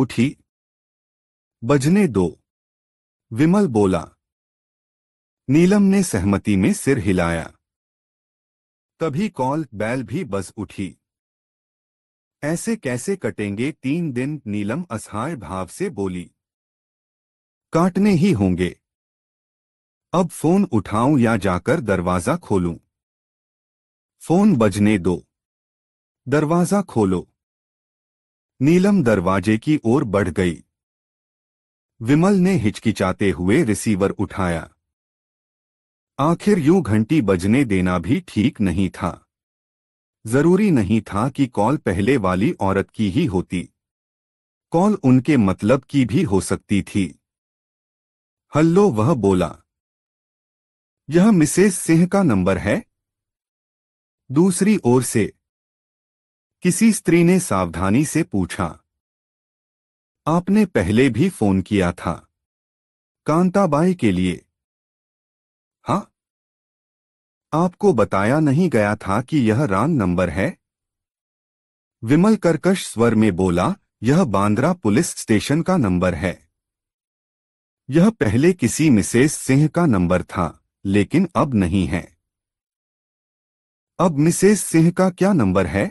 उठी बजने दो विमल बोला नीलम ने सहमति में सिर हिलाया तभी कॉल बैल भी बज उठी ऐसे कैसे कटेंगे तीन दिन नीलम असहाय भाव से बोली काटने ही होंगे अब फोन उठाऊं या जाकर दरवाजा खोलूं? फोन बजने दो दरवाजा खोलो नीलम दरवाजे की ओर बढ़ गई विमल ने हिचकिचाते हुए रिसीवर उठाया आखिर यूं घंटी बजने देना भी ठीक नहीं था जरूरी नहीं था कि कॉल पहले वाली औरत की ही होती कॉल उनके मतलब की भी हो सकती थी हल्लो वह बोला यह मिसेस सिंह का नंबर है दूसरी ओर से किसी स्त्री ने सावधानी से पूछा आपने पहले भी फोन किया था कांताबाई के लिए हा आपको बताया नहीं गया था कि यह रान नंबर है विमल करकश स्वर में बोला यह बांद्रा पुलिस स्टेशन का नंबर है यह पहले किसी मिसेस सिंह का नंबर था लेकिन अब नहीं है अब मिसेस सिंह का क्या नंबर है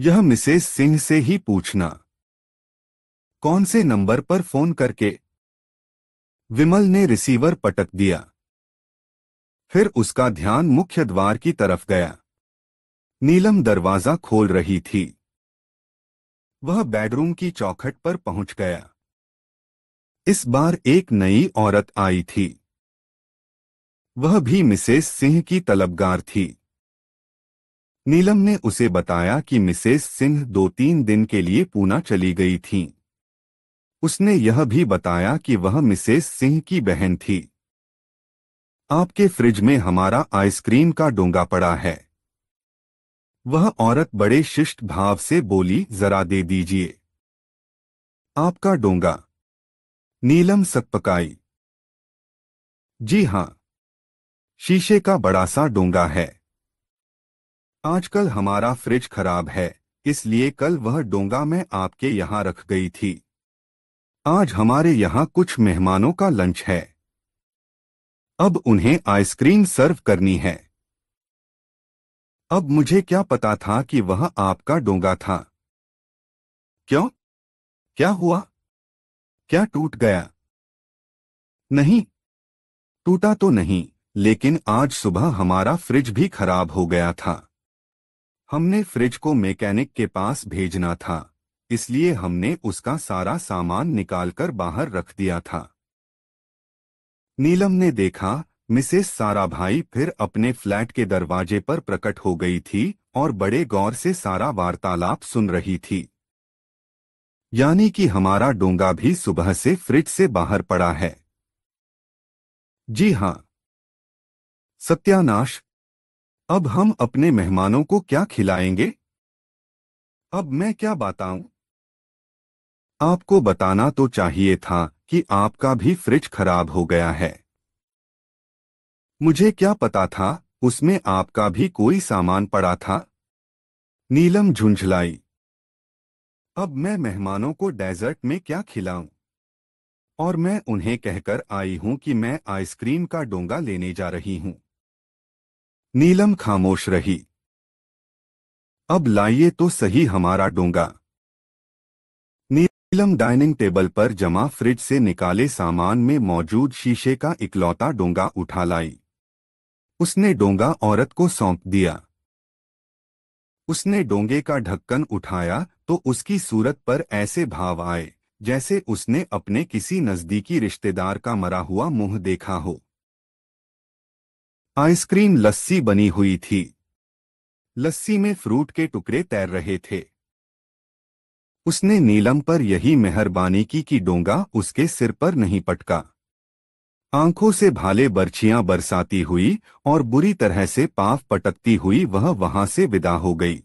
यह मिसेस सिंह से ही पूछना कौन से नंबर पर फोन करके विमल ने रिसीवर पटक दिया फिर उसका ध्यान मुख्य द्वार की तरफ गया नीलम दरवाजा खोल रही थी वह बेडरूम की चौखट पर पहुंच गया इस बार एक नई औरत आई थी वह भी मिसेस सिंह की तलबगार थी नीलम ने उसे बताया कि मिसेस सिंह दो तीन दिन के लिए पूना चली गई थीं। उसने यह भी बताया कि वह मिसेस सिंह की बहन थी आपके फ्रिज में हमारा आइसक्रीम का डोंगा पड़ा है वह औरत बड़े शिष्ट भाव से बोली जरा दे दीजिए आपका डोंगा नीलम सकपकाई जी हां शीशे का बड़ा सा डोंगा है आजकल हमारा फ्रिज खराब है इसलिए कल वह डोंगा मैं आपके यहाँ रख गई थी आज हमारे यहाँ कुछ मेहमानों का लंच है अब उन्हें आइसक्रीम सर्व करनी है अब मुझे क्या पता था कि वह आपका डोंगा था क्यों क्या हुआ क्या टूट गया नहीं टूटा तो नहीं लेकिन आज सुबह हमारा फ्रिज भी खराब हो गया था हमने फ्रिज को मैकेनिक के पास भेजना था इसलिए हमने उसका सारा सामान निकालकर बाहर रख दिया था नीलम ने देखा मिसेस सारा भाई फिर अपने फ्लैट के दरवाजे पर प्रकट हो गई थी और बड़े गौर से सारा वार्तालाप सुन रही थी यानी कि हमारा डोंगा भी सुबह से फ्रिज से बाहर पड़ा है जी हाँ सत्यानाश अब हम अपने मेहमानों को क्या खिलाएंगे अब मैं क्या बताऊं? आपको बताना तो चाहिए था कि आपका भी फ्रिज खराब हो गया है मुझे क्या पता था उसमें आपका भी कोई सामान पड़ा था नीलम झुंझलाई अब मैं मेहमानों को डेजर्ट में क्या खिलाऊं? और मैं उन्हें कहकर आई हूं कि मैं आइसक्रीम का डोंगा लेने जा रही हूं नीलम खामोश रही अब लाइए तो सही हमारा डोंगा नीलम डाइनिंग टेबल पर जमा फ्रिज से निकाले सामान में मौजूद शीशे का इकलौता डोंगा उठा लाई उसने डोंगा औरत को सौंप दिया उसने डोंगे का ढक्कन उठाया तो उसकी सूरत पर ऐसे भाव आए जैसे उसने अपने किसी नज़दीकी रिश्तेदार का मरा हुआ मुंह देखा हो आइसक्रीम लस्सी बनी हुई थी लस्सी में फ्रूट के टुकड़े तैर रहे थे उसने नीलम पर यही मेहरबानी की कि डोंगा उसके सिर पर नहीं पटका आंखों से भाले बर्छियां बरसाती हुई और बुरी तरह से पाव पटकती हुई वह वहां से विदा हो गई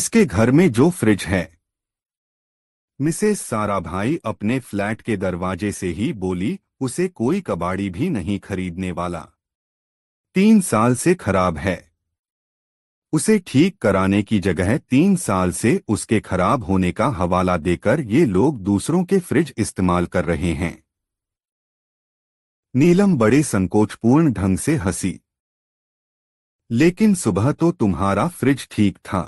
इसके घर में जो फ्रिज है मिसेस सारा भाई अपने फ्लैट के दरवाजे से ही बोली उसे कोई कबाड़ी भी नहीं खरीदने वाला तीन साल से खराब है उसे ठीक कराने की जगह तीन साल से उसके खराब होने का हवाला देकर ये लोग दूसरों के फ्रिज इस्तेमाल कर रहे हैं नीलम बड़े संकोचपूर्ण ढंग से हंसी लेकिन सुबह तो तुम्हारा फ्रिज ठीक था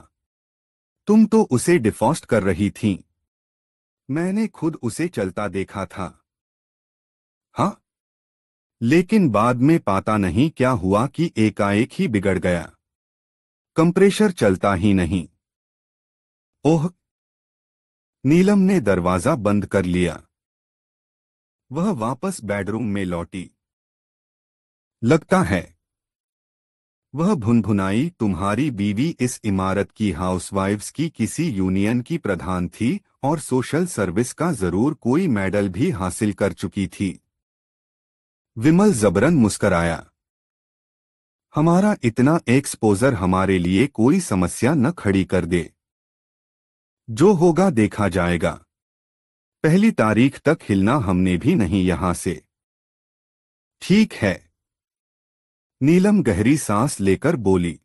तुम तो उसे डिफॉस्ट कर रही थी मैंने खुद उसे चलता देखा था हाँ लेकिन बाद में पाता नहीं क्या हुआ कि एकाएक ही बिगड़ गया कंप्रेशर चलता ही नहीं ओह नीलम ने दरवाजा बंद कर लिया वह वापस बेडरूम में लौटी लगता है वह भुनभुनाई तुम्हारी बीवी इस इमारत की हाउसवाइफ्स की किसी यूनियन की प्रधान थी और सोशल सर्विस का जरूर कोई मेडल भी हासिल कर चुकी थी विमल जबरन मुस्कराया हमारा इतना एक्सपोजर हमारे लिए कोई समस्या न खड़ी कर दे जो होगा देखा जाएगा पहली तारीख तक हिलना हमने भी नहीं यहां से ठीक है नीलम गहरी सांस लेकर बोली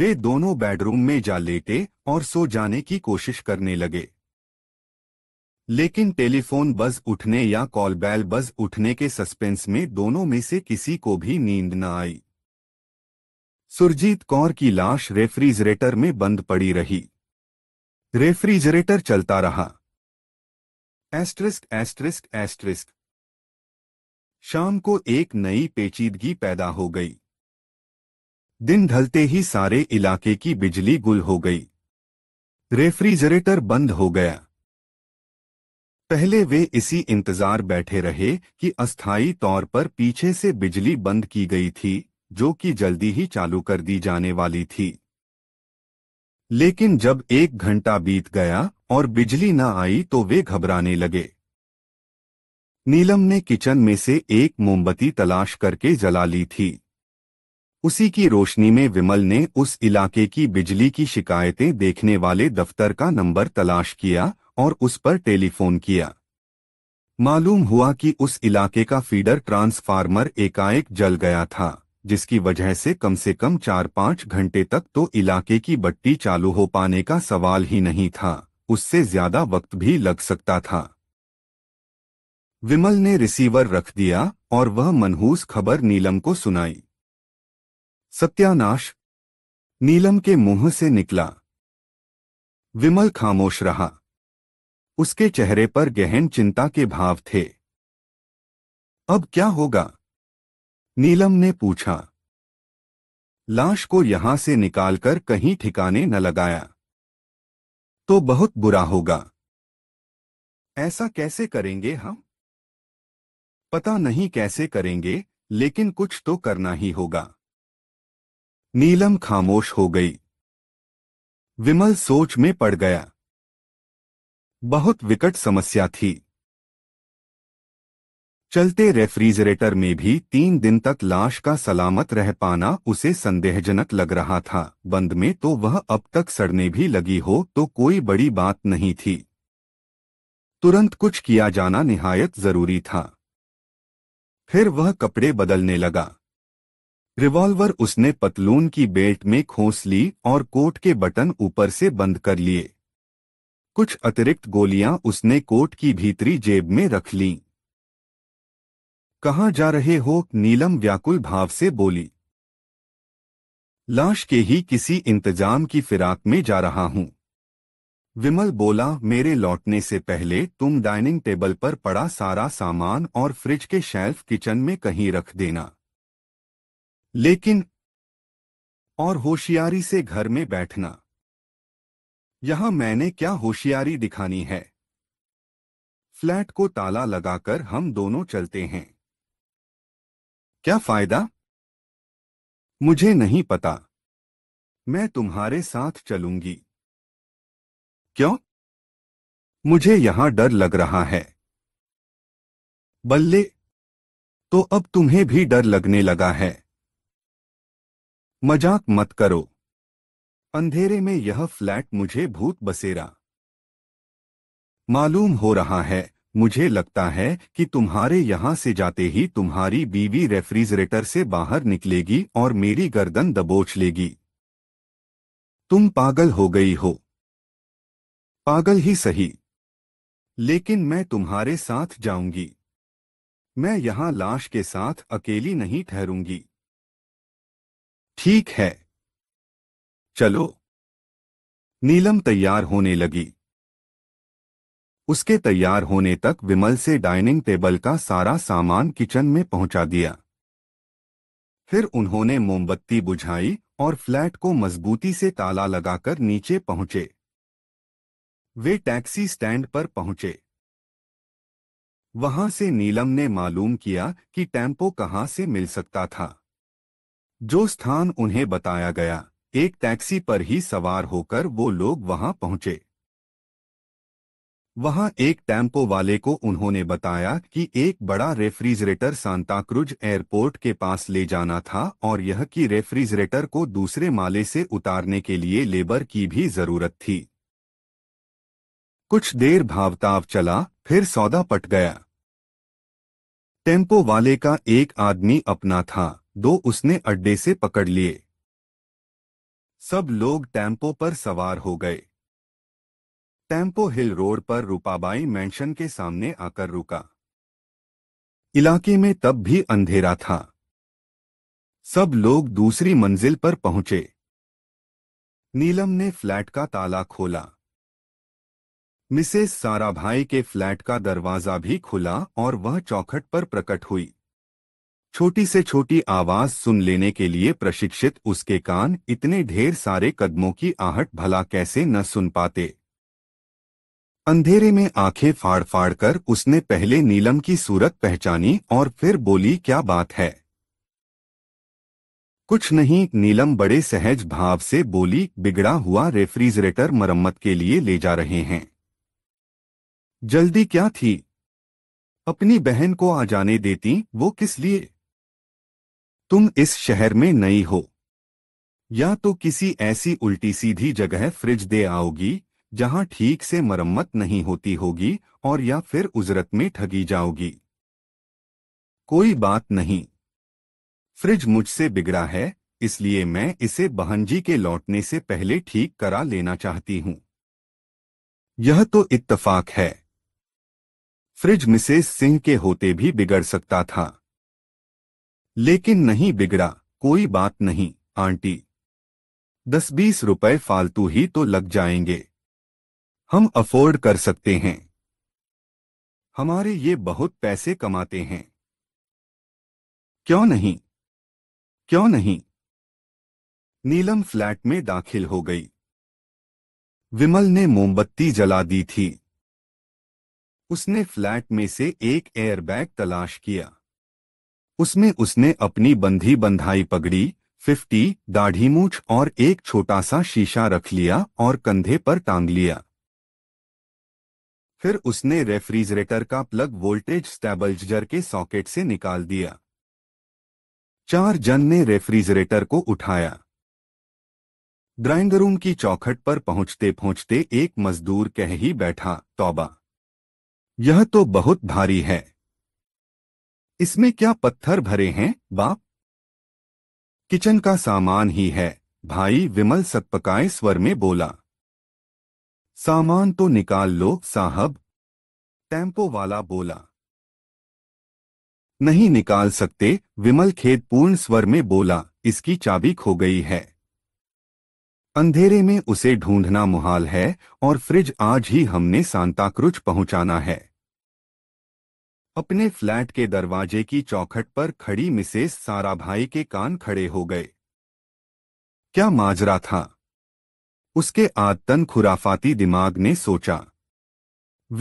वे दोनों बेडरूम में जा लेटे और सो जाने की कोशिश करने लगे लेकिन टेलीफोन बज उठने या कॉल बैल बज उठने के सस्पेंस में दोनों में से किसी को भी नींद न आई सुरजीत कौर की लाश रेफ्रिजरेटर में बंद पड़ी रही रेफ्रिजरेटर चलता रहा एस्ट्रिस्क एस्ट्रिस्क एस्ट्रिस्क शाम को एक नई पेचीदगी पैदा हो गई दिन ढलते ही सारे इलाके की बिजली गुल हो गई रेफ्रिजरेटर बंद हो गया पहले वे इसी इंतजार बैठे रहे कि अस्थायी तौर पर पीछे से बिजली बंद की गई थी जो कि जल्दी ही चालू कर दी जाने वाली थी लेकिन जब एक घंटा बीत गया और बिजली न आई तो वे घबराने लगे नीलम ने किचन में से एक मोमबत्ती तलाश करके जला ली थी उसी की रोशनी में विमल ने उस इलाके की बिजली की शिकायतें देखने वाले दफ्तर का नंबर तलाश किया और उस पर टेलीफोन किया मालूम हुआ कि उस इलाके का फीडर ट्रांसफार्मर एकाएक जल गया था जिसकी वजह से कम से कम चार पाँच घंटे तक तो इलाके की बट्टी चालू हो पाने का सवाल ही नहीं था उससे ज्यादा वक्त भी लग सकता था विमल ने रिसीवर रख दिया और वह मनहूस खबर नीलम को सुनाई सत्यानाश नीलम के मुंह से निकला विमल खामोश रहा उसके चेहरे पर गहन चिंता के भाव थे अब क्या होगा नीलम ने पूछा लाश को यहां से निकालकर कहीं ठिकाने न लगाया तो बहुत बुरा होगा ऐसा कैसे करेंगे हम पता नहीं कैसे करेंगे लेकिन कुछ तो करना ही होगा नीलम खामोश हो गई विमल सोच में पड़ गया बहुत विकट समस्या थी चलते रेफ्रिजरेटर में भी तीन दिन तक लाश का सलामत रह पाना उसे संदेहजनक लग रहा था बंद में तो वह अब तक सड़ने भी लगी हो तो कोई बड़ी बात नहीं थी तुरंत कुछ किया जाना निहायत जरूरी था फिर वह कपड़े बदलने लगा रिवॉल्वर उसने पतलून की बेल्ट में खोस ली और कोट के बटन ऊपर से बंद कर लिए कुछ अतिरिक्त गोलियां उसने कोट की भीतरी जेब में रख ली कहा जा रहे हो नीलम व्याकुल भाव से बोली लाश के ही किसी इंतजाम की फिराक में जा रहा हूं विमल बोला मेरे लौटने से पहले तुम डाइनिंग टेबल पर पड़ा सारा सामान और फ्रिज के शेल्फ किचन में कहीं रख देना लेकिन और होशियारी से घर में बैठना यहां मैंने क्या होशियारी दिखानी है फ्लैट को ताला लगाकर हम दोनों चलते हैं क्या फायदा मुझे नहीं पता मैं तुम्हारे साथ चलूंगी क्यों मुझे यहां डर लग रहा है बल्ले तो अब तुम्हें भी डर लगने लगा है मजाक मत करो अंधेरे में यह फ्लैट मुझे भूत बसेरा मालूम हो रहा है मुझे लगता है कि तुम्हारे यहाँ से जाते ही तुम्हारी बीवी रेफ्रिजरेटर से बाहर निकलेगी और मेरी गर्दन दबोच लेगी तुम पागल हो गई हो पागल ही सही लेकिन मैं तुम्हारे साथ जाऊंगी मैं यहाँ लाश के साथ अकेली नहीं ठहरूंगी ठीक है चलो नीलम तैयार होने लगी उसके तैयार होने तक विमल से डाइनिंग टेबल का सारा सामान किचन में पहुंचा दिया फिर उन्होंने मोमबत्ती बुझाई और फ्लैट को मजबूती से ताला लगाकर नीचे पहुंचे वे टैक्सी स्टैंड पर पहुंचे वहां से नीलम ने मालूम किया कि टेम्पो कहाँ से मिल सकता था जो स्थान उन्हें बताया गया एक टैक्सी पर ही सवार होकर वो लोग वहां पहुंचे वहां एक टेम्पो वाले को उन्होंने बताया कि एक बड़ा रेफ्रिजरेटर सांताक्रूज एयरपोर्ट के पास ले जाना था और यह कि रेफ्रिजरेटर को दूसरे माले से उतारने के लिए लेबर की भी जरूरत थी कुछ देर भावताव चला फिर सौदा पट गया टेम्पो वाले का एक आदमी अपना था दो उसने अड्डे से पकड़ लिए सब लोग टेम्पो पर सवार हो गए टेम्पो हिल रोड पर रूपाबाई मेंशन के सामने आकर रुका इलाके में तब भी अंधेरा था सब लोग दूसरी मंजिल पर पहुंचे नीलम ने फ्लैट का ताला खोला मिसेस साराभाई के फ्लैट का दरवाजा भी खुला और वह चौखट पर प्रकट हुई छोटी से छोटी आवाज सुन लेने के लिए प्रशिक्षित उसके कान इतने ढेर सारे कदमों की आहट भला कैसे न सुन पाते अंधेरे में आंखें फाड़ फाड़ कर उसने पहले नीलम की सूरत पहचानी और फिर बोली क्या बात है कुछ नहीं नीलम बड़े सहज भाव से बोली बिगड़ा हुआ रेफ्रिजरेटर मरम्मत के लिए ले जा रहे हैं जल्दी क्या थी अपनी बहन को आ जाने देती वो किस लिए तुम इस शहर में नहीं हो या तो किसी ऐसी उल्टी सीधी जगह फ्रिज दे आओगी जहां ठीक से मरम्मत नहीं होती होगी और या फिर उजरत में ठगी जाओगी कोई बात नहीं फ्रिज मुझसे बिगड़ा है इसलिए मैं इसे बहनजी के लौटने से पहले ठीक करा लेना चाहती हूं यह तो इत्तफाक है फ्रिज मिसेस सिंह के होते भी बिगड़ सकता था लेकिन नहीं बिगड़ा कोई बात नहीं आंटी दस बीस रुपए फालतू ही तो लग जाएंगे हम अफोर्ड कर सकते हैं हमारे ये बहुत पैसे कमाते हैं क्यों नहीं क्यों नहीं नीलम फ्लैट में दाखिल हो गई विमल ने मोमबत्ती जला दी थी उसने फ्लैट में से एक एयरबैग तलाश किया उसमें उसने अपनी बंधी बंधाई पगड़ी फिफ्टी दाढ़ी मूछ और एक छोटा सा शीशा रख लिया और कंधे पर टांग लिया फिर उसने रेफ्रिजरेटर का प्लग वोल्टेज स्टेबलजर के सॉकेट से निकाल दिया चार जन ने रेफ्रिजरेटर को उठाया ड्राइंग रूम की चौखट पर पहुंचते पहुंचते एक मजदूर कह ही बैठा तौबा यह तो बहुत भारी है इसमें क्या पत्थर भरे हैं बाप किचन का सामान ही है भाई विमल सतपकाए स्वर में बोला सामान तो निकाल लो साहब टेम्पो वाला बोला नहीं निकाल सकते विमल खेदपूर्ण स्वर में बोला इसकी चाबी खो गई है अंधेरे में उसे ढूंढना मुहाल है और फ्रिज आज ही हमने सांताक्रुज पहुंचाना है अपने फ्लैट के दरवाजे की चौखट पर खड़ी मिसेस साराभाई के कान खड़े हो गए क्या माजरा था उसके आदतन खुराफाती दिमाग ने सोचा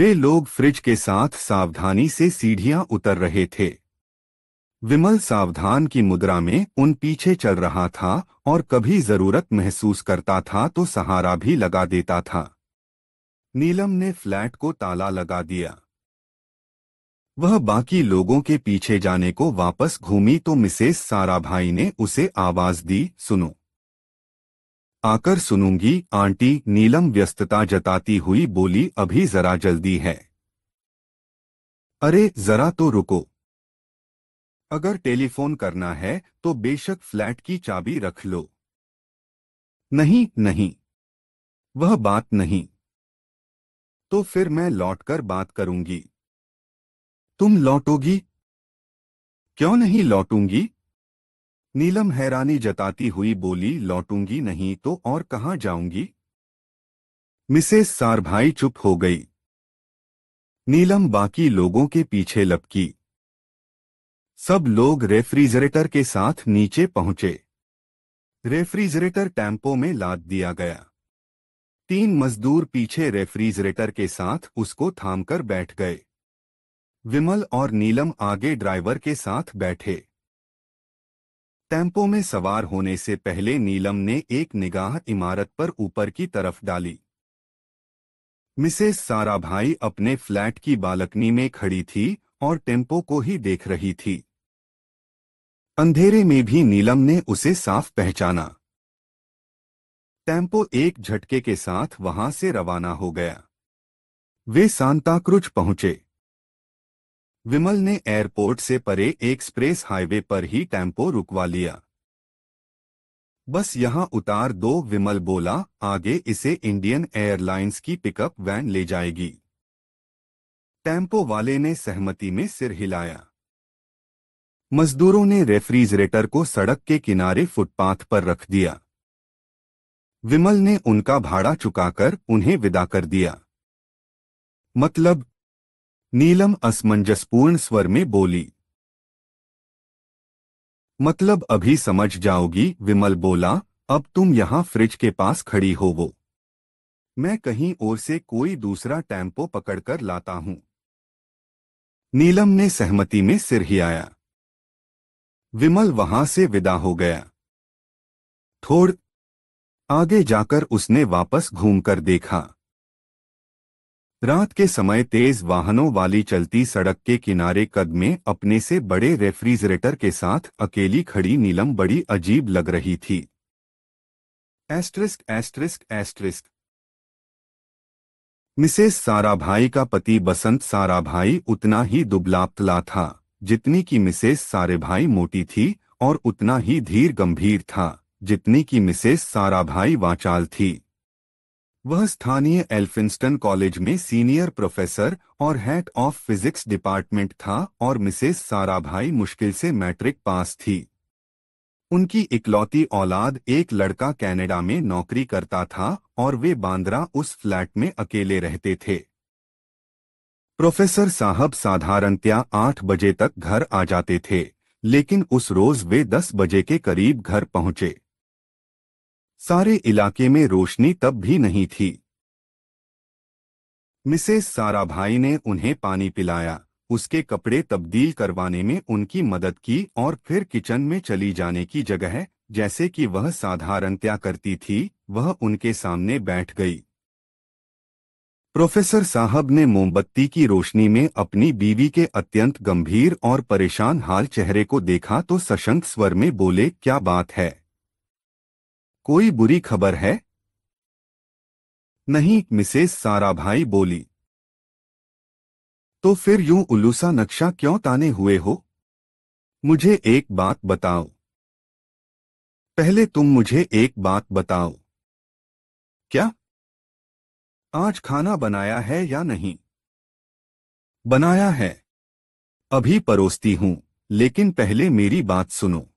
वे लोग फ्रिज के साथ सावधानी से सीढ़ियां उतर रहे थे विमल सावधान की मुद्रा में उन पीछे चल रहा था और कभी जरूरत महसूस करता था तो सहारा भी लगा देता था नीलम ने फ्लैट को ताला लगा दिया वह बाकी लोगों के पीछे जाने को वापस घूमी तो मिसेस साराभाई ने उसे आवाज दी सुनो आकर सुनूंगी आंटी नीलम व्यस्तता जताती हुई बोली अभी जरा जल्दी है अरे जरा तो रुको अगर टेलीफोन करना है तो बेशक फ्लैट की चाबी रख लो नहीं नहीं वह बात नहीं तो फिर मैं लौटकर बात करूंगी तुम लौटोगी क्यों नहीं लौटूंगी नीलम हैरानी जताती हुई बोली लौटूंगी नहीं तो और कहां जाऊंगी मिसेस सारभाई चुप हो गई नीलम बाकी लोगों के पीछे लपकी सब लोग रेफ्रिजरेटर के साथ नीचे पहुंचे रेफ्रिजरेटर टैंपो में लाद दिया गया तीन मजदूर पीछे रेफ्रिजरेटर के साथ उसको थामकर बैठ गए विमल और नीलम आगे ड्राइवर के साथ बैठे टेम्पो में सवार होने से पहले नीलम ने एक निगाह इमारत पर ऊपर की तरफ डाली मिसेस सारा भाई अपने फ्लैट की बालकनी में खड़ी थी और टेम्पो को ही देख रही थी अंधेरे में भी नीलम ने उसे साफ पहचाना टेम्पो एक झटके के साथ वहां से रवाना हो गया वे सांताक्रुज पहुंचे विमल ने एयरपोर्ट से परे एक्सप्रेस हाईवे पर ही टेम्पो रुकवा लिया बस यहाँ उतार दो विमल बोला आगे इसे इंडियन एयरलाइंस की पिकअप वैन ले जाएगी टेम्पो वाले ने सहमति में सिर हिलाया मजदूरों ने रेफ्रिजरेटर को सड़क के किनारे फुटपाथ पर रख दिया विमल ने उनका भाड़ा चुकाकर उन्हें विदा कर दिया मतलब नीलम असमंजसपूर्ण स्वर में बोली मतलब अभी समझ जाओगी विमल बोला अब तुम यहाँ फ्रिज के पास खड़ी हो वो मैं कहीं और से कोई दूसरा टेम्पो पकड़कर लाता हूं नीलम ने सहमति में सिर हिलाया विमल वहां से विदा हो गया थोड़ आगे जाकर उसने वापस घूमकर देखा रात के समय तेज वाहनों वाली चलती सड़क के किनारे में अपने से बड़े रेफ्रिजरेटर के साथ अकेली खड़ी नीलम बड़ी अजीब लग रही थी asterisk asterisk asterisk Mrs Sarabhai का पति बसंत साराभाई उतना ही दुबलापतला था जितनी की मिसेस सारेभाई मोटी थी और उतना ही धीर गंभीर था जितनी की मिसेस साराभाई वाचाल थी वह स्थानीय एल्फिंस्टन कॉलेज में सीनियर प्रोफेसर और हेड ऑफ फिजिक्स डिपार्टमेंट था और मिसेस साराभाई मुश्किल से मैट्रिक पास थी उनकी इकलौती औलाद एक लड़का कनाडा में नौकरी करता था और वे बांद्रा उस फ्लैट में अकेले रहते थे प्रोफेसर साहब साधारणतया आठ बजे तक घर आ जाते थे लेकिन उस रोज वे दस बजे के करीब घर पहुंचे सारे इलाके में रोशनी तब भी नहीं थी मिसेस साराभाई ने उन्हें पानी पिलाया उसके कपड़े तब्दील करवाने में उनकी मदद की और फिर किचन में चली जाने की जगह जैसे कि वह साधारणतया करती थी वह उनके सामने बैठ गई प्रोफेसर साहब ने मोमबत्ती की रोशनी में अपनी बीवी के अत्यंत गंभीर और परेशान हाल चेहरे को देखा तो सशंक स्वर में बोले क्या बात है कोई बुरी खबर है नहीं मिसेस साराभाई बोली तो फिर यूं उलूसा नक्शा क्यों ताने हुए हो मुझे एक बात बताओ पहले तुम मुझे एक बात बताओ क्या आज खाना बनाया है या नहीं बनाया है अभी परोसती हूं लेकिन पहले मेरी बात सुनो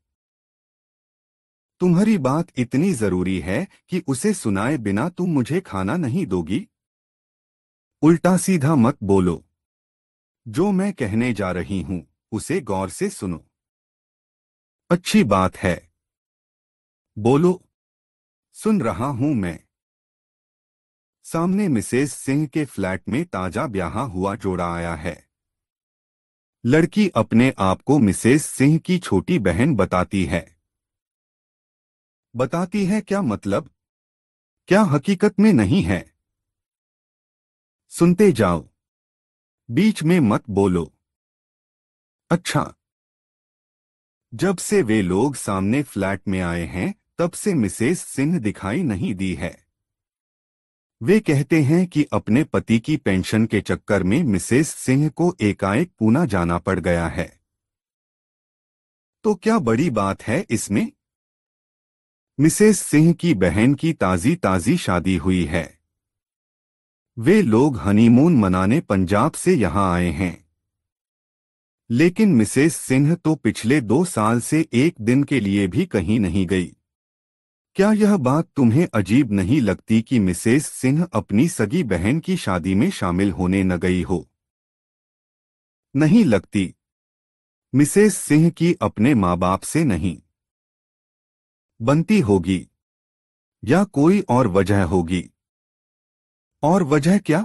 तुम्हारी बात इतनी जरूरी है कि उसे सुनाए बिना तुम मुझे खाना नहीं दोगी उल्टा सीधा मत बोलो जो मैं कहने जा रही हूं उसे गौर से सुनो अच्छी बात है बोलो सुन रहा हूं मैं सामने मिसेस सिंह के फ्लैट में ताजा ब्याहा हुआ जोड़ा आया है लड़की अपने आप को मिसेस सिंह की छोटी बहन बताती है बताती है क्या मतलब क्या हकीकत में नहीं है सुनते जाओ बीच में मत बोलो अच्छा जब से वे लोग सामने फ्लैट में आए हैं तब से मिसेस सिंह दिखाई नहीं दी है वे कहते हैं कि अपने पति की पेंशन के चक्कर में मिसेस सिंह को एकाएक पूना जाना पड़ गया है तो क्या बड़ी बात है इसमें मिसेस सिंह की बहन की ताज़ी ताज़ी शादी हुई है वे लोग हनीमून मनाने पंजाब से यहाँ आए हैं लेकिन मिसेस सिंह तो पिछले दो साल से एक दिन के लिए भी कहीं नहीं गई क्या यह बात तुम्हें अजीब नहीं लगती कि मिसेस सिंह अपनी सगी बहन की शादी में शामिल होने न गई हो नहीं लगती मिसेस सिंह की अपने माँ बाप से नहीं बनती होगी या कोई और वजह होगी और वजह क्या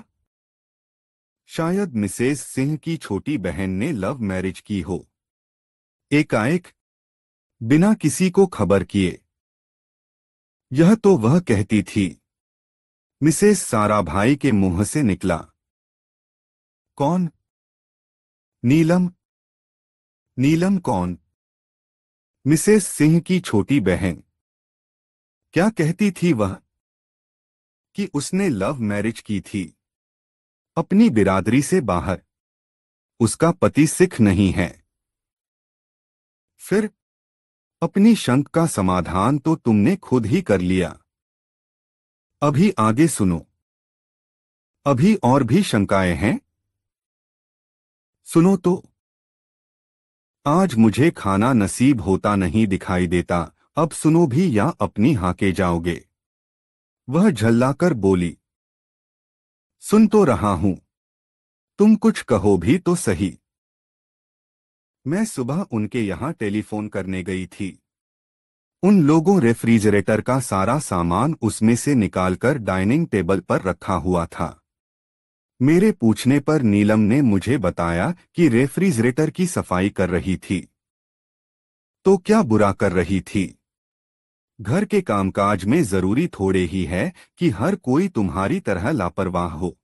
शायद मिसेस सिंह की छोटी बहन ने लव मैरिज की हो एकाएक बिना किसी को खबर किए यह तो वह कहती थी मिसेस सारा भाई के मुंह से निकला कौन नीलम नीलम कौन मिसेस सिंह की छोटी बहन क्या कहती थी वह कि उसने लव मैरिज की थी अपनी बिरादरी से बाहर उसका पति सिख नहीं है फिर अपनी शंक का समाधान तो तुमने खुद ही कर लिया अभी आगे सुनो अभी और भी शंकाएं हैं सुनो तो आज मुझे खाना नसीब होता नहीं दिखाई देता अब सुनो भी या अपनी हाके जाओगे वह झल्लाकर बोली सुन तो रहा हूं तुम कुछ कहो भी तो सही मैं सुबह उनके यहां टेलीफोन करने गई थी उन लोगों रेफ्रिजरेटर का सारा सामान उसमें से निकालकर डाइनिंग टेबल पर रखा हुआ था मेरे पूछने पर नीलम ने मुझे बताया कि रेफ्रिजरेटर की सफाई कर रही थी तो क्या बुरा कर रही थी घर के कामकाज में जरूरी थोड़े ही है कि हर कोई तुम्हारी तरह लापरवाह हो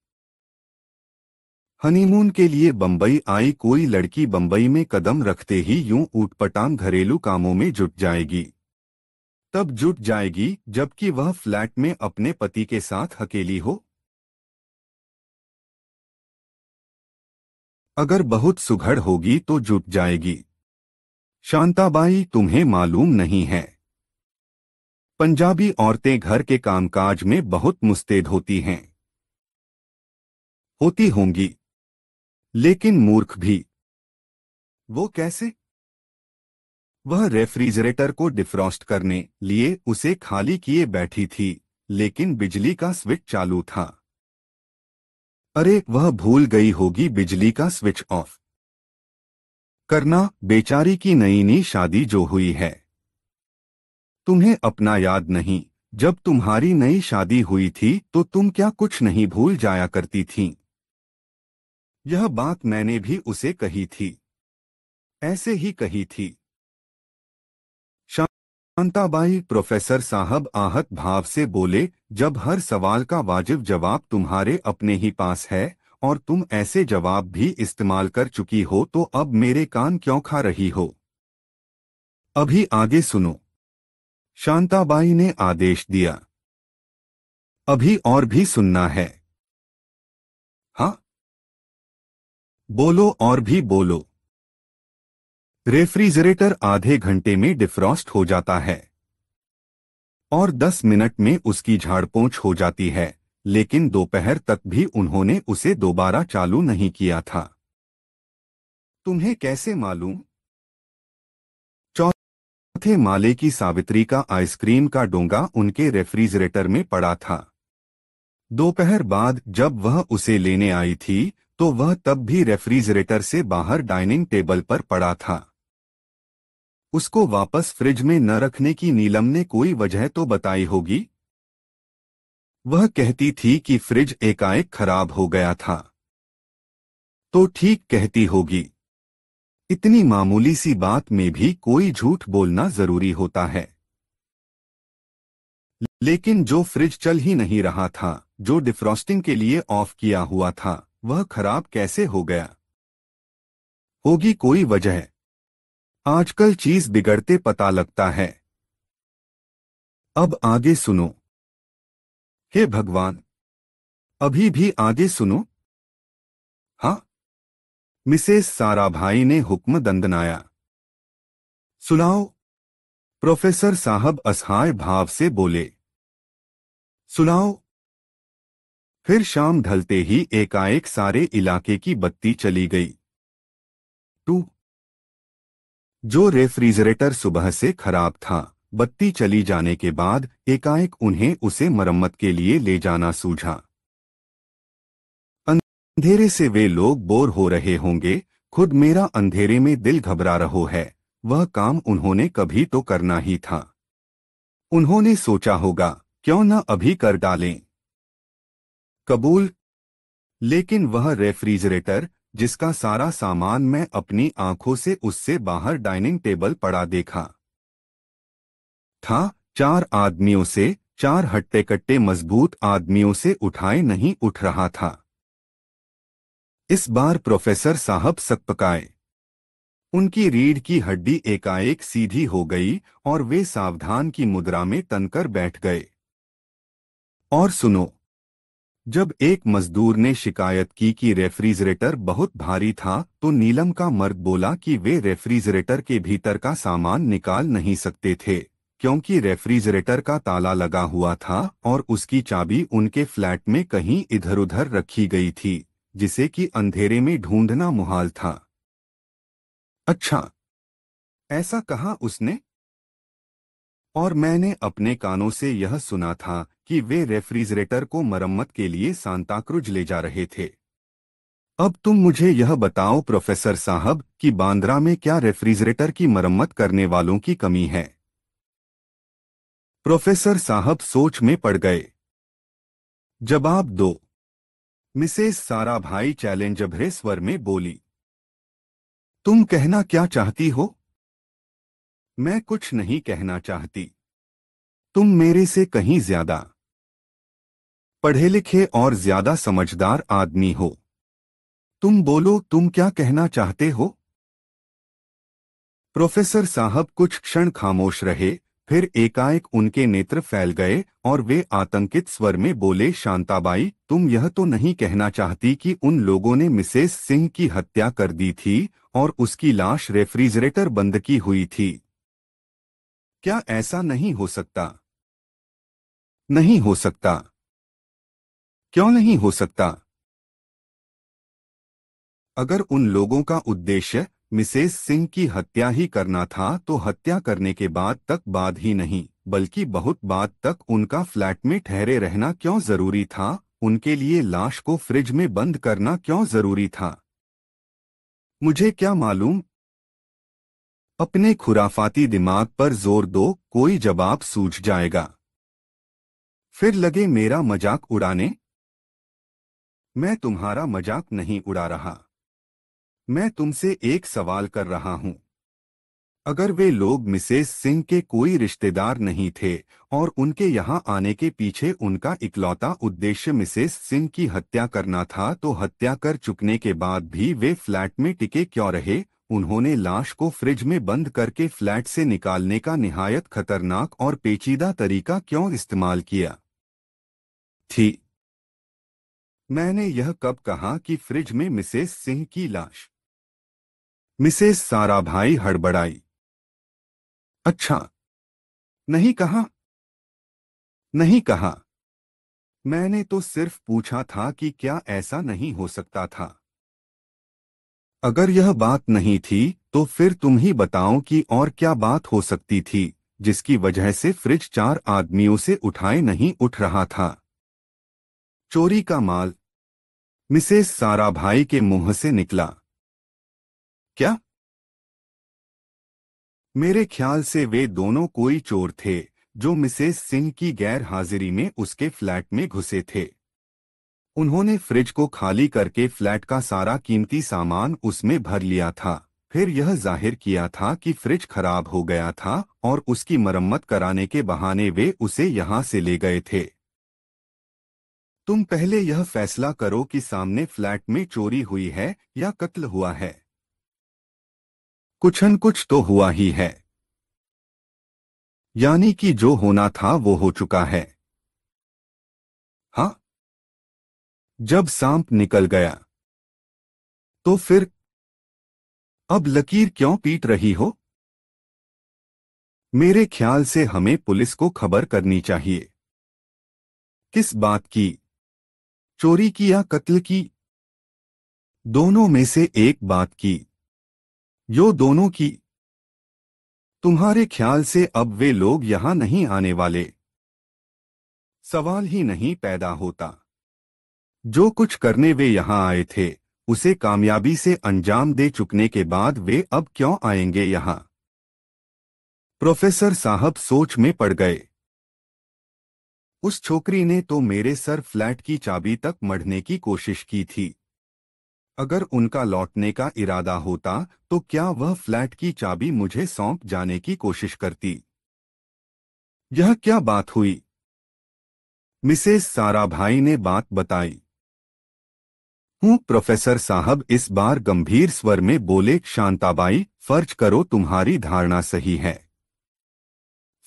हनीमून के लिए बंबई आई कोई लड़की बंबई में कदम रखते ही यूं ऊटपटांग घरेलू कामों में जुट जाएगी तब जुट जाएगी जबकि वह फ्लैट में अपने पति के साथ अकेली हो अगर बहुत सुघड़ होगी तो जुट जाएगी शांताबाई तुम्हें मालूम नहीं है पंजाबी औरतें घर के कामकाज में बहुत मुस्तैद होती हैं होती होंगी लेकिन मूर्ख भी वो कैसे वह रेफ्रिजरेटर को डिफ्रॉस्ट करने लिए उसे खाली किए बैठी थी लेकिन बिजली का स्विच चालू था अरे वह भूल गई होगी बिजली का स्विच ऑफ करना बेचारी की नई नई शादी जो हुई है तुम्हें अपना याद नहीं जब तुम्हारी नई शादी हुई थी तो तुम क्या कुछ नहीं भूल जाया करती थी यह बात मैंने भी उसे कही थी ऐसे ही कही थी शांताबाई प्रोफेसर साहब आहत भाव से बोले जब हर सवाल का वाजिब जवाब तुम्हारे अपने ही पास है और तुम ऐसे जवाब भी इस्तेमाल कर चुकी हो तो अब मेरे कान क्यों खा रही हो अभी आगे सुनो शांताबाई ने आदेश दिया अभी और भी सुनना है हा बोलो और भी बोलो रेफ्रिजरेटर आधे घंटे में डिफ्रॉस्ट हो जाता है और 10 मिनट में उसकी झाड़पोंछ हो जाती है लेकिन दोपहर तक भी उन्होंने उसे दोबारा चालू नहीं किया था तुम्हें कैसे मालूम थे माले की सावित्री का आइसक्रीम का डोंगा उनके रेफ्रिजरेटर में पड़ा था दोपहर बाद जब वह उसे लेने आई थी तो वह तब भी रेफ्रिजरेटर से बाहर डाइनिंग टेबल पर पड़ा था उसको वापस फ्रिज में न रखने की नीलम ने कोई वजह तो बताई होगी वह कहती थी कि फ्रिज एकाएक खराब हो गया था तो ठीक कहती होगी इतनी मामूली सी बात में भी कोई झूठ बोलना जरूरी होता है लेकिन जो फ्रिज चल ही नहीं रहा था जो डिफ्रॉस्टिंग के लिए ऑफ किया हुआ था वह खराब कैसे हो गया होगी कोई वजह आजकल चीज बिगड़ते पता लगता है अब आगे सुनो हे भगवान अभी भी आगे सुनो मिसेस साराभाई ने हुक्म दंदनाया सुनाओ प्रोफेसर साहब असहाय भाव से बोले सुनाओ फिर शाम ढलते ही एकाएक सारे इलाके की बत्ती चली गई टू जो रेफ्रिजरेटर सुबह से खराब था बत्ती चली जाने के बाद एकाएक उन्हें उसे मरम्मत के लिए ले जाना सूझा अंधेरे से वे लोग बोर हो रहे होंगे खुद मेरा अंधेरे में दिल घबरा रहो है वह काम उन्होंने कभी तो करना ही था उन्होंने सोचा होगा क्यों न अभी कर डालें कबूल लेकिन वह रेफ्रिजरेटर जिसका सारा सामान मैं अपनी आंखों से उससे बाहर डाइनिंग टेबल पड़ा देखा था चार आदमियों से चार हट्टे कट्टे मजबूत आदमियों से उठाए नहीं उठ रहा था इस बार प्रोफेसर साहब सकपकाए उनकी रीढ़ की हड्डी एकाएक सीधी हो गई और वे सावधान की मुद्रा में तनकर बैठ गए और सुनो जब एक मजदूर ने शिकायत की कि रेफ्रिजरेटर बहुत भारी था तो नीलम का मर्द बोला कि वे रेफ्रिजरेटर के भीतर का सामान निकाल नहीं सकते थे क्योंकि रेफ्रिजरेटर का ताला लगा हुआ था और उसकी चाबी उनके फ्लैट में कहीं इधर उधर रखी गई थी जिसे कि अंधेरे में ढूंढना मुहाल था अच्छा ऐसा कहा उसने और मैंने अपने कानों से यह सुना था कि वे रेफ्रिजरेटर को मरम्मत के लिए सांताक्रुज ले जा रहे थे अब तुम मुझे यह बताओ प्रोफेसर साहब कि बांद्रा में क्या रेफ्रिजरेटर की मरम्मत करने वालों की कमी है प्रोफेसर साहब सोच में पड़ गए जवाब दो मिसेस सारा भाई चैलेंज भरे स्वर में बोली तुम कहना क्या चाहती हो मैं कुछ नहीं कहना चाहती तुम मेरे से कहीं ज्यादा पढ़े लिखे और ज्यादा समझदार आदमी हो तुम बोलो तुम क्या कहना चाहते हो प्रोफेसर साहब कुछ क्षण खामोश रहे फिर एकाएक उनके नेत्र फैल गए और वे आतंकित स्वर में बोले शांताबाई तुम यह तो नहीं कहना चाहती कि उन लोगों ने मिसेस सिंह की हत्या कर दी थी और उसकी लाश रेफ्रिजरेटर बंद की हुई थी क्या ऐसा नहीं हो सकता नहीं हो सकता क्यों नहीं हो सकता अगर उन लोगों का उद्देश्य मिसेस सिंह की हत्या ही करना था तो हत्या करने के बाद तक बाद ही नहीं बल्कि बहुत बाद तक उनका फ्लैट में ठहरे रहना क्यों जरूरी था उनके लिए लाश को फ्रिज में बंद करना क्यों जरूरी था मुझे क्या मालूम अपने खुराफाती दिमाग पर जोर दो कोई जवाब सूझ जाएगा फिर लगे मेरा मजाक उड़ाने मैं तुम्हारा मजाक नहीं उड़ा रहा मैं तुमसे एक सवाल कर रहा हूं अगर वे लोग मिसेस सिंह के कोई रिश्तेदार नहीं थे और उनके यहां आने के पीछे उनका इकलौता उद्देश्य मिसेस सिंह की हत्या करना था तो हत्या कर चुकने के बाद भी वे फ्लैट में टिके क्यों रहे उन्होंने लाश को फ्रिज में बंद करके फ्लैट से निकालने का निहायत खतरनाक और पेचीदा तरीका क्यों इस्तेमाल किया थी मैंने यह कब कहा कि फ्रिज में मिसेस सिंह की लाश मिसेस साराभाई हड़बड़ाई अच्छा नहीं कहा नहीं कहा मैंने तो सिर्फ पूछा था कि क्या ऐसा नहीं हो सकता था अगर यह बात नहीं थी तो फिर तुम ही बताओ कि और क्या बात हो सकती थी जिसकी वजह से फ्रिज चार आदमियों से उठाए नहीं उठ रहा था चोरी का माल मिसेस साराभाई के मुंह से निकला क्या मेरे ख्याल से वे दोनों कोई चोर थे जो मिसेस सिंह की गैर हाजिरी में उसके फ्लैट में घुसे थे उन्होंने फ्रिज को खाली करके फ्लैट का सारा कीमती सामान उसमें भर लिया था फिर यह जाहिर किया था कि फ्रिज खराब हो गया था और उसकी मरम्मत कराने के बहाने वे उसे यहां से ले गए थे तुम पहले यह फैसला करो कि सामने फ्लैट में चोरी हुई है या कत्ल हुआ है कुछ न कुछ तो हुआ ही है यानी कि जो होना था वो हो चुका है हा जब सांप निकल गया तो फिर अब लकीर क्यों पीट रही हो मेरे ख्याल से हमें पुलिस को खबर करनी चाहिए किस बात की चोरी की या कत्ल की दोनों में से एक बात की यो दोनों की तुम्हारे ख्याल से अब वे लोग यहां नहीं आने वाले सवाल ही नहीं पैदा होता जो कुछ करने वे यहां आए थे उसे कामयाबी से अंजाम दे चुकने के बाद वे अब क्यों आएंगे यहां प्रोफेसर साहब सोच में पड़ गए उस छोकरी ने तो मेरे सर फ्लैट की चाबी तक मढ़ने की कोशिश की थी अगर उनका लौटने का इरादा होता तो क्या वह फ्लैट की चाबी मुझे सौंप जाने की कोशिश करती यह क्या बात हुई मिसेस सारा भाई ने बात बताई हूँ प्रोफेसर साहब इस बार गंभीर स्वर में बोले शांताबाई फर्ज करो तुम्हारी धारणा सही है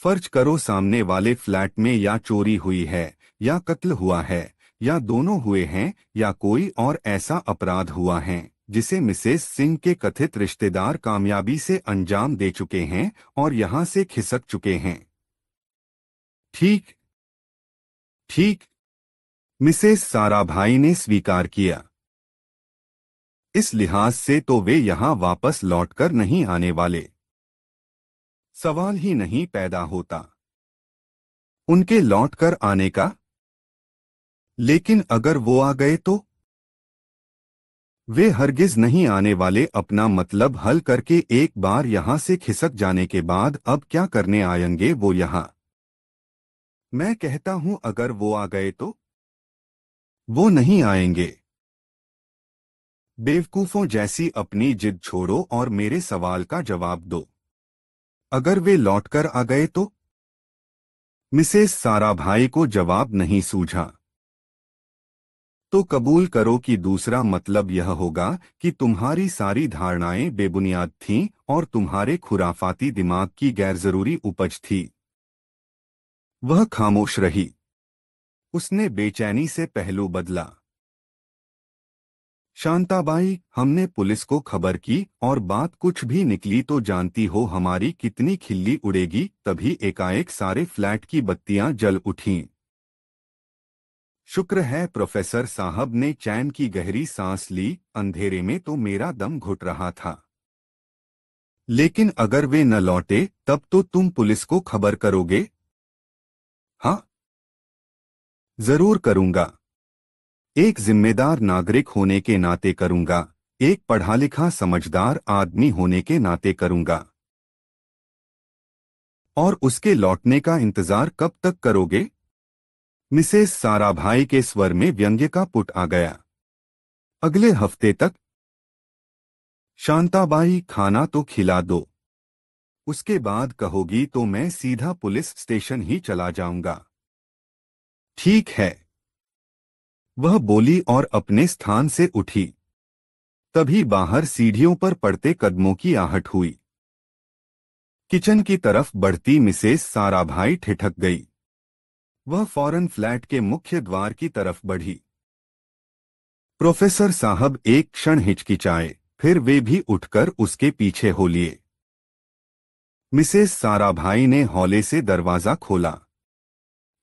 फर्ज करो सामने वाले फ्लैट में या चोरी हुई है या कत्ल हुआ है या दोनों हुए हैं या कोई और ऐसा अपराध हुआ है जिसे मिसेस सिंह के कथित रिश्तेदार कामयाबी से अंजाम दे चुके हैं और यहां से खिसक चुके हैं ठीक ठीक मिसेस साराभाई ने स्वीकार किया इस लिहाज से तो वे यहां वापस लौटकर नहीं आने वाले सवाल ही नहीं पैदा होता उनके लौटकर आने का लेकिन अगर वो आ गए तो वे हरगिज नहीं आने वाले अपना मतलब हल करके एक बार यहां से खिसक जाने के बाद अब क्या करने आएंगे वो यहां मैं कहता हूं अगर वो आ गए तो वो नहीं आएंगे बेवकूफों जैसी अपनी जिद छोड़ो और मेरे सवाल का जवाब दो अगर वे लौटकर आ गए तो मिसेस सारा भाई को जवाब नहीं सूझा तो कबूल करो कि दूसरा मतलब यह होगा कि तुम्हारी सारी धारणाएं बेबुनियाद थीं और तुम्हारे खुराफाती दिमाग की गैर जरूरी उपज थी वह खामोश रही उसने बेचैनी से पहलू बदला शांताबाई हमने पुलिस को खबर की और बात कुछ भी निकली तो जानती हो हमारी कितनी खिल्ली उड़ेगी तभी एकाएक सारे फ्लैट की बत्तियां जल उठीं शुक्र है प्रोफेसर साहब ने चैन की गहरी सांस ली अंधेरे में तो मेरा दम घुट रहा था लेकिन अगर वे न लौटे तब तो तुम पुलिस को खबर करोगे हाँ जरूर करूंगा एक जिम्मेदार नागरिक होने के नाते करूंगा एक पढ़ा लिखा समझदार आदमी होने के नाते करूंगा और उसके लौटने का इंतजार कब तक करोगे मिसेस साराभाई के स्वर में व्यंग्य का पुट आ गया अगले हफ्ते तक शांताबाई खाना तो खिला दो उसके बाद कहोगी तो मैं सीधा पुलिस स्टेशन ही चला जाऊंगा ठीक है वह बोली और अपने स्थान से उठी तभी बाहर सीढ़ियों पर पड़ते कदमों की आहट हुई किचन की तरफ बढ़ती मिसेस साराभाई ठिठक गई वह फौरन फ्लैट के मुख्य द्वार की तरफ बढ़ी प्रोफेसर साहब एक क्षण हिचकिचाए फिर वे भी उठकर उसके पीछे हो लिए मिसेस साराभाई ने हौले से दरवाजा खोला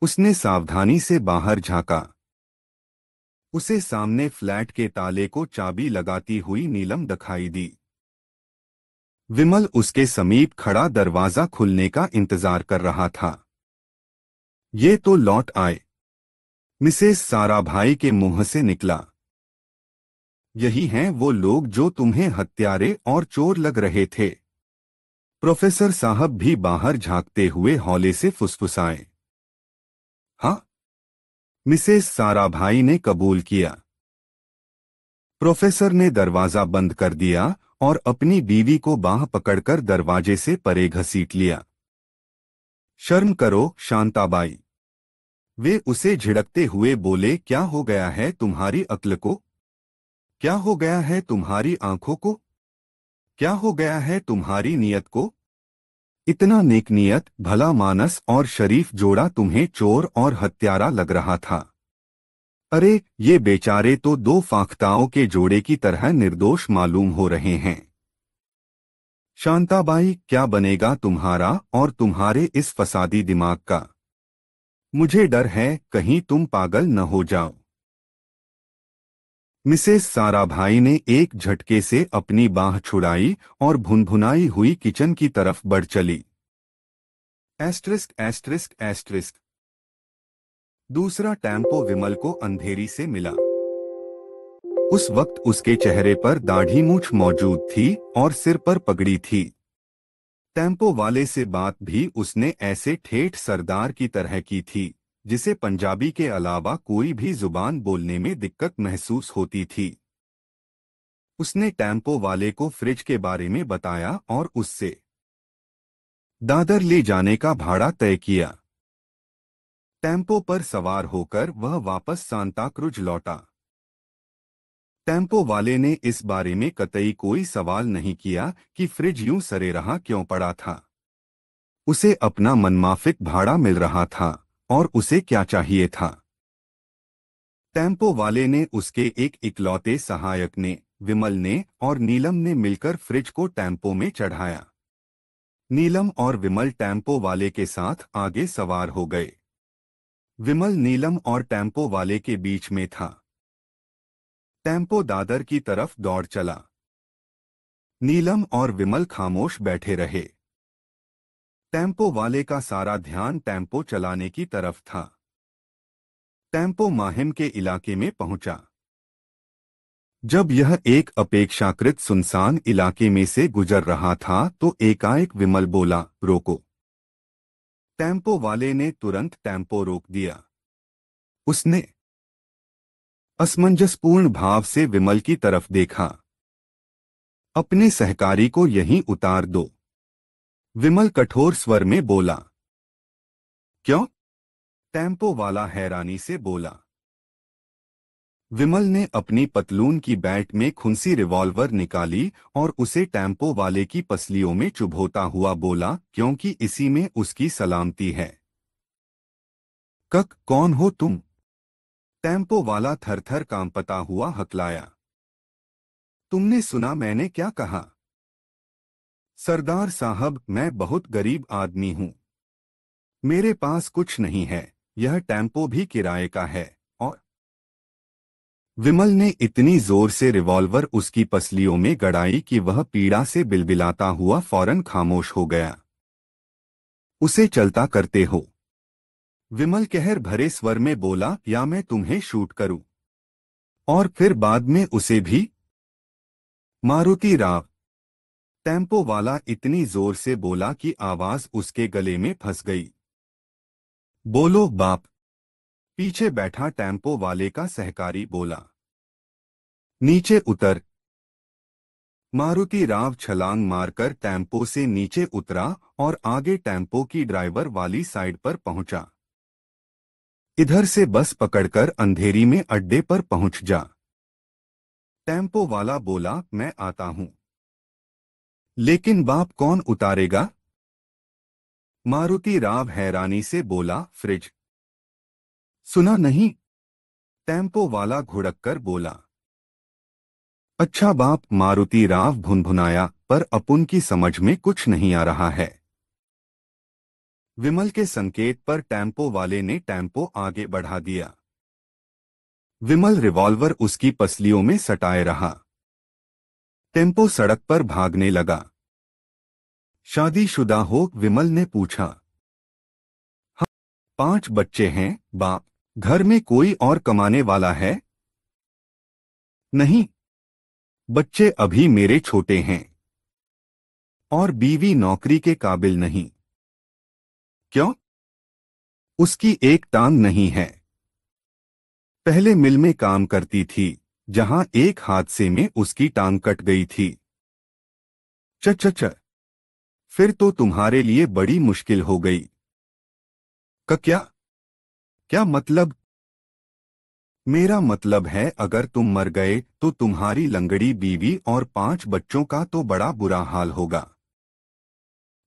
उसने सावधानी से बाहर झांका उसे सामने फ्लैट के ताले को चाबी लगाती हुई नीलम दिखाई दी विमल उसके समीप खड़ा दरवाजा खुलने का इंतजार कर रहा था ये तो लौट आए मिसेस साराभाई के मुंह से निकला यही हैं वो लोग जो तुम्हें हत्यारे और चोर लग रहे थे प्रोफेसर साहब भी बाहर झांकते हुए हौले से फुसफुसाए हा मिसेस साराभाई ने कबूल किया प्रोफेसर ने दरवाजा बंद कर दिया और अपनी बीवी को बाह पकड़कर दरवाजे से परे घसीट लिया शर्म करो शांताबाई वे उसे झिड़कते हुए बोले क्या हो गया है तुम्हारी अक्ल को क्या हो गया है तुम्हारी आंखों को क्या हो गया है तुम्हारी नियत को इतना नेक नियत भला मानस और शरीफ जोड़ा तुम्हें चोर और हत्यारा लग रहा था अरे ये बेचारे तो दो फाखताओं के जोड़े की तरह निर्दोष मालूम हो रहे हैं शांताबाई क्या बनेगा तुम्हारा और तुम्हारे इस फसादी दिमाग का मुझे डर है कहीं तुम पागल न हो जाओ मिसेस साराभाई ने एक झटके से अपनी बाह छुड़ाई और भुनभुनाई हुई किचन की तरफ बढ़ चली एस्ट्रिस्क एस्ट्रिस्क एस्ट्रिस्क दूसरा टैंपो विमल को अंधेरी से मिला उस वक्त उसके चेहरे पर दाढ़ी मूछ मौजूद थी और सिर पर पगड़ी थी टेम्पो वाले से बात भी उसने ऐसे ठेठ सरदार की तरह की थी जिसे पंजाबी के अलावा कोई भी जुबान बोलने में दिक्कत महसूस होती थी उसने टेम्पो वाले को फ्रिज के बारे में बताया और उससे दादर ले जाने का भाड़ा तय किया टेम्पो पर सवार होकर वह वापस सांताक्रुज लौटा टेम्पो वाले ने इस बारे में कतई कोई सवाल नहीं किया कि फ्रिज यूं सरे रहा क्यों पड़ा था उसे अपना मनमाफिक भाड़ा मिल रहा था और उसे क्या चाहिए था टेम्पो वाले ने उसके एक इकलौते सहायक ने विमल ने और नीलम ने मिलकर फ्रिज को टेम्पो में चढ़ाया नीलम और विमल टेम्पो वाले के साथ आगे सवार हो गए विमल नीलम और टेम्पो वाले के बीच में था टेम्पो दादर की तरफ दौड़ चला नीलम और विमल खामोश बैठे रहे टेम्पो वाले का सारा ध्यान टेम्पो चलाने की तरफ था टेम्पो माहिम के इलाके में पहुंचा जब यह एक अपेक्षाकृत सुनसान इलाके में से गुजर रहा था तो एकाएक विमल बोला रोको टेम्पो वाले ने तुरंत टेम्पो रोक दिया उसने असमंजसपूर्ण भाव से विमल की तरफ देखा अपने सहकारी को यहीं उतार दो विमल कठोर स्वर में बोला क्यों टैंपो वाला हैरानी से बोला विमल ने अपनी पतलून की बैट में खुनसी रिवॉल्वर निकाली और उसे टैंपो वाले की पसलियों में चुभोता हुआ बोला क्योंकि इसी में उसकी सलामती है कक कौन हो तुम टेम्पो वाला थरथर कांपता हुआ हकलाया तुमने सुना मैंने क्या कहा सरदार साहब मैं बहुत गरीब आदमी हूं मेरे पास कुछ नहीं है यह टेम्पो भी किराए का है और विमल ने इतनी जोर से रिवॉल्वर उसकी पसलियों में गड़ाई कि वह पीड़ा से बिलबिलाता हुआ फौरन खामोश हो गया उसे चलता करते हो विमल कहर भरे स्वर में बोला या मैं तुम्हें शूट करूं और फिर बाद में उसे भी मारुति राव टेम्पो वाला इतनी जोर से बोला कि आवाज उसके गले में फंस गई बोलो बाप पीछे बैठा टेम्पो वाले का सहकारी बोला नीचे उतर मारुति राव छलांग मारकर टेम्पो से नीचे उतरा और आगे टेम्पो की ड्राइवर वाली साइड पर पहुंचा इधर से बस पकड़कर अंधेरी में अड्डे पर पहुंच जा टेम्पो वाला बोला मैं आता हूं लेकिन बाप कौन उतारेगा मारुति राव हैरानी से बोला फ्रिज सुना नहीं टेम्पो वाला घुड़क कर बोला अच्छा बाप मारुति राव भुनभुनाया पर अपुन की समझ में कुछ नहीं आ रहा है विमल के संकेत पर टैम्पो वाले ने टैम्पो आगे बढ़ा दिया विमल रिवॉल्वर उसकी पसलियों में सटाए रहा टेम्पो सड़क पर भागने लगा शादीशुदा हो विमल ने पूछा हाँ पांच बच्चे हैं बाप घर में कोई और कमाने वाला है नहीं बच्चे अभी मेरे छोटे हैं और बीवी नौकरी के काबिल नहीं क्यों उसकी एक टांग नहीं है पहले मिल में काम करती थी जहां एक हादसे में उसकी टांग कट गई थी च च च फिर तो तुम्हारे लिए बड़ी मुश्किल हो गई क्या क्या मतलब मेरा मतलब है अगर तुम मर गए तो तुम्हारी लंगड़ी बीवी और पांच बच्चों का तो बड़ा बुरा हाल होगा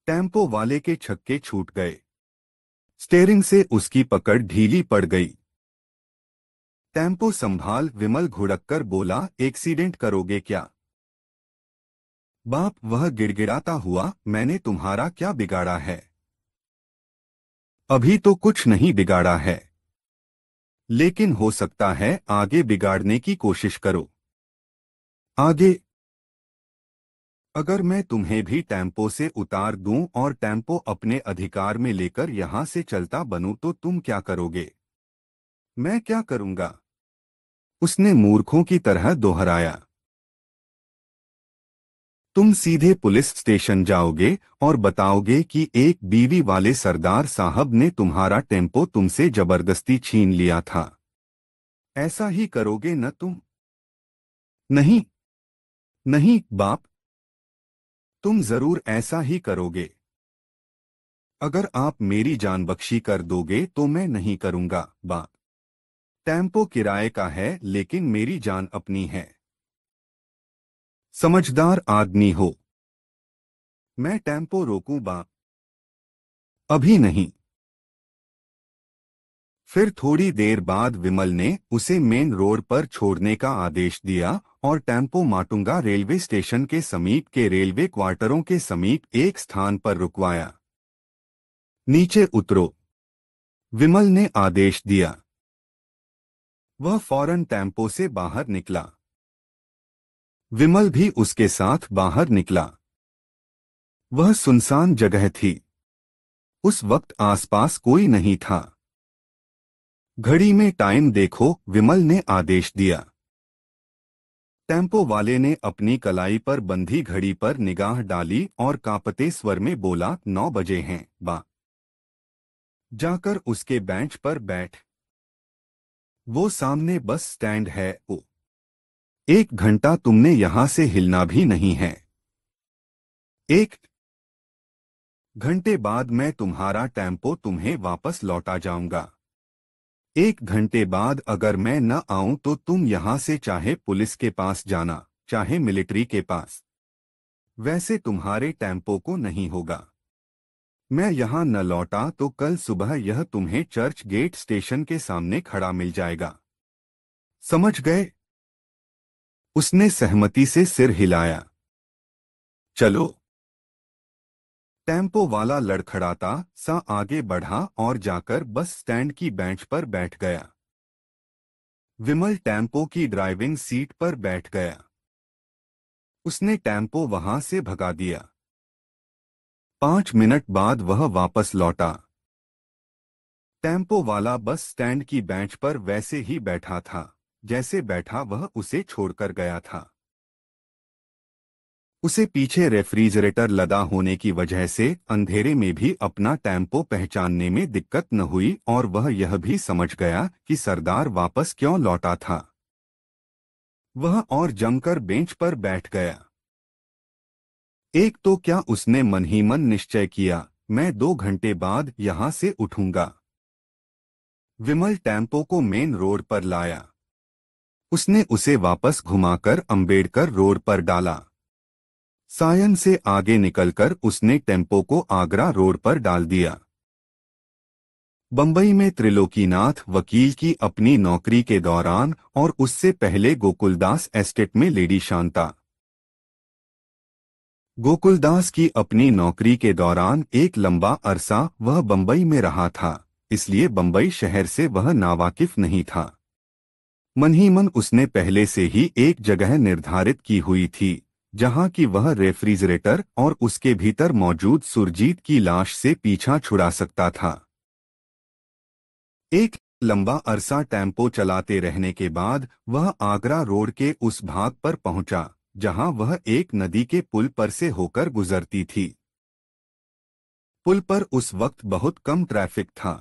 टेम्पो वाले के छक्के छूट गए स्टेयरिंग से उसकी पकड़ ढीली पड़ गई टेम्पो संभाल विमल घुड़ककर बोला एक्सीडेंट करोगे क्या बाप वह गिड़गिड़ाता हुआ मैंने तुम्हारा क्या बिगाड़ा है अभी तो कुछ नहीं बिगाड़ा है लेकिन हो सकता है आगे बिगाड़ने की कोशिश करो आगे अगर मैं तुम्हें भी टेम्पो से उतार दूं और टेम्पो अपने अधिकार में लेकर यहां से चलता बनूं तो तुम क्या करोगे मैं क्या करूंगा उसने मूर्खों की तरह दोहराया तुम सीधे पुलिस स्टेशन जाओगे और बताओगे कि एक बीवी वाले सरदार साहब ने तुम्हारा टेम्पो तुमसे जबरदस्ती छीन लिया था ऐसा ही करोगे न तुम नहीं नहीं बाप तुम जरूर ऐसा ही करोगे अगर आप मेरी जान बख्शी कर दोगे तो मैं नहीं करूंगा बा टेम्पो किराए का है लेकिन मेरी जान अपनी है समझदार आदमी हो मैं टेम्पो रोकूं बा अभी नहीं फिर थोड़ी देर बाद विमल ने उसे मेन रोड पर छोड़ने का आदेश दिया और टेम्पो माटुंगा रेलवे स्टेशन के समीप के रेलवे क्वार्टरों के समीप एक स्थान पर रुकवाया नीचे उतरो विमल ने आदेश दिया वह फौरन टेम्पो से बाहर निकला विमल भी उसके साथ बाहर निकला वह सुनसान जगह थी उस वक्त आसपास कोई नहीं था घड़ी में टाइम देखो विमल ने आदेश दिया टेम्पो वाले ने अपनी कलाई पर बंधी घड़ी पर निगाह डाली और कापते स्वर में बोला नौ बजे हैं बा जाकर उसके बेंच पर बैठ वो सामने बस स्टैंड है ओ एक घंटा तुमने यहां से हिलना भी नहीं है एक घंटे बाद मैं तुम्हारा टेम्पो तुम्हें वापस लौटा जाऊंगा एक घंटे बाद अगर मैं न आऊं तो तुम यहां से चाहे पुलिस के पास जाना चाहे मिलिट्री के पास वैसे तुम्हारे टेम्पो को नहीं होगा मैं यहां न लौटा तो कल सुबह यह तुम्हें चर्च गेट स्टेशन के सामने खड़ा मिल जाएगा समझ गए उसने सहमति से सिर हिलाया चलो टेम्पो वाला लड़खड़ाता सा आगे बढ़ा और जाकर बस स्टैंड की बेंच पर बैठ गया विमल टेम्पो की ड्राइविंग सीट पर बैठ गया उसने टेम्पो वहां से भगा दिया पांच मिनट बाद वह वापस लौटा टेम्पो वाला बस स्टैंड की बेंच पर वैसे ही बैठा था जैसे बैठा वह उसे छोड़कर गया था उसे पीछे रेफ्रिजरेटर लदा होने की वजह से अंधेरे में भी अपना टैंपो पहचानने में दिक्कत न हुई और वह यह भी समझ गया कि सरदार वापस क्यों लौटा था वह और जमकर बेंच पर बैठ गया एक तो क्या उसने मन ही मन निश्चय किया मैं दो घंटे बाद यहां से उठूंगा विमल टैंपो को मेन रोड पर लाया उसने उसे वापस घुमाकर अंबेडकर रोड पर डाला सायन से आगे निकलकर उसने टेम्पो को आगरा रोड पर डाल दिया बंबई में त्रिलोकीनाथ वकील की अपनी नौकरी के दौरान और उससे पहले गोकुलदास एस्टेट में लेडी शांता गोकुलदास की अपनी नौकरी के दौरान एक लंबा अरसा वह बंबई में रहा था इसलिए बंबई शहर से वह नावाकिफ नहीं था मन ही मन उसने पहले से ही एक जगह निर्धारित की हुई थी जहां की वह रेफ्रिजरेटर और उसके भीतर मौजूद सुरजीत की लाश से पीछा छुड़ा सकता था एक लंबा अरसा टेम्पो चलाते रहने के बाद वह आगरा रोड के उस भाग पर पहुंचा जहां वह एक नदी के पुल पर से होकर गुजरती थी पुल पर उस वक्त बहुत कम ट्रैफिक था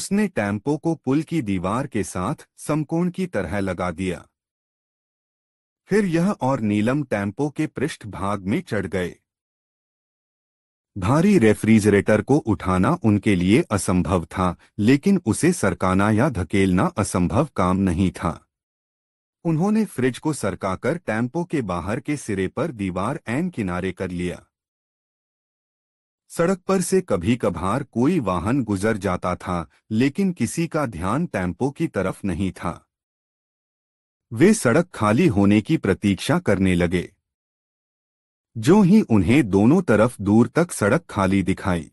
उसने टेम्पो को पुल की दीवार के साथ समकोण की तरह लगा दिया फिर यह और नीलम टैंपो के पृष्ठ भाग में चढ़ गए भारी रेफ्रिजरेटर को उठाना उनके लिए असंभव था लेकिन उसे सरकाना या धकेलना असंभव काम नहीं था उन्होंने फ्रिज को सरकाकर टैंपो के बाहर के सिरे पर दीवार एन किनारे कर लिया सड़क पर से कभी कभार कोई वाहन गुजर जाता था लेकिन किसी का ध्यान टैंपो की तरफ नहीं था वे सड़क खाली होने की प्रतीक्षा करने लगे जो ही उन्हें दोनों तरफ दूर तक सड़क खाली दिखाई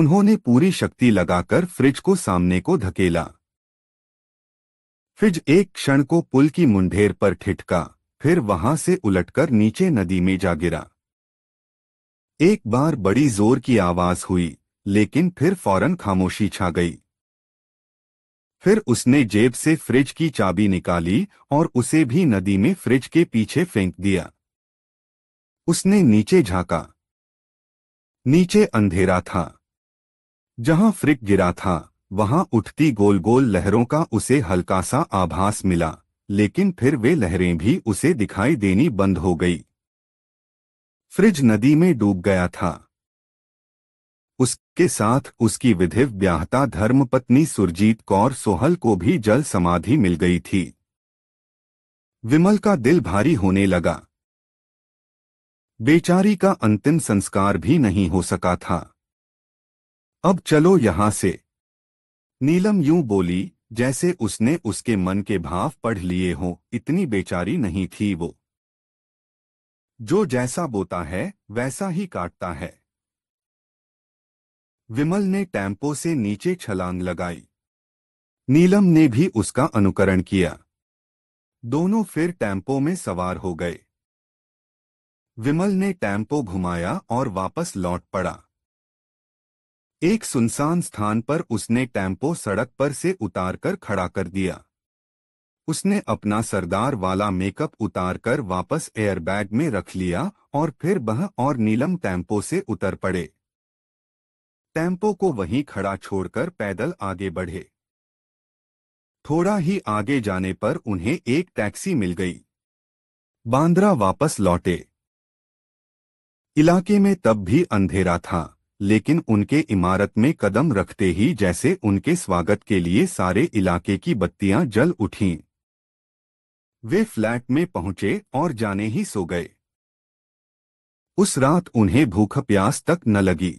उन्होंने पूरी शक्ति लगाकर फ्रिज को सामने को धकेला फ्रिज एक क्षण को पुल की मुंडेर पर ठिठका फिर वहां से उलटकर नीचे नदी में जा गिरा एक बार बड़ी जोर की आवाज हुई लेकिन फिर फौरन खामोशी छा गई फिर उसने जेब से फ्रिज की चाबी निकाली और उसे भी नदी में फ्रिज के पीछे फेंक दिया उसने नीचे झांका नीचे अंधेरा था जहां फ्रिज गिरा था वहां उठती गोल गोल लहरों का उसे हल्का सा आभास मिला लेकिन फिर वे लहरें भी उसे दिखाई देनी बंद हो गई फ्रिज नदी में डूब गया था उसके साथ उसकी विधिव ब्याहता धर्मपत्नी सुरजीत कौर सोहल को भी जल समाधि मिल गई थी विमल का दिल भारी होने लगा बेचारी का अंतिम संस्कार भी नहीं हो सका था अब चलो यहां से नीलम यूं बोली जैसे उसने उसके मन के भाव पढ़ लिए हो इतनी बेचारी नहीं थी वो जो जैसा बोता है वैसा ही काटता है विमल ने टेम्पो से नीचे छलांग लगाई नीलम ने भी उसका अनुकरण किया दोनों फिर टेम्पो में सवार हो गए विमल ने टेम्पो घुमाया और वापस लौट पड़ा एक सुनसान स्थान पर उसने टेम्पो सड़क पर से उतारकर खड़ा कर दिया उसने अपना सरदार वाला मेकअप उतारकर वापस एयरबैग में रख लिया और फिर वह और नीलम टेम्पो से उतर पड़े टेम्पो को वहीं खड़ा छोड़कर पैदल आगे बढ़े थोड़ा ही आगे जाने पर उन्हें एक टैक्सी मिल गई बांद्रा वापस लौटे इलाके में तब भी अंधेरा था लेकिन उनके इमारत में कदम रखते ही जैसे उनके स्वागत के लिए सारे इलाके की बत्तियां जल उठीं वे फ्लैट में पहुंचे और जाने ही सो गए उस रात उन्हें भूख प्यास तक न लगी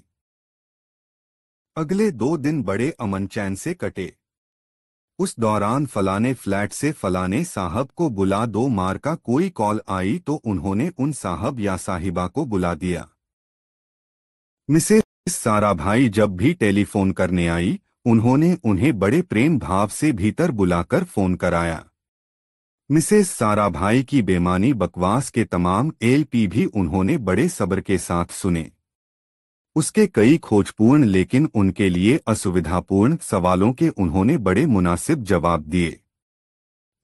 अगले दो दिन बड़े अमन चैन से कटे उस दौरान फलाने फ्लैट से फलाने साहब को बुला दो मार का कोई कॉल आई तो उन्होंने उन साहब या साहिबा को बुला दिया मिसेस सारा भाई जब भी टेलीफोन करने आई उन्होंने उन्हें बड़े प्रेम भाव से भीतर बुलाकर फोन कराया मिसेस सारा भाई की बेमानी बकवास के तमाम एलपी भी उन्होंने बड़े सब्र के साथ सुने उसके कई खोजपूर्ण लेकिन उनके लिए असुविधापूर्ण सवालों के उन्होंने बड़े मुनासिब जवाब दिए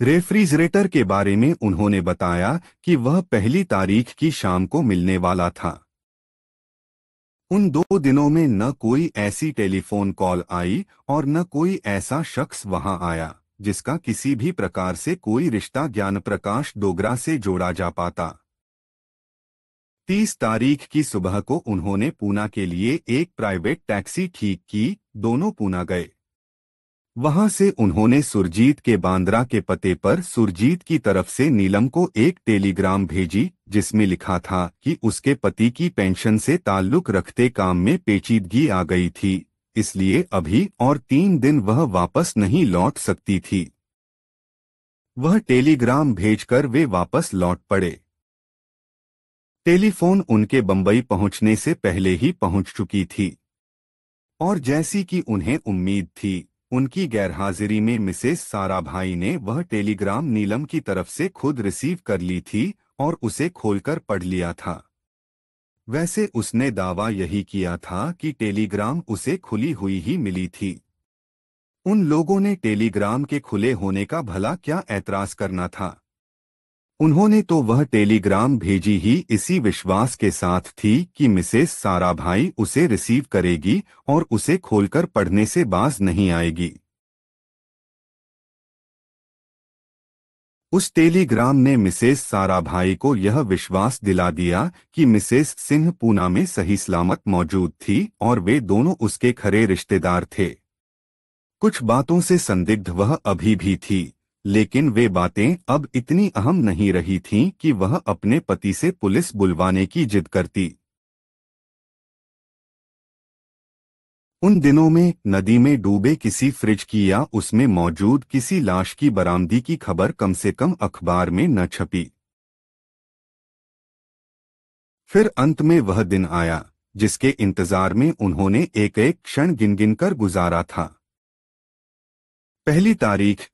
रेफ्रिजरेटर के बारे में उन्होंने बताया कि वह पहली तारीख की शाम को मिलने वाला था उन दो दिनों में न कोई ऐसी टेलीफोन कॉल आई और न कोई ऐसा शख्स वहां आया जिसका किसी भी प्रकार से कोई रिश्ता ज्ञान प्रकाश डोगरा से जोड़ा जा पाता तीस तारीख की सुबह को उन्होंने पूना के लिए एक प्राइवेट टैक्सी ठीक की दोनों पूना गए वहां से उन्होंने सुरजीत के बांद्रा के पते पर सुरजीत की तरफ से नीलम को एक टेलीग्राम भेजी जिसमें लिखा था कि उसके पति की पेंशन से ताल्लुक रखते काम में पेचीदगी आ गई थी इसलिए अभी और तीन दिन वह वापस नहीं लौट सकती थी वह टेलीग्राम भेजकर वे वापस लौट पड़े टेलीफोन उनके बंबई पहुंचने से पहले ही पहुंच चुकी थी और जैसी कि उन्हें उम्मीद थी उनकी गैरहाजिरी में मिसेस साराभाई ने वह टेलीग्राम नीलम की तरफ से खुद रिसीव कर ली थी और उसे खोलकर पढ़ लिया था वैसे उसने दावा यही किया था कि टेलीग्राम उसे खुली हुई ही मिली थी उन लोगों ने टेलीग्राम के खुले होने का भला क्या ऐतराज करना था उन्होंने तो वह टेलीग्राम भेजी ही इसी विश्वास के साथ थी कि मिसेस सारा भाई उसे रिसीव करेगी और उसे खोलकर पढ़ने से बाज नहीं आएगी उस टेलीग्राम ने मिसेस साराभाई को यह विश्वास दिला दिया कि मिसेस सिंह पूना में सही सलामत मौजूद थी और वे दोनों उसके खरे रिश्तेदार थे कुछ बातों से संदिग्ध वह अभी भी थी लेकिन वे बातें अब इतनी अहम नहीं रही थीं कि वह अपने पति से पुलिस बुलवाने की जिद करती उन दिनों में नदी में डूबे किसी फ्रिज की या उसमें मौजूद किसी लाश की बरामदी की खबर कम से कम अखबार में न छपी फिर अंत में वह दिन आया जिसके इंतजार में उन्होंने एक एक क्षण गिन गिन कर गुजारा था पहली तारीख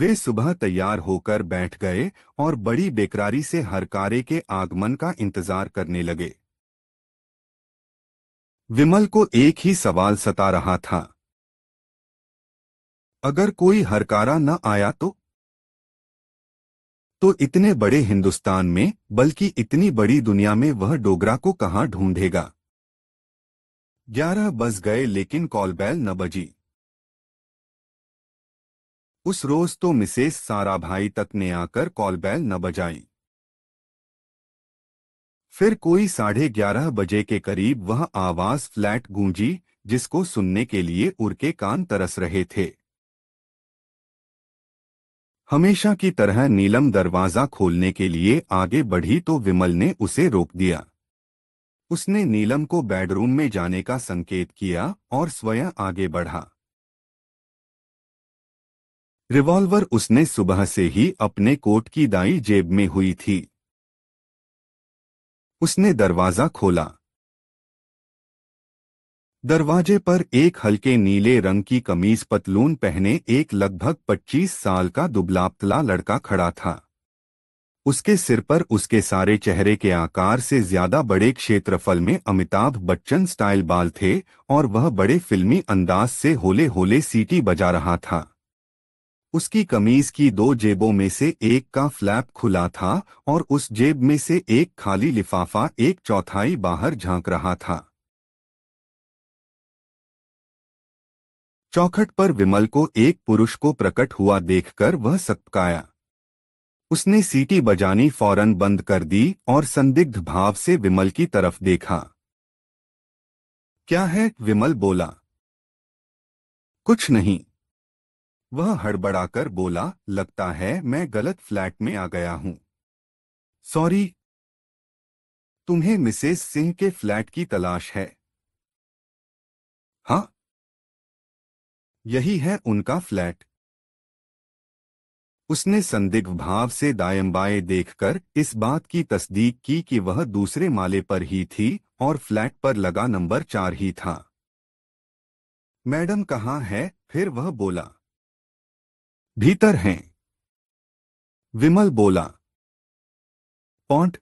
वे सुबह तैयार होकर बैठ गए और बड़ी बेकरारी से हरकारे के आगमन का इंतजार करने लगे विमल को एक ही सवाल सता रहा था अगर कोई हरकारा न आया तो तो इतने बड़े हिंदुस्तान में बल्कि इतनी बड़ी दुनिया में वह डोगरा को कहां ढूंढेगा ग्यारह बज गए लेकिन कॉल बैल न बजी उस रोज तो मिसेस भाई तक ने आकर कॉल बैल न बजाई फिर कोई साढ़े ग्यारह बजे के करीब वह आवाज फ्लैट गूंजी जिसको सुनने के लिए उड़के कान तरस रहे थे हमेशा की तरह नीलम दरवाजा खोलने के लिए आगे बढ़ी तो विमल ने उसे रोक दिया उसने नीलम को बेडरूम में जाने का संकेत किया और स्वयं आगे बढ़ा रिवॉल्वर उसने सुबह से ही अपने कोट की दाई जेब में हुई थी उसने दरवाजा खोला दरवाजे पर एक हल्के नीले रंग की कमीज पतलून पहने एक लगभग 25 साल का दुबलापतला लड़का खड़ा था उसके सिर पर उसके सारे चेहरे के आकार से ज्यादा बड़े क्षेत्रफल में अमिताभ बच्चन स्टाइल बाल थे और वह बड़े फिल्मी अंदाज से होले होले सीटी बजा रहा था उसकी कमीज की दो जेबों में से एक का फ्लैप खुला था और उस जेब में से एक खाली लिफाफा एक चौथाई बाहर झांक रहा था चौखट पर विमल को एक पुरुष को प्रकट हुआ देखकर वह सकपकाया उसने सीटी बजानी फौरन बंद कर दी और संदिग्ध भाव से विमल की तरफ देखा क्या है विमल बोला कुछ नहीं वह हड़बड़ाकर बोला लगता है मैं गलत फ्लैट में आ गया हूं सॉरी तुम्हें मिसेस सिंह के फ्लैट की तलाश है हाँ यही है उनका फ्लैट उसने संदिग्ध भाव से दायम देखकर इस बात की तस्दीक की कि वह दूसरे माले पर ही थी और फ्लैट पर लगा नंबर चार ही था मैडम कहाँ है फिर वह बोला भीतर हैं विमल बोला पॉन्ट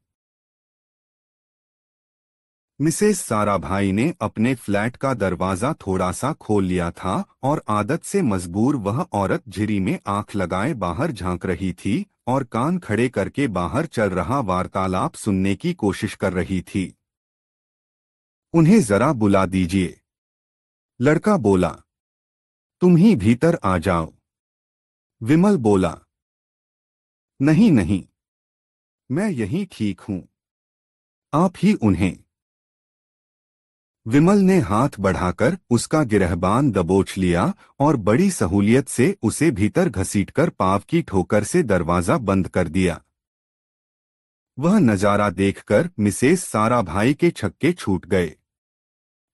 मिसेस साराभाई ने अपने फ्लैट का दरवाजा थोड़ा सा खोल लिया था और आदत से मजबूर वह औरत झिरी में आंख लगाए बाहर झांक रही थी और कान खड़े करके बाहर चल रहा वार्तालाप सुनने की कोशिश कर रही थी उन्हें जरा बुला दीजिए लड़का बोला तुम ही भीतर आ जाओ विमल बोला नहीं नहीं मैं यहीं ठीक हूं आप ही उन्हें विमल ने हाथ बढ़ाकर उसका गिरहबान दबोच लिया और बड़ी सहूलियत से उसे भीतर घसीटकर पाव की ठोकर से दरवाजा बंद कर दिया वह नजारा देखकर मिसेस सारा भाई के छक्के छूट गए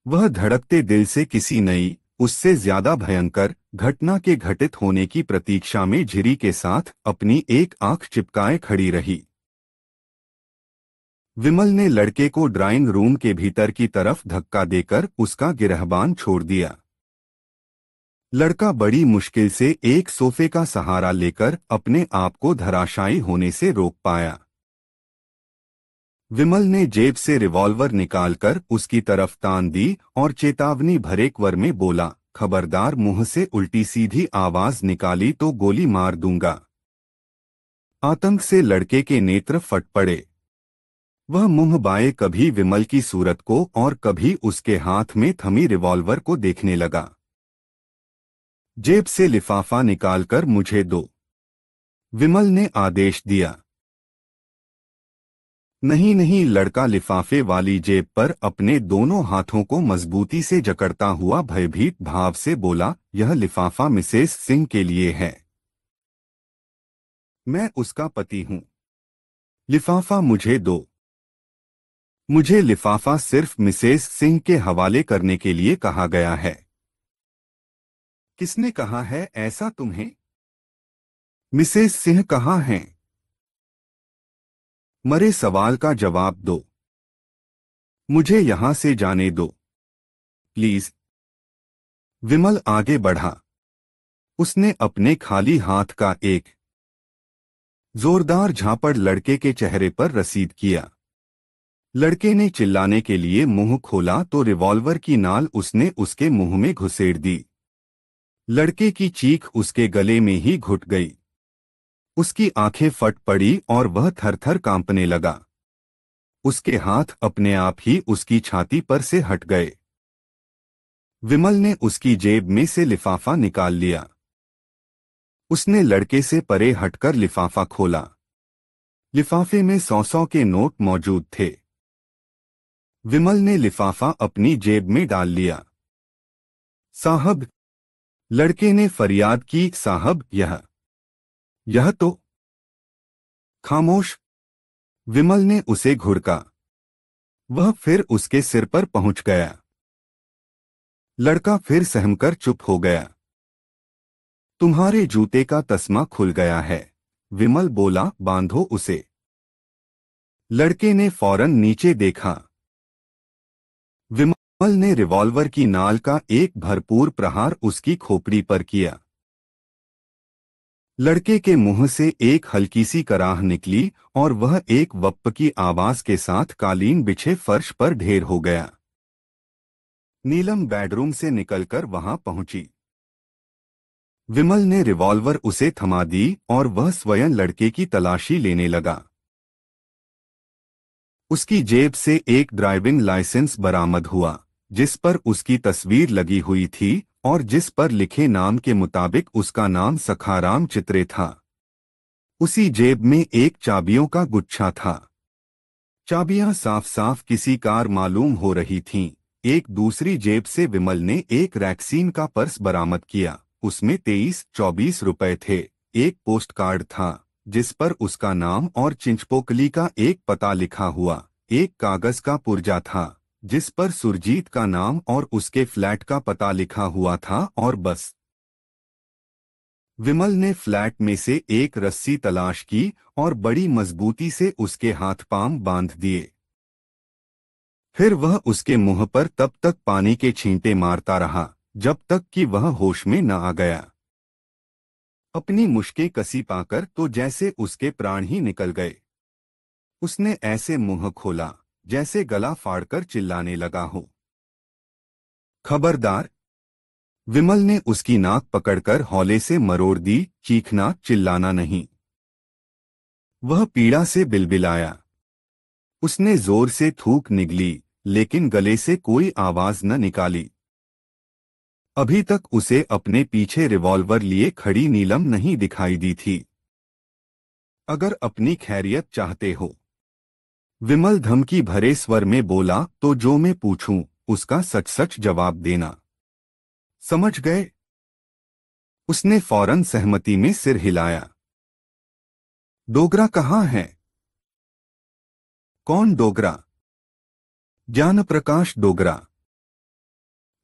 वह धड़कते दिल से किसी नई उससे ज्यादा भयंकर घटना के घटित होने की प्रतीक्षा में झिरी के साथ अपनी एक आंख चिपकाए खड़ी रही विमल ने लड़के को ड्राइंग रूम के भीतर की तरफ धक्का देकर उसका गिरहबान छोड़ दिया लड़का बड़ी मुश्किल से एक सोफे का सहारा लेकर अपने आप को धराशायी होने से रोक पाया विमल ने जेब से रिवॉल्वर निकालकर उसकी तरफ तान दी और चेतावनी भरे क्वर में बोला खबरदार मुंह से उल्टी सीधी आवाज निकाली तो गोली मार दूंगा आतंक से लड़के के नेत्र फट पड़े वह मुंह बाए कभी विमल की सूरत को और कभी उसके हाथ में थमी रिवॉल्वर को देखने लगा जेब से लिफाफा निकालकर मुझे दो विमल ने आदेश दिया नहीं नहीं लड़का लिफाफे वाली जेब पर अपने दोनों हाथों को मजबूती से जकड़ता हुआ भयभीत भाव से बोला यह लिफाफा मिसेस सिंह के लिए है मैं उसका पति हूं लिफाफा मुझे दो मुझे लिफाफा सिर्फ मिसेस सिंह के हवाले करने के लिए कहा गया है किसने कहा है ऐसा तुम्हें मिसेस सिंह कहाँ हैं मरे सवाल का जवाब दो मुझे यहां से जाने दो प्लीज विमल आगे बढ़ा उसने अपने खाली हाथ का एक जोरदार झापड़ लड़के के चेहरे पर रसीद किया लड़के ने चिल्लाने के लिए मुंह खोला तो रिवॉल्वर की नाल उसने उसके मुंह में घुसेड़ दी लड़के की चीख उसके गले में ही घुट गई उसकी आंखें फट पड़ी और वह थरथर कांपने लगा उसके हाथ अपने आप ही उसकी छाती पर से हट गए विमल ने उसकी जेब में से लिफाफा निकाल लिया उसने लड़के से परे हटकर लिफाफा खोला लिफाफे में सौ सौ के नोट मौजूद थे विमल ने लिफाफा अपनी जेब में डाल लिया साहब लड़के ने फरियाद की साहब यह यह तो खामोश विमल ने उसे घुड़का वह फिर उसके सिर पर पहुंच गया लड़का फिर सहमकर चुप हो गया तुम्हारे जूते का तस्मा खुल गया है विमल बोला बांधो उसे लड़के ने फौरन नीचे देखा विमल ने रिवॉल्वर की नाल का एक भरपूर प्रहार उसकी खोपड़ी पर किया लड़के के मुंह से एक हल्की सी कराह निकली और वह एक वप्प की आवाज के साथ कालीन बिछे फर्श पर ढेर हो गया नीलम बेडरूम से निकलकर वहां पहुंची विमल ने रिवॉल्वर उसे थमा दी और वह स्वयं लड़के की तलाशी लेने लगा उसकी जेब से एक ड्राइविंग लाइसेंस बरामद हुआ जिस पर उसकी तस्वीर लगी हुई थी और जिस पर लिखे नाम के मुताबिक उसका नाम सखाराम चित्रे था उसी जेब में एक चाबियों का गुच्छा था चाबियां साफ साफ किसी कार मालूम हो रही थीं। एक दूसरी जेब से विमल ने एक रैक्सीन का पर्स बरामद किया उसमें तेईस चौबीस रुपए थे एक पोस्टकार्ड था जिस पर उसका नाम और चिंचपोकली का एक पता लिखा हुआ एक कागज का पुर्जा था जिस पर सुरजीत का नाम और उसके फ्लैट का पता लिखा हुआ था और बस विमल ने फ्लैट में से एक रस्सी तलाश की और बड़ी मजबूती से उसके हाथ पाम बांध दिए फिर वह उसके मुंह पर तब तक पानी के छींटे मारता रहा जब तक कि वह होश में न आ गया अपनी मुश्के कसी पाकर तो जैसे उसके प्राण ही निकल गए उसने ऐसे मुंह खोला जैसे गला फाड़कर चिल्लाने लगा हो खबरदार विमल ने उसकी नाक पकड़कर हौले से मरोड़ दी चीखना चिल्लाना नहीं वह पीड़ा से बिलबिलाया उसने जोर से थूक निगली लेकिन गले से कोई आवाज न निकाली अभी तक उसे अपने पीछे रिवॉल्वर लिए खड़ी नीलम नहीं दिखाई दी थी अगर अपनी खैरियत चाहते हो विमल धमकी भरे स्वर में बोला तो जो मैं पूछूं उसका सच सच जवाब देना समझ गए उसने फौरन सहमति में सिर हिलाया डोगरा कहाँ है कौन डोगरा ज्ञान प्रकाश डोगरा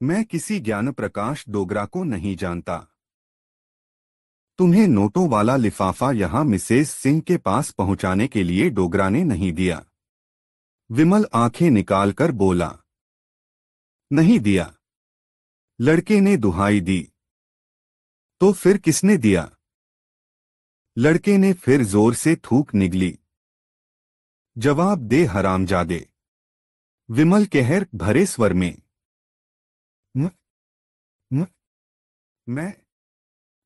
मैं किसी ज्ञान प्रकाश डोगरा को नहीं जानता तुम्हें नोटों वाला लिफाफा यहां मिसेस सिंह के पास पहुंचाने के लिए डोगरा ने नहीं दिया विमल आंखें निकालकर बोला नहीं दिया लड़के ने दुहाई दी तो फिर किसने दिया लड़के ने फिर जोर से थूक निगली जवाब दे हरामजादे विमल कहर भरे स्वर में मैं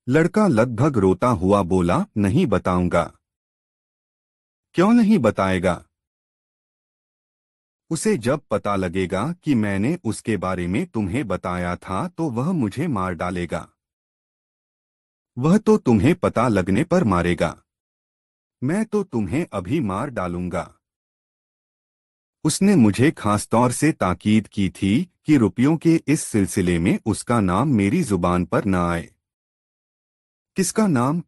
लड़का लगभग रोता हुआ बोला नहीं बताऊंगा क्यों नहीं बताएगा उसे जब पता लगेगा कि मैंने उसके बारे में तुम्हें बताया था तो वह मुझे मार डालेगा वह तो तुम्हें पता लगने पर मारेगा मैं तो तुम्हें अभी मार डालूंगा उसने मुझे खास तौर से ताकीद की थी कि रुपयों के इस सिलसिले में उसका नाम मेरी जुबान पर न आए किसका नाम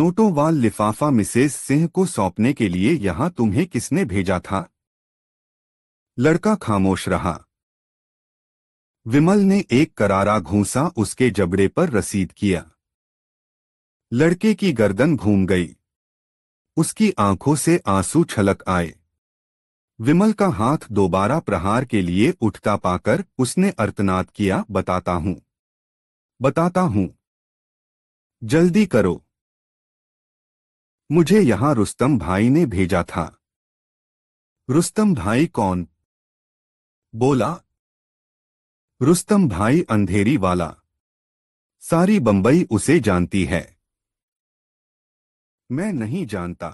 नोटों वाल लिफाफा मिसेस सिंह को सौंपने के लिए यहां तुम्हें किसने भेजा था लड़का खामोश रहा विमल ने एक करारा घूसा उसके जबड़े पर रसीद किया लड़के की गर्दन घूम गई उसकी आंखों से आंसू छलक आए विमल का हाथ दोबारा प्रहार के लिए उठता पाकर उसने अर्तनाद किया बताता हूं बताता हूं जल्दी करो मुझे यहां रुस्तम भाई ने भेजा था रुस्तम भाई कौन बोला रुस्तम भाई अंधेरी वाला सारी बंबई उसे जानती है मैं नहीं जानता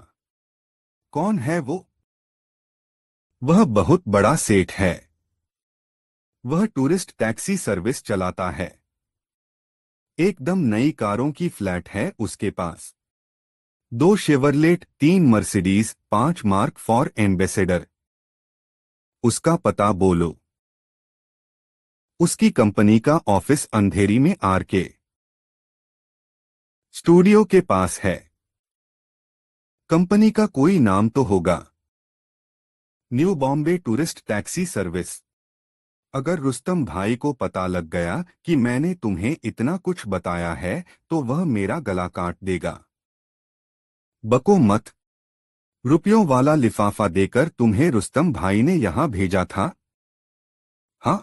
कौन है वो वह बहुत बड़ा सेठ है वह टूरिस्ट टैक्सी सर्विस चलाता है एकदम नई कारों की फ्लैट है उसके पास दो शेवरलेट तीन मर्सिडीज पांच मार्क फॉर एम्बेसेडर उसका पता बोलो उसकी कंपनी का ऑफिस अंधेरी में आर के स्टूडियो के पास है कंपनी का कोई नाम तो होगा New Bombay tourist taxi service अगर रुस्तम भाई को पता लग गया कि मैंने तुम्हें इतना कुछ बताया है तो वह मेरा गला काट देगा बको मत रुपयों वाला लिफाफा देकर तुम्हें रुस्तम भाई ने यहां भेजा था हाँ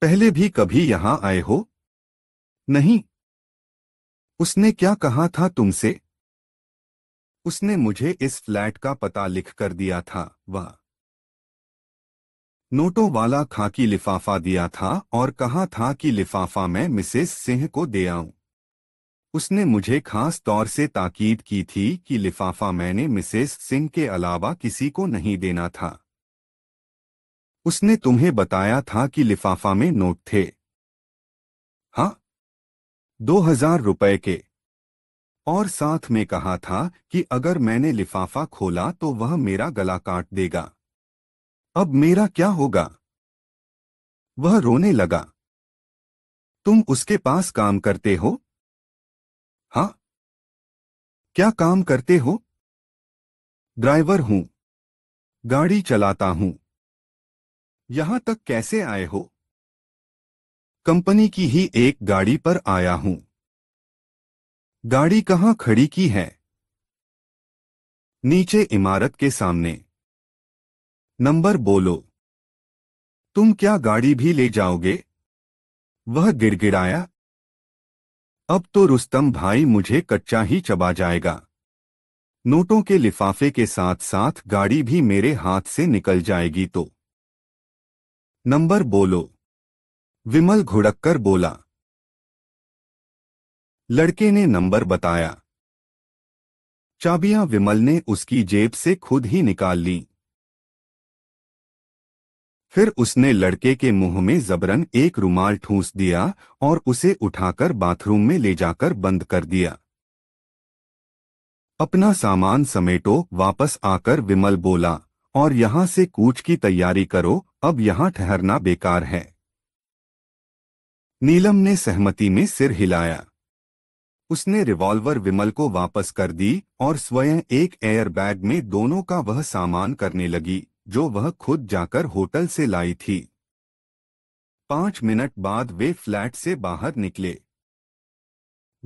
पहले भी कभी यहां आए हो नहीं उसने क्या कहा था तुमसे उसने मुझे इस फ्लैट का पता लिख कर दिया था वह नोटों वाला खाकी लिफाफा दिया था और कहा था कि लिफाफा मैं मिसेस सिंह को दे आऊं उसने मुझे खास तौर से ताकीद की थी कि लिफाफा मैंने मिसेस सिंह के अलावा किसी को नहीं देना था उसने तुम्हें बताया था कि लिफाफा में नोट थे हाँ दो हजार रुपये के और साथ में कहा था कि अगर मैंने लिफाफा खोला तो वह मेरा गला काट देगा अब मेरा क्या होगा वह रोने लगा तुम उसके पास काम करते हो क्या काम करते हो ड्राइवर हूं गाड़ी चलाता हूं यहां तक कैसे आए हो कंपनी की ही एक गाड़ी पर आया हूं गाड़ी कहाँ खड़ी की है नीचे इमारत के सामने नंबर बोलो तुम क्या गाड़ी भी ले जाओगे वह गिड़गिड़ाया अब तो रुस्तम भाई मुझे कच्चा ही चबा जाएगा नोटों के लिफाफे के साथ साथ गाड़ी भी मेरे हाथ से निकल जाएगी तो नंबर बोलो विमल घुड़क कर बोला लड़के ने नंबर बताया चाबियां विमल ने उसकी जेब से खुद ही निकाल ली फिर उसने लड़के के मुंह में जबरन एक रुमाल ठूंस दिया और उसे उठाकर बाथरूम में ले जाकर बंद कर दिया अपना सामान समेटो वापस आकर विमल बोला और यहां से कूच की तैयारी करो अब यहां ठहरना बेकार है नीलम ने सहमति में सिर हिलाया उसने रिवॉल्वर विमल को वापस कर दी और स्वयं एक एयरबैग में दोनों का वह सामान करने लगी जो वह खुद जाकर होटल से लाई थी पांच मिनट बाद वे फ्लैट से बाहर निकले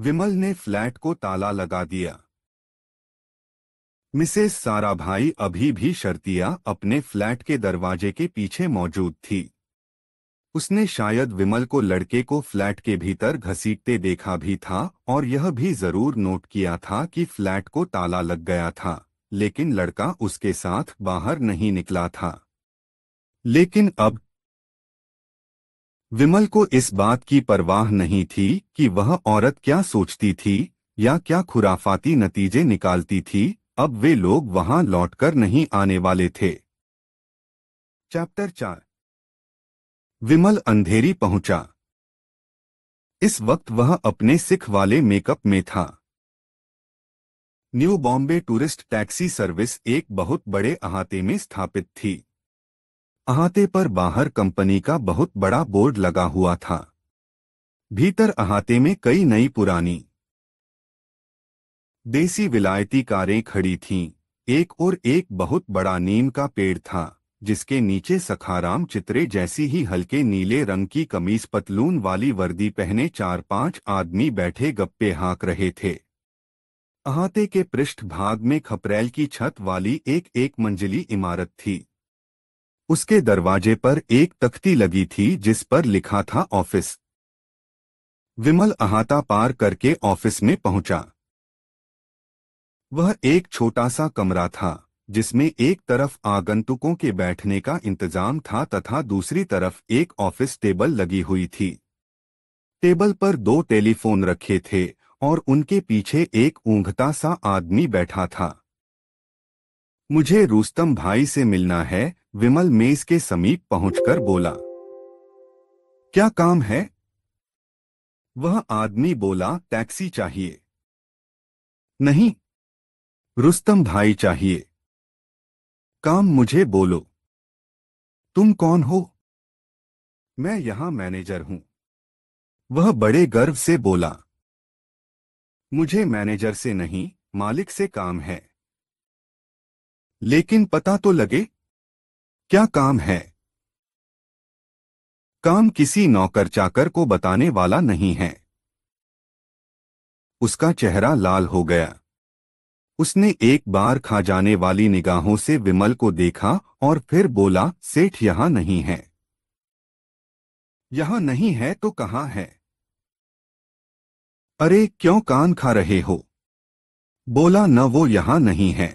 विमल ने फ्लैट को ताला लगा दिया मिसेस साराभाई अभी भी शर्तिया अपने फ्लैट के दरवाजे के पीछे मौजूद थी उसने शायद विमल को लड़के को फ्लैट के भीतर घसीटते देखा भी था और यह भी जरूर नोट किया था कि फ्लैट को ताला लग गया था लेकिन लड़का उसके साथ बाहर नहीं निकला था लेकिन अब विमल को इस बात की परवाह नहीं थी कि वह औरत क्या सोचती थी या क्या खुराफाती नतीजे निकालती थी अब वे लोग वहां लौटकर नहीं आने वाले थे चैप्टर चार विमल अंधेरी पहुंचा इस वक्त वह अपने सिख वाले मेकअप में था New Bombay tourist taxi service एक बहुत बड़े अहाते में स्थापित थी अहाते पर बाहर कंपनी का बहुत बड़ा बोर्ड लगा हुआ था भीतर अहाते में कई नई पुरानी देसी विलायती कारें खड़ी थीं एक और एक बहुत बड़ा नीम का पेड़ था जिसके नीचे सखाराम चित्रे जैसी ही हल्के नीले रंग की कमीज पतलून वाली वर्दी पहने चार पांच आदमी बैठे गप्पे हाँक रहे थे अहाते के पृष्ठभाग में खपरेल की छत वाली एक एक मंजिली इमारत थी उसके दरवाजे पर एक तख्ती लगी थी जिस पर लिखा था ऑफिस विमल अहाता पार करके ऑफिस में पहुंचा वह एक छोटा सा कमरा था जिसमें एक तरफ आगंतुकों के बैठने का इंतजाम था तथा दूसरी तरफ एक ऑफिस टेबल लगी हुई थी टेबल पर दो टेलीफोन रखे थे और उनके पीछे एक ऊंघता सा आदमी बैठा था मुझे रूस्तम भाई से मिलना है विमल मेज के समीप पहुंचकर बोला क्या काम है वह आदमी बोला टैक्सी चाहिए नहीं रुस्तम भाई चाहिए काम मुझे बोलो तुम कौन हो मैं यहां मैनेजर हूं वह बड़े गर्व से बोला मुझे मैनेजर से नहीं मालिक से काम है लेकिन पता तो लगे क्या काम है काम किसी नौकर चाकर को बताने वाला नहीं है उसका चेहरा लाल हो गया उसने एक बार खा जाने वाली निगाहों से विमल को देखा और फिर बोला सेठ यहां नहीं है यहां नहीं है तो कहां है अरे क्यों कान खा रहे हो बोला न वो यहां नहीं है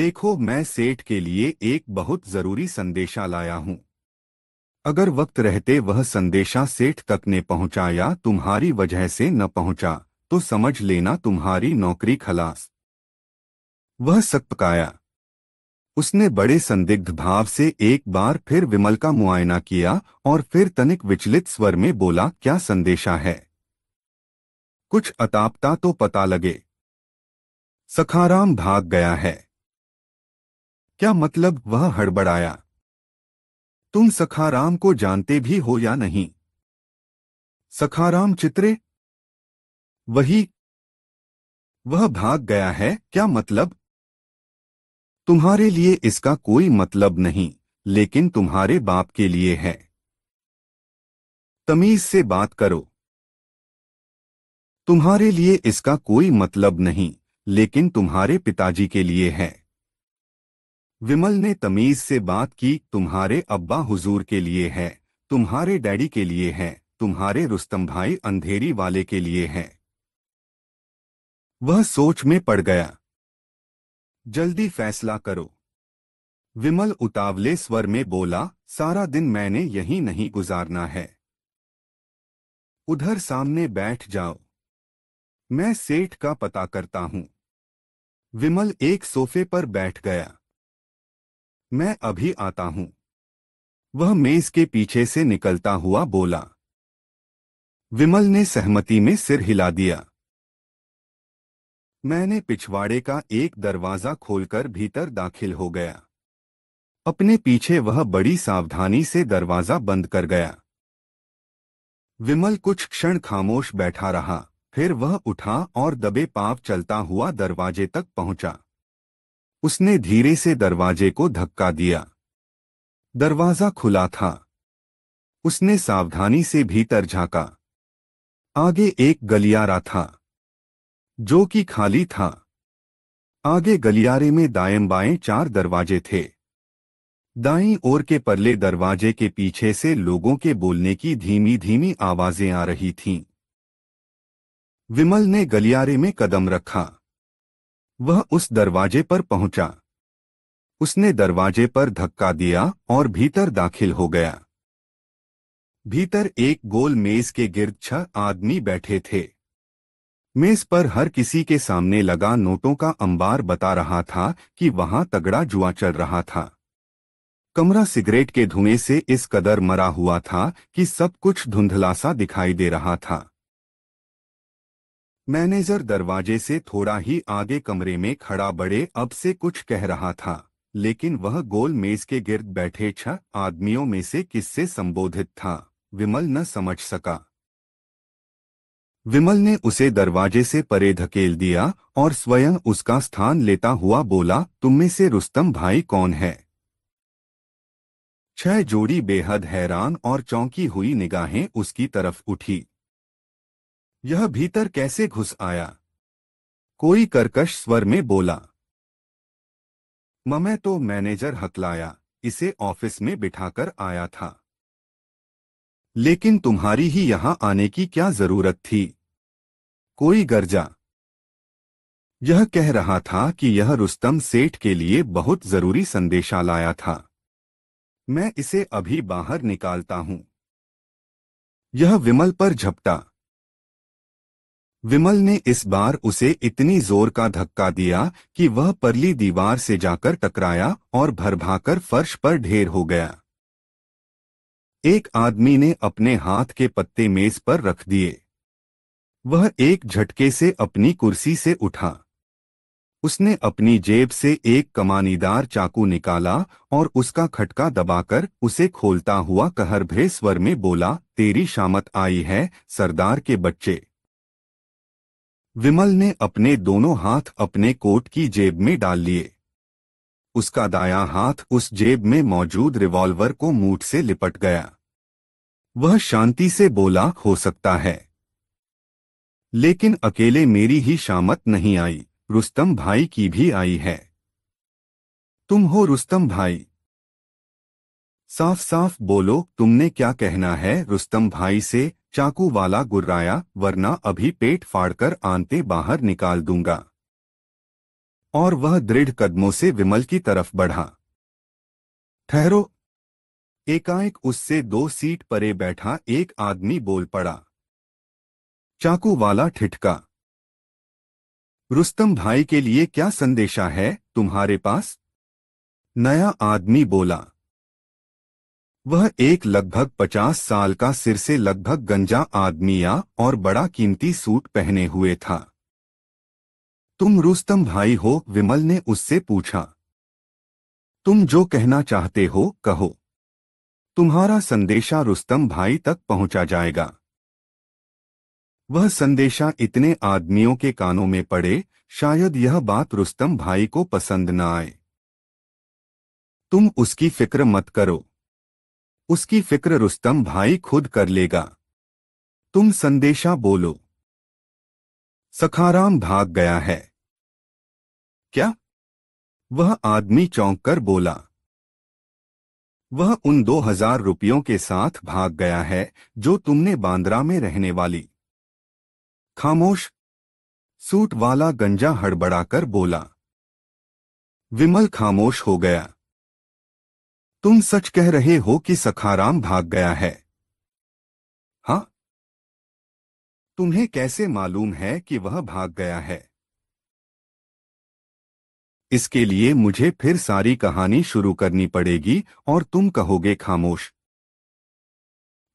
देखो मैं सेठ के लिए एक बहुत जरूरी संदेशा लाया हूं अगर वक्त रहते वह संदेशा सेठ तक ने पहुंचाया तुम्हारी वजह से न पहुंचा तो समझ लेना तुम्हारी नौकरी खलास वह सकपकाया उसने बड़े संदिग्ध भाव से एक बार फिर विमल का मुआयना किया और फिर तनिक विचलित स्वर में बोला क्या संदेशा है कुछ अतापता तो पता लगे सखाराम भाग गया है क्या मतलब वह हड़बड़ाया तुम सखाराम को जानते भी हो या नहीं सखाराम चित्रे वही वह भाग गया है क्या मतलब तुम्हारे लिए इसका कोई मतलब नहीं लेकिन तुम्हारे बाप के लिए है तमीज से बात करो तुम्हारे लिए इसका कोई मतलब नहीं लेकिन तुम्हारे पिताजी के लिए है विमल ने तमीज से बात की तुम्हारे अब्बा हुजूर के लिए है तुम्हारे डैडी के लिए है तुम्हारे रुस्तम भाई अंधेरी वाले के लिए है वह सोच में पड़ गया जल्दी फैसला करो विमल उतावले स्वर में बोला सारा दिन मैंने यही नहीं गुजारना है उधर सामने बैठ जाओ मैं सेठ का पता करता हूं विमल एक सोफे पर बैठ गया मैं अभी आता हूं वह मेज के पीछे से निकलता हुआ बोला विमल ने सहमति में सिर हिला दिया मैंने पिछवाड़े का एक दरवाज़ा खोलकर भीतर दाखिल हो गया अपने पीछे वह बड़ी सावधानी से दरवाज़ा बंद कर गया विमल कुछ क्षण खामोश बैठा रहा फिर वह उठा और दबे पाव चलता हुआ दरवाजे तक पहुंचा उसने धीरे से दरवाजे को धक्का दिया दरवाज़ा खुला था उसने सावधानी से भीतर झांका आगे एक गलियारा था जो कि खाली था आगे गलियारे में दाएं बाएं चार दरवाजे थे दाईं ओर के परले दरवाजे के पीछे से लोगों के बोलने की धीमी धीमी आवाजें आ रही थीं। विमल ने गलियारे में कदम रखा वह उस दरवाजे पर पहुंचा उसने दरवाजे पर धक्का दिया और भीतर दाखिल हो गया भीतर एक गोल मेज के गिर्द छह आदमी बैठे थे मेज पर हर किसी के सामने लगा नोटों का अंबार बता रहा था कि वहां तगड़ा जुआ चल रहा था कमरा सिगरेट के धुएं से इस कदर मरा हुआ था कि सब कुछ धुंधला सा दिखाई दे रहा था मैनेजर दरवाजे से थोड़ा ही आगे कमरे में खड़ा बड़े अब से कुछ कह रहा था लेकिन वह गोल मेज के गिर्द बैठे छह आदमियों में से किससे संबोधित था विमल न समझ सका विमल ने उसे दरवाजे से परे धकेल दिया और स्वयं उसका स्थान लेता हुआ बोला तुम में से रुस्तम भाई कौन है छह जोड़ी बेहद हैरान और चौंकी हुई निगाहें उसकी तरफ उठी यह भीतर कैसे घुस आया कोई करकश स्वर में बोला ममै तो मैनेजर हकलाया इसे ऑफिस में बिठाकर आया था लेकिन तुम्हारी ही यहां आने की क्या जरूरत थी कोई गर्जा यह कह रहा था कि यह रुस्तम सेठ के लिए बहुत जरूरी संदेशा लाया था मैं इसे अभी बाहर निकालता हूं यह विमल पर झपटा विमल ने इस बार उसे इतनी जोर का धक्का दिया कि वह परली दीवार से जाकर टकराया और भरभाकर फर्श पर ढेर हो गया एक आदमी ने अपने हाथ के पत्ते मेज पर रख दिए वह एक झटके से अपनी कुर्सी से उठा उसने अपनी जेब से एक कमानीदार चाकू निकाला और उसका खटका दबाकर उसे खोलता हुआ कहर भरे स्वर में बोला तेरी शामत आई है सरदार के बच्चे विमल ने अपने दोनों हाथ अपने कोट की जेब में डाल लिए उसका दायां हाथ उस जेब में मौजूद रिवॉल्वर को मूठ से लिपट गया वह शांति से बोला हो सकता है लेकिन अकेले मेरी ही शामत नहीं आई रुस्तम भाई की भी आई है तुम हो रुस्तम भाई साफ साफ बोलो तुमने क्या कहना है रुस्तम भाई से चाकू वाला गुर्राया वरना अभी पेट फाड़कर आंते बाहर निकाल दूंगा और वह दृढ़ कदमों से विमल की तरफ बढ़ा ठहरो एकाएक उससे दो सीट परे बैठा एक आदमी बोल पड़ा चाकू वाला ठिठका रुस्तम भाई के लिए क्या संदेशा है तुम्हारे पास नया आदमी बोला वह एक लगभग पचास साल का सिर से लगभग गंजा आदमी या और बड़ा कीमती सूट पहने हुए था तुम रुस्तम भाई हो विमल ने उससे पूछा तुम जो कहना चाहते हो कहो तुम्हारा संदेशा रुस्तम भाई तक पहुंचा जाएगा वह संदेशा इतने आदमियों के कानों में पड़े शायद यह बात रुस्तम भाई को पसंद न आए तुम उसकी फिक्र मत करो उसकी फिक्र रुस्तम भाई खुद कर लेगा तुम संदेशा बोलो सखाराम भाग गया है क्या वह आदमी चौंक कर बोला वह उन दो हजार रुपयों के साथ भाग गया है जो तुमने बांद्रा में रहने वाली खामोश सूट वाला गंजा हड़बड़ाकर बोला विमल खामोश हो गया तुम सच कह रहे हो कि सखाराम भाग गया है हां तुम्हें कैसे मालूम है कि वह भाग गया है इसके लिए मुझे फिर सारी कहानी शुरू करनी पड़ेगी और तुम कहोगे खामोश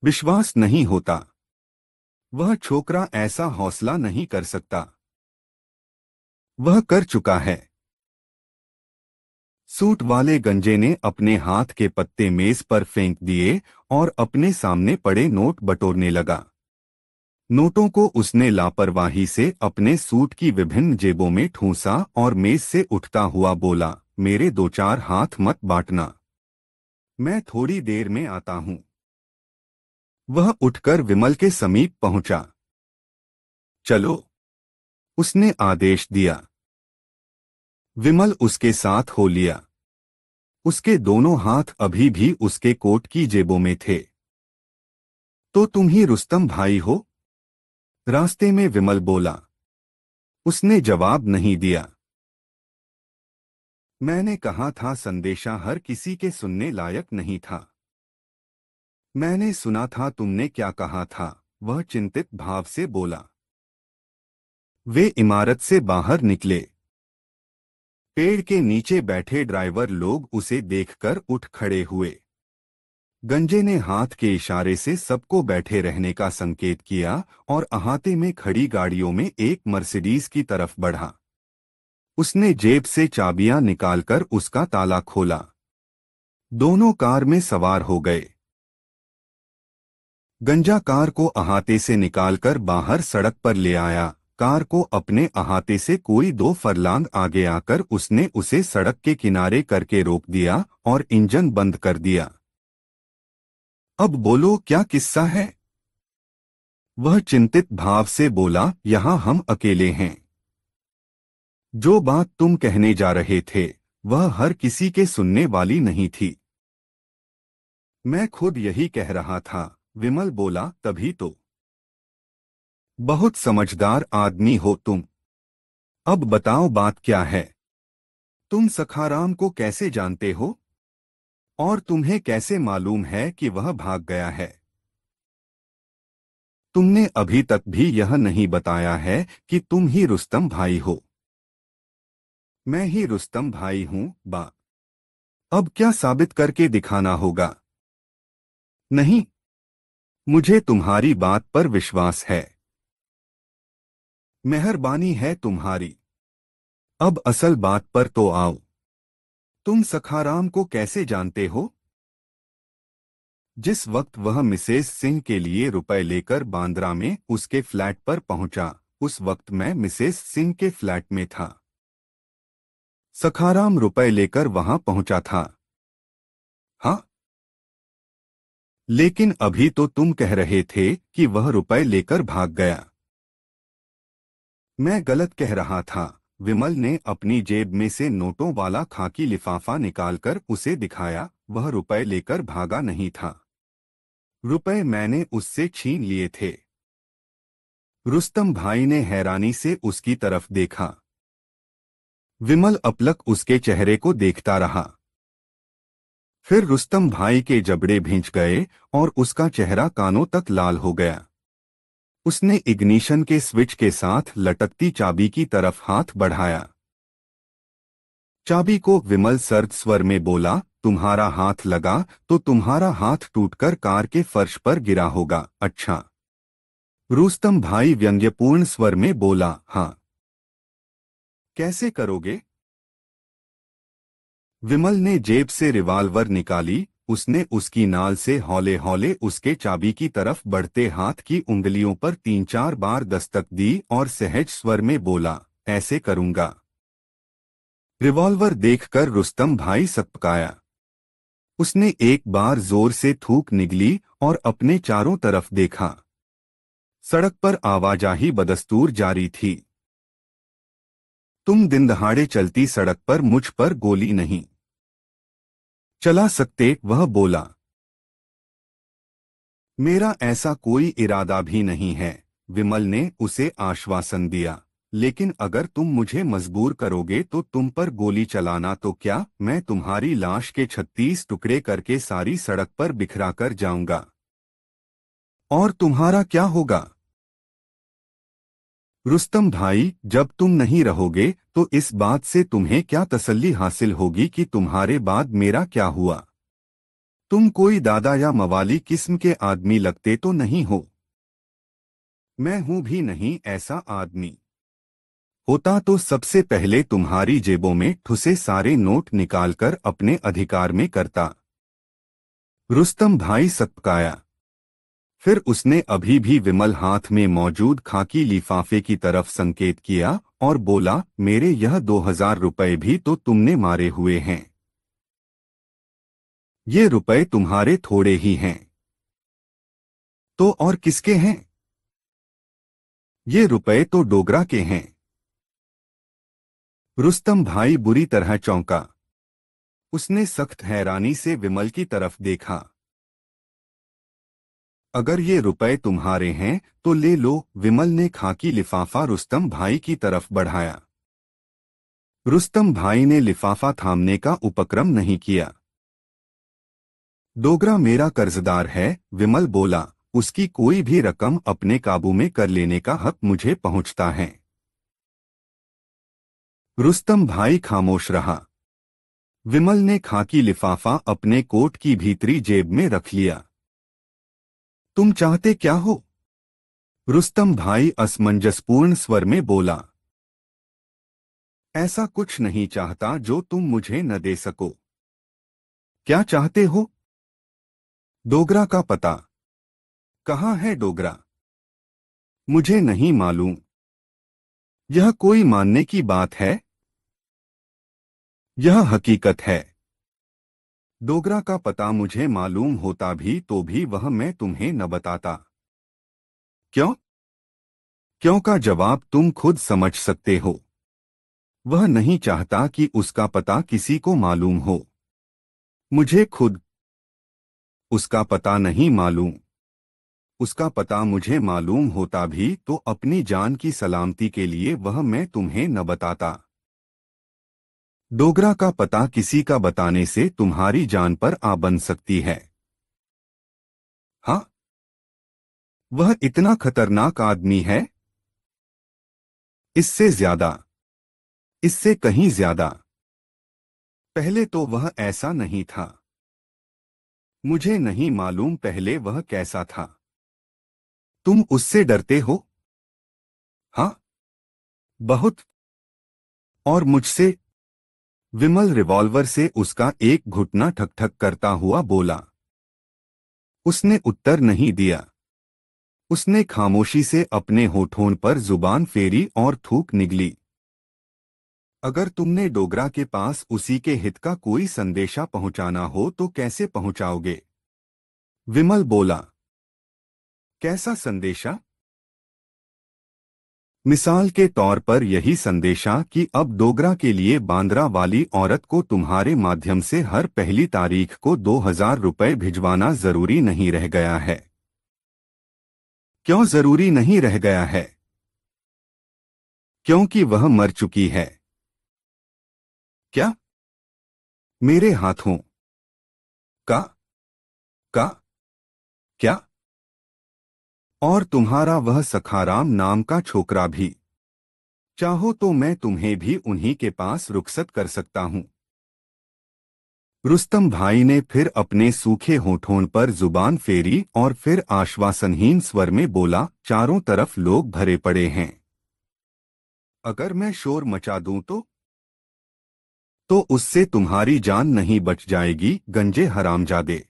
विश्वास नहीं होता वह छोकरा ऐसा हौसला नहीं कर सकता वह कर चुका है सूट वाले गंजे ने अपने हाथ के पत्ते मेज पर फेंक दिए और अपने सामने पड़े नोट बटोरने लगा नोटों को उसने लापरवाही से अपने सूट की विभिन्न जेबों में ठूंसा और मेज से उठता हुआ बोला मेरे दो चार हाथ मत बांटना मैं थोड़ी देर में आता हूं वह उठकर विमल के समीप पहुंचा चलो उसने आदेश दिया विमल उसके साथ हो लिया उसके दोनों हाथ अभी भी उसके कोट की जेबों में थे तो तुम ही रुस्तम भाई हो रास्ते में विमल बोला उसने जवाब नहीं दिया मैंने कहा था संदेशा हर किसी के सुनने लायक नहीं था मैंने सुना था तुमने क्या कहा था वह चिंतित भाव से बोला वे इमारत से बाहर निकले पेड़ के नीचे बैठे ड्राइवर लोग उसे देखकर उठ खड़े हुए गंजे ने हाथ के इशारे से सबको बैठे रहने का संकेत किया और अहाते में खड़ी गाड़ियों में एक मर्सिडीज की तरफ बढ़ा उसने जेब से चाबियां निकालकर उसका ताला खोला दोनों कार में सवार हो गए गंजा कार को अहाते से निकालकर बाहर सड़क पर ले आया कार को अपने अहाते से कोई दो फरलांग आगे आकर उसने उसे सड़क के किनारे करके रोक दिया और इंजन बंद कर दिया अब बोलो क्या किस्सा है वह चिंतित भाव से बोला यहां हम अकेले हैं जो बात तुम कहने जा रहे थे वह हर किसी के सुनने वाली नहीं थी मैं खुद यही कह रहा था विमल बोला तभी तो बहुत समझदार आदमी हो तुम अब बताओ बात क्या है तुम सखाराम को कैसे जानते हो और तुम्हें कैसे मालूम है कि वह भाग गया है तुमने अभी तक भी यह नहीं बताया है कि तुम ही रुस्तम भाई हो मैं ही रुस्तम भाई हूं बा अब क्या साबित करके दिखाना होगा नहीं मुझे तुम्हारी बात पर विश्वास है मेहरबानी है तुम्हारी अब असल बात पर तो आओ तुम सखाराम को कैसे जानते हो जिस वक्त वह मिसेस सिंह के लिए रुपए लेकर बांद्रा में उसके फ्लैट पर पहुंचा उस वक्त मैं मिसेस सिंह के फ्लैट में था सखाराम रुपए लेकर वहां पहुंचा था हाँ लेकिन अभी तो तुम कह रहे थे कि वह रुपए लेकर भाग गया मैं गलत कह रहा था विमल ने अपनी जेब में से नोटों वाला खाकी लिफाफा निकालकर उसे दिखाया वह रुपए लेकर भागा नहीं था रुपए मैंने उससे छीन लिए थे रुस्तम भाई ने हैरानी से उसकी तरफ देखा विमल अपलक उसके चेहरे को देखता रहा फिर रुस्तम भाई के जबड़े भींच गए और उसका चेहरा कानों तक लाल हो गया उसने इग्निशन के स्विच के साथ लटकती चाबी की तरफ हाथ बढ़ाया चाबी को विमल सर्द स्वर में बोला तुम्हारा हाथ लगा तो तुम्हारा हाथ टूटकर कार के फर्श पर गिरा होगा अच्छा रूस्तम भाई व्यंग्यपूर्ण स्वर में बोला हाँ कैसे करोगे विमल ने जेब से रिवाल्वर निकाली उसने उसकी नाल से हौले हौले उसके चाबी की तरफ बढ़ते हाथ की उंगलियों पर तीन चार बार दस्तक दी और सहज स्वर में बोला ऐसे करूंगा रिवॉल्वर देखकर रुस्तम भाई सपकाया उसने एक बार जोर से थूक निगली और अपने चारों तरफ देखा सड़क पर आवाजाही बदस्तूर जारी थी तुम दिन दहाड़े चलती सड़क पर मुझ पर गोली नहीं चला सकते वह बोला मेरा ऐसा कोई इरादा भी नहीं है विमल ने उसे आश्वासन दिया लेकिन अगर तुम मुझे मजबूर करोगे तो तुम पर गोली चलाना तो क्या मैं तुम्हारी लाश के छत्तीस टुकड़े करके सारी सड़क पर बिखरा कर जाऊंगा और तुम्हारा क्या होगा रुस्तम भाई जब तुम नहीं रहोगे तो इस बात से तुम्हें क्या तसल्ली हासिल होगी कि तुम्हारे बाद मेरा क्या हुआ तुम कोई दादा या मवाली किस्म के आदमी लगते तो नहीं हो मैं हूं भी नहीं ऐसा आदमी होता तो सबसे पहले तुम्हारी जेबों में ठुसे सारे नोट निकालकर अपने अधिकार में करता रुस्तम भाई सपकाया फिर उसने अभी भी विमल हाथ में मौजूद खाकी लिफाफे की तरफ संकेत किया और बोला मेरे यह दो हजार रुपये भी तो तुमने मारे हुए हैं ये रुपए तुम्हारे थोड़े ही हैं तो और किसके हैं ये रुपए तो डोगरा के हैं रुस्तम भाई बुरी तरह चौंका उसने सख्त हैरानी से विमल की तरफ देखा अगर ये रुपए तुम्हारे हैं तो ले लो विमल ने खाकी लिफाफा रुस्तम भाई की तरफ बढ़ाया रुस्तम भाई ने लिफाफा थामने का उपक्रम नहीं किया डोगरा मेरा कर्जदार है विमल बोला उसकी कोई भी रकम अपने काबू में कर लेने का हक मुझे पहुंचता है रुस्तम भाई खामोश रहा विमल ने खाकी लिफाफा अपने कोट की भीतरी जेब में रख लिया तुम चाहते क्या हो रुस्तम भाई असमंजसपूर्ण स्वर में बोला ऐसा कुछ नहीं चाहता जो तुम मुझे न दे सको क्या चाहते हो डोगरा का पता कहाँ है डोगरा मुझे नहीं मालूम यह कोई मानने की बात है यह हकीकत है डोगरा का पता मुझे मालूम होता भी तो भी वह मैं तुम्हें न बताता क्यों क्यों का जवाब तुम खुद समझ सकते हो वह नहीं चाहता कि उसका पता किसी को मालूम हो मुझे खुद उसका पता नहीं मालूम उसका पता मुझे मालूम होता भी तो अपनी जान की सलामती के लिए वह मैं तुम्हें न बताता डोगरा का पता किसी का बताने से तुम्हारी जान पर आ बन सकती है हा वह इतना खतरनाक आदमी है इससे ज्यादा इससे कहीं ज्यादा पहले तो वह ऐसा नहीं था मुझे नहीं मालूम पहले वह कैसा था तुम उससे डरते हो हा बहुत और मुझसे विमल रिवॉल्वर से उसका एक घुटना ठकठक करता हुआ बोला उसने उत्तर नहीं दिया उसने खामोशी से अपने होठों पर जुबान फेरी और थूक निगली अगर तुमने डोगरा के पास उसी के हित का कोई संदेशा पहुंचाना हो तो कैसे पहुंचाओगे विमल बोला कैसा संदेशा मिसाल के तौर पर यही संदेशा कि अब डोगरा के लिए बांद्रा वाली औरत को तुम्हारे माध्यम से हर पहली तारीख को दो हजार रुपये भिजवाना जरूरी नहीं रह गया है क्यों जरूरी नहीं रह गया है क्योंकि वह मर चुकी है क्या मेरे हाथों का का और तुम्हारा वह सखाराम नाम का छोकरा भी चाहो तो मैं तुम्हें भी उन्हीं के पास रुखसत कर सकता हूं रुस्तम भाई ने फिर अपने सूखे होठों पर जुबान फेरी और फिर आश्वासनहीन स्वर में बोला चारों तरफ लोग भरे पड़े हैं अगर मैं शोर मचा दूं तो तो उससे तुम्हारी जान नहीं बच जाएगी गंजे हरामजादे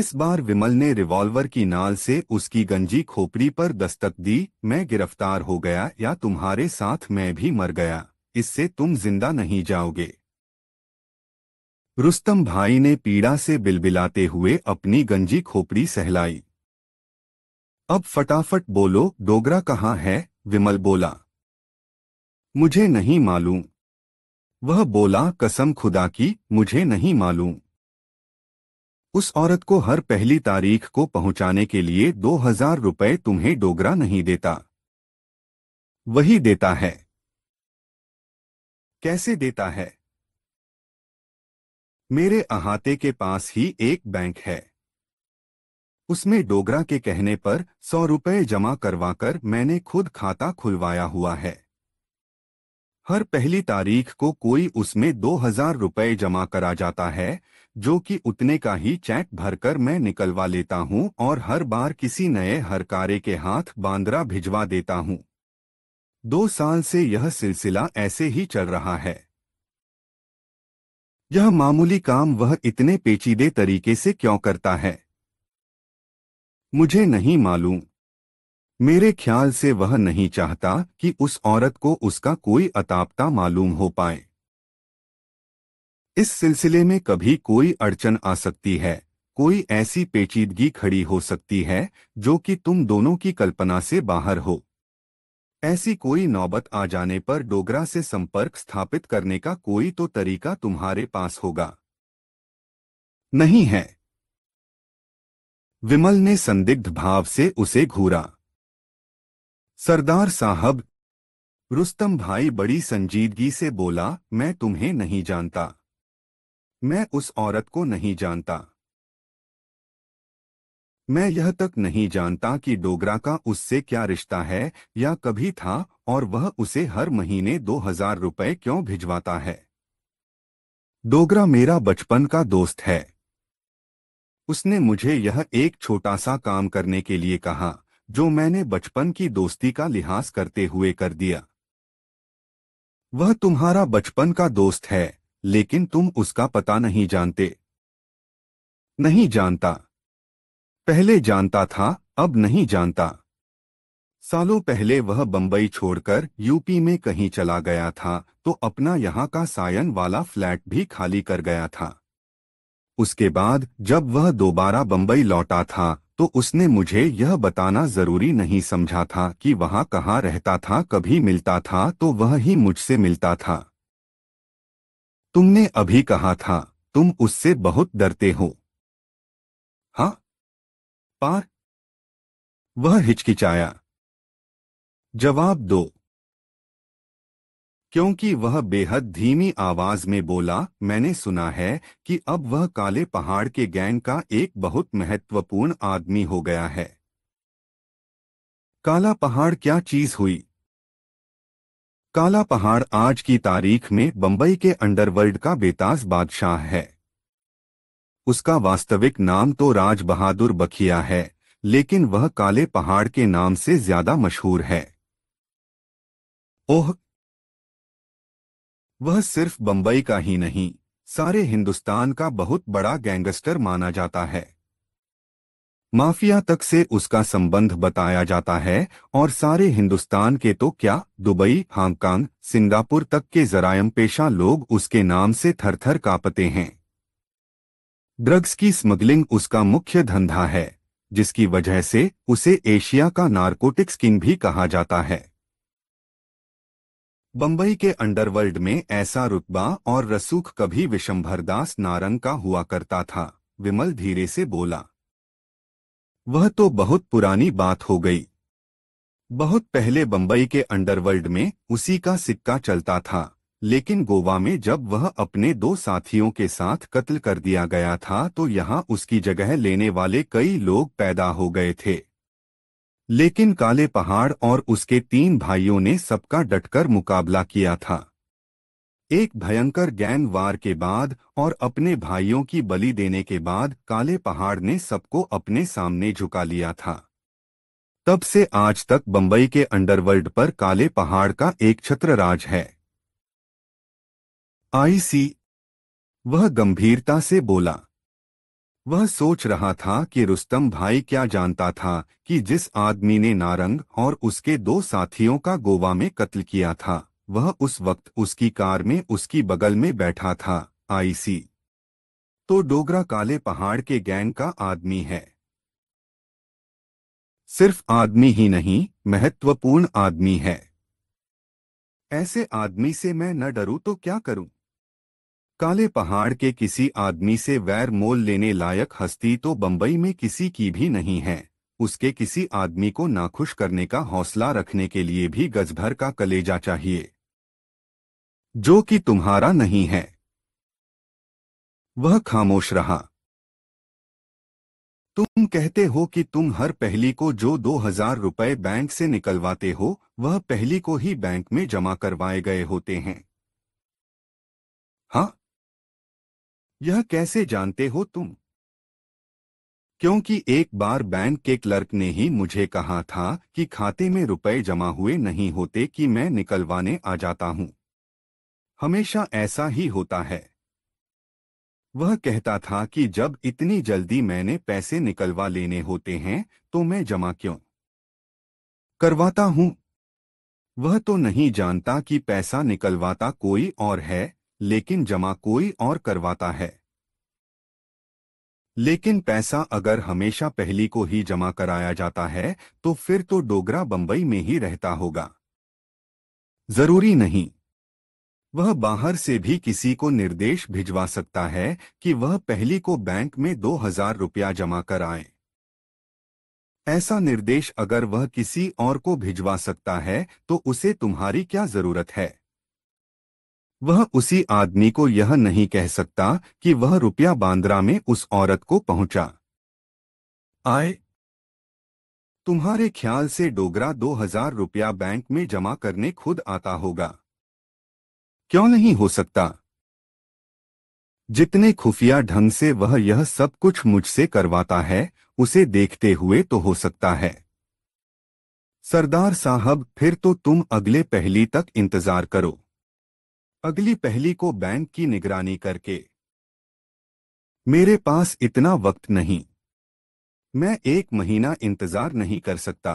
इस बार विमल ने रिवॉल्वर की नाल से उसकी गंजी खोपड़ी पर दस्तक दी मैं गिरफ्तार हो गया या तुम्हारे साथ मैं भी मर गया इससे तुम जिंदा नहीं जाओगे रुस्तम भाई ने पीड़ा से बिलबिलाते हुए अपनी गंजी खोपड़ी सहलाई अब फटाफट बोलो डोगरा कहाँ है विमल बोला मुझे नहीं मालूम वह बोला कसम खुदा की मुझे नहीं मालूम उस औरत को हर पहली तारीख को पहुंचाने के लिए दो हजार रुपये तुम्हें डोगरा नहीं देता वही देता है कैसे देता है मेरे अहाते के पास ही एक बैंक है उसमें डोगरा के कहने पर सौ रुपये जमा करवाकर मैंने खुद खाता खुलवाया हुआ है हर पहली तारीख को कोई उसमें दो हजार रुपये जमा करा जाता है जो कि उतने का ही चैट भरकर मैं निकलवा लेता हूँ और हर बार किसी नए हरकारे के हाथ बांद्रा भिजवा देता हूँ दो साल से यह सिलसिला ऐसे ही चल रहा है यह मामूली काम वह इतने पेचीदे तरीके से क्यों करता है मुझे नहीं मालूम मेरे ख्याल से वह नहीं चाहता कि उस औरत को उसका कोई अतापता मालूम हो पाए इस सिलसिले में कभी कोई अड़चन आ सकती है कोई ऐसी पेचीदगी खड़ी हो सकती है जो कि तुम दोनों की कल्पना से बाहर हो ऐसी कोई नौबत आ जाने पर डोगरा से संपर्क स्थापित करने का कोई तो तरीका तुम्हारे पास होगा नहीं है विमल ने संदिग्ध भाव से उसे घूरा सरदार साहब रुस्तम भाई बड़ी संजीदगी से बोला मैं तुम्हें नहीं जानता मैं उस औरत को नहीं जानता मैं यह तक नहीं जानता कि डोगरा का उससे क्या रिश्ता है या कभी था और वह उसे हर महीने दो हजार रुपये क्यों भिजवाता है डोगरा मेरा बचपन का दोस्त है उसने मुझे यह एक छोटा सा काम करने के लिए कहा जो मैंने बचपन की दोस्ती का लिहाज करते हुए कर दिया वह तुम्हारा बचपन का दोस्त है लेकिन तुम उसका पता नहीं जानते नहीं जानता पहले जानता था अब नहीं जानता सालों पहले वह बंबई छोड़कर यूपी में कहीं चला गया था तो अपना यहाँ का सायन वाला फ्लैट भी खाली कर गया था उसके बाद जब वह दोबारा बंबई लौटा था तो उसने मुझे यह बताना जरूरी नहीं समझा था कि वहाँ कहाँ रहता था कभी मिलता था तो वह ही मुझसे मिलता था तुमने अभी कहा था तुम उससे बहुत डरते हो हाँ पार वह हिचकिचाया जवाब दो क्योंकि वह बेहद धीमी आवाज में बोला मैंने सुना है कि अब वह काले पहाड़ के गैंग का एक बहुत महत्वपूर्ण आदमी हो गया है काला पहाड़ क्या चीज हुई काला पहाड़ आज की तारीख में बंबई के अंडरवर्ल्ड का बेताज बादशाह है उसका वास्तविक नाम तो राज बहादुर बखिया है लेकिन वह काले पहाड़ के नाम से ज्यादा मशहूर है ओह वह सिर्फ बंबई का ही नहीं सारे हिंदुस्तान का बहुत बड़ा गैंगस्टर माना जाता है माफिया तक से उसका संबंध बताया जाता है और सारे हिंदुस्तान के तो क्या दुबई हांगकांग सिंगापुर तक के जरायम पेशा लोग उसके नाम से थरथर कांपते हैं ड्रग्स की स्मगलिंग उसका मुख्य धंधा है जिसकी वजह से उसे एशिया का नारकोटिक्स किंग भी कहा जाता है बंबई के अंडरवर्ल्ड में ऐसा रुतबा और रसूख कभी विशंभरदास नारंग का हुआ करता था विमल धीरे से बोला वह तो बहुत पुरानी बात हो गई बहुत पहले बंबई के अंडरवर्ल्ड में उसी का सिक्का चलता था लेकिन गोवा में जब वह अपने दो साथियों के साथ कत्ल कर दिया गया था तो यहाँ उसकी जगह लेने वाले कई लोग पैदा हो गए थे लेकिन काले पहाड़ और उसके तीन भाइयों ने सबका डटकर मुकाबला किया था एक भयंकर गैन वार के बाद और अपने भाइयों की बलि देने के बाद काले पहाड़ ने सबको अपने सामने झुका लिया था तब से आज तक बंबई के अंडरवर्ल्ड पर काले पहाड़ का एक छत्र राज है आईसी वह गंभीरता से बोला वह सोच रहा था कि रुस्तम भाई क्या जानता था कि जिस आदमी ने नारंग और उसके दो साथियों का गोवा में कत्ल किया था वह उस वक्त उसकी कार में उसकी बगल में बैठा था आईसी तो डोगरा काले पहाड़ के गैंग का आदमी है सिर्फ आदमी ही नहीं महत्वपूर्ण आदमी है ऐसे आदमी से मैं न डरूं तो क्या करूं काले पहाड़ के किसी आदमी से वैर मोल लेने लायक हस्ती तो बंबई में किसी की भी नहीं है उसके किसी आदमी को नाखुश करने का हौसला रखने के लिए भी गजभर का कलेजा चाहिए जो कि तुम्हारा नहीं है वह खामोश रहा तुम कहते हो कि तुम हर पहली को जो दो हजार रुपये बैंक से निकलवाते हो वह पहली को ही बैंक में जमा करवाए गए होते हैं हाँ यह कैसे जानते हो तुम क्योंकि एक बार बैंक के क्लर्क ने ही मुझे कहा था कि खाते में रुपए जमा हुए नहीं होते कि मैं निकलवाने आ जाता हूँ हमेशा ऐसा ही होता है वह कहता था कि जब इतनी जल्दी मैंने पैसे निकलवा लेने होते हैं तो मैं जमा क्यों करवाता हूं वह तो नहीं जानता कि पैसा निकलवाता कोई और है लेकिन जमा कोई और करवाता है लेकिन पैसा अगर हमेशा पहली को ही जमा कराया जाता है तो फिर तो डोगरा बंबई में ही रहता होगा जरूरी नहीं वह बाहर से भी किसी को निर्देश भिजवा सकता है कि वह पहली को बैंक में दो हजार रुपया जमा कर आए ऐसा निर्देश अगर वह किसी और को भिजवा सकता है तो उसे तुम्हारी क्या जरूरत है वह उसी आदमी को यह नहीं कह सकता कि वह रुपया बांद्रा में उस औरत को पहुंचा आए तुम्हारे ख्याल से डोगरा दो हजार रुपया बैंक में जमा करने खुद आता होगा क्यों नहीं हो सकता जितने खुफिया ढंग से वह यह सब कुछ मुझसे करवाता है उसे देखते हुए तो हो सकता है सरदार साहब फिर तो तुम अगले पहली तक इंतजार करो अगली पहली को बैंक की निगरानी करके मेरे पास इतना वक्त नहीं मैं एक महीना इंतजार नहीं कर सकता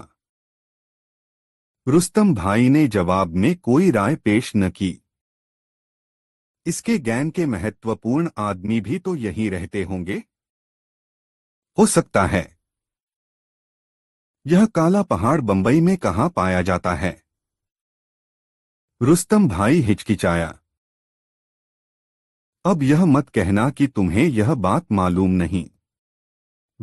रुस्तम भाई ने जवाब में कोई राय पेश न की इसके ज्ञान के महत्वपूर्ण आदमी भी तो यहीं रहते होंगे हो सकता है यह काला पहाड़ बंबई में कहां पाया जाता है रुस्तम भाई हिचकिचाया अब यह मत कहना कि तुम्हें यह बात मालूम नहीं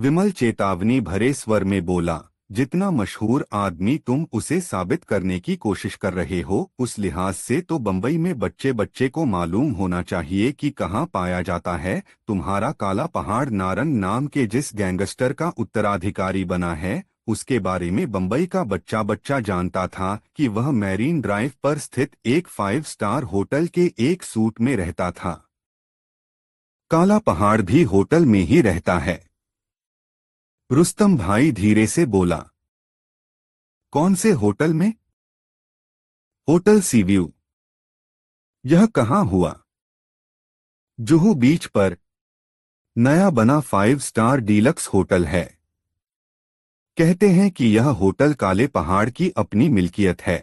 विमल चेतावनी भरे स्वर में बोला जितना मशहूर आदमी तुम उसे साबित करने की कोशिश कर रहे हो उस लिहाज से तो बंबई में बच्चे बच्चे को मालूम होना चाहिए कि कहाँ पाया जाता है तुम्हारा काला पहाड़ नारंग नाम के जिस गैंगस्टर का उत्तराधिकारी बना है उसके बारे में बंबई का बच्चा बच्चा जानता था कि वह मैरीन ड्राइव पर स्थित एक फाइव स्टार होटल के एक सूट में रहता था काला पहाड़ भी होटल में ही रहता है रुस्तम भाई धीरे से बोला कौन से होटल में होटल सीव्यू यह कहां हुआ जुहू बीच पर नया बना फाइव स्टार डीलक्स होटल है कहते हैं कि यह होटल काले पहाड़ की अपनी मिल्कियत है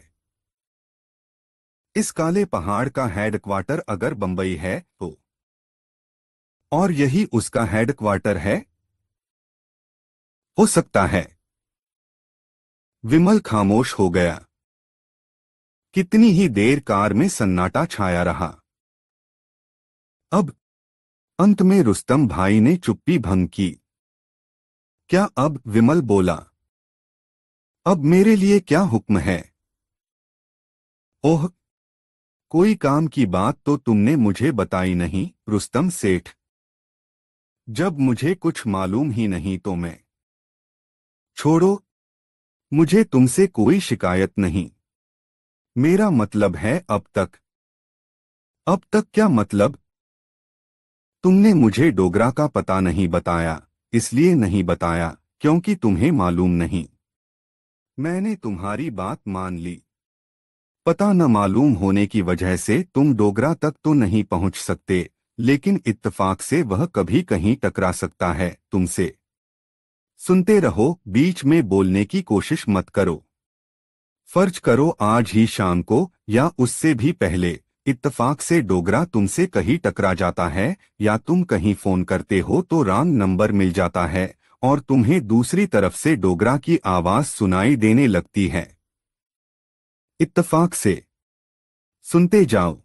इस काले पहाड़ का हेडक्वार्टर अगर बंबई है तो और यही उसका हेडक्वार्टर है हो सकता है विमल खामोश हो गया कितनी ही देर कार में सन्नाटा छाया रहा अब अंत में रुस्तम भाई ने चुप्पी भंग की क्या अब विमल बोला अब मेरे लिए क्या हुक्म है ओह कोई काम की बात तो तुमने मुझे बताई नहीं रुस्तम सेठ जब मुझे कुछ मालूम ही नहीं तो मैं छोड़ो मुझे तुमसे कोई शिकायत नहीं मेरा मतलब है अब तक अब तक क्या मतलब तुमने मुझे डोगरा का पता नहीं बताया इसलिए नहीं बताया क्योंकि तुम्हें मालूम नहीं मैंने तुम्हारी बात मान ली पता न मालूम होने की वजह से तुम डोगरा तक तो नहीं पहुंच सकते लेकिन इत्तफाक से वह कभी कहीं टकरा सकता है तुमसे सुनते रहो बीच में बोलने की कोशिश मत करो फर्ज करो आज ही शाम को या उससे भी पहले इत्तफाक से डोगरा तुमसे कहीं टकरा जाता है या तुम कहीं फोन करते हो तो रॉन्ग नंबर मिल जाता है और तुम्हें दूसरी तरफ से डोगरा की आवाज सुनाई देने लगती है इत्तफाक से सुनते जाओ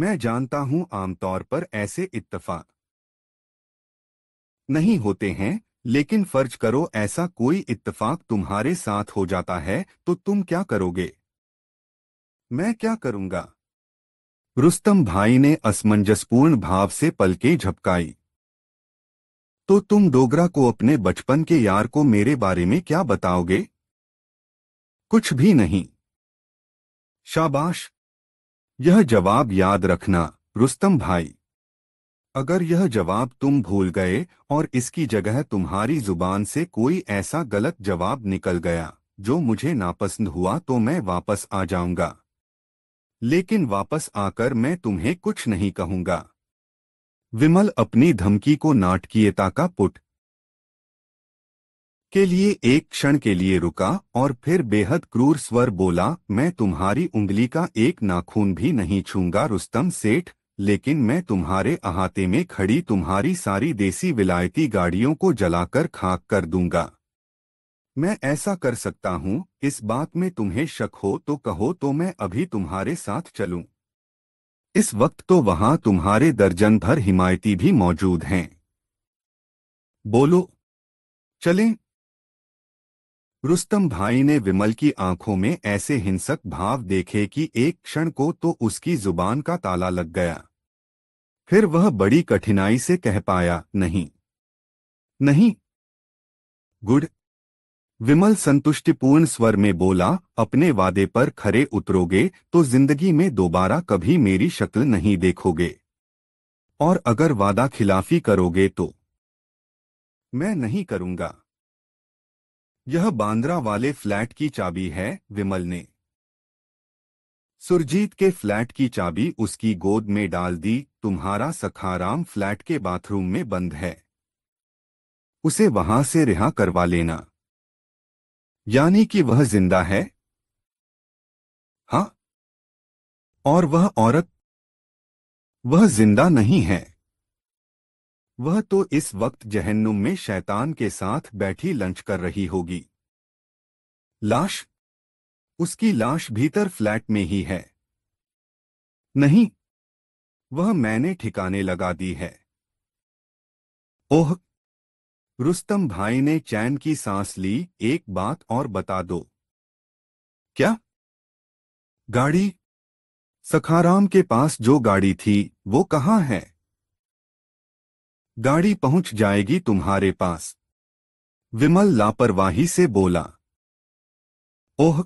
मैं जानता हूं आमतौर पर ऐसे इत्तफाक नहीं होते हैं लेकिन फर्ज करो ऐसा कोई इत्तफाक तुम्हारे साथ हो जाता है तो तुम क्या करोगे मैं क्या करूंगा रुस्तम भाई ने असमंजसपूर्ण भाव से पलके झपकाई तो तुम डोगरा को अपने बचपन के यार को मेरे बारे में क्या बताओगे कुछ भी नहीं शाबाश यह जवाब याद रखना रुस्तम भाई अगर यह जवाब तुम भूल गए और इसकी जगह तुम्हारी जुबान से कोई ऐसा गलत जवाब निकल गया जो मुझे नापसंद हुआ तो मैं वापस आ जाऊंगा लेकिन वापस आकर मैं तुम्हें कुछ नहीं कहूंगा विमल अपनी धमकी को नाटकीयता का पुट के लिए एक क्षण के लिए रुका और फिर बेहद क्रूर स्वर बोला मैं तुम्हारी उंगली का एक नाखून भी नहीं छूंगा रुस्तम सेठ लेकिन मैं तुम्हारे अहाते में खड़ी तुम्हारी सारी देसी विलायती गाड़ियों को जलाकर खाक कर दूंगा मैं ऐसा कर सकता हूँ इस बात में तुम्हें शक हो तो कहो तो मैं अभी तुम्हारे साथ चलूं। इस वक्त तो वहां तुम्हारे दर्जन भर हिमायती भी मौजूद हैं बोलो चलें रुस्तम भाई ने विमल की आंखों में ऐसे हिंसक भाव देखे कि एक क्षण को तो उसकी जुबान का ताला लग गया फिर वह बड़ी कठिनाई से कह पाया नहीं नहीं गुड विमल संतुष्टिपूर्ण स्वर में बोला अपने वादे पर खरे उतरोगे तो जिंदगी में दोबारा कभी मेरी शक्ल नहीं देखोगे और अगर वादा खिलाफी करोगे तो मैं नहीं करूंगा यह बांद्रा वाले फ्लैट की चाबी है विमल ने सुरजीत के फ्लैट की चाबी उसकी गोद में डाल दी तुम्हारा सखाराम फ्लैट के बाथरूम में बंद है उसे वहां से रिहा करवा लेना यानी कि वह जिंदा है हा और वह औरत वह जिंदा नहीं है वह तो इस वक्त जहन्नुम में शैतान के साथ बैठी लंच कर रही होगी लाश उसकी लाश भीतर फ्लैट में ही है नहीं वह मैंने ठिकाने लगा दी है ओह रुस्तम भाई ने चैन की सांस ली एक बात और बता दो क्या गाड़ी सखाराम के पास जो गाड़ी थी वो कहाँ है गाड़ी पहुंच जाएगी तुम्हारे पास विमल लापरवाही से बोला ओह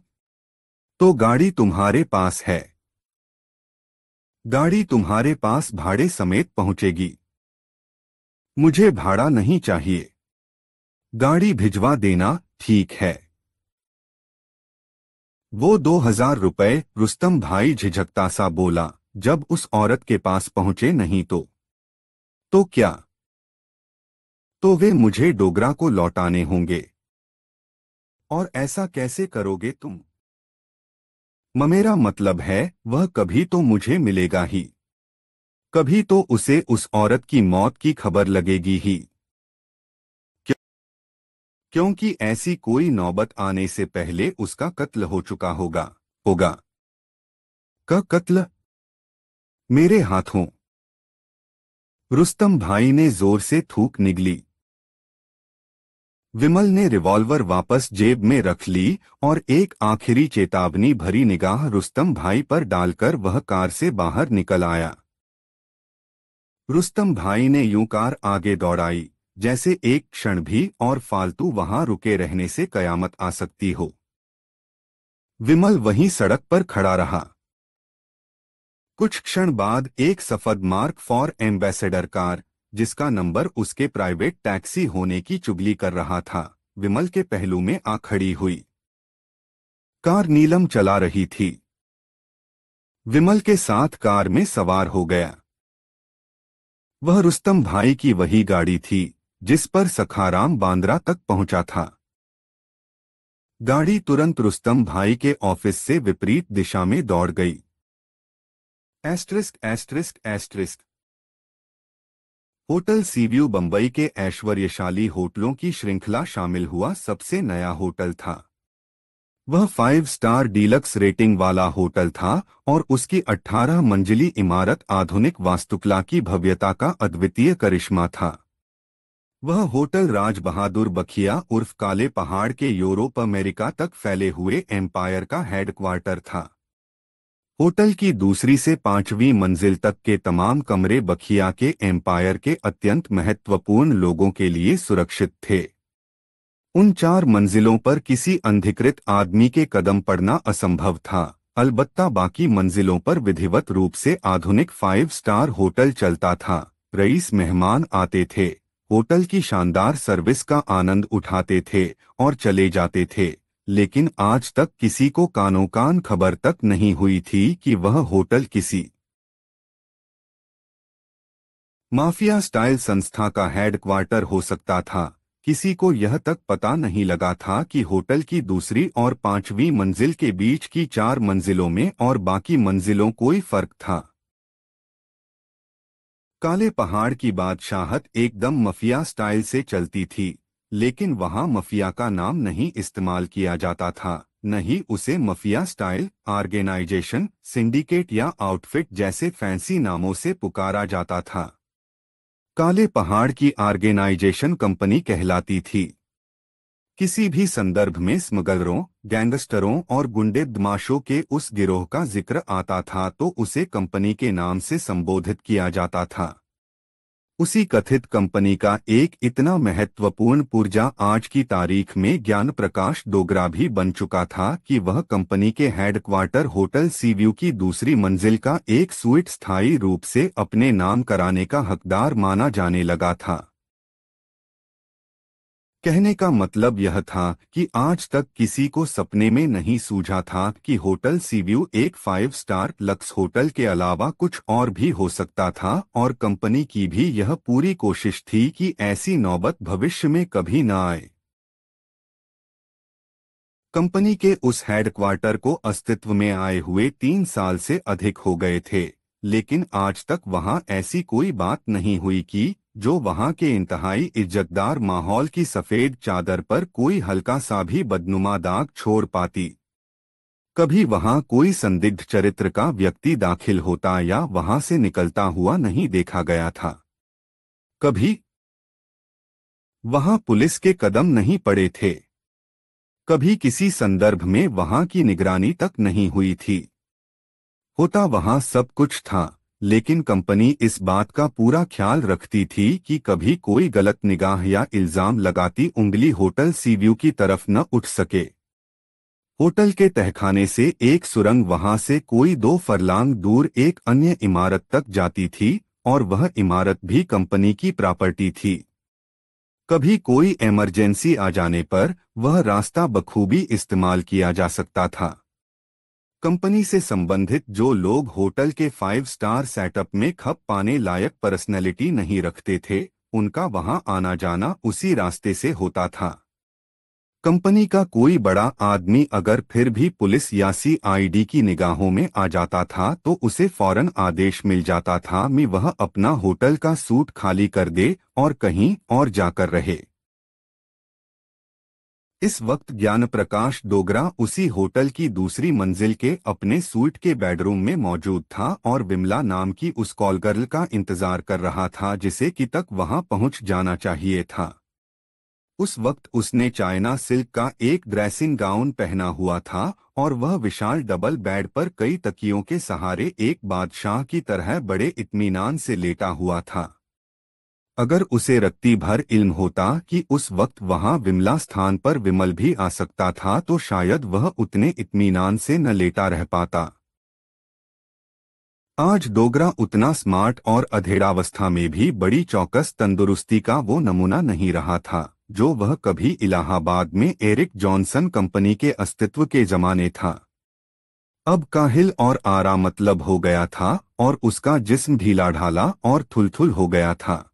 तो गाड़ी तुम्हारे पास है गाड़ी तुम्हारे पास भाड़े समेत पहुंचेगी मुझे भाड़ा नहीं चाहिए गाड़ी भिजवा देना ठीक है वो दो हजार रुपये रुस्तम भाई झिझकता सा बोला जब उस औरत के पास पहुंचे नहीं तो तो क्या तो वे मुझे डोगरा को लौटाने होंगे और ऐसा कैसे करोगे तुम ममेरा मतलब है वह कभी तो मुझे मिलेगा ही कभी तो उसे उस औरत की मौत की खबर लगेगी ही क्योंकि ऐसी कोई नौबत आने से पहले उसका कत्ल हो चुका होगा होगा का कत्ल मेरे हाथों रुस्तम भाई ने जोर से थूक निगली विमल ने रिवॉल्वर वापस जेब में रख ली और एक आखिरी चेतावनी भरी निगाह रुस्तम भाई पर डालकर वह कार से बाहर निकल आया रुस्तम भाई ने यूं कार आगे दौड़ाई जैसे एक क्षण भी और फालतू वहां रुके रहने से कयामत आ सकती हो विमल वहीं सड़क पर खड़ा रहा कुछ क्षण बाद एक सफद मार्क फॉर एम्बेसडर कार जिसका नंबर उसके प्राइवेट टैक्सी होने की चुगली कर रहा था विमल के पहलू में आ खड़ी हुई कार नीलम चला रही थी विमल के साथ कार में सवार हो गया वह रुस्तम भाई की वही गाड़ी थी जिस पर सखाराम बांद्रा तक पहुंचा था गाड़ी तुरंत रुस्तम भाई के ऑफिस से विपरीत दिशा में दौड़ गई asterisk asterisk asterisk hotel Seaview Bambai के ऐश्वर्यशाली होटलों की श्रृंखला शामिल हुआ सबसे नया होटल था वह फाइव स्टार डीलक्स रेटिंग वाला होटल था और उसकी 18 मंजिली इमारत आधुनिक वास्तुकला की भव्यता का अद्वितीय करिश्मा था वह होटल राज बहादुर बखिया उर्फ काले पहाड़ के यूरोप अमेरिका तक फैले हुए एम्पायर का हेडक्वार्टर था होटल की दूसरी से पांचवी मंजिल तक के तमाम कमरे बखिया के एम्पायर के अत्यंत महत्वपूर्ण लोगों के लिए सुरक्षित थे उन चार मंजिलों पर किसी अंधिकृत आदमी के कदम पड़ना असंभव था अलबत्ता बाकी मंजिलों पर विधिवत रूप से आधुनिक फाइव स्टार होटल चलता था रईस मेहमान आते थे होटल की शानदार सर्विस का आनंद उठाते थे और चले जाते थे लेकिन आज तक किसी को कानों कान खबर तक नहीं हुई थी कि वह होटल किसी माफिया स्टाइल संस्था का हेडक्वार्टर हो सकता था किसी को यह तक पता नहीं लगा था कि होटल की दूसरी और पांचवी मंजिल के बीच की चार मंजिलों में और बाकी मंजिलों कोई फर्क था काले पहाड़ की बादशाहत एकदम मफिया स्टाइल से चलती थी लेकिन वहां मफिया का नाम नहीं इस्तेमाल किया जाता था न ही उसे मफिया स्टाइल ऑर्गेनाइजेशन सिंडिकेट या आउटफिट जैसे फैंसी नामों से पुकारा जाता था काले पहाड़ की ऑर्गेनाइजेशन कंपनी कहलाती थी किसी भी संदर्भ में स्मगलरों गैंगस्टरों और गुंडे दमाशों के उस गिरोह का जिक्र आता था तो उसे कंपनी के नाम से संबोधित किया जाता था उसी कथित कंपनी का एक इतना महत्वपूर्ण पुर्जा आज की तारीख में ज्ञान प्रकाश डोगरा भी बन चुका था कि वह कंपनी के हेडक्वार्टर होटल सीव्यू की दूसरी मंजिल का एक स्वीट स्थायी रूप से अपने नाम कराने का हकदार माना जाने लगा था कहने का मतलब यह था कि आज तक किसी को सपने में नहीं सूझा था कि होटल सीव्यू एक फाइव स्टार लक्स होटल के अलावा कुछ और भी हो सकता था और कंपनी की भी यह पूरी कोशिश थी कि ऐसी नौबत भविष्य में कभी न आए कंपनी के उस हेडक्वार्टर को अस्तित्व में आए हुए तीन साल से अधिक हो गए थे लेकिन आज तक वहां ऐसी कोई बात नहीं हुई कि जो वहां के इंतहाई इज्जतदार माहौल की सफ़ेद चादर पर कोई हल्का सा भी बदनुमा दाग छोड़ पाती कभी वहां कोई संदिग्ध चरित्र का व्यक्ति दाखिल होता या वहां से निकलता हुआ नहीं देखा गया था कभी वहां पुलिस के कदम नहीं पड़े थे कभी किसी संदर्भ में वहां की निगरानी तक नहीं हुई थी होता वहां सब कुछ था लेकिन कंपनी इस बात का पूरा ख्याल रखती थी कि कभी कोई गलत निगाह या इल्ज़ाम लगाती उंगली होटल सीव्यू की तरफ न उठ सके होटल के तहखाने से एक सुरंग वहां से कोई दो फरलांग दूर एक अन्य इमारत तक जाती थी और वह इमारत भी कंपनी की प्रॉपर्टी थी कभी कोई इमरजेंसी आ जाने पर वह रास्ता बखूबी इस्तेमाल किया जा सकता था कंपनी से संबंधित जो लोग होटल के फाइव स्टार सेटअप में खप पाने लायक पर्सनैलिटी नहीं रखते थे उनका वहां आना जाना उसी रास्ते से होता था कंपनी का कोई बड़ा आदमी अगर फिर भी पुलिस या सीआईडी की निगाहों में आ जाता था तो उसे फौरन आदेश मिल जाता था मैं वह अपना होटल का सूट खाली कर दे और कहीं और जाकर रहे इस वक्त ज्ञान प्रकाश डोगरा उसी होटल की दूसरी मंजिल के अपने सूट के बेडरूम में मौजूद था और विमला नाम की उस कॉलगर्ल का इंतजार कर रहा था जिसे कि तक वहां पहुंच जाना चाहिए था उस वक्त उसने चाइना सिल्क का एक ड्रेसिंग गाउन पहना हुआ था और वह विशाल डबल बेड पर कई तकियों के सहारे एक बादशाह की तरह बड़े इतमीनान से लेटा हुआ था अगर उसे रत्ती भर इल्म होता कि उस वक्त वहाँ विमला स्थान पर विमल भी आ सकता था तो शायद वह उतने इतमीनान से न लेटा रह पाता आज डोगरा उतना स्मार्ट और अधेड़ावस्था में भी बड़ी चौकस तंदुरुस्ती का वो नमूना नहीं रहा था जो वह कभी इलाहाबाद में एरिक जॉनसन कंपनी के अस्तित्व के जमाने था अब काहिल और आरा मतलब हो गया था और उसका जिस्म ढीला ढाला और थुलथुल हो गया था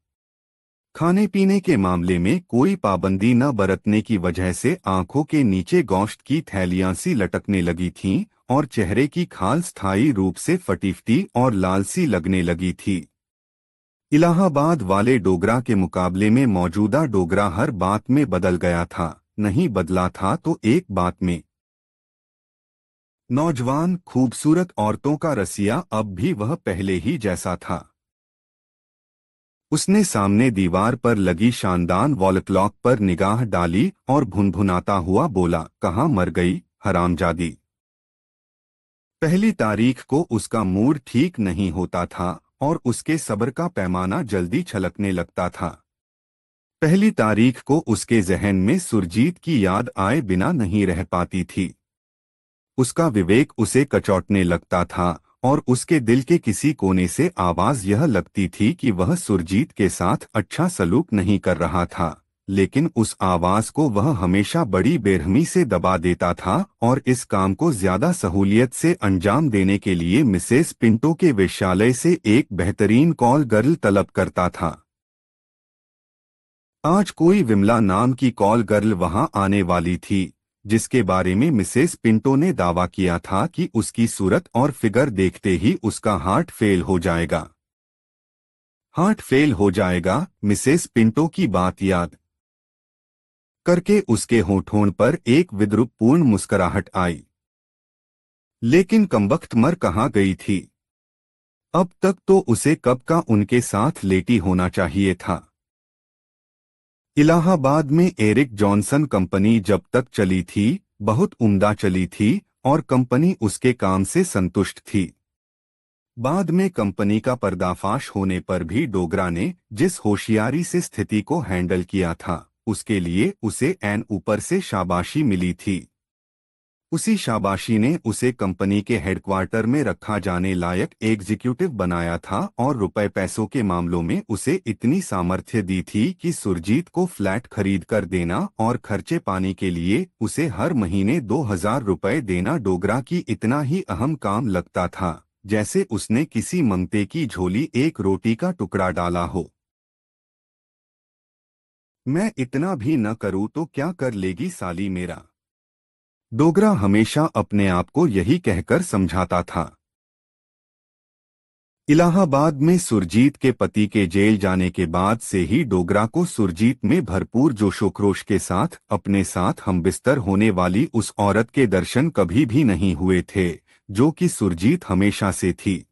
खाने पीने के मामले में कोई पाबंदी न बरतने की वजह से आंखों के नीचे गोश्त की थैलियां सी लटकने लगी थीं और चेहरे की खाल स्थायी रूप से फटीफटी और लालसी लगने लगी थी इलाहाबाद वाले डोगरा के मुकाबले में मौजूदा डोगरा हर बात में बदल गया था नहीं बदला था तो एक बात में नौजवान खूबसूरत औरतों का रसिया अब भी वह पहले ही जैसा था उसने सामने दीवार पर लगी शानदान वॉल क्लॉक पर निगाह डाली और भुनभुनाता हुआ बोला कहाँ मर गई हरामजादी पहली तारीख को उसका मूड ठीक नहीं होता था और उसके सब्र का पैमाना जल्दी छलकने लगता था पहली तारीख को उसके जहन में सुरजीत की याद आए बिना नहीं रह पाती थी उसका विवेक उसे कचौटने लगता था और उसके दिल के किसी कोने से आवाज यह लगती थी कि वह सुरजीत के साथ अच्छा सलूक नहीं कर रहा था लेकिन उस आवाज को वह हमेशा बड़ी बेरहमी से दबा देता था और इस काम को ज्यादा सहूलियत से अंजाम देने के लिए मिसेस पिंटो के विश्यालय से एक बेहतरीन कॉल गर्ल तलब करता था आज कोई विमला नाम की कॉल गर्ल वहां आने वाली थी जिसके बारे में मिसेस पिंटो ने दावा किया था कि उसकी सूरत और फिगर देखते ही उसका हार्ट फेल हो जाएगा हार्ट फेल हो जाएगा मिसेस पिंटो की बात याद करके उसके होठों पर एक विद्रुपपूर्ण मुस्कुराहट आई लेकिन कमबख्त मर कहाँ गई थी अब तक तो उसे कब का उनके साथ लेटी होना चाहिए था इलाहाबाद में एरिक जॉनसन कंपनी जब तक चली थी बहुत उम्दा चली थी और कंपनी उसके काम से संतुष्ट थी बाद में कंपनी का पर्दाफाश होने पर भी डोगरा ने जिस होशियारी से स्थिति को हैंडल किया था उसके लिए उसे एन ऊपर से शाबाशी मिली थी उसी शाबाशी ने उसे कंपनी के हेडक्वार्टर में रखा जाने लायक एग्जीक्यूटिव बनाया था और रुपए पैसों के मामलों में उसे इतनी सामर्थ्य दी थी कि सुरजीत को फ्लैट खरीद कर देना और खर्चे पाने के लिए उसे हर महीने दो हजार रुपये देना डोगरा की इतना ही अहम काम लगता था जैसे उसने किसी मंगते की झोली एक रोटी का टुकड़ा डाला हो मैं इतना भी न करूँ तो क्या कर लेगी साली मेरा डोगरा हमेशा अपने आप को यही कहकर समझाता था इलाहाबाद में सुरजीत के पति के जेल जाने के बाद से ही डोगरा को सुरजीत में भरपूर जोशोक्रोश के साथ अपने साथ हम बिस्तर होने वाली उस औरत के दर्शन कभी भी नहीं हुए थे जो कि सुरजीत हमेशा से थी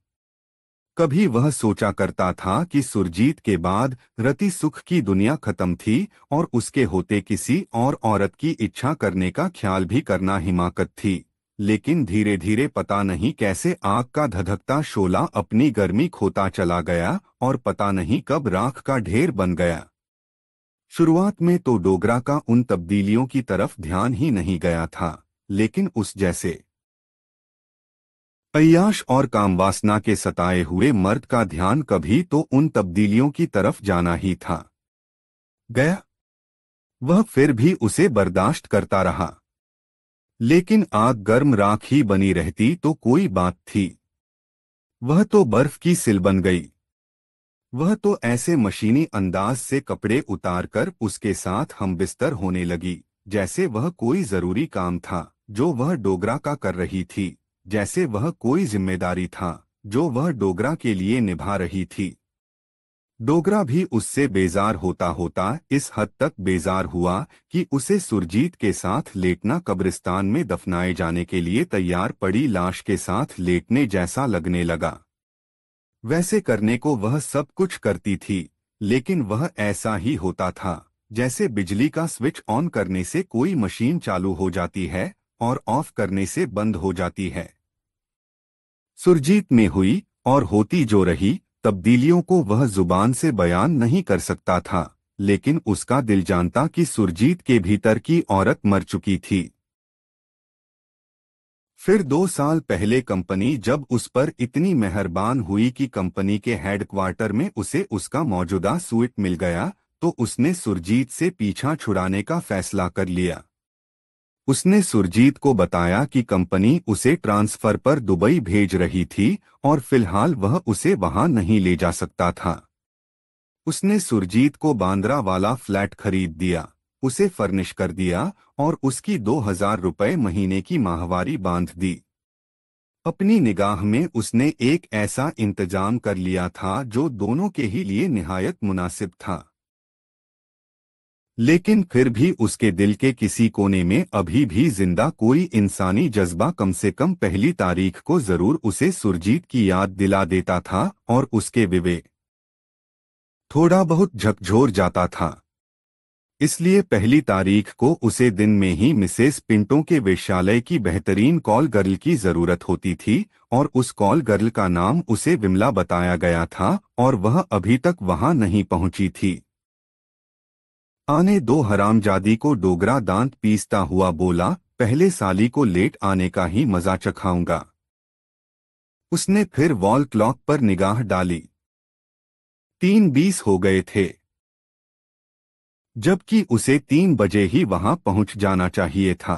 कभी वह सोचा करता था कि सुरजीत के बाद रति सुख की दुनिया खत्म थी और उसके होते किसी और औरत की इच्छा करने का ख्याल भी करना हिमाकत थी लेकिन धीरे धीरे पता नहीं कैसे आग का धधकता शोला अपनी गर्मी खोता चला गया और पता नहीं कब राख का ढेर बन गया शुरुआत में तो डोगरा का उन तब्दीलियों की तरफ ध्यान ही नहीं गया था लेकिन उस जैसे अयाश और कामवासना के सताए हुए मर्द का ध्यान कभी तो उन तब्दीलियों की तरफ जाना ही था गया वह फिर भी उसे बर्दाश्त करता रहा लेकिन आग गर्म राख ही बनी रहती तो कोई बात थी वह तो बर्फ की सिल बन गई वह तो ऐसे मशीनी अंदाज से कपड़े उतारकर उसके साथ हम बिस्तर होने लगी जैसे वह कोई जरूरी काम था जो वह डोगरा का कर रही थी जैसे वह कोई जिम्मेदारी था जो वह डोगरा के लिए निभा रही थी डोगरा भी उससे बेजार होता होता इस हद तक बेजार हुआ कि उसे सुरजीत के साथ लेटना कब्रिस्तान में दफनाए जाने के लिए तैयार पड़ी लाश के साथ लेटने जैसा लगने लगा वैसे करने को वह सब कुछ करती थी लेकिन वह ऐसा ही होता था जैसे बिजली का स्विच ऑन करने से कोई मशीन चालू हो जाती है और ऑफ करने से बंद हो जाती है सुरजीत में हुई और होती जो रही तब्दीलियों को वह जुबान से बयान नहीं कर सकता था लेकिन उसका दिल जानता कि सुरजीत के भीतर की औरत मर चुकी थी फिर दो साल पहले कंपनी जब उस पर इतनी मेहरबान हुई कि कंपनी के हेडक्वार्टर में उसे उसका मौजूदा सूट मिल गया तो उसने सुरजीत से पीछा छुड़ाने का फैसला कर लिया उसने सुरजीत को बताया कि कंपनी उसे ट्रांसफर पर दुबई भेज रही थी और फिलहाल वह उसे वहां नहीं ले जा सकता था उसने सुरजीत को बांद्रा वाला फ्लैट खरीद दिया उसे फर्निश कर दिया और उसकी दो हजार रुपये महीने की माहवारी बांध दी अपनी निगाह में उसने एक ऐसा इंतजाम कर लिया था जो दोनों के ही लिए निहायत मुनासिब था लेकिन फिर भी उसके दिल के किसी कोने में अभी भी जिंदा कोई इंसानी जज्बा कम से कम पहली तारीख को जरूर उसे सुरजीत की याद दिला देता था और उसके विवेक थोड़ा बहुत झकझोर जाता था इसलिए पहली तारीख को उसे दिन में ही मिसेस पिंटो के वेश्यालय की बेहतरीन कॉल गर्ल की जरूरत होती थी और उस कॉल गर्ल का नाम उसे विमला बताया गया था और वह अभी तक वहां नहीं पहुंची थी आने दो हरामजादी को डोगरा दांत पीसता हुआ बोला पहले साली को लेट आने का ही मजा चखाऊंगा उसने फिर वॉल क्लॉक पर निगाह डाली तीन बीस हो गए थे जबकि उसे तीन बजे ही वहां पहुंच जाना चाहिए था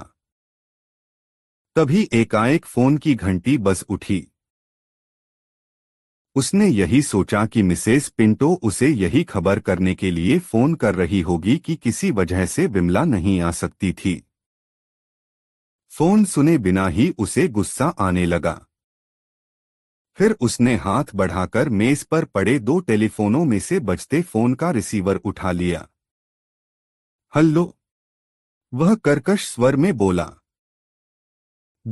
तभी एकाएक फोन की घंटी बस उठी उसने यही सोचा कि मिसेस पिंटो उसे यही खबर करने के लिए फोन कर रही होगी कि किसी वजह से विमला नहीं आ सकती थी फोन सुने बिना ही उसे गुस्सा आने लगा फिर उसने हाथ बढ़ाकर मेज पर पड़े दो टेलीफोनों में से बजते फोन का रिसीवर उठा लिया हल्लो वह कर्कश स्वर में बोला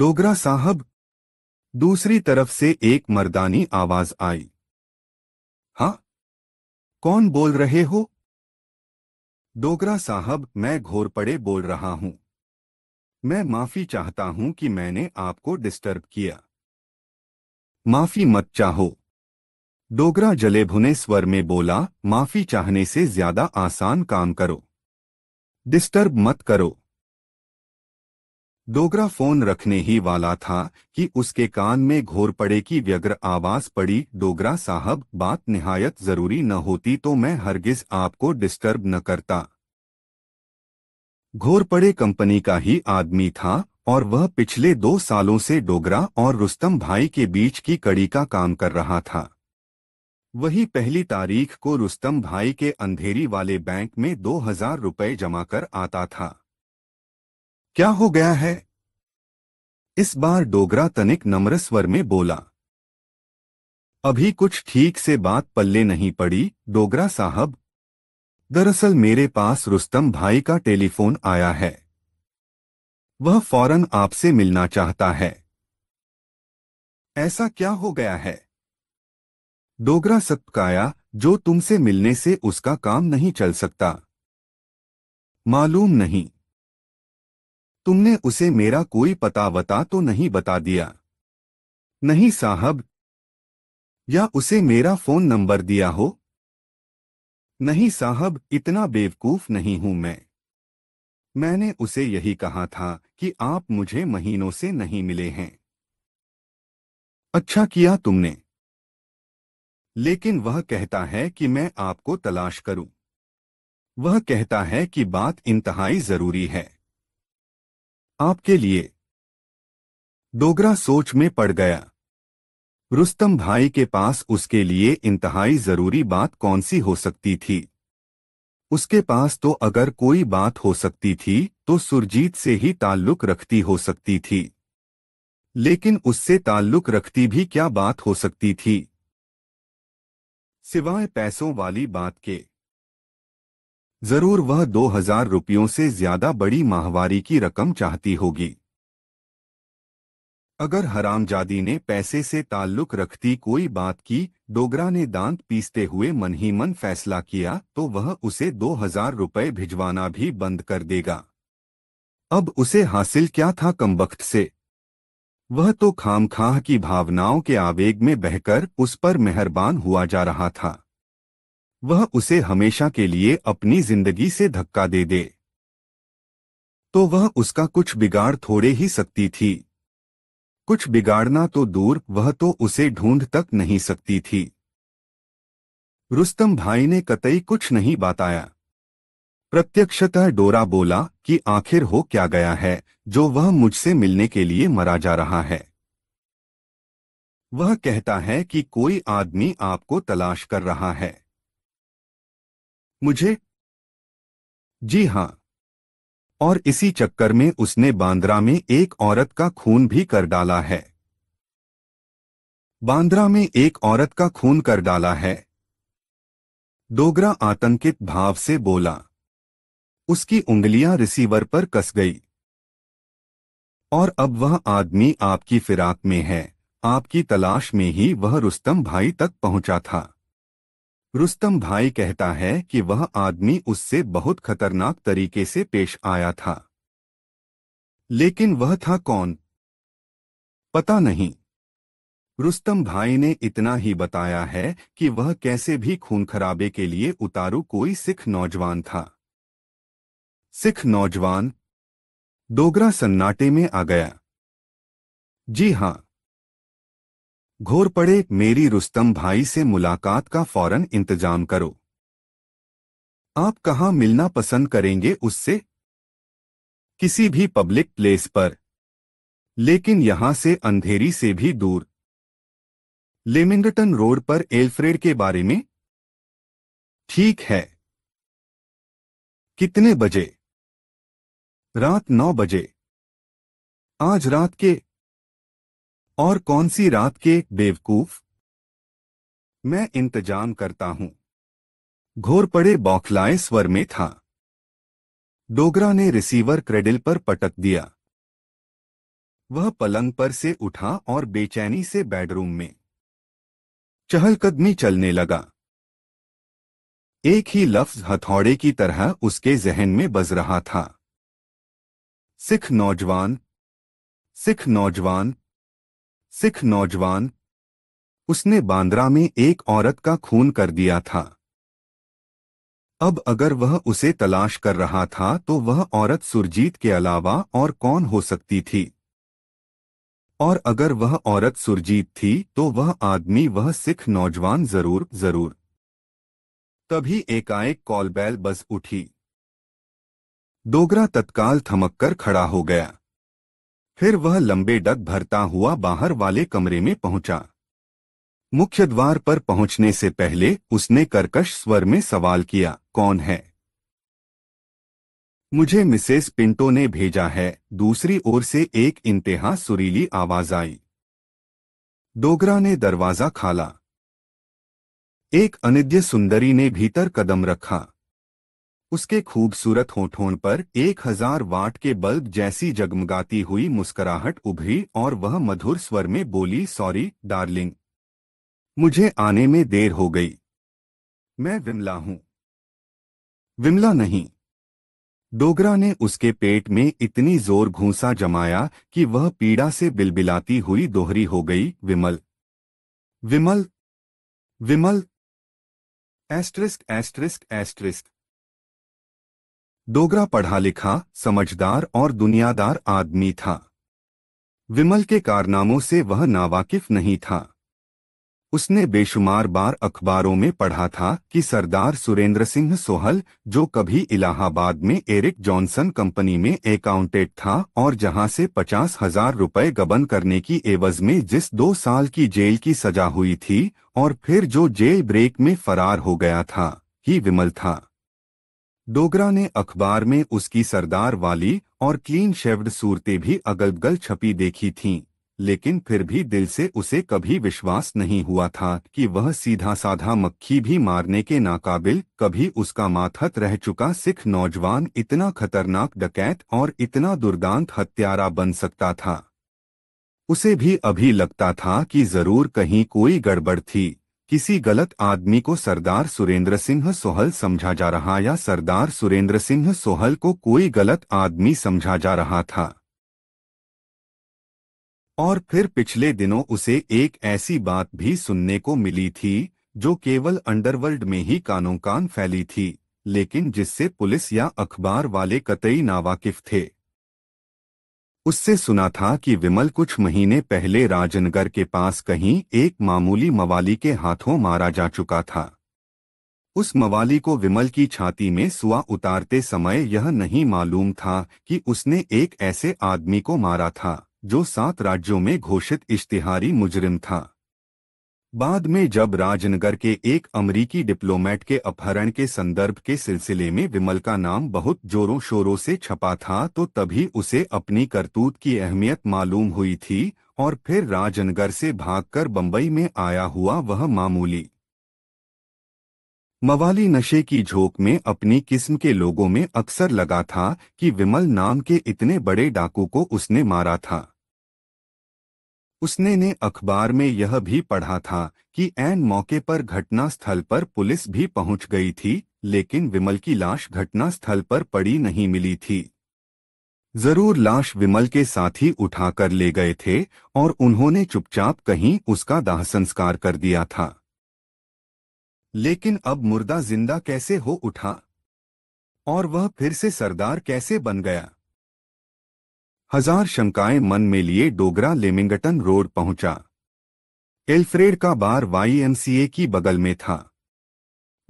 डोगरा साहब दूसरी तरफ से एक मर्दानी आवाज आई हाँ कौन बोल रहे हो डोगरा साहब मैं घोर पड़े बोल रहा हूं मैं माफी चाहता हूं कि मैंने आपको डिस्टर्ब किया माफी मत चाहो डोगरा जले भुने स्वर में बोला माफी चाहने से ज्यादा आसान काम करो डिस्टर्ब मत करो डोगरा फोन रखने ही वाला था कि उसके कान में घोर पड़े की व्यग्र आवाज पड़ी डोगरा साहब बात निहायत जरूरी न होती तो मैं हरगिज आपको डिस्टर्ब न करता घोरपड़े कंपनी का ही आदमी था और वह पिछले दो सालों से डोगरा और रुस्तम भाई के बीच की कड़ी का काम कर रहा था वही पहली तारीख को रुस्तम भाई के अंधेरी वाले बैंक में दो हजार रुपये जमा कर आता था क्या हो गया है इस बार डोगरा तनिक नम्र स्वर में बोला अभी कुछ ठीक से बात पल्ले नहीं पड़ी डोगरा साहब दरअसल मेरे पास रुस्तम भाई का टेलीफोन आया है वह फौरन आपसे मिलना चाहता है ऐसा क्या हो गया है डोगरा सत्काया जो तुमसे मिलने से उसका काम नहीं चल सकता मालूम नहीं तुमने उसे मेरा कोई पता बता तो नहीं बता दिया नहीं साहब या उसे मेरा फोन नंबर दिया हो नहीं साहब इतना बेवकूफ नहीं हूं मैं मैंने उसे यही कहा था कि आप मुझे महीनों से नहीं मिले हैं अच्छा किया तुमने लेकिन वह कहता है कि मैं आपको तलाश करूं वह कहता है कि बात इंतहाई जरूरी है आपके लिए डोगरा सोच में पड़ गया रुस्तम भाई के पास उसके लिए इंतहाई जरूरी बात कौन सी हो सकती थी उसके पास तो अगर कोई बात हो सकती थी तो सुरजीत से ही ताल्लुक रखती हो सकती थी लेकिन उससे ताल्लुक रखती भी क्या बात हो सकती थी सिवाय पैसों वाली बात के जरूर वह दो हजार रुपयों से ज्यादा बड़ी माहवारी की रकम चाहती होगी अगर हरामजादी ने पैसे से ताल्लुक रखती कोई बात की डोगरा ने दांत पीसते हुए मन ही मन फैसला किया तो वह उसे दो हजार रुपये भिजवाना भी बंद कर देगा अब उसे हासिल क्या था कमबख्त से वह तो खामखाह की भावनाओं के आवेग में बहकर उस पर मेहरबान हुआ जा रहा था वह उसे हमेशा के लिए अपनी जिंदगी से धक्का दे दे तो वह उसका कुछ बिगाड़ थोड़े ही सकती थी कुछ बिगाड़ना तो दूर वह तो उसे ढूंढ तक नहीं सकती थी रुस्तम भाई ने कतई कुछ नहीं बताया प्रत्यक्षतः डोरा बोला कि आखिर हो क्या गया है जो वह मुझसे मिलने के लिए मरा जा रहा है वह कहता है कि कोई आदमी आपको तलाश कर रहा है मुझे जी हां और इसी चक्कर में उसने बांद्रा में एक औरत का खून भी कर डाला है बांद्रा में एक औरत का खून कर डाला है डोगरा आतंकित भाव से बोला उसकी उंगलियां रिसीवर पर कस गई और अब वह आदमी आपकी फिराक में है आपकी तलाश में ही वह रुस्तम भाई तक पहुंचा था रुस्तम भाई कहता है कि वह आदमी उससे बहुत खतरनाक तरीके से पेश आया था लेकिन वह था कौन पता नहीं रुस्तम भाई ने इतना ही बताया है कि वह कैसे भी खून खराबे के लिए उतारू कोई सिख नौजवान था सिख नौजवान डोगरा सन्नाटे में आ गया जी हां घोर पड़े मेरी रुस्तम भाई से मुलाकात का फौरन इंतजाम करो आप कहाँ मिलना पसंद करेंगे उससे किसी भी पब्लिक प्लेस पर लेकिन यहां से अंधेरी से भी दूर लेमिंगटन रोड पर एल्फ्रेड के बारे में ठीक है कितने बजे रात नौ बजे आज रात के और कौन सी रात के बेवकूफ मैं इंतजाम करता हूं घोर पड़े बौखलाए स्वर में था डोगरा ने रिसीवर क्रेडिल पर पटक दिया वह पलंग पर से उठा और बेचैनी से बेडरूम में चहलकदमी चलने लगा एक ही लफ्ज हथौड़े की तरह उसके जहन में बज रहा था सिख नौजवान सिख नौजवान सिख नौजवान उसने बांद्रा में एक औरत का खून कर दिया था अब अगर वह उसे तलाश कर रहा था तो वह औरत सुरजीत के अलावा और कौन हो सकती थी और अगर वह औरत सुरजीत थी तो वह आदमी वह सिख नौजवान जरूर जरूर तभी एकाएक कॉल बैल बज उठी डोगरा तत्काल थमककर खड़ा हो गया फिर वह लंबे डग भरता हुआ बाहर वाले कमरे में पहुंचा मुख्य द्वार पर पहुंचने से पहले उसने कर्कश स्वर में सवाल किया कौन है मुझे मिसेस पिंटो ने भेजा है दूसरी ओर से एक इंतहा सुरीली आवाज आई डोगरा ने दरवाजा खाला एक अनिद्य सुंदरी ने भीतर कदम रखा उसके खूबसूरत होठों पर एक हजार वाट के बल्ब जैसी जगमगाती हुई मुस्कुराहट उभरी और वह मधुर स्वर में बोली सॉरी डार्लिंग मुझे आने में देर हो गई मैं विमला हूं विमला नहीं डोगरा ने उसके पेट में इतनी जोर घूसा जमाया कि वह पीड़ा से बिलबिलाती हुई दोहरी हो गई Vimal Vimal Vimal asterisk asterisk asterisk Dogra पढ़ा लिखा समझदार और दुनियादार आदमी था विमल के कारनामों से वह नावाकिफ नहीं था उसने बेशुमार बार अखबारों में पढ़ा था कि सरदार सुरेंद्र सिंह सोहल जो कभी इलाहाबाद में एरिक जॉनसन कंपनी में अकाउंटेंट था और जहां से पचास हजार रुपये गबन करने की एवज में जिस दो साल की जेल की सजा हुई थी और फिर जो जेल ब्रेक में फरार हो गया था ही विमल था डोगरा ने अखबार में उसकी सरदार वाली और क्लीन शेव्ड सूरतें भी अगल छपी देखी थीं, लेकिन फिर भी दिल से उसे कभी विश्वास नहीं हुआ था कि वह सीधा साधा मक्खी भी मारने के नाकाबिल कभी उसका माथत रह चुका सिख नौजवान इतना खतरनाक डकैत और इतना दुर्दांत हत्यारा बन सकता था उसे भी अभी लगता था कि जरूर कहीं कोई गड़बड़ थी किसी गलत आदमी को सरदार सुरेंद्र सिंह सोहल समझा जा रहा या सरदार सुरेंद्र सिंह सोहल को कोई गलत आदमी समझा जा रहा था और फिर पिछले दिनों उसे एक ऐसी बात भी सुनने को मिली थी जो केवल अंडरवर्ल्ड में ही कानों कान फैली थी लेकिन जिससे पुलिस या अखबार वाले कतई नावाकिफ थे उससे सुना था कि विमल कुछ महीने पहले राजनगर के पास कहीं एक मामूली मवाली के हाथों मारा जा चुका था उस मवाली को विमल की छाती में सुआ उतारते समय यह नहीं मालूम था कि उसने एक ऐसे आदमी को मारा था जो सात राज्यों में घोषित इश्तिहारी मुजरिम था बाद में जब राजनगर के एक अमरीकी डिप्लोमेट के अपहरण के संदर्भ के सिलसिले में विमल का नाम बहुत जोरों शोरों से छपा था तो तभी उसे अपनी करतूत की अहमियत मालूम हुई थी और फिर राजनगर से भागकर बंबई में आया हुआ वह मामूली मवाली नशे की झोंक में अपनी किस्म के लोगों में अक्सर लगा था कि विमल नाम के इतने बड़े डाकू को उसने मारा था उसने ने अखबार में यह भी पढ़ा था कि एन मौके पर घटना स्थल पर पुलिस भी पहुंच गई थी लेकिन विमल की लाश घटना स्थल पर पड़ी नहीं मिली थी जरूर लाश विमल के साथी उठाकर ले गए थे और उन्होंने चुपचाप कहीं उसका दाह संस्कार कर दिया था लेकिन अब मुर्दा जिंदा कैसे हो उठा और वह फिर से सरदार कैसे बन गया हजार शंकाएं मन में लिए डोगरा लेमिंगटन रोड पहुंचा एल्फ्रेड का बार वाईएमसीए की बगल में था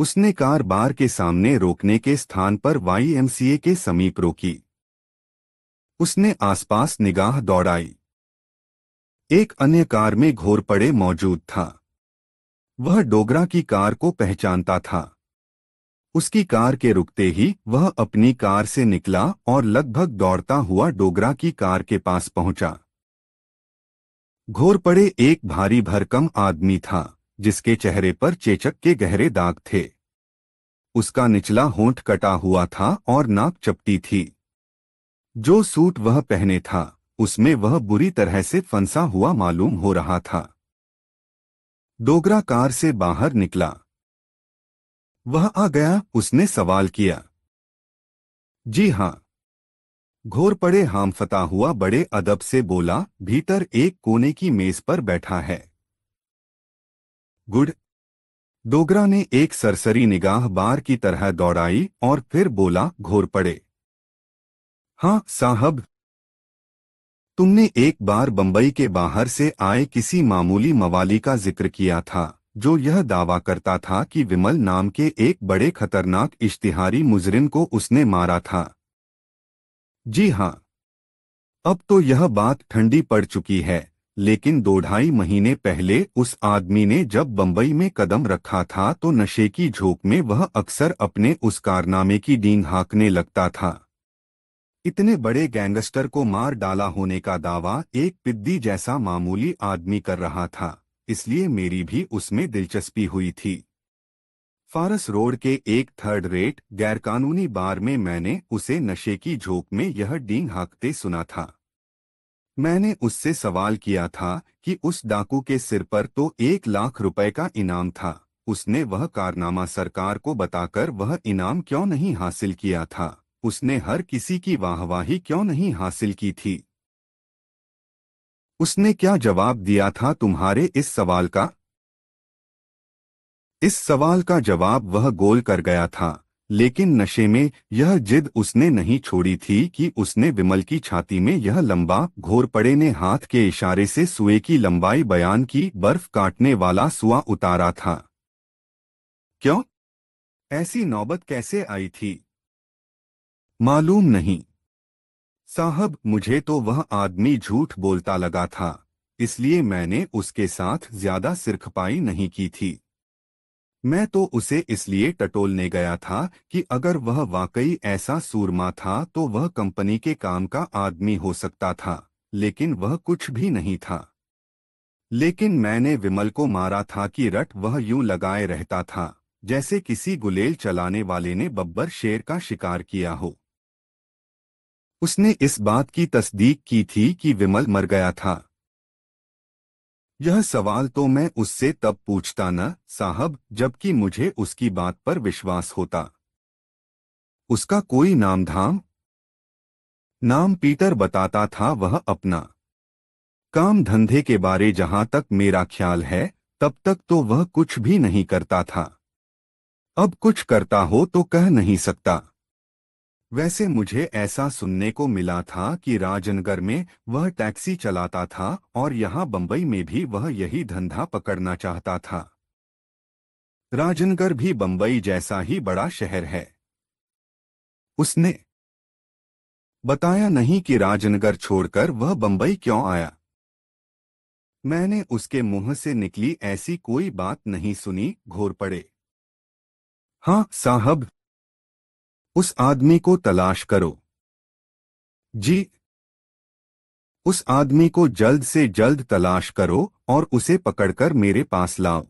उसने कार बार के सामने रोकने के स्थान पर वाईएमसीए के समीप रोकी उसने आसपास निगाह दौड़ाई एक अन्य कार में घोर पड़े मौजूद था वह डोगरा की कार को पहचानता था उसकी कार के रुकते ही वह अपनी कार से निकला और लगभग दौड़ता हुआ डोगरा की कार के पास पहुंचा घोर पड़े एक भारी भरकम आदमी था जिसके चेहरे पर चेचक के गहरे दाग थे उसका निचला होंठ कटा हुआ था और नाक चपटी थी जो सूट वह पहने था उसमें वह बुरी तरह से फंसा हुआ मालूम हो रहा था डोगरा कार से बाहर निकला वह आ गया उसने सवाल किया जी हां घोर पड़े हामफता हुआ बड़े अदब से बोला भीतर एक कोने की मेज पर बैठा है गुड डोगरा ने एक सरसरी निगाह बार की तरह दौड़ाई और फिर बोला घोर पड़े हाँ साहब तुमने एक बार बंबई के बाहर से आए किसी मामूली मवाली का जिक्र किया था जो यह दावा करता था कि विमल नाम के एक बड़े खतरनाक इश्तिहारी मुजरिम को उसने मारा था जी हाँ अब तो यह बात ठंडी पड़ चुकी है लेकिन दो ढाई महीने पहले उस आदमी ने जब बंबई में कदम रखा था तो नशे की झोंक में वह अक्सर अपने उस कारनामे की डींग हाँकने लगता था इतने बड़े गैंगस्टर को मार डाला होने का दावा एक पिद्दी जैसा मामूली आदमी कर रहा था इसलिए मेरी भी उसमें दिलचस्पी हुई थी फारस रोड के एक थर्ड रेट गैरकानूनी बार में मैंने उसे नशे की झोंक में यह डींग हाँकते सुना था मैंने उससे सवाल किया था कि उस डाकू के सिर पर तो एक लाख रुपए का इनाम था उसने वह कारनामा सरकार को बताकर वह इनाम क्यों नहीं हासिल किया था उसने हर किसी की वाहवाही क्यों नहीं हासिल की थी उसने क्या जवाब दिया था तुम्हारे इस सवाल का इस सवाल का जवाब वह गोल कर गया था लेकिन नशे में यह जिद उसने नहीं छोड़ी थी कि उसने विमल की छाती में यह लंबा घोर पड़े ने हाथ के इशारे से सुए की लंबाई बयान की बर्फ काटने वाला सुआ उतारा था क्यों ऐसी नौबत कैसे आई थी मालूम नहीं साहब मुझे तो वह आदमी झूठ बोलता लगा था इसलिए मैंने उसके साथ ज्यादा सिरखपाई नहीं की थी मैं तो उसे इसलिए टटोलने गया था कि अगर वह वाकई ऐसा सूरमा था तो वह कंपनी के काम का आदमी हो सकता था लेकिन वह कुछ भी नहीं था लेकिन मैंने विमल को मारा था कि रट वह यूं लगाए रहता था जैसे किसी गुलेल चलाने वाले ने बब्बर शेर का शिकार किया हो उसने इस बात की तस्दीक की थी कि विमल मर गया था यह सवाल तो मैं उससे तब पूछता न साहब जबकि मुझे उसकी बात पर विश्वास होता उसका कोई नाम धाम नाम पीटर बताता था वह अपना काम धंधे के बारे जहां तक मेरा ख्याल है तब तक तो वह कुछ भी नहीं करता था अब कुछ करता हो तो कह नहीं सकता वैसे मुझे ऐसा सुनने को मिला था कि राजनगर में वह टैक्सी चलाता था और यहाँ बंबई में भी वह यही धंधा पकड़ना चाहता था राजनगर भी बंबई जैसा ही बड़ा शहर है उसने बताया नहीं कि राजनगर छोड़कर वह बंबई क्यों आया मैंने उसके मुंह से निकली ऐसी कोई बात नहीं सुनी घोर पड़े हां साहब उस आदमी को तलाश करो जी उस आदमी को जल्द से जल्द तलाश करो और उसे पकड़कर मेरे पास लाओ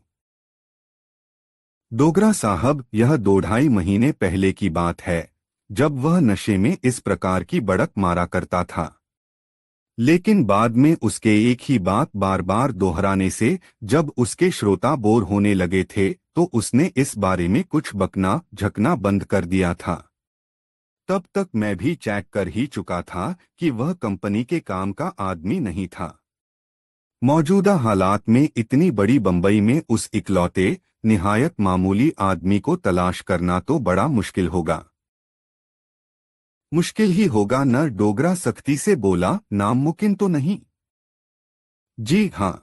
डोगरा साहब यह दो ढाई महीने पहले की बात है जब वह नशे में इस प्रकार की बड़क मारा करता था लेकिन बाद में उसके एक ही बात बार बार दोहराने से जब उसके श्रोता बोर होने लगे थे तो उसने इस बारे में कुछ बकना झकना बंद कर दिया था तब तक मैं भी चेक कर ही चुका था कि वह कंपनी के काम का आदमी नहीं था मौजूदा हालात में इतनी बड़ी बंबई में उस इकलौते निहायत मामूली आदमी को तलाश करना तो बड़ा मुश्किल होगा मुश्किल ही होगा न डोगरा सख्ती से बोला नामुमकिन तो नहीं जी हाँ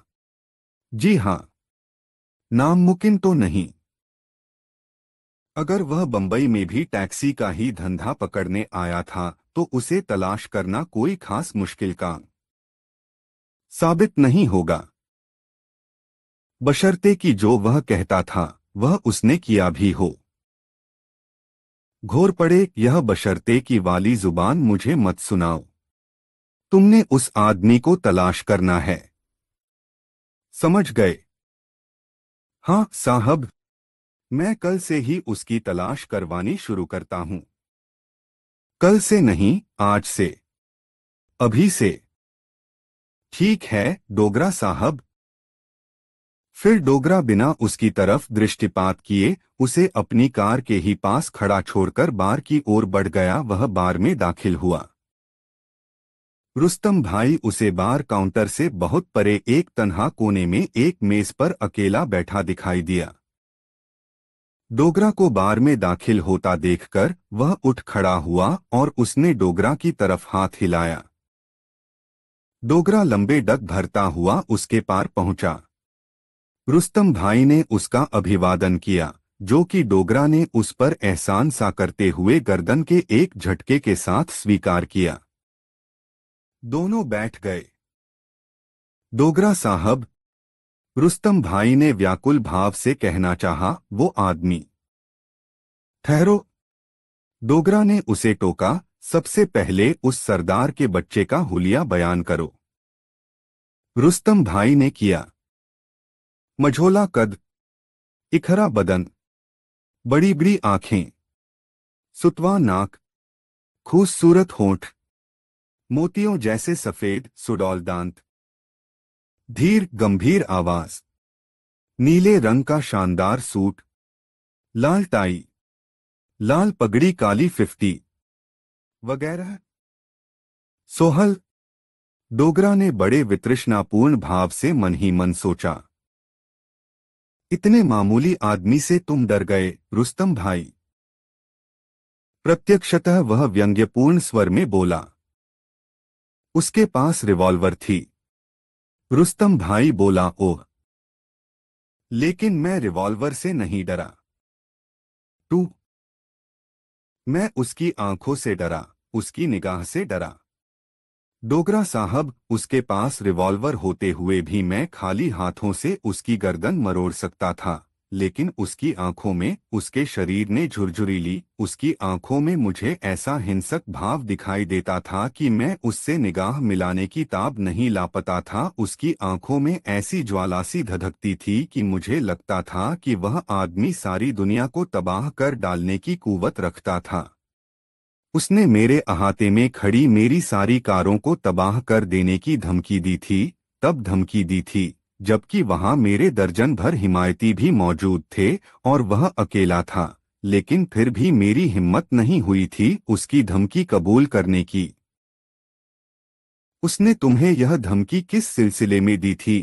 जी हाँ नामुमकिन तो नहीं अगर वह बंबई में भी टैक्सी का ही धंधा पकड़ने आया था तो उसे तलाश करना कोई खास मुश्किल का साबित नहीं होगा बशर्ते कि जो वह कहता था वह उसने किया भी हो घोर पड़े यह बशर्ते की वाली जुबान मुझे मत सुनाओ तुमने उस आदमी को तलाश करना है समझ गए हाँ साहब मैं कल से ही उसकी तलाश करवानी शुरू करता हूं कल से नहीं आज से अभी से ठीक है डोगरा साहब फिर डोगरा बिना उसकी तरफ दृष्टिपात किए उसे अपनी कार के ही पास खड़ा छोड़कर बार की ओर बढ़ गया वह बार में दाखिल हुआ रुस्तम भाई उसे बार काउंटर से बहुत परे एक तन्हा कोने में एक मेज पर अकेला बैठा दिखाई दिया डोगरा को बार में दाखिल होता देखकर वह उठ खड़ा हुआ और उसने डोगरा की तरफ हाथ हिलाया डोगरा लंबे डग भरता हुआ उसके पार पहुंचा रुस्तम भाई ने उसका अभिवादन किया जो कि डोगरा ने उस पर एहसान सा करते हुए गर्दन के एक झटके के साथ स्वीकार किया दोनों बैठ गए डोगरा साहब रुस्तम भाई ने व्याकुल भाव से कहना चाहा वो आदमी ठहरो डोगरा ने उसे टोका सबसे पहले उस सरदार के बच्चे का हुलिया बयान करो रुस्तम भाई ने किया मझोला कद इखरा बदन बड़ी बड़ी आंखें सुतवा नाक खूबसूरत होंठ मोतियों जैसे सफेद सुडौल दांत धीर गंभीर आवाज नीले रंग का शानदार सूट लाल टाई लाल पगड़ी काली फिफ्टी वगैरह सोहल डोगरा ने बड़े वित्रृष्णापूर्ण भाव से मन ही मन सोचा इतने मामूली आदमी से तुम डर गए रुस्तम भाई प्रत्यक्षतः वह व्यंग्यपूर्ण स्वर में बोला उसके पास रिवॉल्वर थी रुस्तम भाई बोला ओह लेकिन मैं रिवॉल्वर से नहीं डरा टू मैं उसकी आंखों से डरा उसकी निगाह से डरा डोगरा साहब उसके पास रिवॉल्वर होते हुए भी मैं खाली हाथों से उसकी गर्दन मरोड़ सकता था लेकिन उसकी आंखों में उसके शरीर ने झुरझुरी ली उसकी आंखों में मुझे ऐसा हिंसक भाव दिखाई देता था कि मैं उससे निगाह मिलाने की ताब नहीं लापता था उसकी आंखों में ऐसी ज्वालासी धधकती थी कि मुझे लगता था कि वह आदमी सारी दुनिया को तबाह कर डालने की कुवत रखता था उसने मेरे अहाते में खड़ी मेरी सारी कारों को तबाह कर देने की धमकी दी थी तब धमकी दी थी जबकि वहां मेरे दर्जन भर हिमायती भी मौजूद थे और वह अकेला था लेकिन फिर भी मेरी हिम्मत नहीं हुई थी उसकी धमकी कबूल करने की उसने तुम्हें यह धमकी किस सिलसिले में दी थी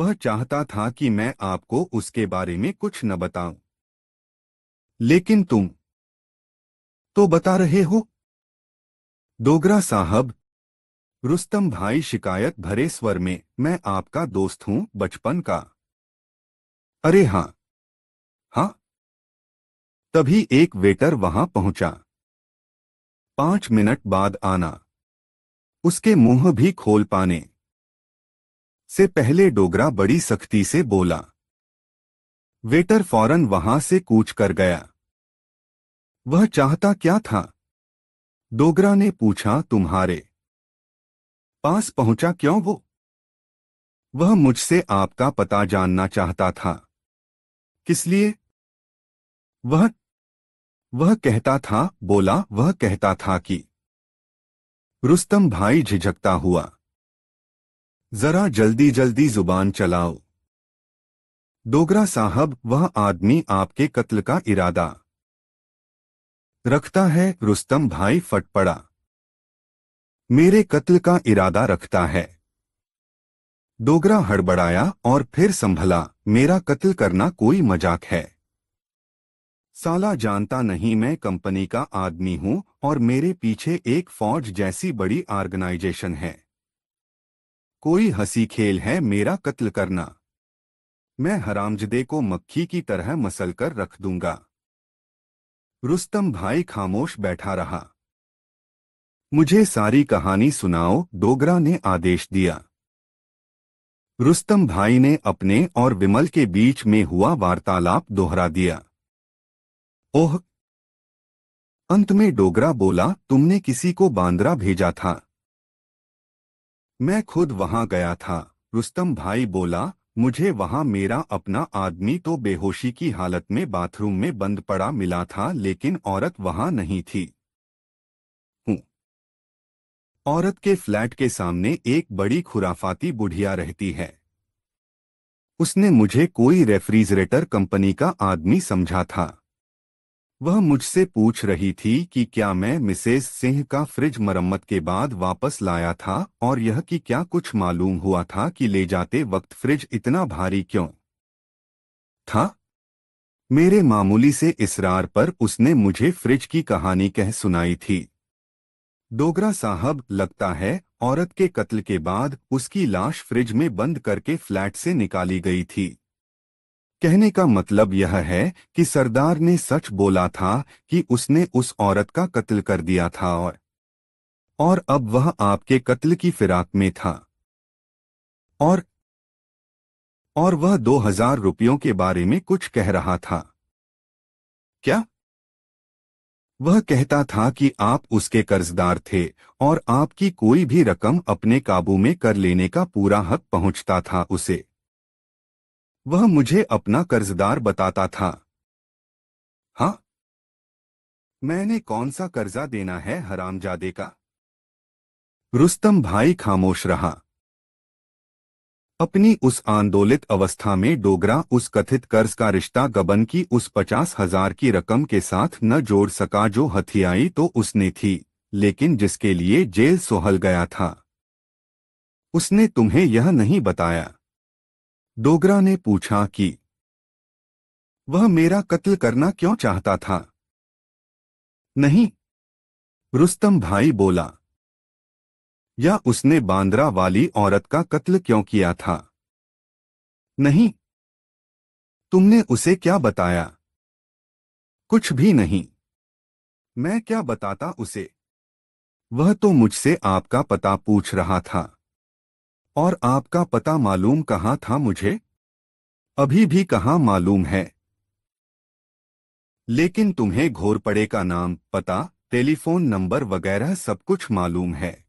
वह चाहता था कि मैं आपको उसके बारे में कुछ न बताऊं। लेकिन तुम तो बता रहे हो दोगरा साहब रुस्तम भाई शिकायत भरे स्वर में मैं आपका दोस्त हूं बचपन का अरे हाँ हाँ तभी एक वेटर वहां पहुंचा पांच मिनट बाद आना उसके मुंह भी खोल पाने से पहले डोगरा बड़ी सख्ती से बोला वेटर फौरन वहां से कूच कर गया वह चाहता क्या था डोगरा ने पूछा तुम्हारे पास पहुंचा क्यों वो वह मुझसे आपका पता जानना चाहता था किस लिए वह वह कहता था बोला वह कहता था कि रुस्तम भाई झिझकता हुआ जरा जल्दी जल्दी जुबान चलाओ डोगरा साहब वह आदमी आपके कत्ल का इरादा रखता है रुस्तम भाई फट पड़ा मेरे कत्ल का इरादा रखता है डोगरा हड़बड़ाया और फिर संभला मेरा कत्ल करना कोई मजाक है साला जानता नहीं मैं कंपनी का आदमी हूं और मेरे पीछे एक फौज जैसी बड़ी ऑर्गेनाइजेशन है कोई हंसी खेल है मेरा कत्ल करना मैं हरामजदे को मक्खी की तरह मसल कर रख दूंगा रुस्तम भाई खामोश बैठा रहा मुझे सारी कहानी सुनाओ डोगरा ने आदेश दिया रुस्तम भाई ने अपने और विमल के बीच में हुआ वार्तालाप दोहरा दिया ओह अंत में डोगरा बोला तुमने किसी को बांद्रा भेजा था मैं खुद वहां गया था रुस्तम भाई बोला मुझे वहां मेरा अपना आदमी तो बेहोशी की हालत में बाथरूम में बंद पड़ा मिला था लेकिन औरत वहां नहीं थी औरत के फ्लैट के सामने एक बड़ी खुराफाती बुढ़िया रहती है उसने मुझे कोई रेफ्रिजरेटर कंपनी का आदमी समझा था वह मुझसे पूछ रही थी कि क्या मैं मिसेस सिंह का फ्रिज मरम्मत के बाद वापस लाया था और यह कि क्या कुछ मालूम हुआ था कि ले जाते वक्त फ्रिज इतना भारी क्यों था मेरे मामूली से इसरार पर उसने मुझे फ्रिज की कहानी कह सुनाई थी डोगरा साहब लगता है औरत के कत्ल के बाद उसकी लाश फ्रिज में बंद करके फ्लैट से निकाली गई थी कहने का मतलब यह है कि सरदार ने सच बोला था कि उसने उस औरत का कत्ल कर दिया था और और अब वह आपके कत्ल की फिराक में था और और वह दो हजार रुपयों के बारे में कुछ कह रहा था क्या वह कहता था कि आप उसके कर्जदार थे और आपकी कोई भी रकम अपने काबू में कर लेने का पूरा हक पहुंचता था उसे वह मुझे अपना कर्जदार बताता था हाँ मैंने कौन सा कर्जा देना है हरामजादे का रुस्तम भाई खामोश रहा अपनी उस आंदोलित अवस्था में डोगरा उस कथित कर्ज का रिश्ता गबन की उस पचास हजार की रकम के साथ न जोड़ सका जो हथियाई तो उसने थी लेकिन जिसके लिए जेल सोहल गया था उसने तुम्हें यह नहीं बताया डोगरा ने पूछा कि वह मेरा कत्ल करना क्यों चाहता था नहीं रुस्तम भाई बोला या उसने बांद्रा वाली औरत का कत्ल क्यों किया था नहीं तुमने उसे क्या बताया कुछ भी नहीं मैं क्या बताता उसे वह तो मुझसे आपका पता पूछ रहा था और आपका पता मालूम कहाँ था मुझे अभी भी कहाँ मालूम है लेकिन तुम्हें घोरपड़े का नाम पता टेलीफोन नंबर वगैरह सब कुछ मालूम है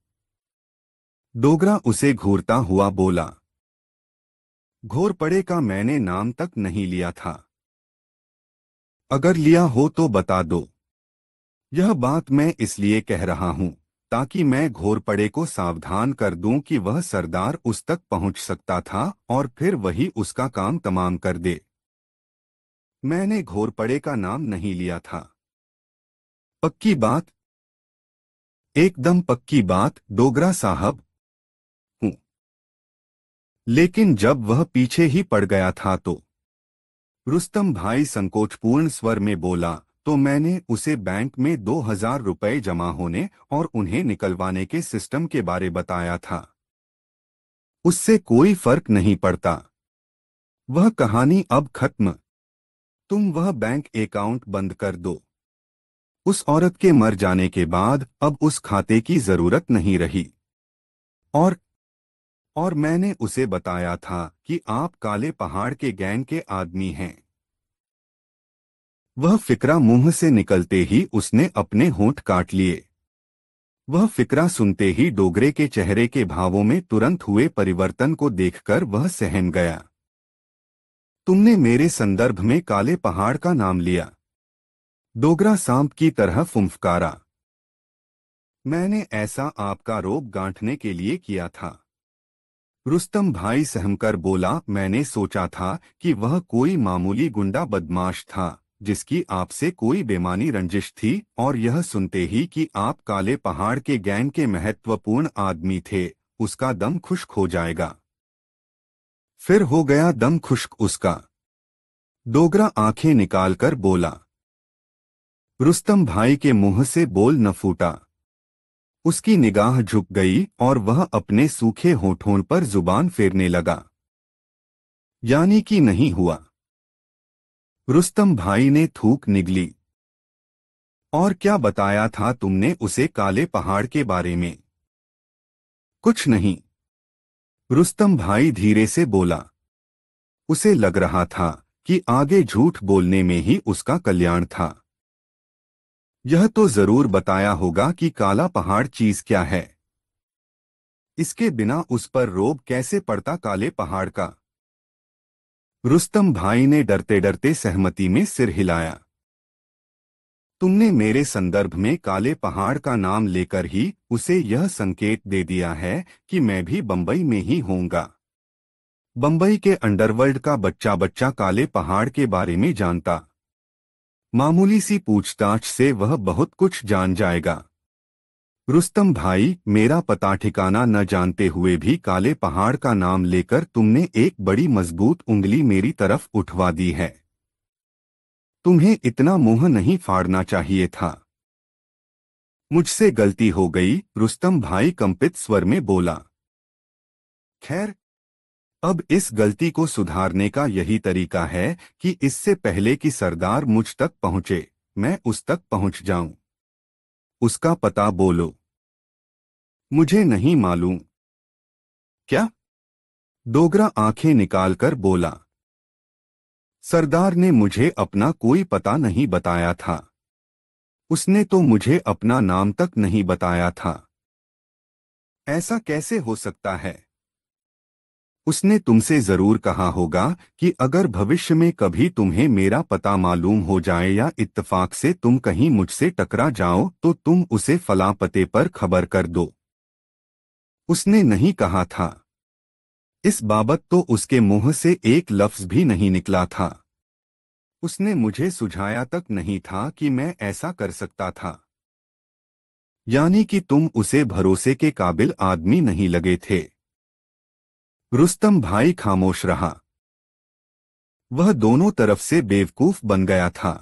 डोगरा उसे घूरता हुआ बोला घोर पड़े का मैंने नाम तक नहीं लिया था अगर लिया हो तो बता दो यह बात मैं इसलिए कह रहा हूं ताकि मैं घोरपड़े को सावधान कर दूं कि वह सरदार उस तक पहुंच सकता था और फिर वही उसका काम तमाम कर दे मैंने घोरपड़े का नाम नहीं लिया था पक्की बात एकदम पक्की बात डोगरा साहब लेकिन जब वह पीछे ही पड़ गया था तो रुस्तम भाई संकोचपूर्ण स्वर में बोला तो मैंने उसे बैंक में दो हजार रुपये जमा होने और उन्हें निकलवाने के सिस्टम के बारे बताया था उससे कोई फर्क नहीं पड़ता वह कहानी अब खत्म तुम वह बैंक अकाउंट बंद कर दो उस औरत के मर जाने के बाद अब उस खाते की जरूरत नहीं रही और और मैंने उसे बताया था कि आप काले पहाड़ के गैंग के आदमी हैं वह फिकरा मुंह से निकलते ही उसने अपने होंठ काट लिए वह फिकरा सुनते ही डोगरे के चेहरे के भावों में तुरंत हुए परिवर्तन को देखकर वह सहम गया तुमने मेरे संदर्भ में काले पहाड़ का नाम लिया डोगरा सांप की तरह फुंफकारा मैंने ऐसा आपका रोग गांठने के लिए किया था रुस्तम भाई सहमकर बोला मैंने सोचा था कि वह कोई मामूली गुंडा बदमाश था जिसकी आपसे कोई बेमानी रंजिश थी और यह सुनते ही कि आप काले पहाड़ के गैंग के महत्वपूर्ण आदमी थे उसका दम खुश्क हो जाएगा फिर हो गया दम खुश्क उसका डोगरा आंखें निकालकर बोला रुस्तम भाई के मुंह से बोल न फूटा उसकी निगाह झुक गई और वह अपने सूखे होठों पर जुबान फेरने लगा यानी कि नहीं हुआ रुस्तम भाई ने थूक निगली और क्या बताया था तुमने उसे काले पहाड़ के बारे में कुछ नहीं रुस्तम भाई धीरे से बोला उसे लग रहा था कि आगे झूठ बोलने में ही उसका कल्याण था यह तो जरूर बताया होगा कि काला पहाड़ चीज क्या है इसके बिना उस पर रोब कैसे पड़ता काले पहाड़ का रुस्तम भाई ने डरते डरते सहमति में सिर हिलाया तुमने मेरे संदर्भ में काले पहाड़ का नाम लेकर ही उसे यह संकेत दे दिया है कि मैं भी बंबई में ही होऊंगा बंबई के अंडरवर्ल्ड का बच्चा बच्चा काले पहाड़ के बारे में जानता मामूली सी पूछताछ से वह बहुत कुछ जान जाएगा रुस्तम भाई मेरा पता ठिकाना न जानते हुए भी काले पहाड़ का नाम लेकर तुमने एक बड़ी मजबूत उंगली मेरी तरफ उठवा दी है तुम्हें इतना मुंह नहीं फाड़ना चाहिए था मुझसे गलती हो गई रुस्तम भाई कंपित स्वर में बोला खैर अब इस गलती को सुधारने का यही तरीका है कि इससे पहले कि सरदार मुझ तक पहुंचे मैं उस तक पहुंच जाऊं उसका पता बोलो मुझे नहीं मालूम क्या डोगरा आंखें निकालकर बोला सरदार ने मुझे अपना कोई पता नहीं बताया था उसने तो मुझे अपना नाम तक नहीं बताया था ऐसा कैसे हो सकता है उसने तुमसे जरूर कहा होगा कि अगर भविष्य में कभी तुम्हें मेरा पता मालूम हो जाए या इत्तफाक से तुम कहीं मुझसे टकरा जाओ तो तुम उसे फला पते पर खबर कर दो उसने नहीं कहा था इस बाबत तो उसके मुंह से एक लफ्ज भी नहीं निकला था उसने मुझे सुझाया तक नहीं था कि मैं ऐसा कर सकता था यानी कि तुम उसे भरोसे के काबिल आदमी नहीं लगे थे रुस्तम भाई खामोश रहा वह दोनों तरफ से बेवकूफ बन गया था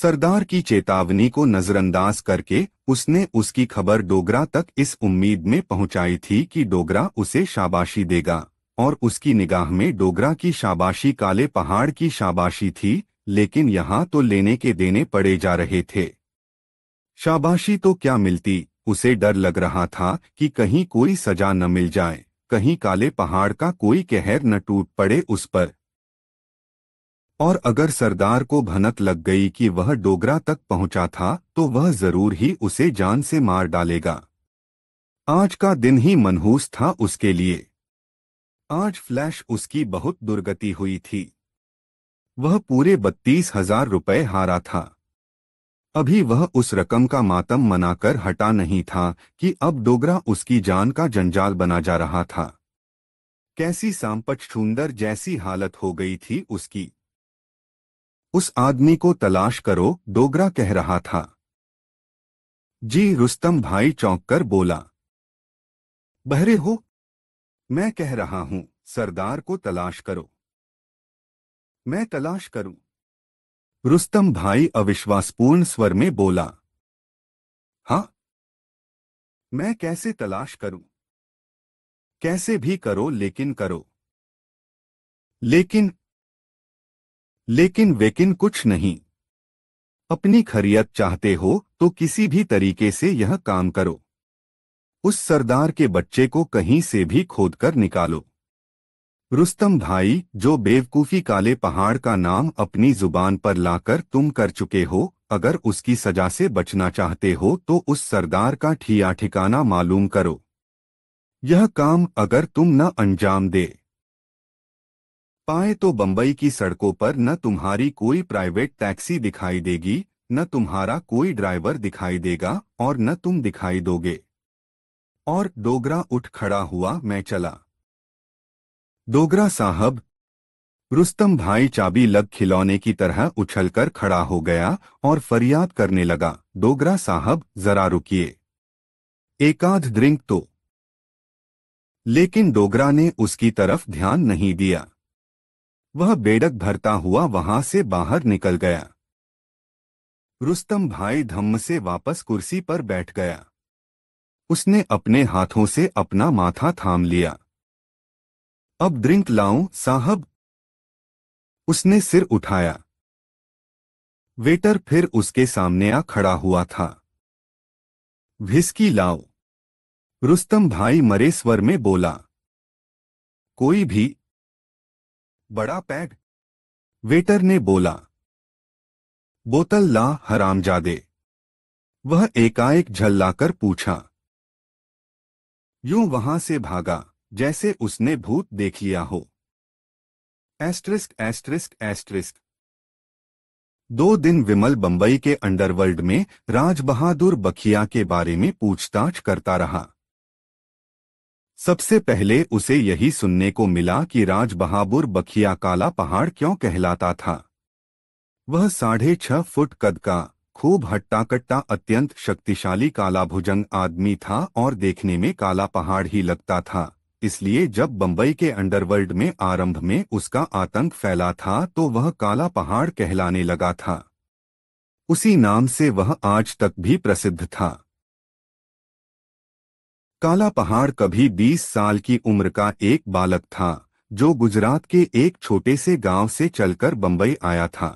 सरदार की चेतावनी को नजरअंदाज करके उसने उसकी खबर डोगरा तक इस उम्मीद में पहुंचाई थी कि डोगरा उसे शाबाशी देगा और उसकी निगाह में डोगरा की शाबाशी काले पहाड़ की शाबाशी थी लेकिन यहाँ तो लेने के देने पड़े जा रहे थे शाबाशी तो क्या मिलती उसे डर लग रहा था कि कहीं कोई सजा न मिल जाए कहीं काले पहाड़ का कोई कहर न टूट पड़े उस पर और अगर सरदार को भनक लग गई कि वह डोगरा तक पहुंचा था तो वह जरूर ही उसे जान से मार डालेगा आज का दिन ही मनहूस था उसके लिए आज फ्लैश उसकी बहुत दुर्गति हुई थी वह पूरे बत्तीस हजार रुपये हारा था अभी वह उस रकम का मातम मनाकर हटा नहीं था कि अब डोगरा उसकी जान का जंजाल बना जा रहा था कैसी सांपट छूंदर जैसी हालत हो गई थी उसकी उस आदमी को तलाश करो डोगरा कह रहा था जी रुस्तम भाई चौंक कर बोला बहरे हो मैं कह रहा हूं सरदार को तलाश करो मैं तलाश करूं रुस्तम भाई अविश्वासपूर्ण स्वर में बोला हाँ मैं कैसे तलाश करूं कैसे भी करो लेकिन करो लेकिन लेकिन वेकिन कुछ नहीं अपनी खरियत चाहते हो तो किसी भी तरीके से यह काम करो उस सरदार के बच्चे को कहीं से भी खोदकर निकालो रुस्तम भाई जो बेवकूफ़ी काले पहाड़ का नाम अपनी जुबान पर लाकर तुम कर चुके हो अगर उसकी सजा से बचना चाहते हो तो उस सरदार का ठिया ठिकाना मालूम करो यह काम अगर तुम न अंजाम दे पाए तो बंबई की सड़कों पर न तुम्हारी कोई प्राइवेट टैक्सी दिखाई देगी न तुम्हारा कोई ड्राइवर दिखाई देगा और न तुम दिखाई दोगे और डोगरा उठ खड़ा हुआ मैं चला डोगरा साहब रुस्तम भाई चाबी लग खिलौने की तरह उछलकर खड़ा हो गया और फरियाद करने लगा डोगरा साहब जरा रुकिए एकाध ड्रिंक तो लेकिन डोगरा ने उसकी तरफ ध्यान नहीं दिया वह बेडक भरता हुआ वहां से बाहर निकल गया रुस्तम भाई धम्म से वापस कुर्सी पर बैठ गया उसने अपने हाथों से अपना माथा थाम लिया अब ड्रिंक लाऊं साहब उसने सिर उठाया वेटर फिर उसके सामने आ खड़ा हुआ था भिस्की लाओ रुस्तम भाई मरे स्वर में बोला कोई भी बड़ा पैड वेटर ने बोला बोतल ला हरामजादे वह एकाएक झल्लाकर पूछा यूं वहां से भागा जैसे उसने भूत देख लिया हो एस्ट्रिस्क एस्ट्रिस्क एस्ट्रिस्क दो दिन विमल बंबई के अंडरवर्ल्ड में राज बहादुर बखिया के बारे में पूछताछ करता रहा सबसे पहले उसे यही सुनने को मिला कि राज बहादुर बखिया काला पहाड़ क्यों कहलाता था वह साढ़े छह फुट कद का खूब हट्टाकट्टा अत्यंत शक्तिशाली कालाभुजंग आदमी था और देखने में काला पहाड़ ही लगता था इसलिए जब बंबई के अंडरवर्ल्ड में आरंभ में उसका आतंक फैला था तो वह काला पहाड़ कहलाने लगा था उसी नाम से वह आज तक भी प्रसिद्ध था काला पहाड़ कभी 20 साल की उम्र का एक बालक था जो गुजरात के एक छोटे से गांव से चलकर बंबई आया था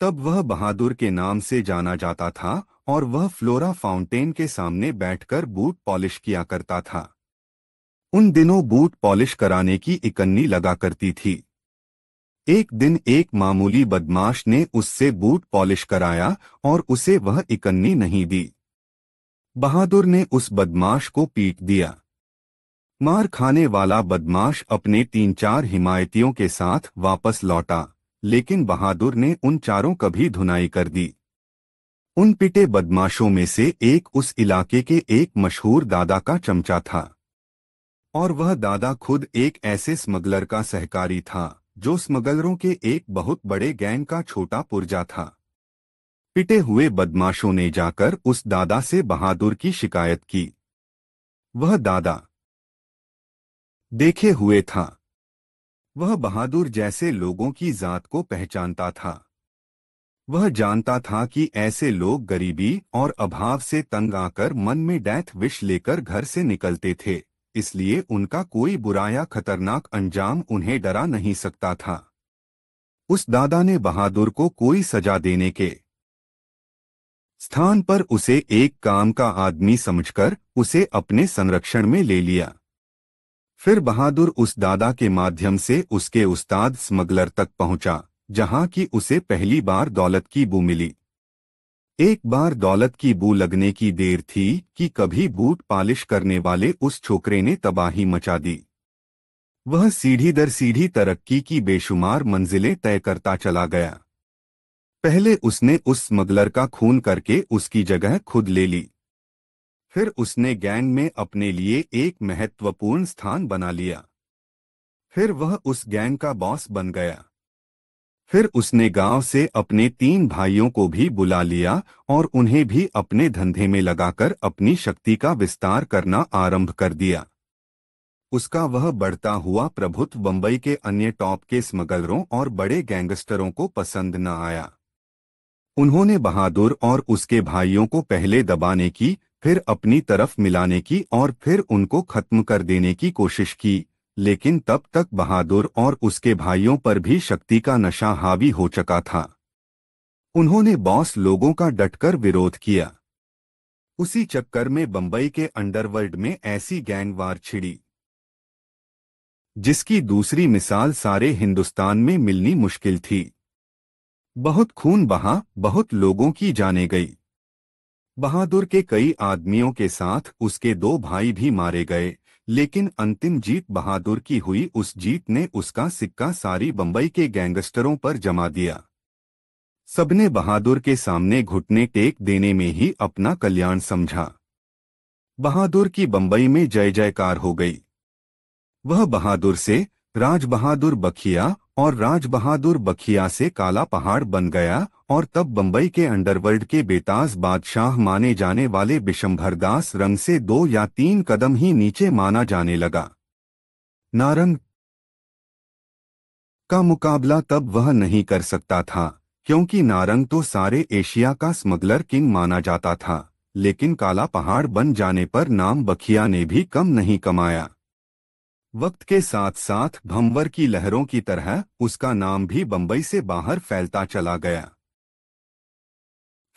तब वह बहादुर के नाम से जाना जाता था और वह फ्लोरा फाउंटेन के सामने बैठकर बूट पॉलिश किया करता था उन दिनों बूट पॉलिश कराने की इकन्नी लगा करती थी एक दिन एक मामूली बदमाश ने उससे बूट पॉलिश कराया और उसे वह इकन्नी नहीं दी बहादुर ने उस बदमाश को पीट दिया मार खाने वाला बदमाश अपने तीन चार हिमायतियों के साथ वापस लौटा लेकिन बहादुर ने उन चारों कभी धुनाई कर दी उन पिटे बदमाशों में से एक उस इलाके के एक मशहूर दादा का चमचा था और वह दादा खुद एक ऐसे स्मगलर का सहकारी था जो स्मगलरों के एक बहुत बड़े गैंग का छोटा पुर्जा था पिटे हुए बदमाशों ने जाकर उस दादा से बहादुर की शिकायत की वह दादा देखे हुए था वह बहादुर जैसे लोगों की जात को पहचानता था वह जानता था कि ऐसे लोग गरीबी और अभाव से तंग आकर मन में डैथ विष लेकर घर से निकलते थे इसलिए उनका कोई बुरा या खतरनाक अंजाम उन्हें डरा नहीं सकता था उस दादा ने बहादुर को कोई सजा देने के स्थान पर उसे एक काम का आदमी समझकर उसे अपने संरक्षण में ले लिया फिर बहादुर उस दादा के माध्यम से उसके उस्ताद स्मगलर तक पहुंचा जहां की उसे पहली बार दौलत की बू मिली एक बार दौलत की बू लगने की देर थी कि कभी बूट पालिश करने वाले उस छोकरे ने तबाही मचा दी वह सीढ़ी दर सीढ़ी तरक्की की बेशुमार मंजिलें तय करता चला गया पहले उसने उस स्मगलर का खून करके उसकी जगह खुद ले ली फिर उसने गैंग में अपने लिए एक महत्वपूर्ण स्थान बना लिया फिर वह उस गैंग का बॉस बन गया फिर उसने गांव से अपने तीन भाइयों को भी बुला लिया और उन्हें भी अपने धंधे में लगाकर अपनी शक्ति का विस्तार करना आरंभ कर दिया उसका वह बढ़ता हुआ प्रभुत्व बंबई के अन्य टॉप के स्मगलरों और बड़े गैंगस्टरों को पसंद न आया उन्होंने बहादुर और उसके भाइयों को पहले दबाने की फिर अपनी तरफ मिलाने की और फिर उनको खत्म कर देने की कोशिश की लेकिन तब तक बहादुर और उसके भाइयों पर भी शक्ति का नशा हावी हो चुका था उन्होंने बॉस लोगों का डटकर विरोध किया उसी चक्कर में बंबई के अंडरवर्ल्ड में ऐसी गैंगवार छिड़ी जिसकी दूसरी मिसाल सारे हिंदुस्तान में मिलनी मुश्किल थी बहुत खून बहा बहुत लोगों की जाने गई बहादुर के कई आदमियों के साथ उसके दो भाई भी मारे गए लेकिन अंतिम जीत बहादुर की हुई उस जीत ने उसका सिक्का सारी बंबई के गैंगस्टरों पर जमा दिया सबने बहादुर के सामने घुटने टेक देने में ही अपना कल्याण समझा बहादुर की बंबई में जय जयकार हो गई वह बहादुर से राज बहादुर बखिया और राज बहादुर बखिया से काला पहाड़ बन गया और तब बंबई के अंडरवर्ल्ड के बेताज बादशाह माने जाने वाले बिशंभर दास रंग से दो या तीन कदम ही नीचे माना जाने लगा नारंग का मुकाबला तब वह नहीं कर सकता था क्योंकि नारंग तो सारे एशिया का स्मगलर किंग माना जाता था लेकिन काला पहाड़ बन जाने पर नाम बखिया ने भी कम नहीं कमाया वक्त के साथ साथ भंवर की लहरों की तरह उसका नाम भी बंबई से बाहर फैलता चला गया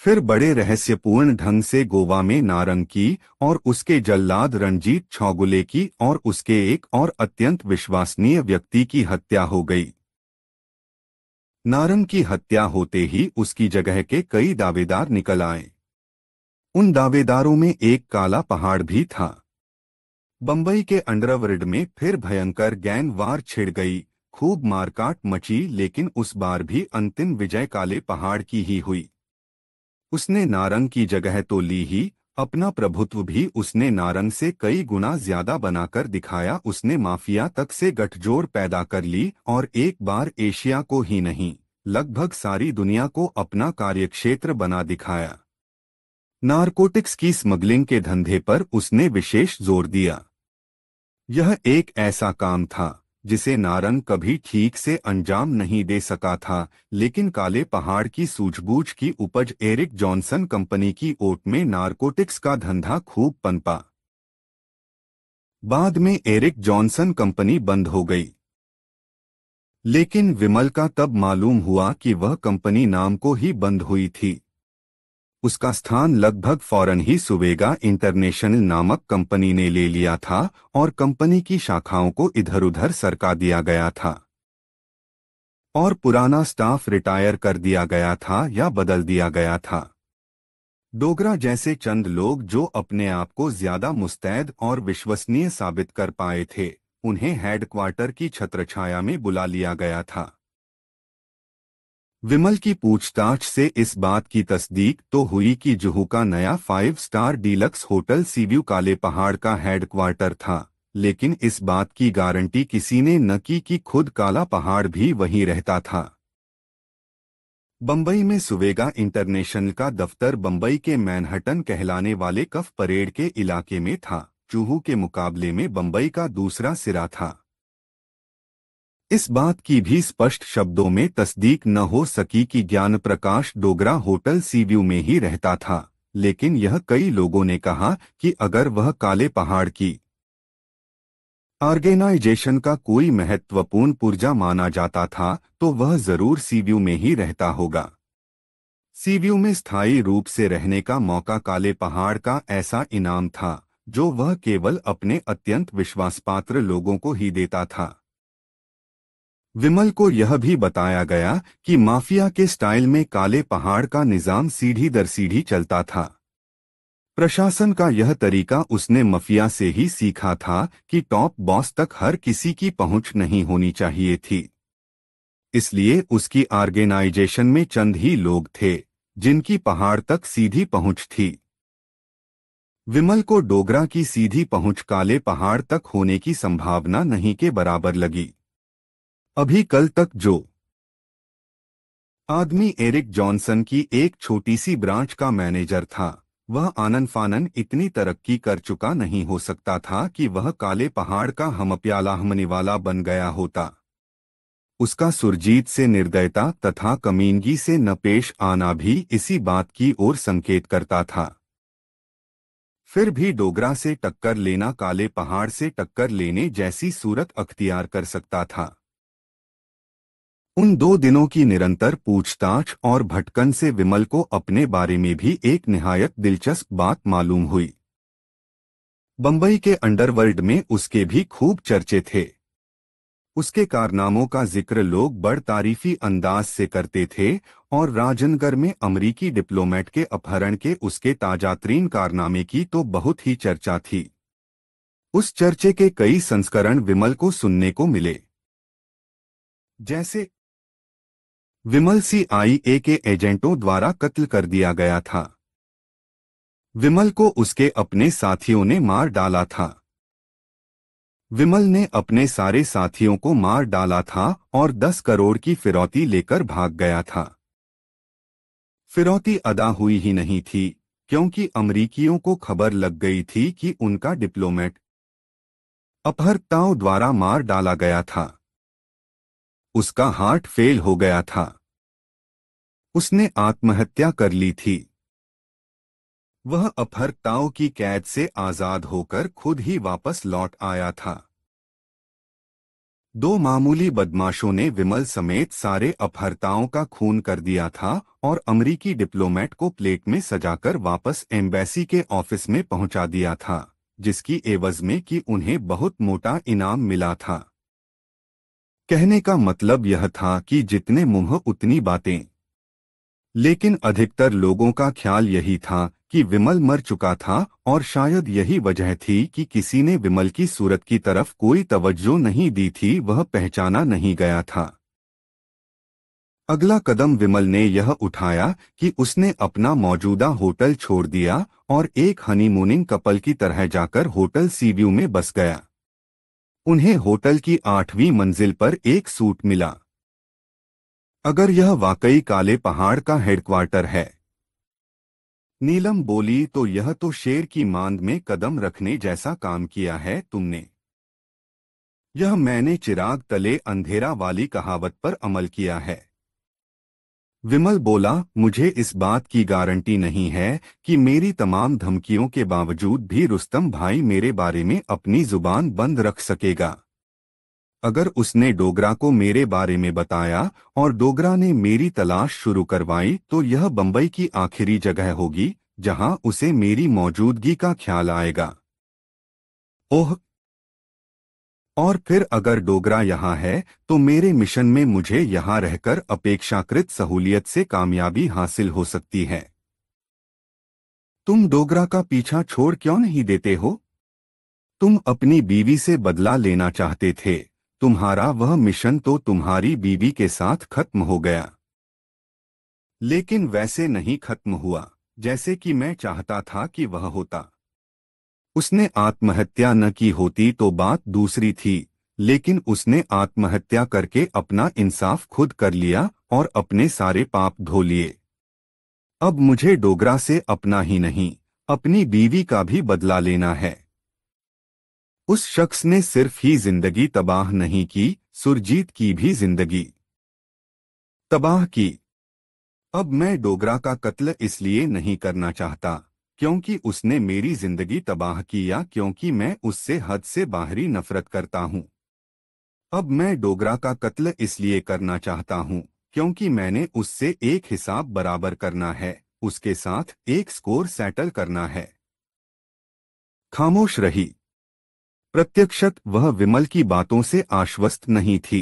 फिर बड़े रहस्यपूर्ण ढंग से गोवा में नारंग की और उसके जल्लाद रणजीत छौगुले की और उसके एक और अत्यंत विश्वसनीय व्यक्ति की हत्या हो गई नारंग की हत्या होते ही उसकी जगह के कई दावेदार निकल आए उन दावेदारों में एक काला पहाड़ भी था बम्बई के अंडरवर्ल्ड में फिर भयंकर गैंग वार छिड़ गई खूब मारकाट मची लेकिन उस बार भी अंतिम विजय काले पहाड़ की ही हुई उसने नारंग की जगह तो ली ही अपना प्रभुत्व भी उसने नारंग से कई गुना ज्यादा बनाकर दिखाया उसने माफिया तक से गठजोड़ पैदा कर ली और एक बार एशिया को ही नहीं लगभग सारी दुनिया को अपना कार्यक्षेत्र बना दिखाया नारकोटिक्स की स्मगलिंग के धंधे पर उसने विशेष जोर दिया यह एक ऐसा काम था जिसे नारंग कभी ठीक से अंजाम नहीं दे सका था लेकिन काले पहाड़ की सूझबूझ की उपज एरिक जॉनसन कंपनी की ओट में नारकोटिक्स का धंधा खूब पनपा बाद में एरिक जॉनसन कंपनी बंद हो गई लेकिन विमल का तब मालूम हुआ कि वह कंपनी नाम को ही बंद हुई थी उसका स्थान लगभग फौरन ही सुवेगा इंटरनेशनल नामक कंपनी ने ले लिया था और कंपनी की शाखाओं को इधर उधर सरका दिया गया था और पुराना स्टाफ रिटायर कर दिया गया था या बदल दिया गया था डोगरा जैसे चंद लोग जो अपने आप को ज्यादा मुस्तैद और विश्वसनीय साबित कर पाए थे उन्हें हेडक्वार्टर की छत्रछाया में बुला लिया गया था विमल की पूछताछ से इस बात की तस्दीक तो हुई कि जुहू का नया five star deluxe hotel Seaview काले पहाड़ का हेडक्वार्टर था लेकिन इस बात की गारंटी किसी ने न की कि खुद काला पहाड़ भी वहीं रहता था बम्बई में सुवेगा इंटरनेशनल का दफ्तर बम्बई के मैनहटन कहलाने वाले कफ परेड के इलाके में था चूहू के मुकाबले में बम्बई का दूसरा सिरा था इस बात की भी स्पष्ट शब्दों में तस्दीक न हो सकी कि ज्ञान प्रकाश डोगरा होटल सीव्यू में ही रहता था लेकिन यह कई लोगों ने कहा कि अगर वह काले पहाड़ की ऑर्गेनाइजेशन का कोई महत्वपूर्ण पुर्जा माना जाता था तो वह जरूर सीव्यू में ही रहता होगा सीव्यू में स्थायी रूप से रहने का मौका काले पहाड़ का ऐसा इनाम था जो वह केवल अपने अत्यंत विश्वासपात्र लोगों को ही देता था विमल को यह भी बताया गया कि माफिया के स्टाइल में काले पहाड़ का निजाम सीढ़ी दर सीढ़ी चलता था प्रशासन का यह तरीका उसने मफिया से ही सीखा था कि टॉप बॉस तक हर किसी की पहुंच नहीं होनी चाहिए थी इसलिए उसकी ऑर्गेनाइजेशन में चंद ही लोग थे जिनकी पहाड़ तक सीधी पहुंच थी विमल को डोगरा की सीधी पहुंच काले पहाड़ तक होने की संभावना नहीं के बराबर लगी अभी कल तक जो आदमी एरिक जॉनसन की एक छोटी सी ब्रांच का मैनेजर था वह आनन फानन इतनी तरक्की कर चुका नहीं हो सकता था कि वह काले पहाड़ का हम प्याला हमने वाला बन गया होता उसका सुरजीत से निर्दयता तथा कमीनगी से नपेश आना भी इसी बात की ओर संकेत करता था फिर भी डोगरा से टक्कर लेना काले पहाड़ से टक्कर लेने जैसी सूरत अख्तियार कर सकता था उन दो दिनों की निरंतर पूछताछ और भटकन से विमल को अपने बारे में भी एक निहायत दिलचस्प बात मालूम हुई बंबई के अंडरवर्ल्ड में उसके भी खूब चर्चे थे उसके कारनामों का जिक्र लोग बड़ तारीफी अंदाज से करते थे और राजनगर में अमरीकी डिप्लोमेट के अपहरण के उसके ताजातरीन कारनामे की तो बहुत ही चर्चा थी उस चर्चे के कई संस्करण विमल को सुनने को मिले जैसे विमल सी आई ए के एजेंटों द्वारा कत्ल कर दिया गया था विमल को उसके अपने साथियों ने मार डाला था विमल ने अपने सारे साथियों को मार डाला था और 10 करोड़ की फिरौती लेकर भाग गया था फिरौती अदा हुई ही नहीं थी क्योंकि अमरीकियों को खबर लग गई थी कि उनका डिप्लोमेट अपहर्ताओं द्वारा मार डाला गया था उसका हार्ट फेल हो गया था उसने आत्महत्या कर ली थी वह अपहरताओं की कैद से आजाद होकर खुद ही वापस लौट आया था दो मामूली बदमाशों ने विमल समेत सारे अपहर्ताओं का खून कर दिया था और अमरीकी डिप्लोमेट को प्लेट में सजाकर वापस एम्बेसी के ऑफिस में पहुंचा दिया था जिसकी एवज में कि उन्हें बहुत मोटा इनाम मिला था कहने का मतलब यह था कि जितने मुंह उतनी बातें लेकिन अधिकतर लोगों का ख्याल यही था कि विमल मर चुका था और शायद यही वजह थी कि किसी ने विमल की सूरत की तरफ कोई तवज्जो नहीं दी थी वह पहचाना नहीं गया था अगला कदम विमल ने यह उठाया कि उसने अपना मौजूदा होटल छोड़ दिया और एक हनीमूनिंग कपल की तरह जाकर होटल सीव्यू में बस गया उन्हें होटल की आठवीं मंजिल पर एक सूट मिला अगर यह वाकई काले पहाड़ का हेडक्वार्टर है नीलम बोली तो यह तो शेर की मांद में कदम रखने जैसा काम किया है तुमने यह मैंने चिराग तले अंधेरा वाली कहावत पर अमल किया है विमल बोला मुझे इस बात की गारंटी नहीं है कि मेरी तमाम धमकियों के बावजूद भी रुस्तम भाई मेरे बारे में अपनी जुबान बंद रख सकेगा अगर उसने डोगरा को मेरे बारे में बताया और डोगरा ने मेरी तलाश शुरू करवाई तो यह बंबई की आखिरी जगह होगी जहां उसे मेरी मौजूदगी का ख्याल आएगा ओह और फिर अगर डोगरा यहाँ है तो मेरे मिशन में मुझे यहाँ रहकर अपेक्षाकृत सहूलियत से कामयाबी हासिल हो सकती है तुम डोगरा का पीछा छोड़ क्यों नहीं देते हो तुम अपनी बीवी से बदला लेना चाहते थे तुम्हारा वह मिशन तो तुम्हारी बीवी के साथ खत्म हो गया लेकिन वैसे नहीं खत्म हुआ जैसे कि मैं चाहता था कि वह होता उसने आत्महत्या न की होती तो बात दूसरी थी लेकिन उसने आत्महत्या करके अपना इंसाफ खुद कर लिया और अपने सारे पाप धो लिए अब मुझे डोगरा से अपना ही नहीं अपनी बीवी का भी बदला लेना है उस शख्स ने सिर्फ ही जिंदगी तबाह नहीं की सुरजीत की भी जिंदगी तबाह की अब मैं डोगरा का कत्ल इसलिए नहीं करना चाहता क्योंकि उसने मेरी जिंदगी तबाह की या क्योंकि मैं उससे हद से बाहरी नफरत करता हूं अब मैं डोगरा का कत्ल इसलिए करना चाहता हूं क्योंकि मैंने उससे एक हिसाब बराबर करना है उसके साथ एक स्कोर सेटल करना है खामोश रही प्रत्यक्षत वह विमल की बातों से आश्वस्त नहीं थी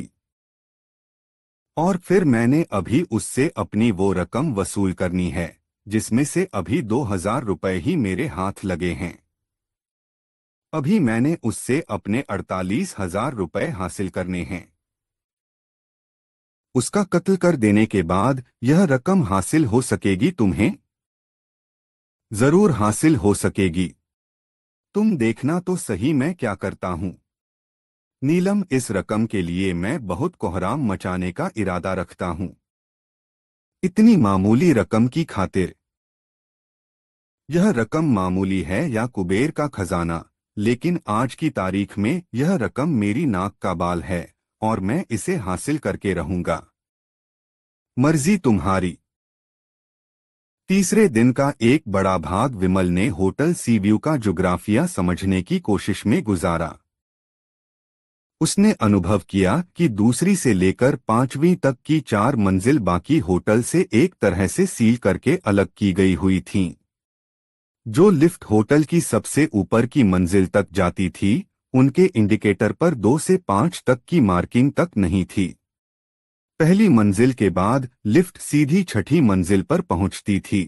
और फिर मैंने अभी उससे अपनी वो रकम वसूल करनी है जिसमें से अभी दो हजार रुपये ही मेरे हाथ लगे हैं अभी मैंने उससे अपने अड़तालीस हजार रुपये हासिल करने हैं उसका कत्ल कर देने के बाद यह रकम हासिल हो सकेगी तुम्हें जरूर हासिल हो सकेगी तुम देखना तो सही मैं क्या करता हूं नीलम इस रकम के लिए मैं बहुत कोहराम मचाने का इरादा रखता हूं इतनी मामूली रकम की खातिर यह रकम मामूली है या कुबेर का खजाना लेकिन आज की तारीख में यह रकम मेरी नाक का बाल है और मैं इसे हासिल करके रहूंगा मर्जी तुम्हारी तीसरे दिन का एक बड़ा भाग विमल ने होटल सीव्यू का जोग्राफिया समझने की कोशिश में गुजारा उसने अनुभव किया कि दूसरी से लेकर पांचवीं तक की चार मंजिल बाकी होटल से एक तरह से सील करके अलग की गई हुई थीं। जो लिफ्ट होटल की सबसे ऊपर की मंजिल तक जाती थी उनके इंडिकेटर पर दो से पांच तक की मार्किंग तक नहीं थी पहली मंजिल के बाद लिफ्ट सीधी छठी मंजिल पर पहुंचती थी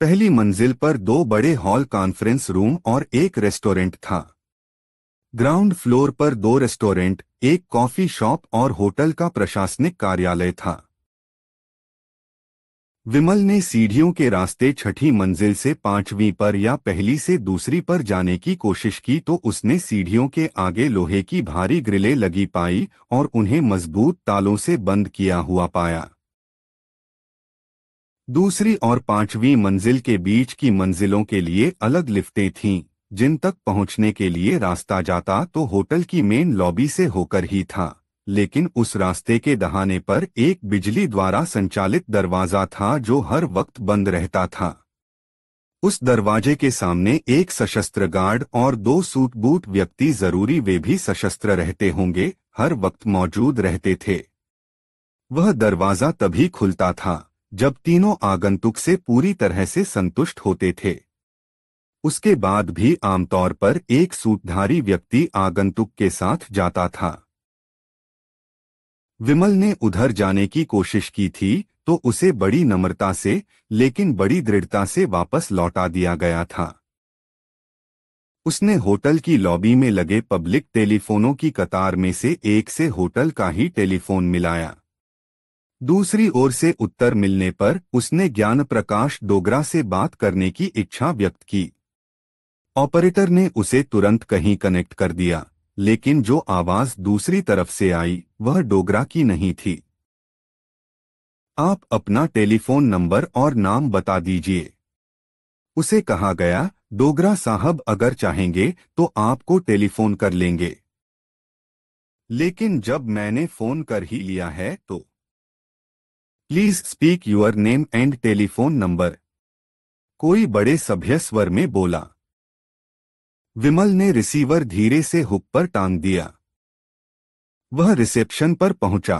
पहली मंजिल पर दो बड़े हॉल कॉन्फ्रेंस रूम और एक रेस्टोरेंट था ग्राउंड फ्लोर पर दो रेस्टोरेंट एक कॉफी शॉप और होटल का प्रशासनिक कार्यालय था विमल ने सीढ़ियों के रास्ते छठी मंजिल से पांचवीं पर या पहली से दूसरी पर जाने की कोशिश की तो उसने सीढ़ियों के आगे लोहे की भारी ग्रिलें लगी पाई और उन्हें मजबूत तालों से बंद किया हुआ पाया दूसरी और पांचवीं मंजिल के बीच की मंजिलों के लिए अलग लिफ्टें थीं जिन तक पहुंचने के लिए रास्ता जाता तो होटल की मेन लॉबी से होकर ही था लेकिन उस रास्ते के दहाने पर एक बिजली द्वारा संचालित दरवाज़ा था जो हर वक्त बंद रहता था उस दरवाजे के सामने एक सशस्त्र गार्ड और दो सूट बूट व्यक्ति जरूरी वे भी सशस्त्र रहते होंगे हर वक्त मौजूद रहते थे वह दरवाज़ा तभी खुलता था जब तीनों आगंतुक से पूरी तरह से संतुष्ट होते थे उसके बाद भी आमतौर पर एक सूटधारी व्यक्ति आगंतुक के साथ जाता था विमल ने उधर जाने की कोशिश की थी तो उसे बड़ी नम्रता से लेकिन बड़ी दृढ़ता से वापस लौटा दिया गया था उसने होटल की लॉबी में लगे पब्लिक टेलीफोनों की कतार में से एक से होटल का ही टेलीफोन मिलाया दूसरी ओर से उत्तर मिलने पर उसने ज्ञान प्रकाश डोगरा से बात करने की इच्छा व्यक्त की ऑपरेटर ने उसे तुरंत कहीं कनेक्ट कर दिया लेकिन जो आवाज दूसरी तरफ से आई वह डोगरा की नहीं थी आप अपना टेलीफोन नंबर और नाम बता दीजिए उसे कहा गया डोगरा साहब अगर चाहेंगे तो आपको टेलीफोन कर लेंगे लेकिन जब मैंने फोन कर ही लिया है तो please speak your name and telephone number कोई बड़े सभ्य स्वर में बोला विमल ने रिसीवर धीरे से हुक पर टांग दिया वह रिसेप्शन पर पहुंचा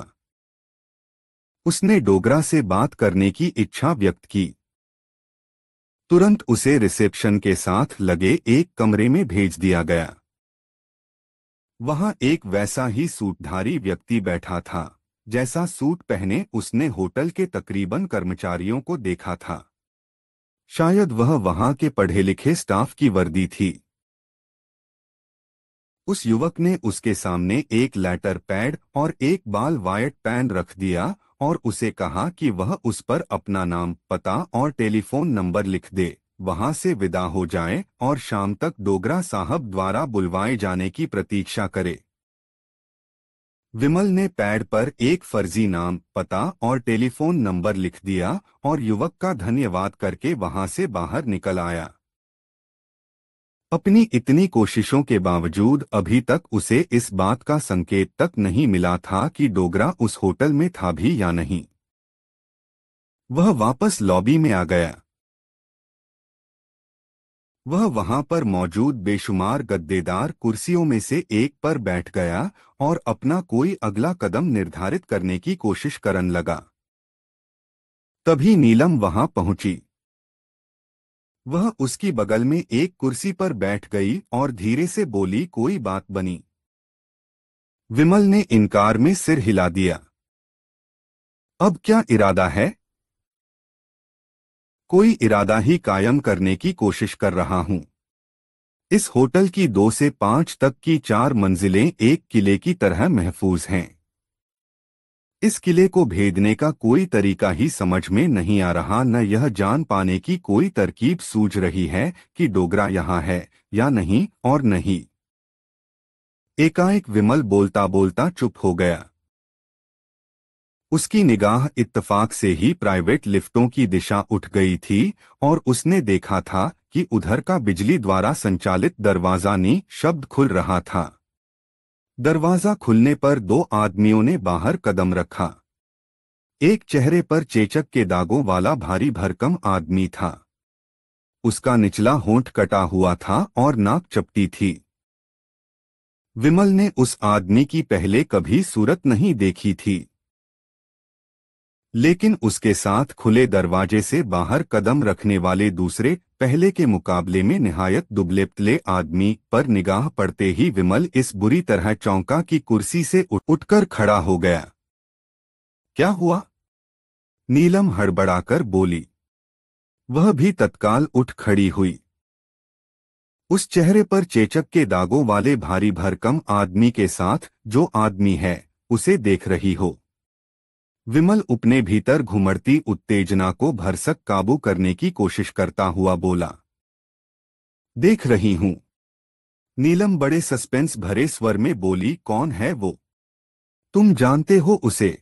उसने डोगरा से बात करने की इच्छा व्यक्त की तुरंत उसे रिसेप्शन के साथ लगे एक कमरे में भेज दिया गया वहां एक वैसा ही सूटधारी व्यक्ति बैठा था जैसा सूट पहने उसने होटल के तकरीबन कर्मचारियों को देखा था शायद वह वहां के पढ़े लिखे स्टाफ की वर्दी थी उस युवक ने उसके सामने एक लेटर पैड और एक बाल वायट पैन रख दिया और उसे कहा कि वह उस पर अपना नाम पता और टेलीफोन नंबर लिख दे वहां से विदा हो जाए और शाम तक डोगरा साहब द्वारा बुलवाए जाने की प्रतीक्षा करे विमल ने पैड पर एक फर्जी नाम पता और टेलीफोन नंबर लिख दिया और युवक का धन्यवाद करके वहां से बाहर निकल आया अपनी इतनी कोशिशों के बावजूद अभी तक उसे इस बात का संकेत तक नहीं मिला था कि डोगरा उस होटल में था भी या नहीं वह वापस लॉबी में आ गया वह वहां पर मौजूद बेशुमार गद्देदार कुर्सियों में से एक पर बैठ गया और अपना कोई अगला कदम निर्धारित करने की कोशिश करने लगा तभी नीलम वहां पहुंची वह उसकी बगल में एक कुर्सी पर बैठ गई और धीरे से बोली कोई बात बनी विमल ने इनकार में सिर हिला दिया अब क्या इरादा है कोई इरादा ही कायम करने की कोशिश कर रहा हूं इस होटल की दो से पांच तक की चार मंजिलें एक किले की तरह महफूज हैं इस किले को भेदने का कोई तरीका ही समझ में नहीं आ रहा न यह जान पाने की कोई तरकीब सूझ रही है कि डोगरा यहाँ है या नहीं और नहीं एकाएक विमल बोलता बोलता चुप हो गया उसकी निगाह इत्तफाक से ही प्राइवेट लिफ्टों की दिशा उठ गई थी और उसने देखा था कि उधर का बिजली द्वारा संचालित दरवाजा नी शब्द खुल रहा था दरवाजा खुलने पर दो आदमियों ने बाहर कदम रखा एक चेहरे पर चेचक के दागों वाला भारी भरकम आदमी था उसका निचला होंठ कटा हुआ था और नाक चपटी थी विमल ने उस आदमी की पहले कभी सूरत नहीं देखी थी लेकिन उसके साथ खुले दरवाजे से बाहर कदम रखने वाले दूसरे पहले के मुकाबले में निहायत दुबले पतले आदमी पर निगाह पड़ते ही विमल इस बुरी तरह चौंका की कुर्सी से उठकर खड़ा हो गया क्या हुआ नीलम हड़बड़ाकर बोली वह भी तत्काल उठ खड़ी हुई उस चेहरे पर चेचक के दागों वाले भारी भरकम आदमी के साथ जो आदमी है उसे देख रही हो विमल उपने भीतर घुमड़ती उत्तेजना को भरसक काबू करने की कोशिश करता हुआ बोला देख रही हूं नीलम बड़े सस्पेंस भरे स्वर में बोली कौन है वो तुम जानते हो उसे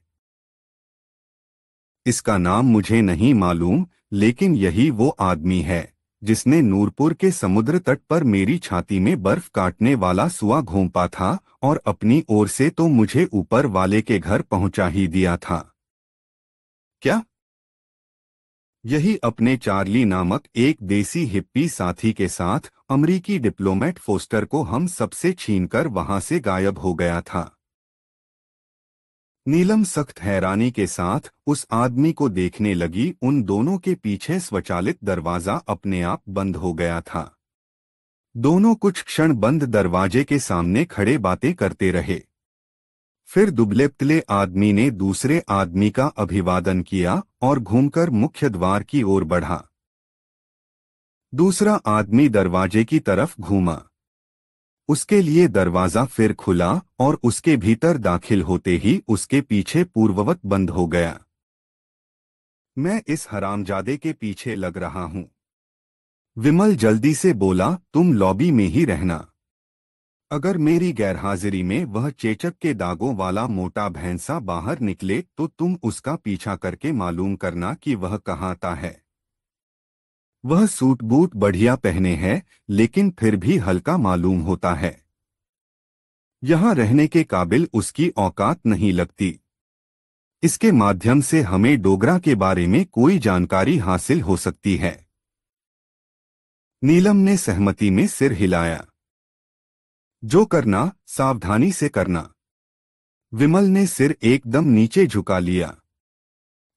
इसका नाम मुझे नहीं मालूम लेकिन यही वो आदमी है जिसने नूरपुर के समुद्र तट पर मेरी छाती में बर्फ काटने वाला सुआ घोंपा था और अपनी ओर से तो मुझे ऊपर वाले के घर पहुंचा ही दिया था क्या यही अपने चार्ली नामक एक देसी हिप्पी साथी के साथ अमरीकी डिप्लोमेट फोस्टर को हम सबसे छीनकर वहां से गायब हो गया था नीलम सख्त हैरानी के साथ उस आदमी को देखने लगी उन दोनों के पीछे स्वचालित दरवाजा अपने आप बंद हो गया था दोनों कुछ क्षण बंद दरवाजे के सामने खड़े बातें करते रहे फिर दुबले पतले आदमी ने दूसरे आदमी का अभिवादन किया और घूमकर मुख्य द्वार की ओर बढ़ा दूसरा आदमी दरवाजे की तरफ घूमा उसके लिए दरवाज़ा फिर खुला और उसके भीतर दाखिल होते ही उसके पीछे पूर्ववत बंद हो गया मैं इस हरामजादे के पीछे लग रहा हूं विमल जल्दी से बोला तुम लॉबी में ही रहना अगर मेरी गैरहाजिरी में वह चेचक के दागों वाला मोटा भैंसा बाहर निकले तो तुम उसका पीछा करके मालूम करना कि वह कहाँ आता है वह सूट बूट बढ़िया पहने हैं लेकिन फिर भी हल्का मालूम होता है यहाँ रहने के काबिल उसकी औकात नहीं लगती इसके माध्यम से हमें डोगरा के बारे में कोई जानकारी हासिल हो सकती है नीलम ने सहमति में सिर हिलाया जो करना सावधानी से करना विमल ने सिर एकदम नीचे झुका लिया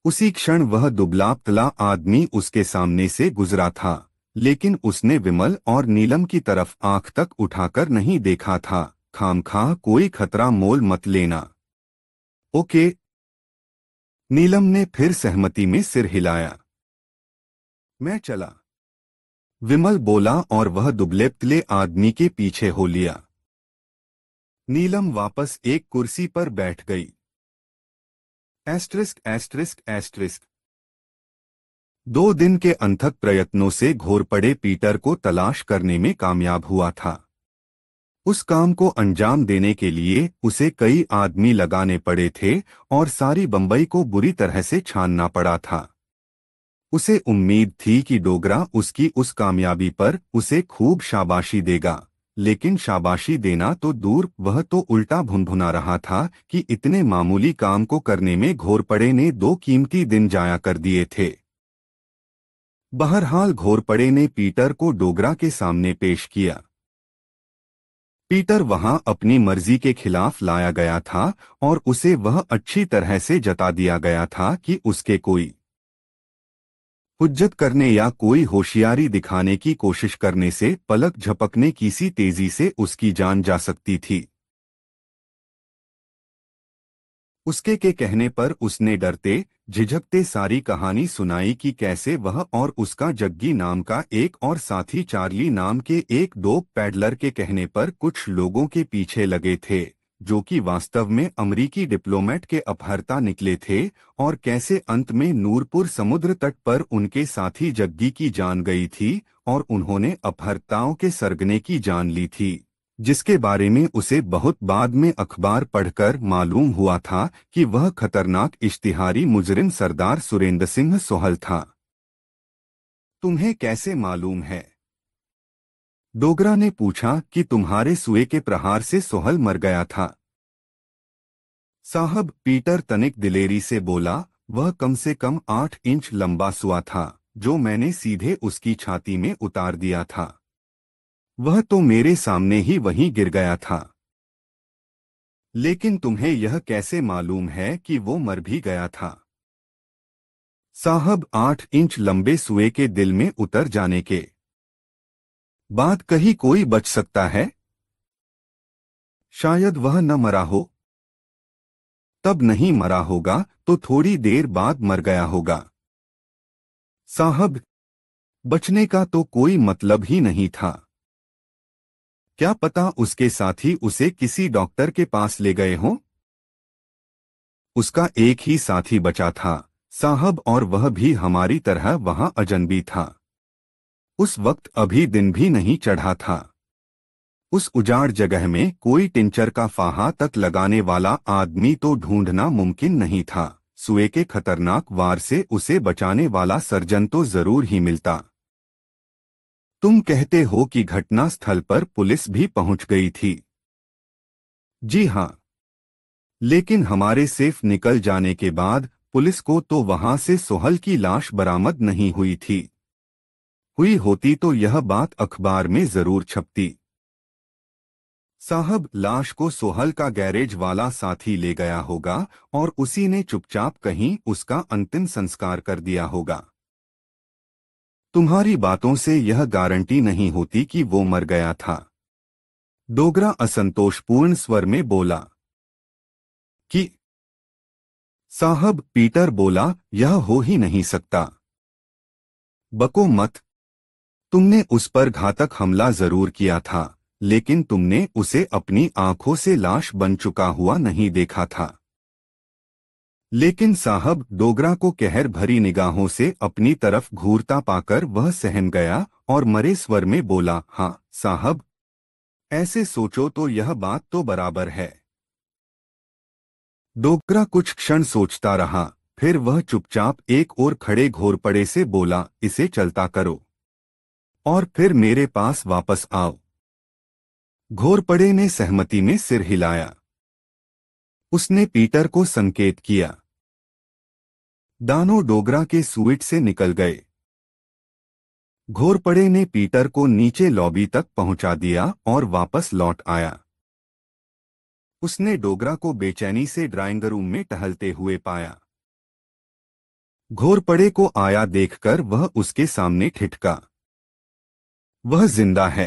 उसी क्षण वह दुबला आदमी उसके सामने से गुजरा था लेकिन उसने विमल और नीलम की तरफ आंख तक उठाकर नहीं देखा था खामखा कोई खतरा मोल मत लेना ओके नीलम ने फिर सहमति में सिर हिलाया मैं चला विमल बोला और वह दुबले पतले आदमी के पीछे हो लिया नीलम वापस एक कुर्सी पर बैठ गई एस्ट्रिस्क एस्ट्रिस्क एस्ट्रिस्क दो दिन के अंथक प्रयत्नों से घोर पड़े पीटर को तलाश करने में कामयाब हुआ था उस काम को अंजाम देने के लिए उसे कई आदमी लगाने पड़े थे और सारी बंबई को बुरी तरह से छानना पड़ा था उसे उम्मीद थी कि डोगरा उसकी उस कामयाबी पर उसे खूब शाबाशी देगा लेकिन शाबाशी देना तो दूर वह तो उल्टा भुनभुना रहा था कि इतने मामूली काम को करने में घोरपड़े ने दो कीमती दिन जाया कर दिए थे बहरहाल घोरपड़े ने पीटर को डोगरा के सामने पेश किया पीटर वहां अपनी मर्जी के खिलाफ लाया गया था और उसे वह अच्छी तरह से जता दिया गया था कि उसके कोई हुज्जत करने या कोई होशियारी दिखाने की कोशिश करने से पलक झपकने की सी तेजी से उसकी जान जा सकती थी उसके के कहने पर उसने डरते झिझकते सारी कहानी सुनाई कि कैसे वह और उसका जग्गी नाम का एक और साथी चार्ली नाम के एक दो पैडलर के कहने पर कुछ लोगों के पीछे लगे थे जो कि वास्तव में अमरीकी डिप्लोमेट के अपहर्ता निकले थे और कैसे अंत में नूरपुर समुद्र तट पर उनके साथी जग्गी की जान गई थी और उन्होंने अपहर्ताओं के सरगने की जान ली थी जिसके बारे में उसे बहुत बाद में अखबार पढ़कर मालूम हुआ था कि वह खतरनाक इश्तिहारी मुजरिम सरदार सुरेंद्र सिंह सोहल था तुम्हें कैसे मालूम है डोगरा ने पूछा कि तुम्हारे सुए के प्रहार से सोहल मर गया था साहब पीटर तनिक दिलेरी से बोला वह कम से कम आठ इंच लंबा सुआ था जो मैंने सीधे उसकी छाती में उतार दिया था वह तो मेरे सामने ही वहीं गिर गया था लेकिन तुम्हें यह कैसे मालूम है कि वो मर भी गया था साहब आठ इंच लंबे सुए के दिल में उतर जाने के बात कही कोई बच सकता है शायद वह न मरा हो तब नहीं मरा होगा तो थोड़ी देर बाद मर गया होगा साहब बचने का तो कोई मतलब ही नहीं था क्या पता उसके साथी उसे किसी डॉक्टर के पास ले गए हों उसका एक ही साथी बचा था साहब और वह भी हमारी तरह वहां अजनबी था उस वक्त अभी दिन भी नहीं चढ़ा था उस उजाड़ जगह में कोई टिंचर का फाहा तक लगाने वाला आदमी तो ढूंढना मुमकिन नहीं था सुए के खतरनाक वार से उसे बचाने वाला सर्जन तो जरूर ही मिलता तुम कहते हो कि घटना स्थल पर पुलिस भी पहुंच गई थी जी हाँ लेकिन हमारे सेफ निकल जाने के बाद पुलिस को तो वहां से सोहल की लाश बरामद नहीं हुई थी हुई होती तो यह बात अखबार में जरूर छपती साहब लाश को सोहल का गैरेज वाला साथी ले गया होगा और उसी ने चुपचाप कहीं उसका अंतिम संस्कार कर दिया होगा तुम्हारी बातों से यह गारंटी नहीं होती कि वो मर गया था डोगरा असंतोषपूर्ण स्वर में बोला कि साहब पीटर बोला यह हो ही नहीं सकता बको मत तुमने उस पर घातक हमला जरूर किया था लेकिन तुमने उसे अपनी आंखों से लाश बन चुका हुआ नहीं देखा था लेकिन साहब डोगरा को कहर भरी निगाहों से अपनी तरफ घूरता पाकर वह सहम गया और मरे स्वर में बोला हाँ साहब ऐसे सोचो तो यह बात तो बराबर है डोगरा कुछ क्षण सोचता रहा फिर वह चुपचाप एक और खड़े घोरपड़े से बोला इसे चलता करो और फिर मेरे पास वापस आओ घोरपड़े ने सहमति में सिर हिलाया उसने पीटर को संकेत किया दानो डोगरा के सुइट से निकल गए घोरपड़े ने पीटर को नीचे लॉबी तक पहुंचा दिया और वापस लौट आया उसने डोगरा को बेचैनी से ड्राइंग रूम में टहलते हुए पाया घोरपड़े को आया देखकर वह उसके सामने ठिठका वह जिंदा है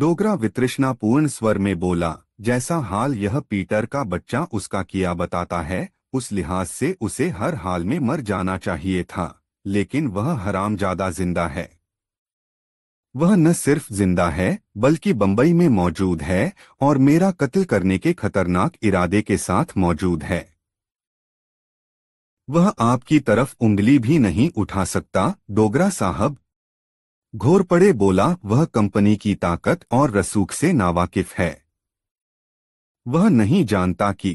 डोगरा वित्रृष्णापूर्ण स्वर में बोला जैसा हाल यह पीटर का बच्चा उसका किया बताता है उस लिहाज से उसे हर हाल में मर जाना चाहिए था लेकिन वह हराम ज्यादा जिंदा है वह न सिर्फ जिंदा है बल्कि बंबई में मौजूद है और मेरा कत्ल करने के खतरनाक इरादे के साथ मौजूद है वह आपकी तरफ उंगली भी नहीं उठा सकता डोगरा साहब घोरपड़े बोला वह कंपनी की ताकत और रसूख से नावाकिफ है वह नहीं जानता कि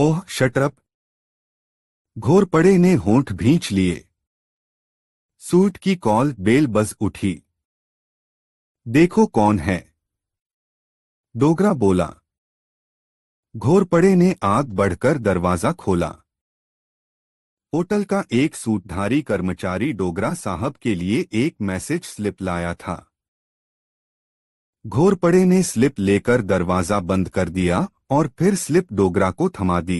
ओह शटरप घोरपड़े ने होंठ भींच लिए सूट की कॉल बेल बज उठी देखो कौन है डोगरा बोला घोरपड़े ने आग बढ़कर दरवाजा खोला होटल का एक सूटधारी कर्मचारी डोगरा साहब के लिए एक मैसेज स्लिप लाया था घोरपड़े ने स्लिप लेकर दरवाजा बंद कर दिया और फिर स्लिप डोगरा को थमा दी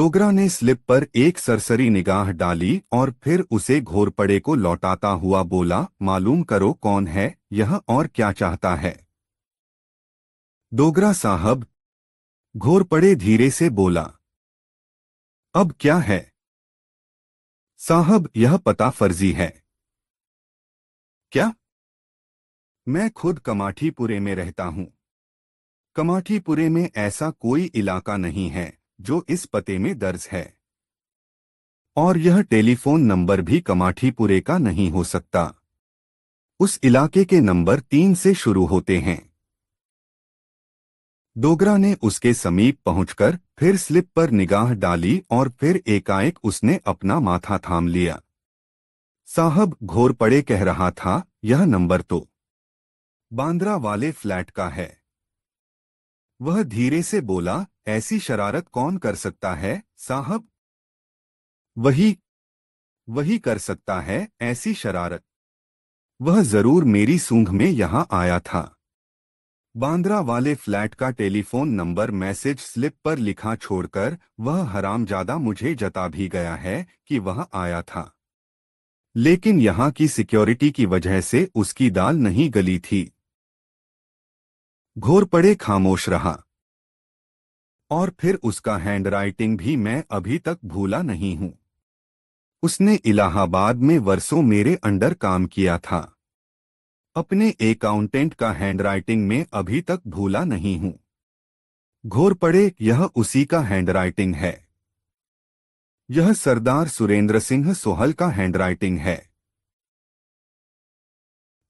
डोगरा ने स्लिप पर एक सरसरी निगाह डाली और फिर उसे घोरपड़े को लौटाता हुआ बोला मालूम करो कौन है यह और क्या चाहता है डोगरा साहब घोरपड़े धीरे से बोला अब क्या है साहब यह पता फर्जी है क्या मैं खुद कमाठीपुरे में रहता हूं कमाठीपुरे में ऐसा कोई इलाका नहीं है जो इस पते में दर्ज है और यह टेलीफोन नंबर भी कमाठीपुरे का नहीं हो सकता उस इलाके के नंबर तीन से शुरू होते हैं डोगरा ने उसके समीप पहुंचकर फिर स्लिप पर निगाह डाली और फिर एकाएक उसने अपना माथा थाम लिया साहब घोर पड़े कह रहा था यह नंबर तो बांद्रा वाले फ्लैट का है वह धीरे से बोला ऐसी शरारत कौन कर सकता है साहब वही वही कर सकता है ऐसी शरारत वह जरूर मेरी सूंघ में यहां आया था बांद्रा वाले फ्लैट का टेलीफोन नंबर मैसेज स्लिप पर लिखा छोड़कर वह हरामजादा मुझे जता भी गया है कि वह आया था लेकिन यहाँ की सिक्योरिटी की वजह से उसकी दाल नहीं गली थी घोर पड़े खामोश रहा और फिर उसका हैंडराइटिंग भी मैं अभी तक भूला नहीं हूं उसने इलाहाबाद में वर्षों मेरे अंडर काम किया था अपने अकाउंटेंट का हैंडराइटिंग में अभी तक भूला नहीं हूं घोर पड़े यह उसी का हैंडराइटिंग है यह सरदार सुरेंद्र सिंह सोहल का हैंडराइटिंग है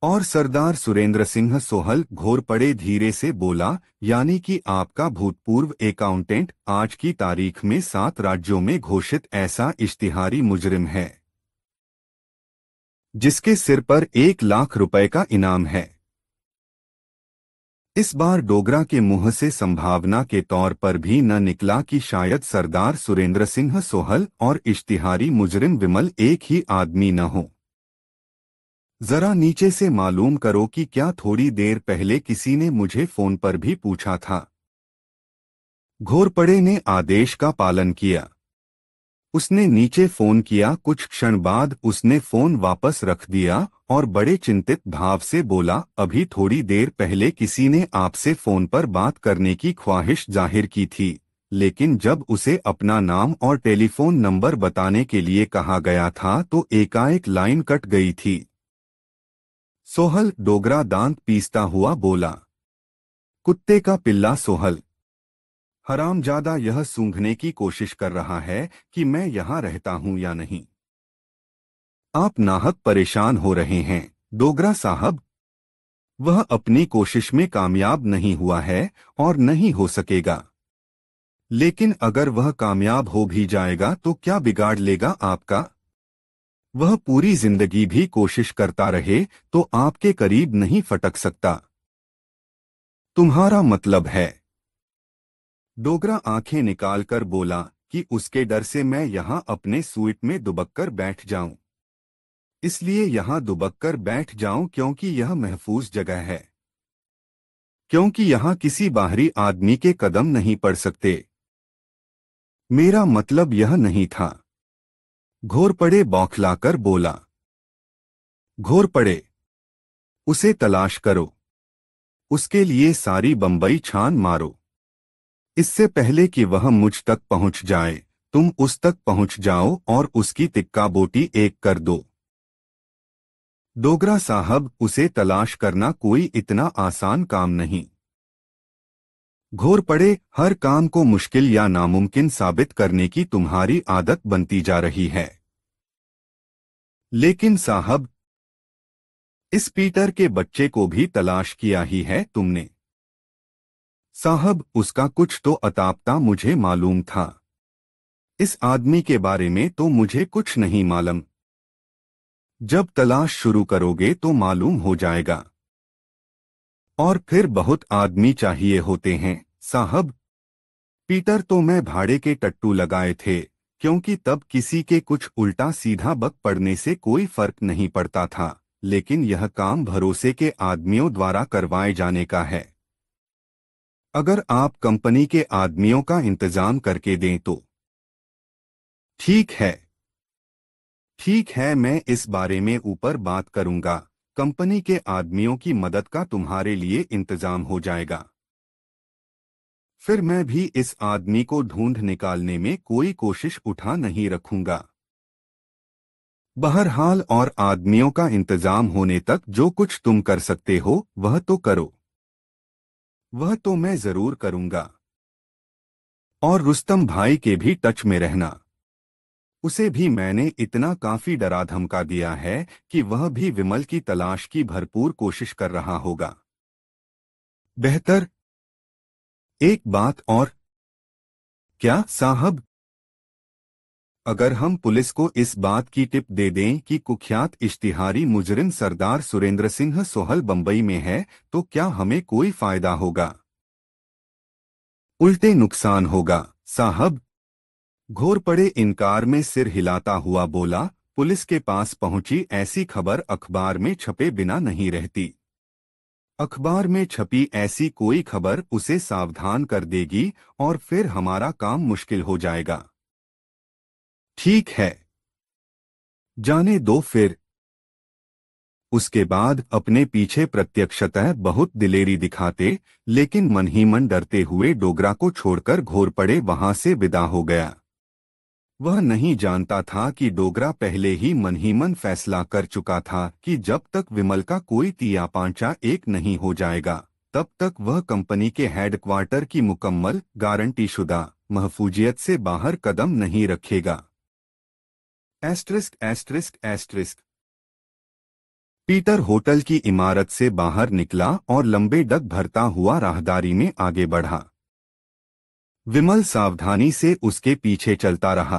और सरदार सुरेंद्र सिंह सोहल घोर पड़े धीरे से बोला यानी कि आपका भूतपूर्व अकाउंटेंट आज की तारीख में सात राज्यों में घोषित ऐसा इश्तिहारी मुजरिम है जिसके सिर पर एक लाख रुपए का इनाम है इस बार डोगरा के मुंह से संभावना के तौर पर भी न निकला कि शायद सरदार सुरेंद्र सिंह सोहल और इश्तिहारी मुजरिम विमल एक ही आदमी न हो जरा नीचे से मालूम करो कि क्या थोड़ी देर पहले किसी ने मुझे फोन पर भी पूछा था घोरपड़े ने आदेश का पालन किया उसने नीचे फोन किया कुछ क्षण बाद उसने फोन वापस रख दिया और बड़े चिंतित भाव से बोला अभी थोड़ी देर पहले किसी ने आपसे फोन पर बात करने की ख्वाहिश जाहिर की थी लेकिन जब उसे अपना नाम और टेलीफोन नंबर बताने के लिए कहा गया था तो एकाएक लाइन कट गई थी सोहल डोगरा दांत पीसता हुआ बोला कुत्ते का पिल्ला सोहल हरामजादा यह सूंघने की कोशिश कर रहा है कि मैं यहाँ रहता हूं या नहीं आप नाहक परेशान हो रहे हैं डोगरा साहब वह अपनी कोशिश में कामयाब नहीं हुआ है और नहीं हो सकेगा लेकिन अगर वह कामयाब हो भी जाएगा तो क्या बिगाड़ लेगा आपका वह पूरी जिंदगी भी कोशिश करता रहे तो आपके करीब नहीं फटक सकता तुम्हारा मतलब है डोगरा आंखें निकालकर बोला कि उसके डर से मैं यहां अपने सूट में दुबककर बैठ जाऊं इसलिए यहां दुबककर बैठ जाऊं क्योंकि यह महफूज जगह है क्योंकि यहां किसी बाहरी आदमी के कदम नहीं पड़ सकते मेरा मतलब यह नहीं था घोरपड़े बौखलाकर बोला घोरपड़े उसे तलाश करो उसके लिए सारी बंबई छान मारो इससे पहले कि वह मुझ तक पहुंच जाए तुम उस तक पहुंच जाओ और उसकी तिक्का बोटी एक कर दो डोगरा साहब उसे तलाश करना कोई इतना आसान काम नहीं घोर पड़े हर काम को मुश्किल या नामुमकिन साबित करने की तुम्हारी आदत बनती जा रही है लेकिन साहब इस पीटर के बच्चे को भी तलाश किया ही है तुमने साहब उसका कुछ तो अतापता मुझे मालूम था इस आदमी के बारे में तो मुझे कुछ नहीं मालूम जब तलाश शुरू करोगे तो मालूम हो जाएगा और फिर बहुत आदमी चाहिए होते हैं साहब पीटर तो मैं भाड़े के टट्टू लगाए थे क्योंकि तब किसी के कुछ उल्टा सीधा बक पड़ने से कोई फर्क नहीं पड़ता था लेकिन यह काम भरोसे के आदमियों द्वारा करवाए जाने का है अगर आप कंपनी के आदमियों का इंतजाम करके दें तो ठीक है ठीक है मैं इस बारे में ऊपर बात करूंगा कंपनी के आदमियों की मदद का तुम्हारे लिए इंतजाम हो जाएगा फिर मैं भी इस आदमी को ढूंढ निकालने में कोई कोशिश उठा नहीं रखूंगा बहरहाल और आदमियों का इंतजाम होने तक जो कुछ तुम कर सकते हो वह तो करो वह तो मैं जरूर करूंगा और रुस्तम भाई के भी टच में रहना उसे भी मैंने इतना काफी डरा धमका दिया है कि वह भी विमल की तलाश की भरपूर कोशिश कर रहा होगा बेहतर एक बात और क्या साहब अगर हम पुलिस को इस बात की टिप दे दें कि कुख्यात इश्तिहारी मुजरिम सरदार सुरेंद्र सिंह सोहल बंबई में है तो क्या हमें कोई फायदा होगा उल्टे नुकसान होगा साहब घोर पड़े इनकार में सिर हिलाता हुआ बोला पुलिस के पास पहुंची ऐसी खबर अखबार में छपे बिना नहीं रहती अखबार में छपी ऐसी कोई खबर उसे सावधान कर देगी और फिर हमारा काम मुश्किल हो जाएगा ठीक है जाने दो फिर उसके बाद अपने पीछे प्रत्यक्षतः बहुत दिलेरी दिखाते लेकिन मन ही मन डरते हुए डोगरा को छोड़कर घोर पड़े वहां से विदा हो गया वह नहीं जानता था कि डोगरा पहले ही मन ही मन फैसला कर चुका था कि जब तक विमल का कोई तिया पांचा एक नहीं हो जाएगा तब तक वह कंपनी के हेडक्वार्टर की मुकम्मल गारंटीशुदा महफूजियत से बाहर कदम नहीं रखेगा asterisk asterisk asterisk Peter hotel की इमारत से बाहर निकला और लंबे डग भरता हुआ राहदारी में आगे बढ़ा विमल सावधानी से उसके पीछे चलता रहा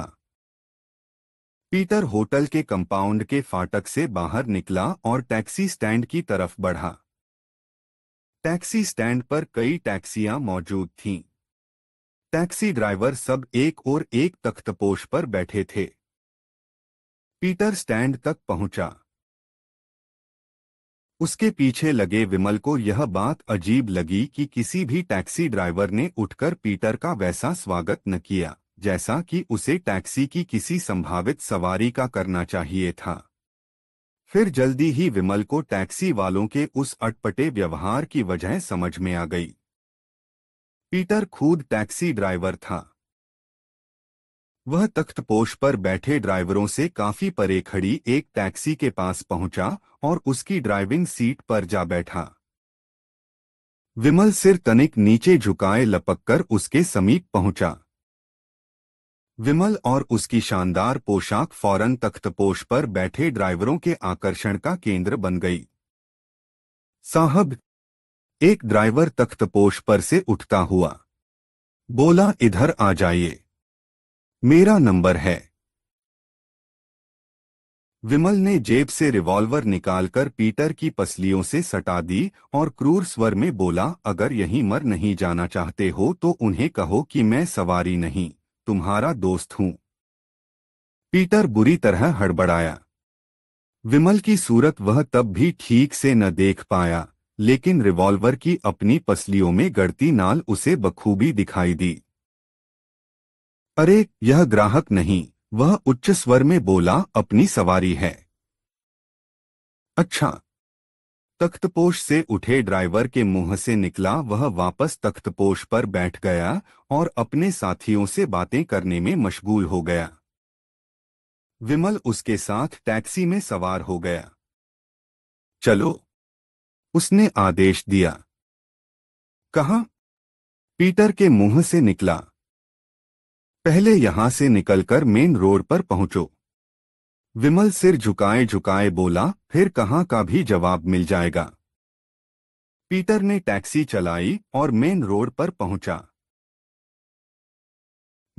पीटर होटल के कंपाउंड के फाटक से बाहर निकला और टैक्सी स्टैंड की तरफ बढ़ा टैक्सी स्टैंड पर कई टैक्सियां मौजूद थीं। टैक्सी ड्राइवर सब एक और एक तख्तपोश पर बैठे थे पीटर स्टैंड तक पहुंचा उसके पीछे लगे विमल को यह बात अजीब लगी कि किसी भी टैक्सी ड्राइवर ने उठकर पीटर का वैसा स्वागत न किया जैसा कि उसे टैक्सी की किसी संभावित सवारी का करना चाहिए था फिर जल्दी ही विमल को टैक्सी वालों के उस अटपटे व्यवहार की वजह समझ में आ गई पीटर खुद टैक्सी ड्राइवर था वह तख्तपोश पर बैठे ड्राइवरों से काफी परे खड़ी एक टैक्सी के पास पहुंचा और उसकी ड्राइविंग सीट पर जा बैठा विमल सिर तनिक नीचे झुकाए लपककर उसके समीप पहुंचा विमल और उसकी शानदार पोशाक फौरन तख्तपोश पर बैठे ड्राइवरों के आकर्षण का केंद्र बन गई साहब एक ड्राइवर तख्तपोश पर से उठता हुआ बोला इधर आ जाइए मेरा नंबर है विमल ने जेब से रिवॉल्वर निकालकर पीटर की पसलियों से सटा दी और क्रूर स्वर में बोला अगर यहीं मर नहीं जाना चाहते हो तो उन्हें कहो कि मैं सवारी नहीं तुम्हारा दोस्त हूं पीटर बुरी तरह हड़बड़ाया विमल की सूरत वह तब भी ठीक से न देख पाया लेकिन रिवॉल्वर की अपनी पसलियों में गड़ती नाल उसे बखूबी दिखाई दी अरे यह ग्राहक नहीं वह उच्च स्वर में बोला अपनी सवारी है अच्छा तख्तपोश से उठे ड्राइवर के मुंह से निकला वह वापस तख्तपोश पर बैठ गया और अपने साथियों से बातें करने में मशगूल हो गया विमल उसके साथ टैक्सी में सवार हो गया चलो उसने आदेश दिया कहा पीटर के मुंह से निकला पहले यहां से निकलकर मेन रोड पर पहुंचो विमल सिर झुकाए झुकाए बोला फिर कहाँ का भी जवाब मिल जाएगा पीटर ने टैक्सी चलाई और मेन रोड पर पहुंचा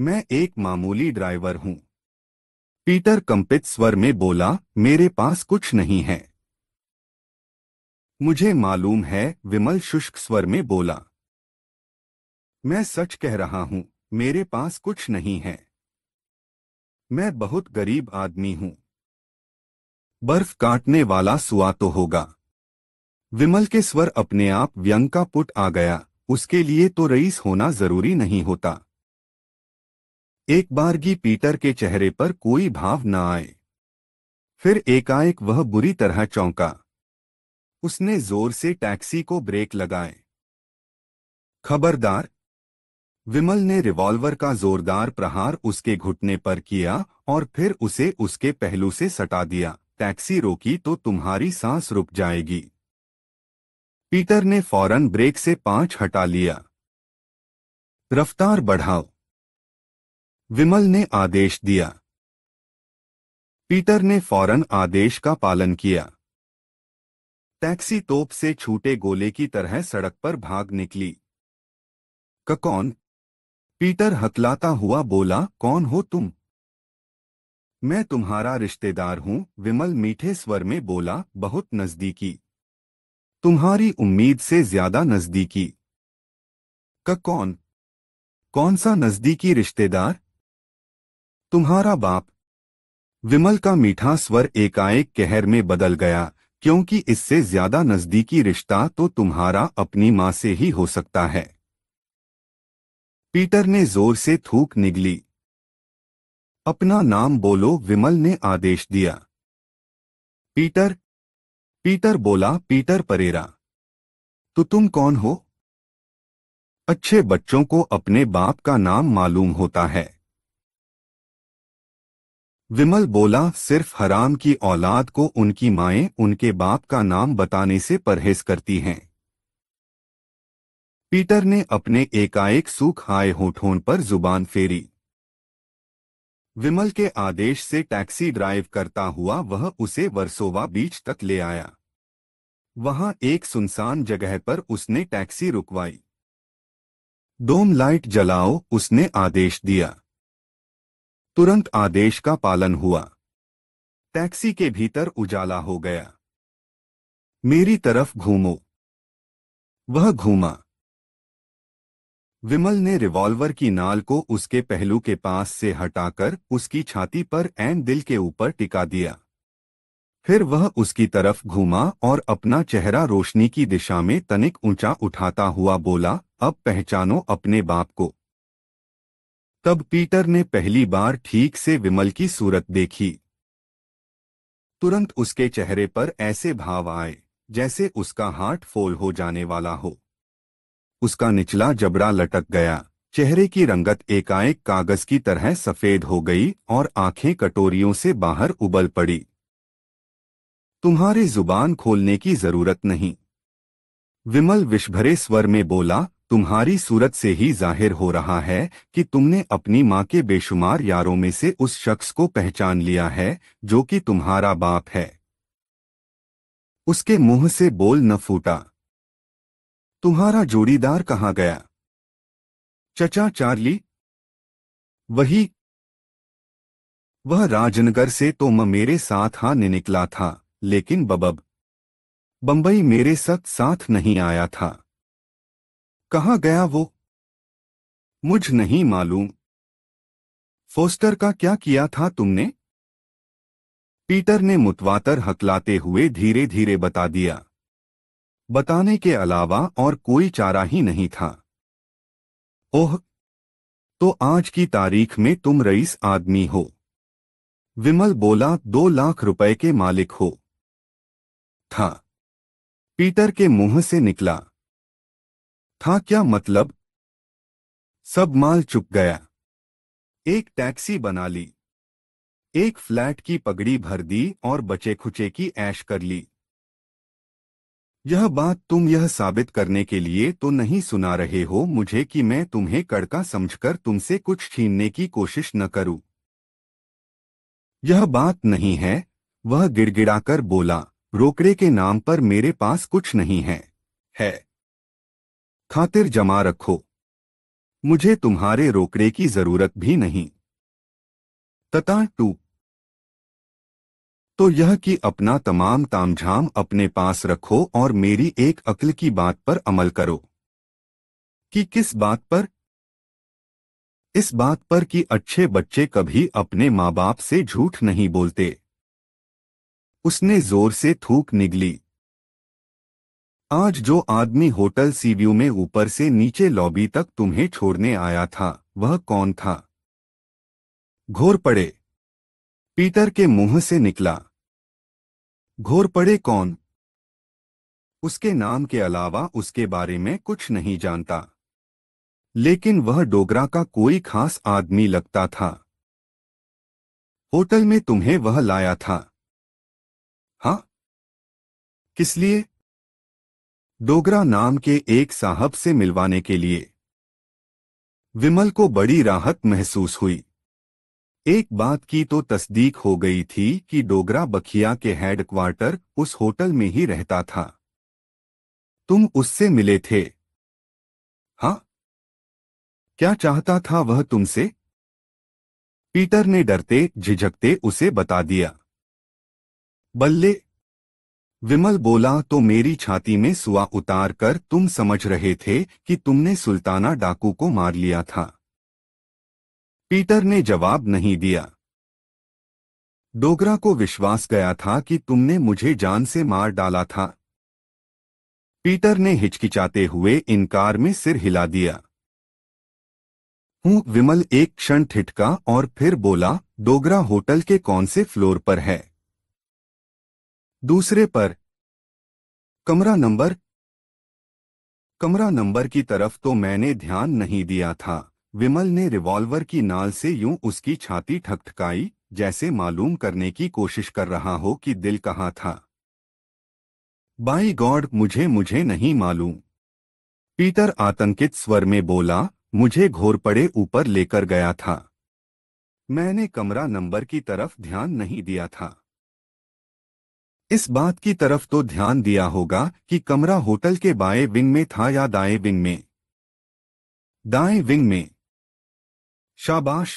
मैं एक मामूली ड्राइवर हूं पीटर कंपित स्वर में बोला मेरे पास कुछ नहीं है मुझे मालूम है विमल शुष्क स्वर में बोला मैं सच कह रहा हूं मेरे पास कुछ नहीं है मैं बहुत गरीब आदमी हूं बर्फ काटने वाला सुआ तो होगा विमल के स्वर अपने आप व्यंग का पुट आ गया उसके लिए तो रईस होना जरूरी नहीं होता एक बारगी पीटर के चेहरे पर कोई भाव न आए फिर एकाएक वह बुरी तरह चौंका उसने जोर से टैक्सी को ब्रेक लगाए खबरदार विमल ने रिवॉल्वर का जोरदार प्रहार उसके घुटने पर किया और फिर उसे उसके पहलू से सटा दिया टैक्सी रोकी तो तुम्हारी सांस रुक जाएगी पीटर ने फौरन ब्रेक से पांच हटा लिया रफ्तार बढ़ाओ विमल ने आदेश दिया पीटर ने फौरन आदेश का पालन किया टैक्सी तोप से छूटे गोले की तरह सड़क पर भाग निकली ककौन पीटर हकलाता हुआ बोला कौन हो तुम मैं तुम्हारा रिश्तेदार हूँ विमल मीठे स्वर में बोला बहुत नजदीकी तुम्हारी उम्मीद से ज्यादा नजदीकी का कौन कौन सा नजदीकी रिश्तेदार तुम्हारा बाप विमल का मीठा स्वर एकाएक कहर में बदल गया क्योंकि इससे ज्यादा नजदीकी रिश्ता तो तुम्हारा अपनी माँ से ही हो सकता है पीटर ने जोर से थूक निगली अपना नाम बोलो विमल ने आदेश दिया पीटर पीटर बोला पीटर परेरा तो तुम कौन हो अच्छे बच्चों को अपने बाप का नाम मालूम होता है विमल बोला सिर्फ हराम की औलाद को उनकी माए उनके बाप का नाम बताने से परहेज करती हैं पीटर ने अपने एकाएक हाय होठों पर जुबान फेरी विमल के आदेश से टैक्सी ड्राइव करता हुआ वह उसे वर्सोवा बीच तक ले आया वहां एक सुनसान जगह पर उसने टैक्सी रुकवाई डोम लाइट जलाओ उसने आदेश दिया तुरंत आदेश का पालन हुआ टैक्सी के भीतर उजाला हो गया मेरी तरफ घूमो वह घूमा विमल ने रिवॉल्वर की नाल को उसके पहलू के पास से हटाकर उसकी छाती पर एन दिल के ऊपर टिका दिया फिर वह उसकी तरफ घूमा और अपना चेहरा रोशनी की दिशा में तनिक ऊंचा उठाता हुआ बोला अब पहचानो अपने बाप को तब पीटर ने पहली बार ठीक से विमल की सूरत देखी तुरंत उसके चेहरे पर ऐसे भाव आए जैसे उसका हार्ट फोल हो जाने वाला हो उसका निचला जबड़ा लटक गया चेहरे की रंगत एकाएक कागज की तरह सफेद हो गई और आंखें कटोरियों से बाहर उबल पड़ी तुम्हारी जुबान खोलने की जरूरत नहीं विमल विश्वभरे स्वर में बोला तुम्हारी सूरत से ही जाहिर हो रहा है कि तुमने अपनी माँ के बेशुमार यारों में से उस शख्स को पहचान लिया है जो कि तुम्हारा बाप है उसके मुंह से बोल न फूटा तुम्हारा जोड़ीदार कहाँ गया चचा चार्ली वही वह राजनगर से तो म मेरे साथ हाँ निकला था लेकिन बबब बंबई मेरे सत साथ नहीं आया था कहा गया वो मुझ नहीं मालूम फोस्टर का क्या किया था तुमने पीटर ने मुतवातर हकलाते हुए धीरे धीरे बता दिया बताने के अलावा और कोई चारा ही नहीं था ओह तो आज की तारीख में तुम रईस आदमी हो विमल बोला दो लाख रुपए के मालिक हो था पीटर के मुंह से निकला था क्या मतलब सब माल चुक गया एक टैक्सी बना ली एक फ्लैट की पगड़ी भर दी और बचे खुचे की ऐश कर ली यह बात तुम यह साबित करने के लिए तो नहीं सुना रहे हो मुझे कि मैं तुम्हें कड़का समझकर तुमसे कुछ छीनने की कोशिश न करूं। यह बात नहीं है वह गिड़गिड़ाकर बोला रोकड़े के नाम पर मेरे पास कुछ नहीं है है खातिर जमा रखो मुझे तुम्हारे रोकड़े की जरूरत भी नहीं तता टू तो यह कि अपना तमाम तामझाम अपने पास रखो और मेरी एक अक्ल की बात पर अमल करो कि किस बात पर इस बात पर कि अच्छे बच्चे कभी अपने माँ बाप से झूठ नहीं बोलते उसने जोर से थूक निगली आज जो आदमी होटल सीव्यू में ऊपर से नीचे लॉबी तक तुम्हें छोड़ने आया था वह कौन था घोर पड़े पीटर के मुंह से निकला घोर पड़े कौन उसके नाम के अलावा उसके बारे में कुछ नहीं जानता लेकिन वह डोगरा का कोई खास आदमी लगता था होटल में तुम्हें वह लाया था हाँ किस लिए डोगरा नाम के एक साहब से मिलवाने के लिए विमल को बड़ी राहत महसूस हुई एक बात की तो तस्दीक हो गई थी कि डोगरा बखिया के हेडक्वार्टर उस होटल में ही रहता था तुम उससे मिले थे हाँ क्या चाहता था वह तुमसे पीटर ने डरते झिझकते उसे बता दिया बल्ले विमल बोला तो मेरी छाती में सुआ उतार कर तुम समझ रहे थे कि तुमने सुल्ताना डाकू को मार लिया था पीटर ने जवाब नहीं दिया डोगरा को विश्वास गया था कि तुमने मुझे जान से मार डाला था पीटर ने हिचकिचाते हुए इनकार में सिर हिला दिया हूँ विमल एक क्षण ठिठका और फिर बोला डोगरा होटल के कौन से फ्लोर पर है दूसरे पर कमरा नंबर कमरा नंबर की तरफ तो मैंने ध्यान नहीं दिया था विमल ने रिवॉल्वर की नाल से यूं उसकी छाती ठकठकाई जैसे मालूम करने की कोशिश कर रहा हो कि दिल कहाँ था बाई गॉड मुझे मुझे नहीं मालूम पीटर आतंकित स्वर में बोला मुझे घोरपड़े ऊपर लेकर गया था मैंने कमरा नंबर की तरफ ध्यान नहीं दिया था इस बात की तरफ तो ध्यान दिया होगा कि कमरा होटल के बाएं विंग में था या दाएं विंग में दाएं विंग में शाबाश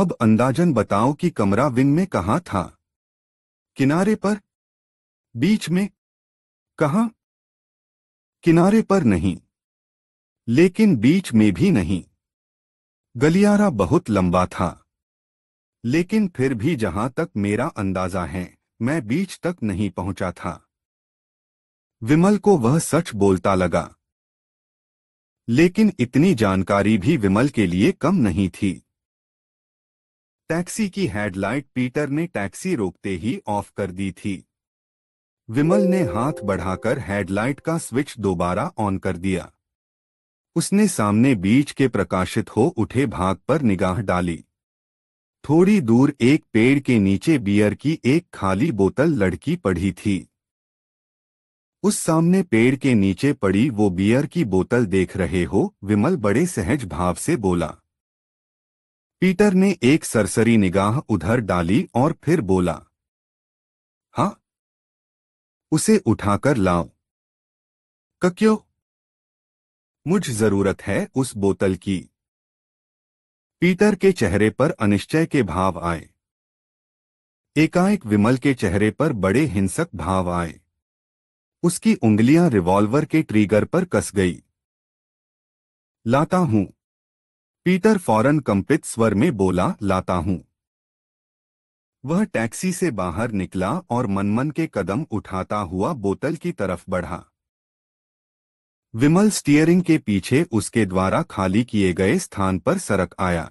अब अंदाजन बताओ कि कमरा विंग में कहा था किनारे पर बीच में कहा किनारे पर नहीं लेकिन बीच में भी नहीं गलियारा बहुत लंबा था लेकिन फिर भी जहां तक मेरा अंदाजा है मैं बीच तक नहीं पहुंचा था विमल को वह सच बोलता लगा लेकिन इतनी जानकारी भी विमल के लिए कम नहीं थी टैक्सी की हेडलाइट पीटर ने टैक्सी रोकते ही ऑफ कर दी थी विमल ने हाथ बढ़ाकर हेडलाइट का स्विच दोबारा ऑन कर दिया उसने सामने बीच के प्रकाशित हो उठे भाग पर निगाह डाली थोड़ी दूर एक पेड़ के नीचे बियर की एक खाली बोतल लड़की पड़ी थी उस सामने पेड़ के नीचे पड़ी वो बियर की बोतल देख रहे हो विमल बड़े सहज भाव से बोला पीटर ने एक सरसरी निगाह उधर डाली और फिर बोला हाँ उसे उठाकर लाओ क्यों मुझ जरूरत है उस बोतल की पीटर के चेहरे पर अनिश्चय के भाव आए एकाएक विमल के चेहरे पर बड़े हिंसक भाव आए उसकी उंगलियां रिवॉल्वर के ट्रिगर पर कस गई लाता हूं पीटर फौरन कंपित स्वर में बोला लाता हूं वह टैक्सी से बाहर निकला और मनमन के कदम उठाता हुआ बोतल की तरफ बढ़ा विमल स्टीयरिंग के पीछे उसके द्वारा खाली किए गए स्थान पर सरक आया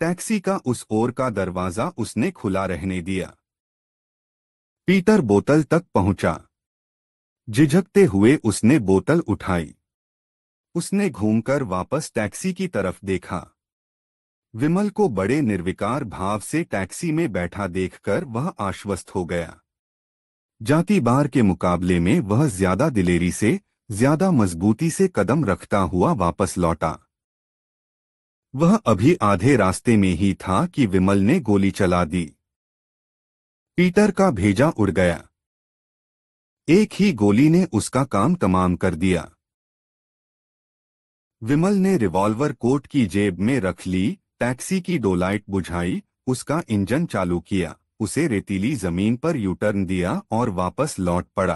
टैक्सी का उस ओर का दरवाजा उसने खुला रहने दिया पीटर बोतल तक पहुंचा झिझकते हुए उसने बोतल उठाई उसने घूमकर वापस टैक्सी की तरफ देखा विमल को बड़े निर्विकार भाव से टैक्सी में बैठा देखकर वह आश्वस्त हो गया जाति बार के मुकाबले में वह ज्यादा दिलेरी से ज्यादा मजबूती से कदम रखता हुआ वापस लौटा वह अभी आधे रास्ते में ही था कि विमल ने गोली चला दी पीटर का भेजा उड़ गया एक ही गोली ने उसका काम तमाम कर दिया विमल ने रिवॉल्वर कोट की जेब में रख ली टैक्सी की डोलाइट बुझाई उसका इंजन चालू किया उसे रेतीली जमीन पर यूटर्न दिया और वापस लौट पड़ा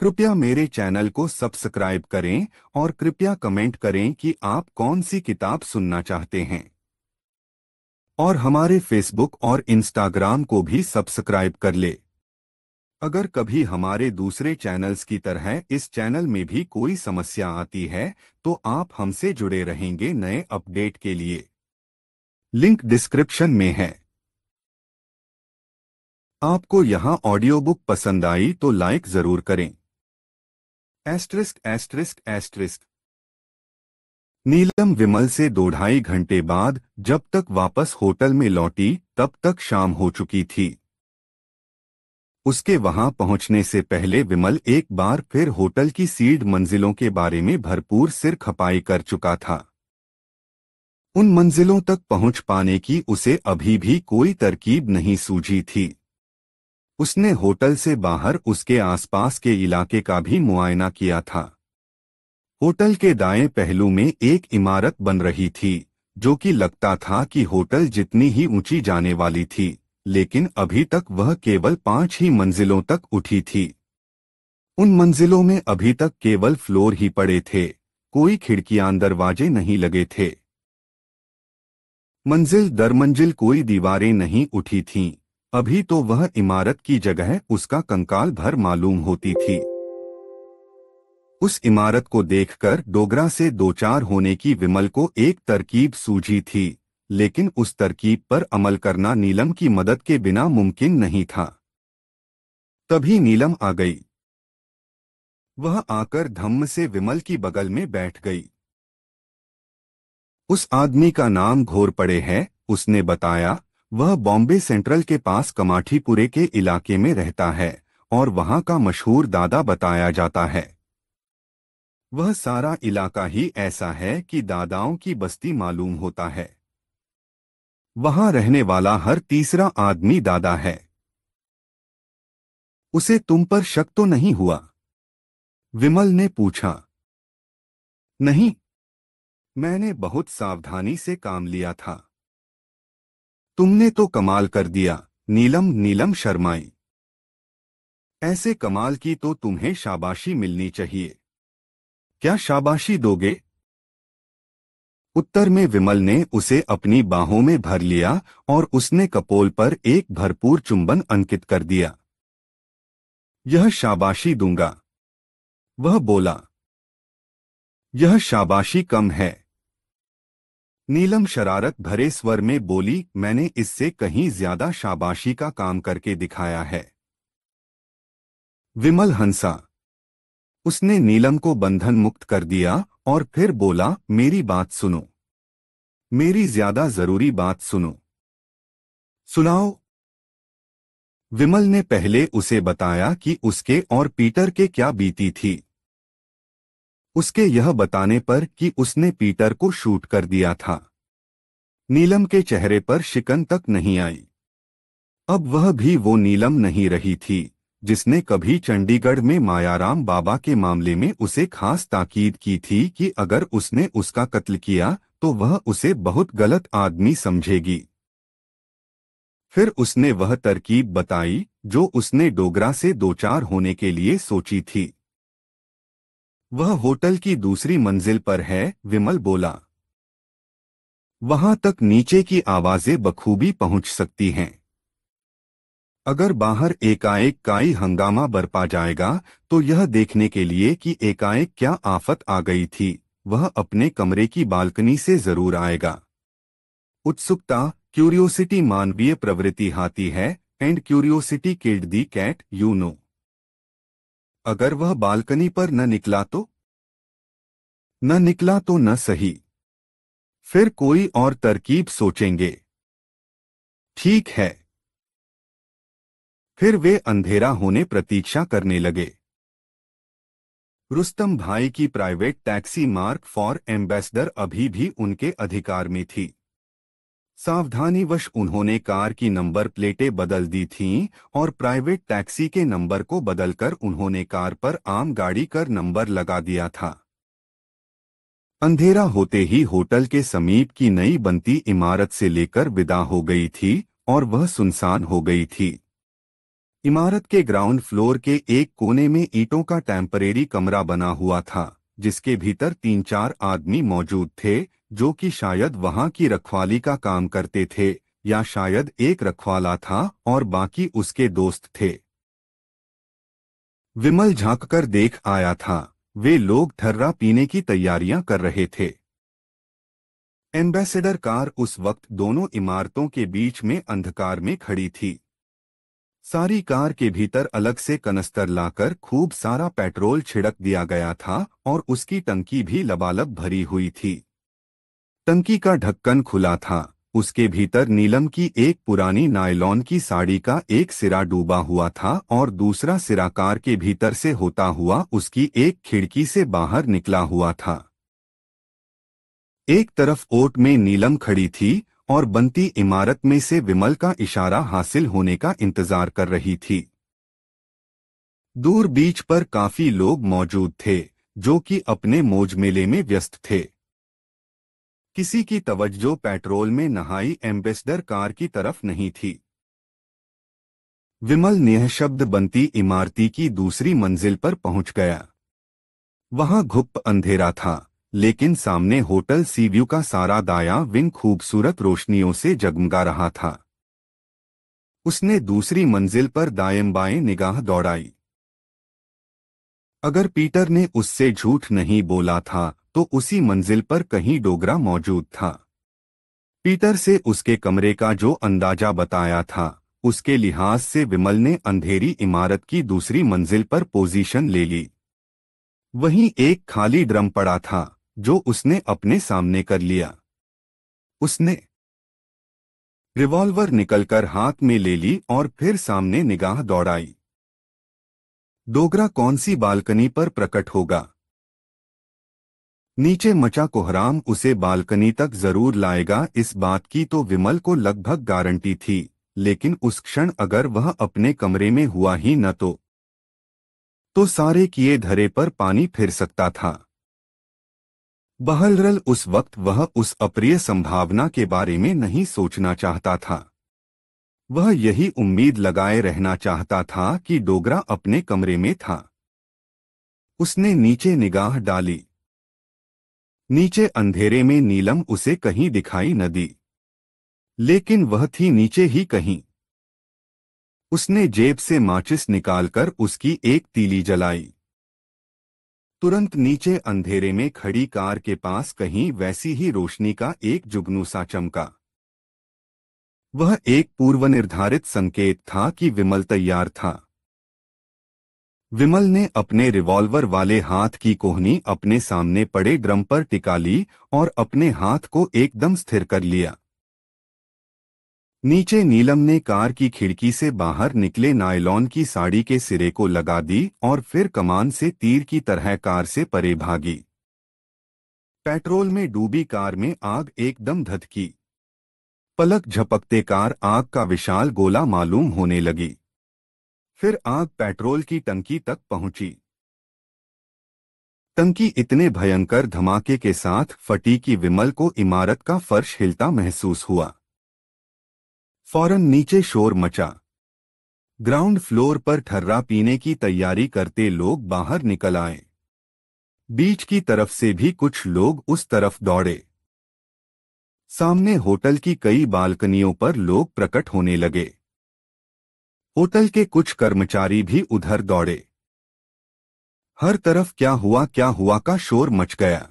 कृपया मेरे चैनल को सब्सक्राइब करें और कृपया कमेंट करें कि आप कौन सी किताब सुनना चाहते हैं और हमारे फेसबुक और इंस्टाग्राम को भी सब्सक्राइब कर ले अगर कभी हमारे दूसरे चैनल्स की तरह इस चैनल में भी कोई समस्या आती है तो आप हमसे जुड़े रहेंगे नए अपडेट के लिए लिंक डिस्क्रिप्शन में है आपको यहाँ ऑडियो बुक पसंद आई तो लाइक जरूर करें asterisk asterisk asterisk Neelam Vimal से दो ढाई घंटे बाद जब तक वापस होटल में लौटी तब तक शाम हो चुकी थी उसके वहां पहुंचने से पहले विमल एक बार फिर होटल की सीड मंजिलों के बारे में भरपूर सिर खपाई कर चुका था उन मंजिलों तक पहुंच पाने की उसे अभी भी कोई तरकीब नहीं सूझी थी उसने होटल से बाहर उसके आसपास के इलाके का भी मुआयना किया था होटल के दाएं पहलू में एक इमारत बन रही थी जो कि लगता था कि होटल जितनी ही ऊंची जाने वाली थी लेकिन अभी तक वह केवल पांच ही मंजिलों तक उठी थी उन मंजिलों में अभी तक केवल फ्लोर ही पड़े थे कोई खिड़कियां दरवाजे नहीं लगे थे मंजिल दर मंजिल कोई दीवारें नहीं उठी थीं, अभी तो वह इमारत की जगह उसका कंकाल भर मालूम होती थी उस इमारत को देखकर डोगरा से दो चार होने की विमल को एक तरकीब सूझी थी लेकिन उस तरकीब पर अमल करना नीलम की मदद के बिना मुमकिन नहीं था तभी नीलम आ गई वह आकर धम्म से विमल की बगल में बैठ गई उस आदमी का नाम घोर पड़े है उसने बताया वह बॉम्बे सेंट्रल के पास कमाठीपुरे के इलाके में रहता है और वहां का मशहूर दादा बताया जाता है वह सारा इलाका ही ऐसा है कि दादाओं की बस्ती मालूम होता है वहां रहने वाला हर तीसरा आदमी दादा है उसे तुम पर शक तो नहीं हुआ विमल ने पूछा नहीं मैंने बहुत सावधानी से काम लिया था तुमने तो कमाल कर दिया नीलम नीलम शर्माई ऐसे कमाल की तो तुम्हें शाबाशी मिलनी चाहिए क्या शाबाशी दोगे उत्तर में विमल ने उसे अपनी बाहों में भर लिया और उसने कपोल पर एक भरपूर चुंबन अंकित कर दिया यह शाबाशी दूंगा वह बोला यह शाबाशी कम है नीलम शरारत भरे स्वर में बोली मैंने इससे कहीं ज्यादा शाबाशी का काम करके दिखाया है विमल हंसा उसने नीलम को बंधन मुक्त कर दिया और फिर बोला मेरी बात सुनो मेरी ज्यादा जरूरी बात सुनो सुनाओ विमल ने पहले उसे बताया कि उसके और पीटर के क्या बीती थी उसके यह बताने पर कि उसने पीटर को शूट कर दिया था नीलम के चेहरे पर शिकन तक नहीं आई अब वह भी वो नीलम नहीं रही थी जिसने कभी चंडीगढ़ में मायाराम बाबा के मामले में उसे खास ताकीद की थी कि अगर उसने उसका कत्ल किया तो वह उसे बहुत गलत आदमी समझेगी फिर उसने वह तरकीब बताई जो उसने डोगरा से दो चार होने के लिए सोची थी वह होटल की दूसरी मंजिल पर है विमल बोला वहां तक नीचे की आवाजें बखूबी पहुंच सकती हैं अगर बाहर एकाएक काई हंगामा बरपा जाएगा तो यह देखने के लिए कि एकाएक क्या आफत आ गई थी वह अपने कमरे की बालकनी से जरूर आएगा उत्सुकता क्यूरियोसिटी मानवीय प्रवृत्ति हाथी है and curiosity killed the cat you know अगर वह बालकनी पर न निकला तो न निकला तो न सही फिर कोई और तरकीब सोचेंगे ठीक है फिर वे अंधेरा होने प्रतीक्षा करने लगे रुस्तम भाई की private taxi mark four Ambassador अभी भी उनके अधिकार में थी सावधानीवश उन्होंने कार की नंबर प्लेटें बदल दी थीं और प्राइवेट टैक्सी के नंबर को बदलकर उन्होंने कार पर आम गाड़ी कर नंबर लगा दिया था अंधेरा होते ही होटल के समीप की नई बनती इमारत से लेकर विदा हो गई थी और वह सुनसान हो गई थी इमारत के ग्राउंड फ्लोर के एक कोने में ईंटों का टेम्परेरी कमरा बना हुआ था जिसके भीतर तीन चार आदमी मौजूद थे जो कि शायद वहां की रखवाली का काम करते थे या शायद एक रखवाला था और बाकी उसके दोस्त थे विमल झांक कर देख आया था वे लोग थर्रा पीने की तैयारियां कर रहे थे एम्बेसडर कार उस वक्त दोनों इमारतों के बीच में अंधकार में खड़ी थी सारी कार के भीतर अलग से कनस्तर लाकर खूब सारा पेट्रोल छिड़क दिया गया था और उसकी टंकी भी लबालब भरी हुई थी टंकी का ढक्कन खुला था उसके भीतर नीलम की एक पुरानी नायलॉन की साड़ी का एक सिरा डूबा हुआ था और दूसरा सिरा कार के भीतर से होता हुआ उसकी एक खिड़की से बाहर निकला हुआ था एक तरफ ओट में नीलम खड़ी थी और बनती इमारत में से विमल का इशारा हासिल होने का इंतजार कर रही थी दूर बीच पर काफी लोग मौजूद थे जो कि अपने मौज मेले में व्यस्त थे किसी की तवज्जो पेट्रोल में नहाई एम्बेसडर कार की तरफ नहीं थी विमल निःशब्द बनती इमारती की दूसरी मंजिल पर पहुंच गया वहां घुप अंधेरा था लेकिन सामने होटल सीव्यू का सारा दाया विंग खूबसूरत रोशनियों से जगमगा रहा था उसने दूसरी मंजिल पर दायम बाएं निगाह दौड़ाई अगर पीटर ने उससे झूठ नहीं बोला था तो उसी मंजिल पर कहीं डोगरा मौजूद था पीटर से उसके कमरे का जो अंदाजा बताया था उसके लिहाज से विमल ने अंधेरी इमारत की दूसरी मंजिल पर पोजीशन ले ली वहीं एक खाली ड्रम पड़ा था जो उसने अपने सामने कर लिया उसने रिवॉल्वर निकलकर हाथ में ले ली और फिर सामने निगाह दौड़ाई डोगरा कौन सी बालकनी पर प्रकट होगा नीचे मचा कोहराम उसे बालकनी तक जरूर लाएगा इस बात की तो विमल को लगभग गारंटी थी लेकिन उस क्षण अगर वह अपने कमरे में हुआ ही न तो, तो सारे किए धरे पर पानी फिर सकता था बहलरल उस वक्त वह उस अप्रिय संभावना के बारे में नहीं सोचना चाहता था वह यही उम्मीद लगाए रहना चाहता था कि डोगरा अपने कमरे में था उसने नीचे निगाह डाली नीचे अंधेरे में नीलम उसे कहीं दिखाई न दी लेकिन वह थी नीचे ही कहीं उसने जेब से माचिस निकालकर उसकी एक तीली जलाई तुरंत नीचे अंधेरे में खड़ी कार के पास कहीं वैसी ही रोशनी का एक जुगनू सा चमका वह एक पूर्व निर्धारित संकेत था कि विमल तैयार था विमल ने अपने रिवॉल्वर वाले हाथ की कोहनी अपने सामने पड़े ड्रम पर टिका ली और अपने हाथ को एकदम स्थिर कर लिया नीचे नीलम ने कार की खिड़की से बाहर निकले नायलॉन की साड़ी के सिरे को लगा दी और फिर कमान से तीर की तरह कार से परे भागी पेट्रोल में डूबी कार में आग एकदम धधकी पलक झपकते कार आग का विशाल गोला मालूम होने लगी फिर आग पेट्रोल की टंकी तक पहुंची टंकी इतने भयंकर धमाके के साथ फटी कि विमल को इमारत का फर्श हिलता महसूस हुआ फौरन नीचे शोर मचा ग्राउंड फ्लोर पर ठर्रा पीने की तैयारी करते लोग बाहर निकल आए बीच की तरफ से भी कुछ लोग उस तरफ दौड़े सामने होटल की कई बालकनियों पर लोग प्रकट होने लगे होटल के कुछ कर्मचारी भी उधर दौड़े हर तरफ क्या हुआ क्या हुआ का शोर मच गया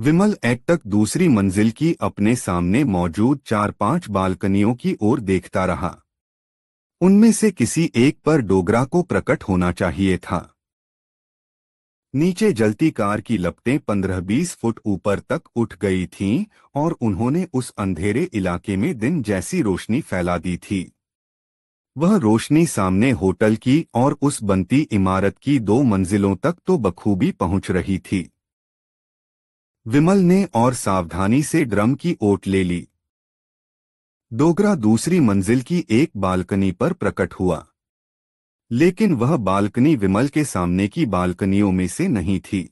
विमल एक तक दूसरी मंजिल की अपने सामने मौजूद चार पांच बालकनियों की ओर देखता रहा उनमें से किसी एक पर डोगरा को प्रकट होना चाहिए था नीचे जलती कार की लपटें पंद्रह बीस फुट ऊपर तक उठ गई थीं और उन्होंने उस अंधेरे इलाके में दिन जैसी रोशनी फैला दी थी वह रोशनी सामने होटल की और उस बनती इमारत की दो मंजिलों तक तो बखूबी पहुंच रही थी विमल ने और सावधानी से ड्रम की ओट ले ली डोगरा दूसरी मंजिल की एक बालकनी पर प्रकट हुआ लेकिन वह बालकनी विमल के सामने की बालकनियों में से नहीं थी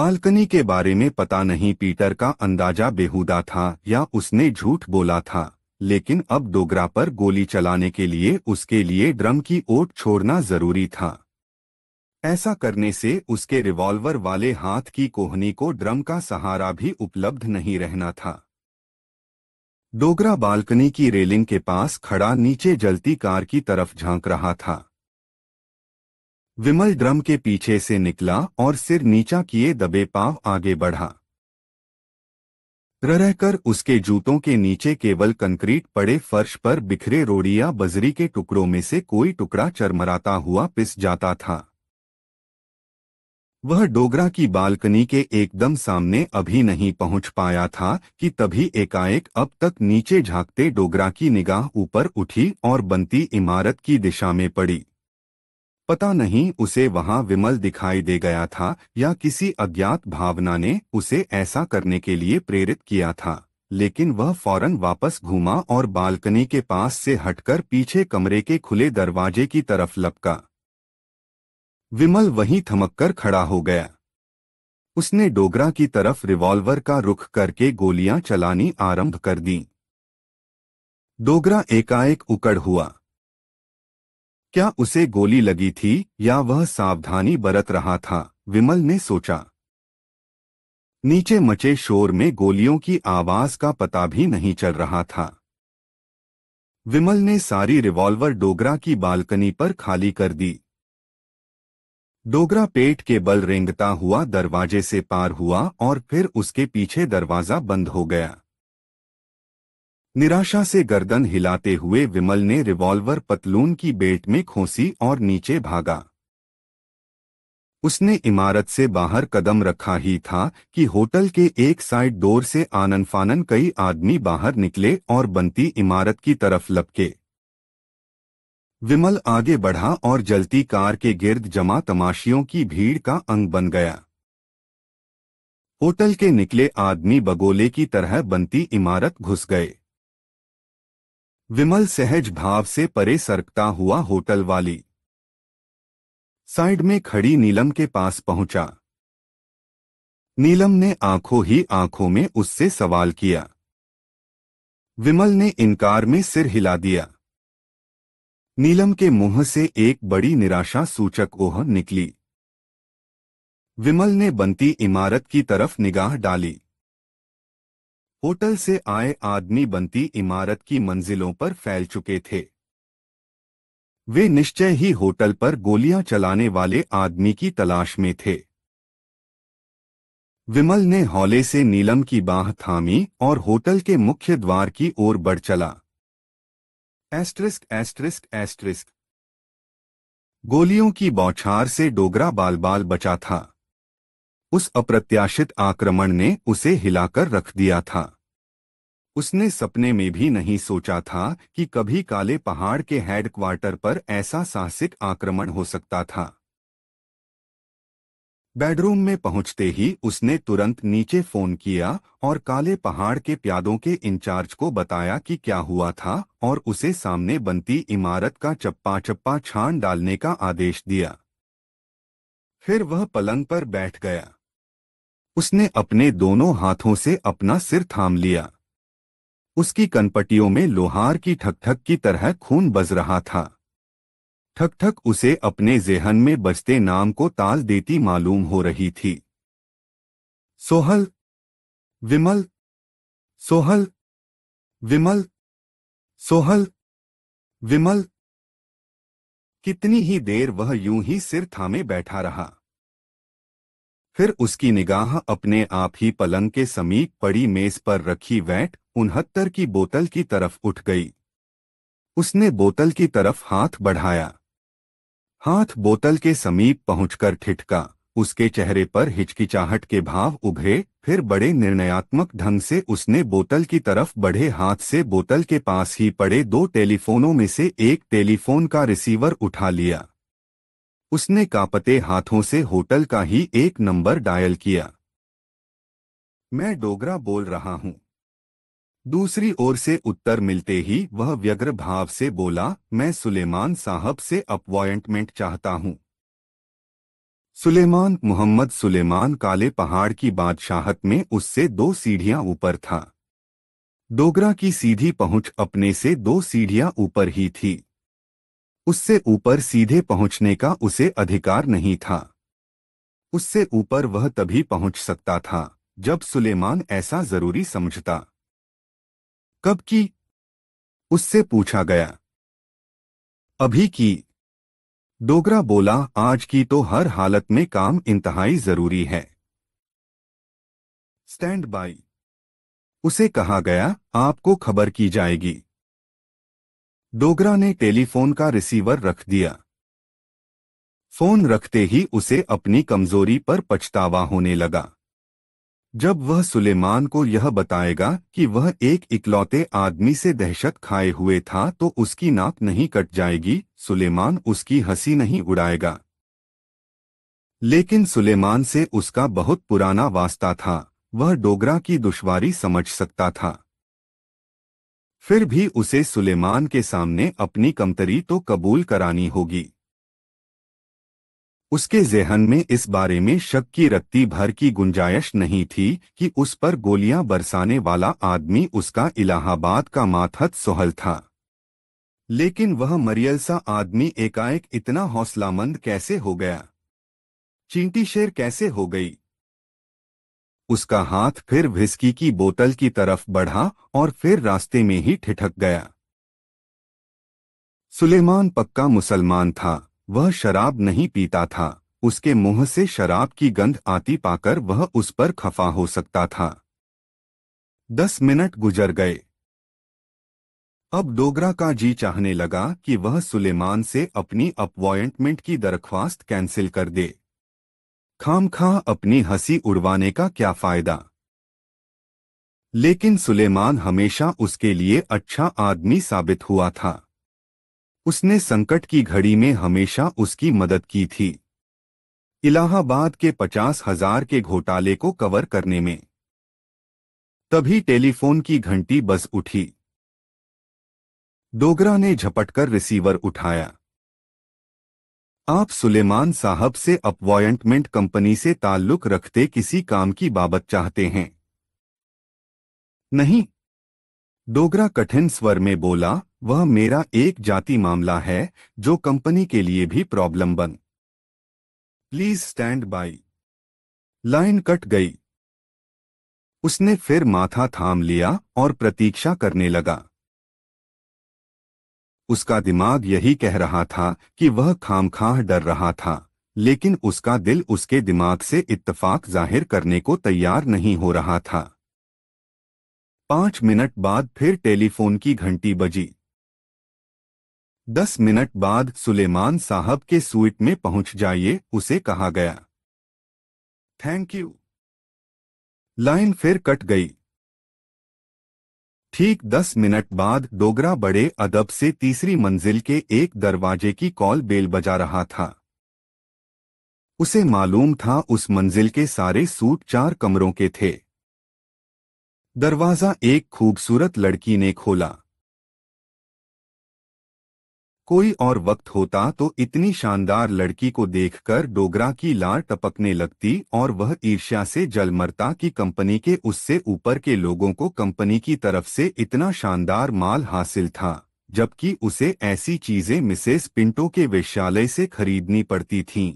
बालकनी के बारे में पता नहीं पीटर का अंदाजा बेहुदा था या उसने झूठ बोला था लेकिन अब डोगरा पर गोली चलाने के लिए उसके लिए ड्रम की ओट छोड़ना जरूरी था ऐसा करने से उसके रिवॉल्वर वाले हाथ की कोहनी को ड्रम का सहारा भी उपलब्ध नहीं रहना था डोगरा बालकनी की रेलिंग के पास खड़ा नीचे जलती कार की तरफ झांक रहा था विमल ड्रम के पीछे से निकला और सिर नीचा किए दबे पाव आगे बढ़ा रहकर उसके जूतों के नीचे केवल कंक्रीट पड़े फर्श पर बिखरे रोड़िया बजरी के टुकड़ों में से कोई टुकड़ा चरमराता हुआ पिस जाता था वह डोगरा की बालकनी के एकदम सामने अभी नहीं पहुंच पाया था कि तभी एकाएक अब तक नीचे झांकते डोगरा की निगाह ऊपर उठी और बनती इमारत की दिशा में पड़ी पता नहीं उसे वहां विमल दिखाई दे गया था या किसी अज्ञात भावना ने उसे ऐसा करने के लिए प्रेरित किया था लेकिन वह फौरन वापस घूमा और बालकनी के पास से हटकर पीछे कमरे के खुले दरवाजे की तरफ लपका विमल वहीं थमक कर खड़ा हो गया उसने डोगरा की तरफ रिवॉल्वर का रुख करके गोलियां चलानी आरंभ कर दी डोगरा एकाएक उकड़ हुआ क्या उसे गोली लगी थी या वह सावधानी बरत रहा था विमल ने सोचा नीचे मचे शोर में गोलियों की आवाज का पता भी नहीं चल रहा था विमल ने सारी रिवॉल्वर डोगरा की बालकनी पर खाली कर दी डोगरा पेट के बल रेंगता हुआ दरवाजे से पार हुआ और फिर उसके पीछे दरवाजा बंद हो गया निराशा से गर्दन हिलाते हुए विमल ने रिवॉल्वर पतलून की बेल्ट में खोसी और नीचे भागा उसने इमारत से बाहर कदम रखा ही था कि होटल के एक साइड डोर से आनन फानन कई आदमी बाहर निकले और बनती इमारत की तरफ लपके विमल आगे बढ़ा और जलती कार के गिर्द जमा तमाशियों की भीड़ का अंग बन गया होटल के निकले आदमी बगोले की तरह बनती इमारत घुस गए विमल सहज भाव से परे सरकता हुआ होटल वाली साइड में खड़ी नीलम के पास पहुंचा नीलम ने आंखों ही आंखों में उससे सवाल किया विमल ने इनकार में सिर हिला दिया नीलम के मुंह से एक बड़ी निराशा सूचक ओह निकली विमल ने बनती इमारत की तरफ निगाह डाली होटल से आए आदमी बनती इमारत की मंजिलों पर फैल चुके थे वे निश्चय ही होटल पर गोलियां चलाने वाले आदमी की तलाश में थे विमल ने हौले से नीलम की बाह थामी और होटल के मुख्य द्वार की ओर बढ़ चला एस्ट्रिस्क एस्ट्रिस्क एस्ट्रिस्क गोलियों की बौछार से डोगरा बाल बाल बचा था उस अप्रत्याशित आक्रमण ने उसे हिलाकर रख दिया था उसने सपने में भी नहीं सोचा था कि कभी काले पहाड़ के हेडक्वार्टर पर ऐसा साहसिक आक्रमण हो सकता था बेडरूम में पहुंचते ही उसने तुरंत नीचे फोन किया और काले पहाड़ के प्यादों के इंचार्ज को बताया कि क्या हुआ था और उसे सामने बनती इमारत का चप्पा चप्पा छान डालने का आदेश दिया फिर वह पलंग पर बैठ गया उसने अपने दोनों हाथों से अपना सिर थाम लिया उसकी कनपटियों में लोहार की ठकठक की तरह खून बज रहा था ठक ठक उसे अपने जेहन में बजते नाम को ताल देती मालूम हो रही थी सोहल विमल सोहल विमल सोहल विमल कितनी ही देर वह यूं ही सिर थामे बैठा रहा फिर उसकी निगाह अपने आप ही पलंग के समीप पड़ी मेज पर रखी वैट उनहत्तर की बोतल की तरफ उठ गई उसने बोतल की तरफ हाथ बढ़ाया हाथ बोतल के समीप पहुंचकर ठिठका उसके चेहरे पर हिचकिचाहट के भाव उभरे फिर बड़े निर्णयात्मक ढंग से उसने बोतल की तरफ बढ़े हाथ से बोतल के पास ही पड़े दो टेलीफोनों में से एक टेलीफोन का रिसीवर उठा लिया उसने कापते हाथों से होटल का ही एक नंबर डायल किया मैं डोगरा बोल रहा हूं दूसरी ओर से उत्तर मिलते ही वह व्यग्र भाव से बोला मैं सुलेमान साहब से अपॉइंटमेंट चाहता हूँ सुलेमान मोहम्मद सुलेमान काले पहाड़ की बादशाहत में उससे दो सीढ़ियां ऊपर था डोगरा की सीधी पहुंच अपने से दो सीढ़ियां ऊपर ही थी उससे ऊपर सीधे पहुंचने का उसे अधिकार नहीं था उससे ऊपर वह तभी पहुंच सकता था जब सुलेमान ऐसा जरूरी समझता कब की उससे पूछा गया अभी की डोगरा बोला आज की तो हर हालत में काम इंतहाई जरूरी है स्टैंड बाई उसे कहा गया आपको खबर की जाएगी डोगरा ने टेलीफोन का रिसीवर रख दिया फोन रखते ही उसे अपनी कमजोरी पर पछतावा होने लगा जब वह सुलेमान को यह बताएगा कि वह एक इकलौते आदमी से दहशत खाए हुए था तो उसकी नाक नहीं कट जाएगी सुलेमान उसकी हंसी नहीं उड़ाएगा लेकिन सुलेमान से उसका बहुत पुराना वास्ता था वह डोगरा की दुश्वारी समझ सकता था फिर भी उसे सुलेमान के सामने अपनी कमतरी तो कबूल करानी होगी उसके जेहन में इस बारे में शक की रत्ती भर की गुंजाइश नहीं थी कि उस पर गोलियां बरसाने वाला आदमी उसका इलाहाबाद का माथत सोहल था लेकिन वह मरियल सा आदमी एकाएक इतना हौसलामंद कैसे हो गया चींटी शेर कैसे हो गई उसका हाथ फिर भिस्की की बोतल की तरफ बढ़ा और फिर रास्ते में ही ठिठक गया सुलेमान पक्का मुसलमान था वह शराब नहीं पीता था उसके मुंह से शराब की गंध आती पाकर वह उस पर खफा हो सकता था दस मिनट गुजर गए अब डोगरा का जी चाहने लगा कि वह सुलेमान से अपनी अपॉइंटमेंट की दरख्वास्त कैंसिल कर दे खाम खा अपनी हंसी उड़वाने का क्या फायदा लेकिन सुलेमान हमेशा उसके लिए अच्छा आदमी साबित हुआ था उसने संकट की घड़ी में हमेशा उसकी मदद की थी इलाहाबाद के पचास हजार के घोटाले को कवर करने में तभी टेलीफोन की घंटी बज उठी डोगरा ने झपटकर रिसीवर उठाया आप सुलेमान साहब से अपॉइंटमेंट कंपनी से ताल्लुक रखते किसी काम की बाबत चाहते हैं नहीं डोगरा कठिन स्वर में बोला वह मेरा एक जाति मामला है जो कंपनी के लिए भी प्रॉब्लम बन please stand by line cut गई उसने फिर माथा थाम लिया और प्रतीक्षा करने लगा उसका दिमाग यही कह रहा था कि वह खामखाह डर रहा था लेकिन उसका दिल उसके दिमाग से इत्तफाक जाहिर करने को तैयार नहीं हो रहा था पांच मिनट बाद फिर टेलीफोन की घंटी बजी दस मिनट बाद सुलेमान साहब के सूट में पहुंच जाइए उसे कहा गया थैंक यू लाइन फिर कट गई ठीक दस मिनट बाद डोगरा बड़े अदब से तीसरी मंजिल के एक दरवाजे की कॉल बेल बजा रहा था उसे मालूम था उस मंजिल के सारे सूट चार कमरों के थे दरवाजा एक खूबसूरत लड़की ने खोला कोई और वक्त होता तो इतनी शानदार लड़की को देखकर डोगरा की लार टपकने लगती और वह ईर्ष्या से जलमरता कि कंपनी के उससे ऊपर के लोगों को कंपनी की तरफ से इतना शानदार माल हासिल था जबकि उसे ऐसी चीजें मिसेस पिंटो के वेश्यालय से खरीदनी पड़ती थीं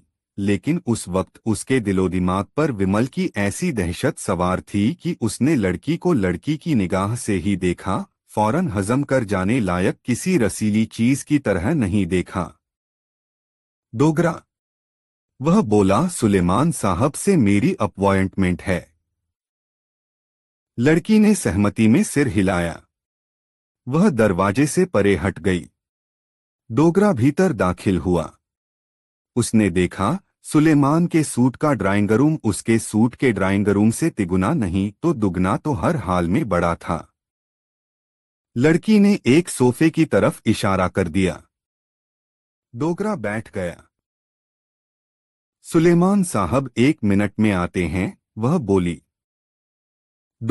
लेकिन उस वक्त उसके दिलो दिमाग पर विमल की ऐसी दहशत सवार थी कि उसने लड़की को लड़की की निगाह से ही देखा फौरन हजम कर जाने लायक किसी रसीली चीज की तरह नहीं देखा डोगरा वह बोला सुलेमान साहब से मेरी अपॉइंटमेंट है लड़की ने सहमति में सिर हिलाया वह दरवाजे से परे हट गई डोगरा भीतर दाखिल हुआ उसने देखा सुलेमान के सूट का ड्राइंग रूम उसके सूट के ड्राइंग रूम से तिगुना नहीं तो दुगना तो हर हाल में बड़ा था लड़की ने एक सोफे की तरफ इशारा कर दिया डोगरा बैठ गया सुलेमान साहब एक मिनट में आते हैं वह बोली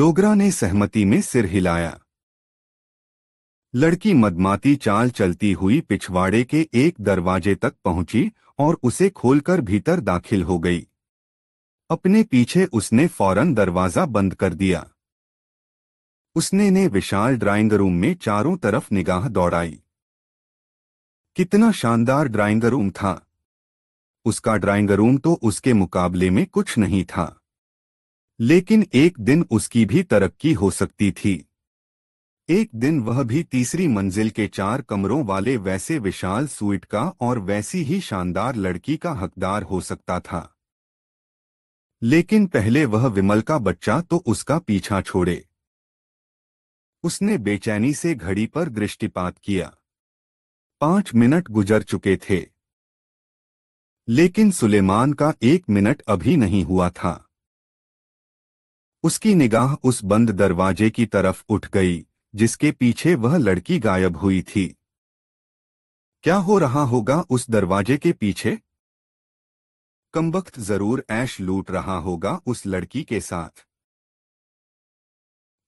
डोगरा ने सहमति में सिर हिलाया लड़की मदमाती चाल चलती हुई पिछवाड़े के एक दरवाजे तक पहुंची और उसे खोलकर भीतर दाखिल हो गई अपने पीछे उसने फौरन दरवाजा बंद कर दिया उसने ने विशाल ड्राइंग रूम में चारों तरफ निगाह दौड़ाई कितना शानदार ड्राइंग रूम था उसका ड्राइंग रूम तो उसके मुकाबले में कुछ नहीं था लेकिन एक दिन उसकी भी तरक्की हो सकती थी एक दिन वह भी तीसरी मंजिल के चार कमरों वाले वैसे विशाल सूट का और वैसी ही शानदार लड़की का हकदार हो सकता था लेकिन पहले वह विमल का बच्चा तो उसका पीछा छोड़े उसने बेचैनी से घड़ी पर दृष्टिपात किया पांच मिनट गुजर चुके थे लेकिन सुलेमान का एक मिनट अभी नहीं हुआ था उसकी निगाह उस बंद दरवाजे की तरफ उठ गई जिसके पीछे वह लड़की गायब हुई थी क्या हो रहा होगा उस दरवाजे के पीछे कमबख्त जरूर ऐश लूट रहा होगा उस लड़की के साथ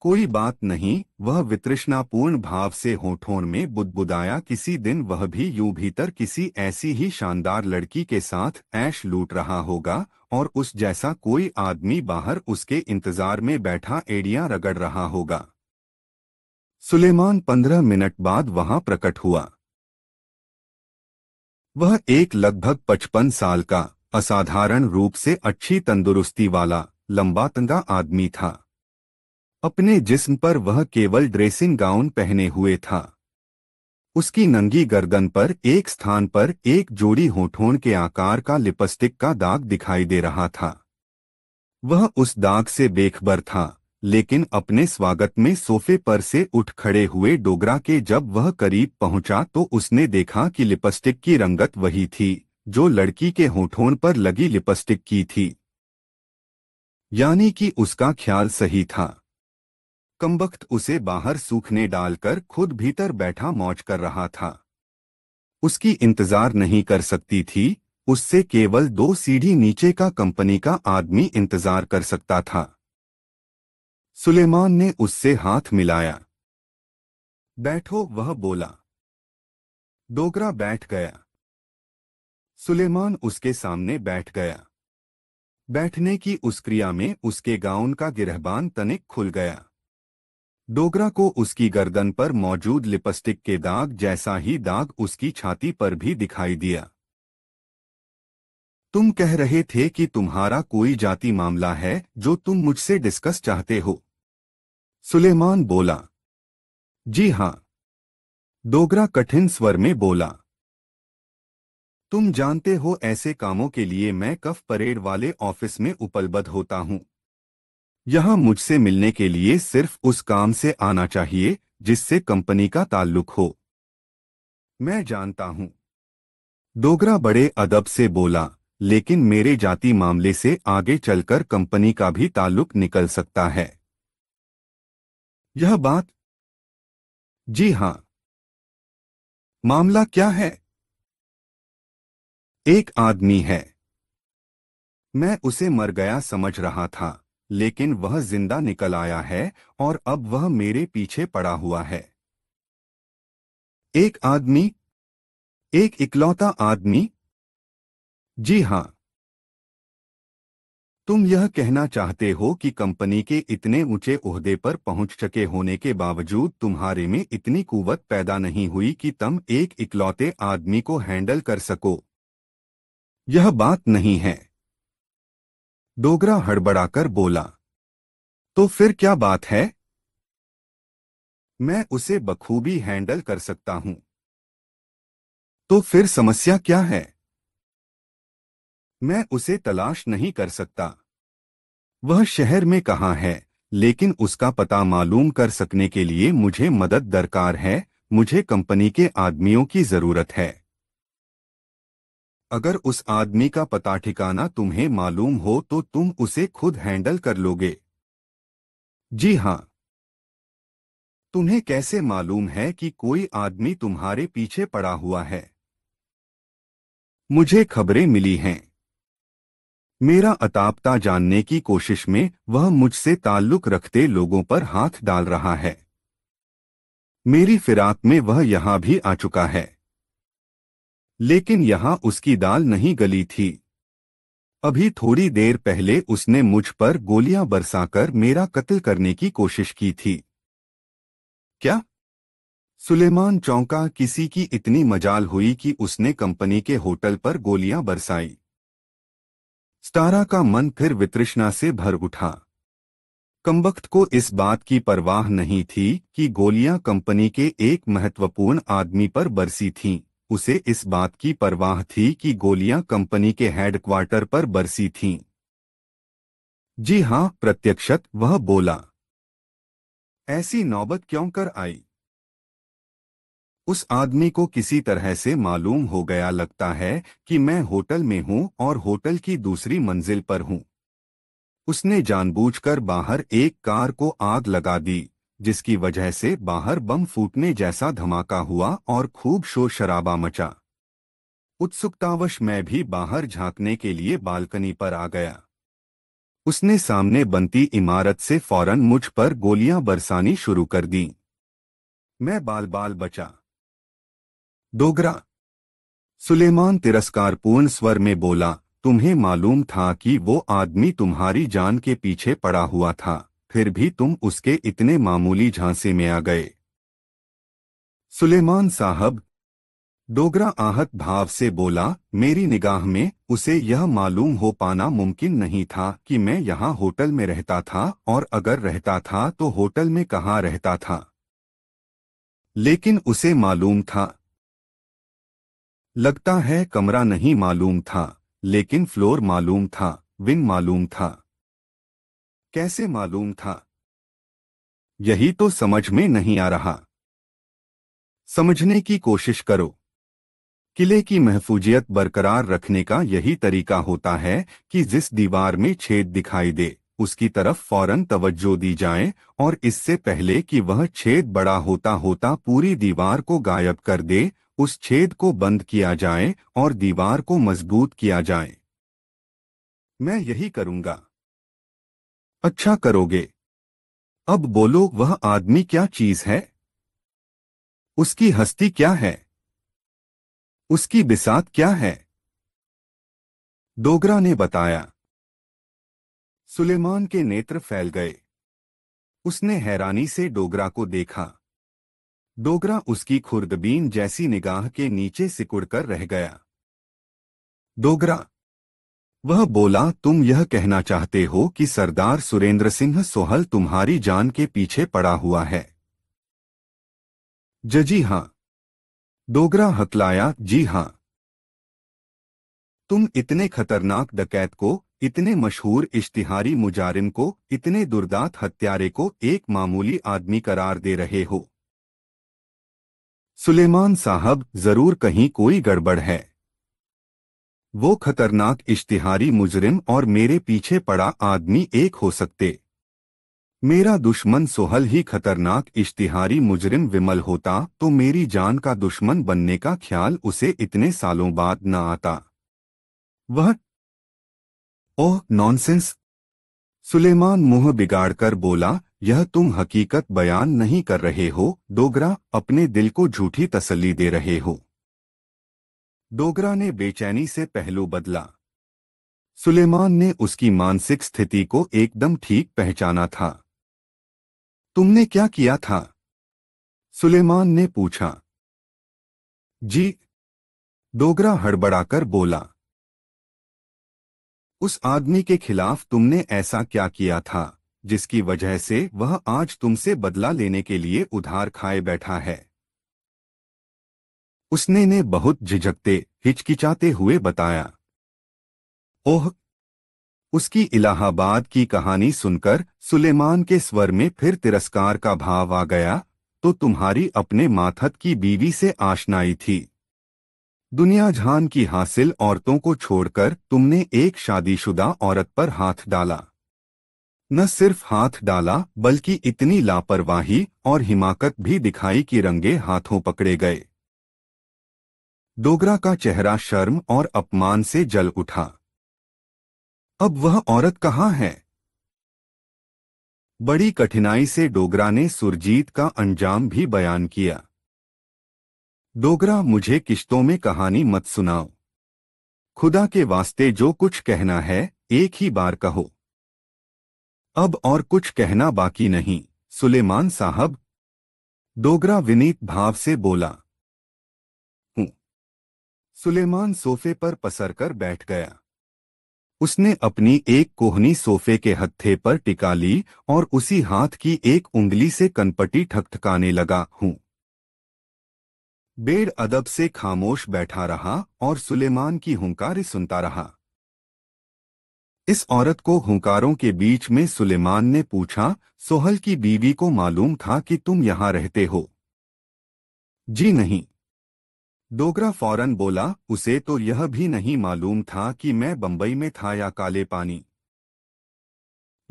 कोई बात नहीं वह वितृष्णापूर्ण भाव से होठों में बुदबुदाया किसी दिन वह भी यूं भीतर किसी ऐसी ही शानदार लड़की के साथ ऐश लूट रहा होगा और उस जैसा कोई आदमी बाहर उसके इंतजार में बैठा एड़ियां रगड़ रहा होगा सुलेमान पंद्रह मिनट बाद वहां प्रकट हुआ वह एक लगभग पचपन साल का असाधारण रूप से अच्छी तंदुरुस्ती वाला लंबा तंगा आदमी था अपने जिस्म पर वह केवल ड्रेसिंग गाउन पहने हुए था उसकी नंगी गर्दन पर एक स्थान पर एक जोड़ी होठों के आकार का लिपस्टिक का दाग दिखाई दे रहा था वह उस दाग से बेखबर था लेकिन अपने स्वागत में सोफे पर से उठ खड़े हुए डोगरा के जब वह करीब पहुंचा तो उसने देखा कि लिपस्टिक की रंगत वही थी जो लड़की के होठों पर लगी लिपस्टिक की थी यानी कि उसका ख्याल सही था कमबख्त उसे बाहर सूखने डालकर खुद भीतर बैठा मौज कर रहा था उसकी इंतजार नहीं कर सकती थी उससे केवल दो सीढ़ी नीचे का कंपनी का आदमी इंतजार कर सकता था सुलेमान ने उससे हाथ मिलाया बैठो वह बोला डोगरा बैठ गया सुलेमान उसके सामने बैठ गया बैठने की उस क्रिया में उसके गाउन का गिरहबान तनिक खुल गया डोगरा को उसकी गर्दन पर मौजूद लिपस्टिक के दाग जैसा ही दाग उसकी छाती पर भी दिखाई दिया तुम कह रहे थे कि तुम्हारा कोई जाति मामला है जो तुम मुझसे डिस्कस चाहते हो सुलेमान बोला जी हां डोगरा कठिन स्वर में बोला तुम जानते हो ऐसे कामों के लिए मैं कफ परेड वाले ऑफिस में उपलब्ध होता हूं यहां मुझसे मिलने के लिए सिर्फ उस काम से आना चाहिए जिससे कंपनी का ताल्लुक हो मैं जानता हूं डोगरा बड़े अदब से बोला लेकिन मेरे जाति मामले से आगे चलकर कंपनी का भी ताल्लुक निकल सकता है यह बात जी हां मामला क्या है एक आदमी है मैं उसे मर गया समझ रहा था लेकिन वह जिंदा निकल आया है और अब वह मेरे पीछे पड़ा हुआ है एक आदमी एक इकलौता आदमी जी हां तुम यह कहना चाहते हो कि कंपनी के इतने ऊंचे उहदे पर पहुंच चुके होने के बावजूद तुम्हारे में इतनी कुवत पैदा नहीं हुई कि तुम एक इकलौते आदमी को हैंडल कर सको यह बात नहीं है डोगरा हड़बड़ाकर बोला तो फिर क्या बात है मैं उसे बखूबी हैंडल कर सकता हूं तो फिर समस्या क्या है मैं उसे तलाश नहीं कर सकता वह शहर में कहा है लेकिन उसका पता मालूम कर सकने के लिए मुझे मदद दरकार है मुझे कंपनी के आदमियों की जरूरत है अगर उस आदमी का पता ठिकाना तुम्हें मालूम हो तो तुम उसे खुद हैंडल कर लोगे जी हाँ तुम्हें कैसे मालूम है कि कोई आदमी तुम्हारे पीछे पड़ा हुआ है मुझे खबरें मिली हैं मेरा अतापता जानने की कोशिश में वह मुझसे ताल्लुक रखते लोगों पर हाथ डाल रहा है मेरी फिराक में वह यहां भी आ चुका है लेकिन यहां उसकी दाल नहीं गली थी अभी थोड़ी देर पहले उसने मुझ पर गोलियां बरसाकर मेरा कत्ल करने की कोशिश की थी क्या सुलेमान चौंका किसी की इतनी मजाल हुई कि उसने कंपनी के होटल पर गोलियां बरसाई स्टारा का मन फिर वित्रिष्णा से भर उठा कम्बख्त को इस बात की परवाह नहीं थी कि गोलियां कंपनी के एक महत्वपूर्ण आदमी पर बरसी थीं। उसे इस बात की परवाह थी कि गोलियां कंपनी के हेडक्वार्टर पर बरसी थीं। जी हां प्रत्यक्षत वह बोला ऐसी नौबत क्यों कर आई उस आदमी को किसी तरह से मालूम हो गया लगता है कि मैं होटल में हूं और होटल की दूसरी मंजिल पर हूं उसने जानबूझकर बाहर एक कार को आग लगा दी जिसकी वजह से बाहर बम फूटने जैसा धमाका हुआ और खूब शोर शराबा मचा उत्सुकतावश मैं भी बाहर झांकने के लिए बालकनी पर आ गया उसने सामने बनती इमारत से फौरन मुझ पर गोलियां बरसानी शुरू कर दी मैं बाल बाल बचा डोगरा सुलेमान तिरस्कारपूर्ण स्वर में बोला तुम्हें मालूम था कि वो आदमी तुम्हारी जान के पीछे पड़ा हुआ था फिर भी तुम उसके इतने मामूली झांसे में आ गए सुलेमान साहब डोगरा आहत भाव से बोला मेरी निगाह में उसे यह मालूम हो पाना मुमकिन नहीं था कि मैं यहाँ होटल में रहता था और अगर रहता था तो होटल में कहाँ रहता था लेकिन उसे मालूम था लगता है कमरा नहीं मालूम था लेकिन फ्लोर मालूम था विन मालूम था कैसे मालूम था यही तो समझ में नहीं आ रहा समझने की कोशिश करो किले की महफूजियत बरकरार रखने का यही तरीका होता है कि जिस दीवार में छेद दिखाई दे उसकी तरफ फौरन तवज्जो दी जाए और इससे पहले कि वह छेद बड़ा होता होता पूरी दीवार को गायब कर दे उस छेद को बंद किया जाए और दीवार को मजबूत किया जाए मैं यही करूंगा अच्छा करोगे अब बोलो वह आदमी क्या चीज है उसकी हस्ती क्या है उसकी बिसात क्या है डोगरा ने बताया सुलेमान के नेत्र फैल गए उसने हैरानी से डोगरा को देखा डोगरा उसकी खुर्दबीन जैसी निगाह के नीचे सिकुड़कर रह गया डोगरा वह बोला तुम यह कहना चाहते हो कि सरदार सुरेंद्र सिंह सोहल तुम्हारी जान के पीछे पड़ा हुआ है जजी हां डोगरा हकलाया जी हां तुम इतने खतरनाक डकैत को इतने मशहूर इश्तिहारी मुजारिम को इतने दुर्दात हत्यारे को एक मामूली आदमी करार दे रहे हो सुलेमान साहब जरूर कहीं कोई गड़बड़ है वो खतरनाक इश्तिहारी मुजरिम और मेरे पीछे पड़ा आदमी एक हो सकते मेरा दुश्मन सोहल ही खतरनाक इश्तिहारी मुजरिम विमल होता तो मेरी जान का दुश्मन बनने का ख्याल उसे इतने सालों बाद न आता वह ओह नॉनसेंस सुलेमान मुंह बिगाड़कर बोला यह तुम हकीकत बयान नहीं कर रहे हो डोगरा अपने दिल को झूठी तसल्ली दे रहे हो डोगरा ने बेचैनी से पहलू बदला सुलेमान ने उसकी मानसिक स्थिति को एकदम ठीक पहचाना था तुमने क्या किया था सुलेमान ने पूछा जी डोगरा हड़बड़ाकर बोला उस आदमी के खिलाफ तुमने ऐसा क्या किया था जिसकी वजह से वह आज तुमसे बदला लेने के लिए उधार खाए बैठा है उसने ने बहुत झिझकते हिचकिचाते हुए बताया ओह उसकी इलाहाबाद की कहानी सुनकर सुलेमान के स्वर में फिर तिरस्कार का भाव आ गया तो तुम्हारी अपने माथत की बीवी से आशनाई थी दुनिया जहान की हासिल औरतों को छोड़कर तुमने एक शादीशुदा औरत पर हाथ डाला न सिर्फ हाथ डाला बल्कि इतनी लापरवाही और हिमाकत भी दिखाई कि रंगे हाथों पकड़े गए डोगरा का चेहरा शर्म और अपमान से जल उठा अब वह औरत कहाँ है बड़ी कठिनाई से डोगरा ने सुरजीत का अंजाम भी बयान किया डोगरा मुझे किश्तों में कहानी मत सुनाओ खुदा के वास्ते जो कुछ कहना है एक ही बार कहो अब और कुछ कहना बाकी नहीं सुलेमान साहब डोगरा विनीत भाव से बोला सुलेमान सोफे पर पसर कर बैठ गया उसने अपनी एक कोहनी सोफे के हत्थे पर टिका ली और उसी हाथ की एक उंगली से कनपटी ठकठकाने लगा हूं बेड अदब से खामोश बैठा रहा और सुलेमान की हुंकारें सुनता रहा इस औरत को हुंकारों के बीच में सुलेमान ने पूछा सोहल की बीवी को मालूम था कि तुम यहां रहते हो जी नहीं डोगरा फौरन बोला उसे तो यह भी नहीं मालूम था कि मैं बंबई में था या काले पानी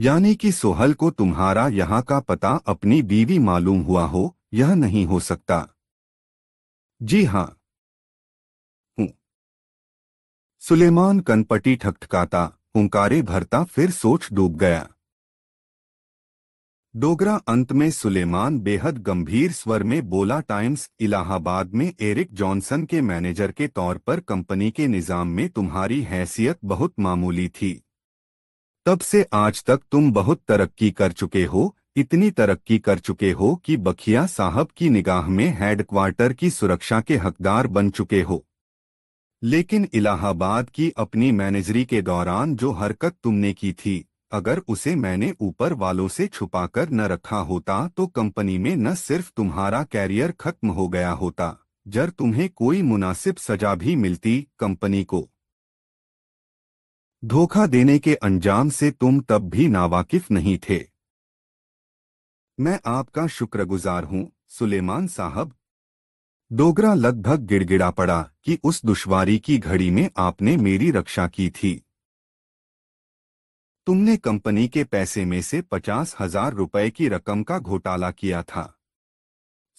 यानी कि सोहल को तुम्हारा यहाँ का पता अपनी बीवी मालूम हुआ हो यह नहीं हो सकता जी हाँ हूँ सुलेमान कनपटी ठकठकाता हुंकारे भरता फिर सोच डूब गया डोगरा अंत में सुलेमान बेहद गंभीर स्वर में बोला टाइम्स इलाहाबाद में एरिक जॉनसन के मैनेजर के तौर पर कंपनी के निज़ाम में तुम्हारी हैसियत बहुत मामूली थी तब से आज तक तुम बहुत तरक्की कर चुके हो इतनी तरक्की कर चुके हो कि बखिया साहब की निगाह में हेडक्वार्टर की सुरक्षा के हकदार बन चुके हो लेकिन इलाहाबाद की अपनी मैनेजरी के दौरान जो हरकत तुमने की थी अगर उसे मैंने ऊपर वालों से छुपाकर न रखा होता तो कंपनी में न सिर्फ तुम्हारा कैरियर खत्म हो गया होता जर तुम्हें कोई मुनासिब सजा भी मिलती कंपनी को धोखा देने के अंजाम से तुम तब भी नावाकिफ नहीं थे मैं आपका शुक्रगुजार हूं सुलेमान साहब डोगरा लगभग गिड़गिड़ा पड़ा कि उस दुश्वारी की घड़ी में आपने मेरी रक्षा की थी तुमने कंपनी के पैसे में से पचास हजार रुपये की रकम का घोटाला किया था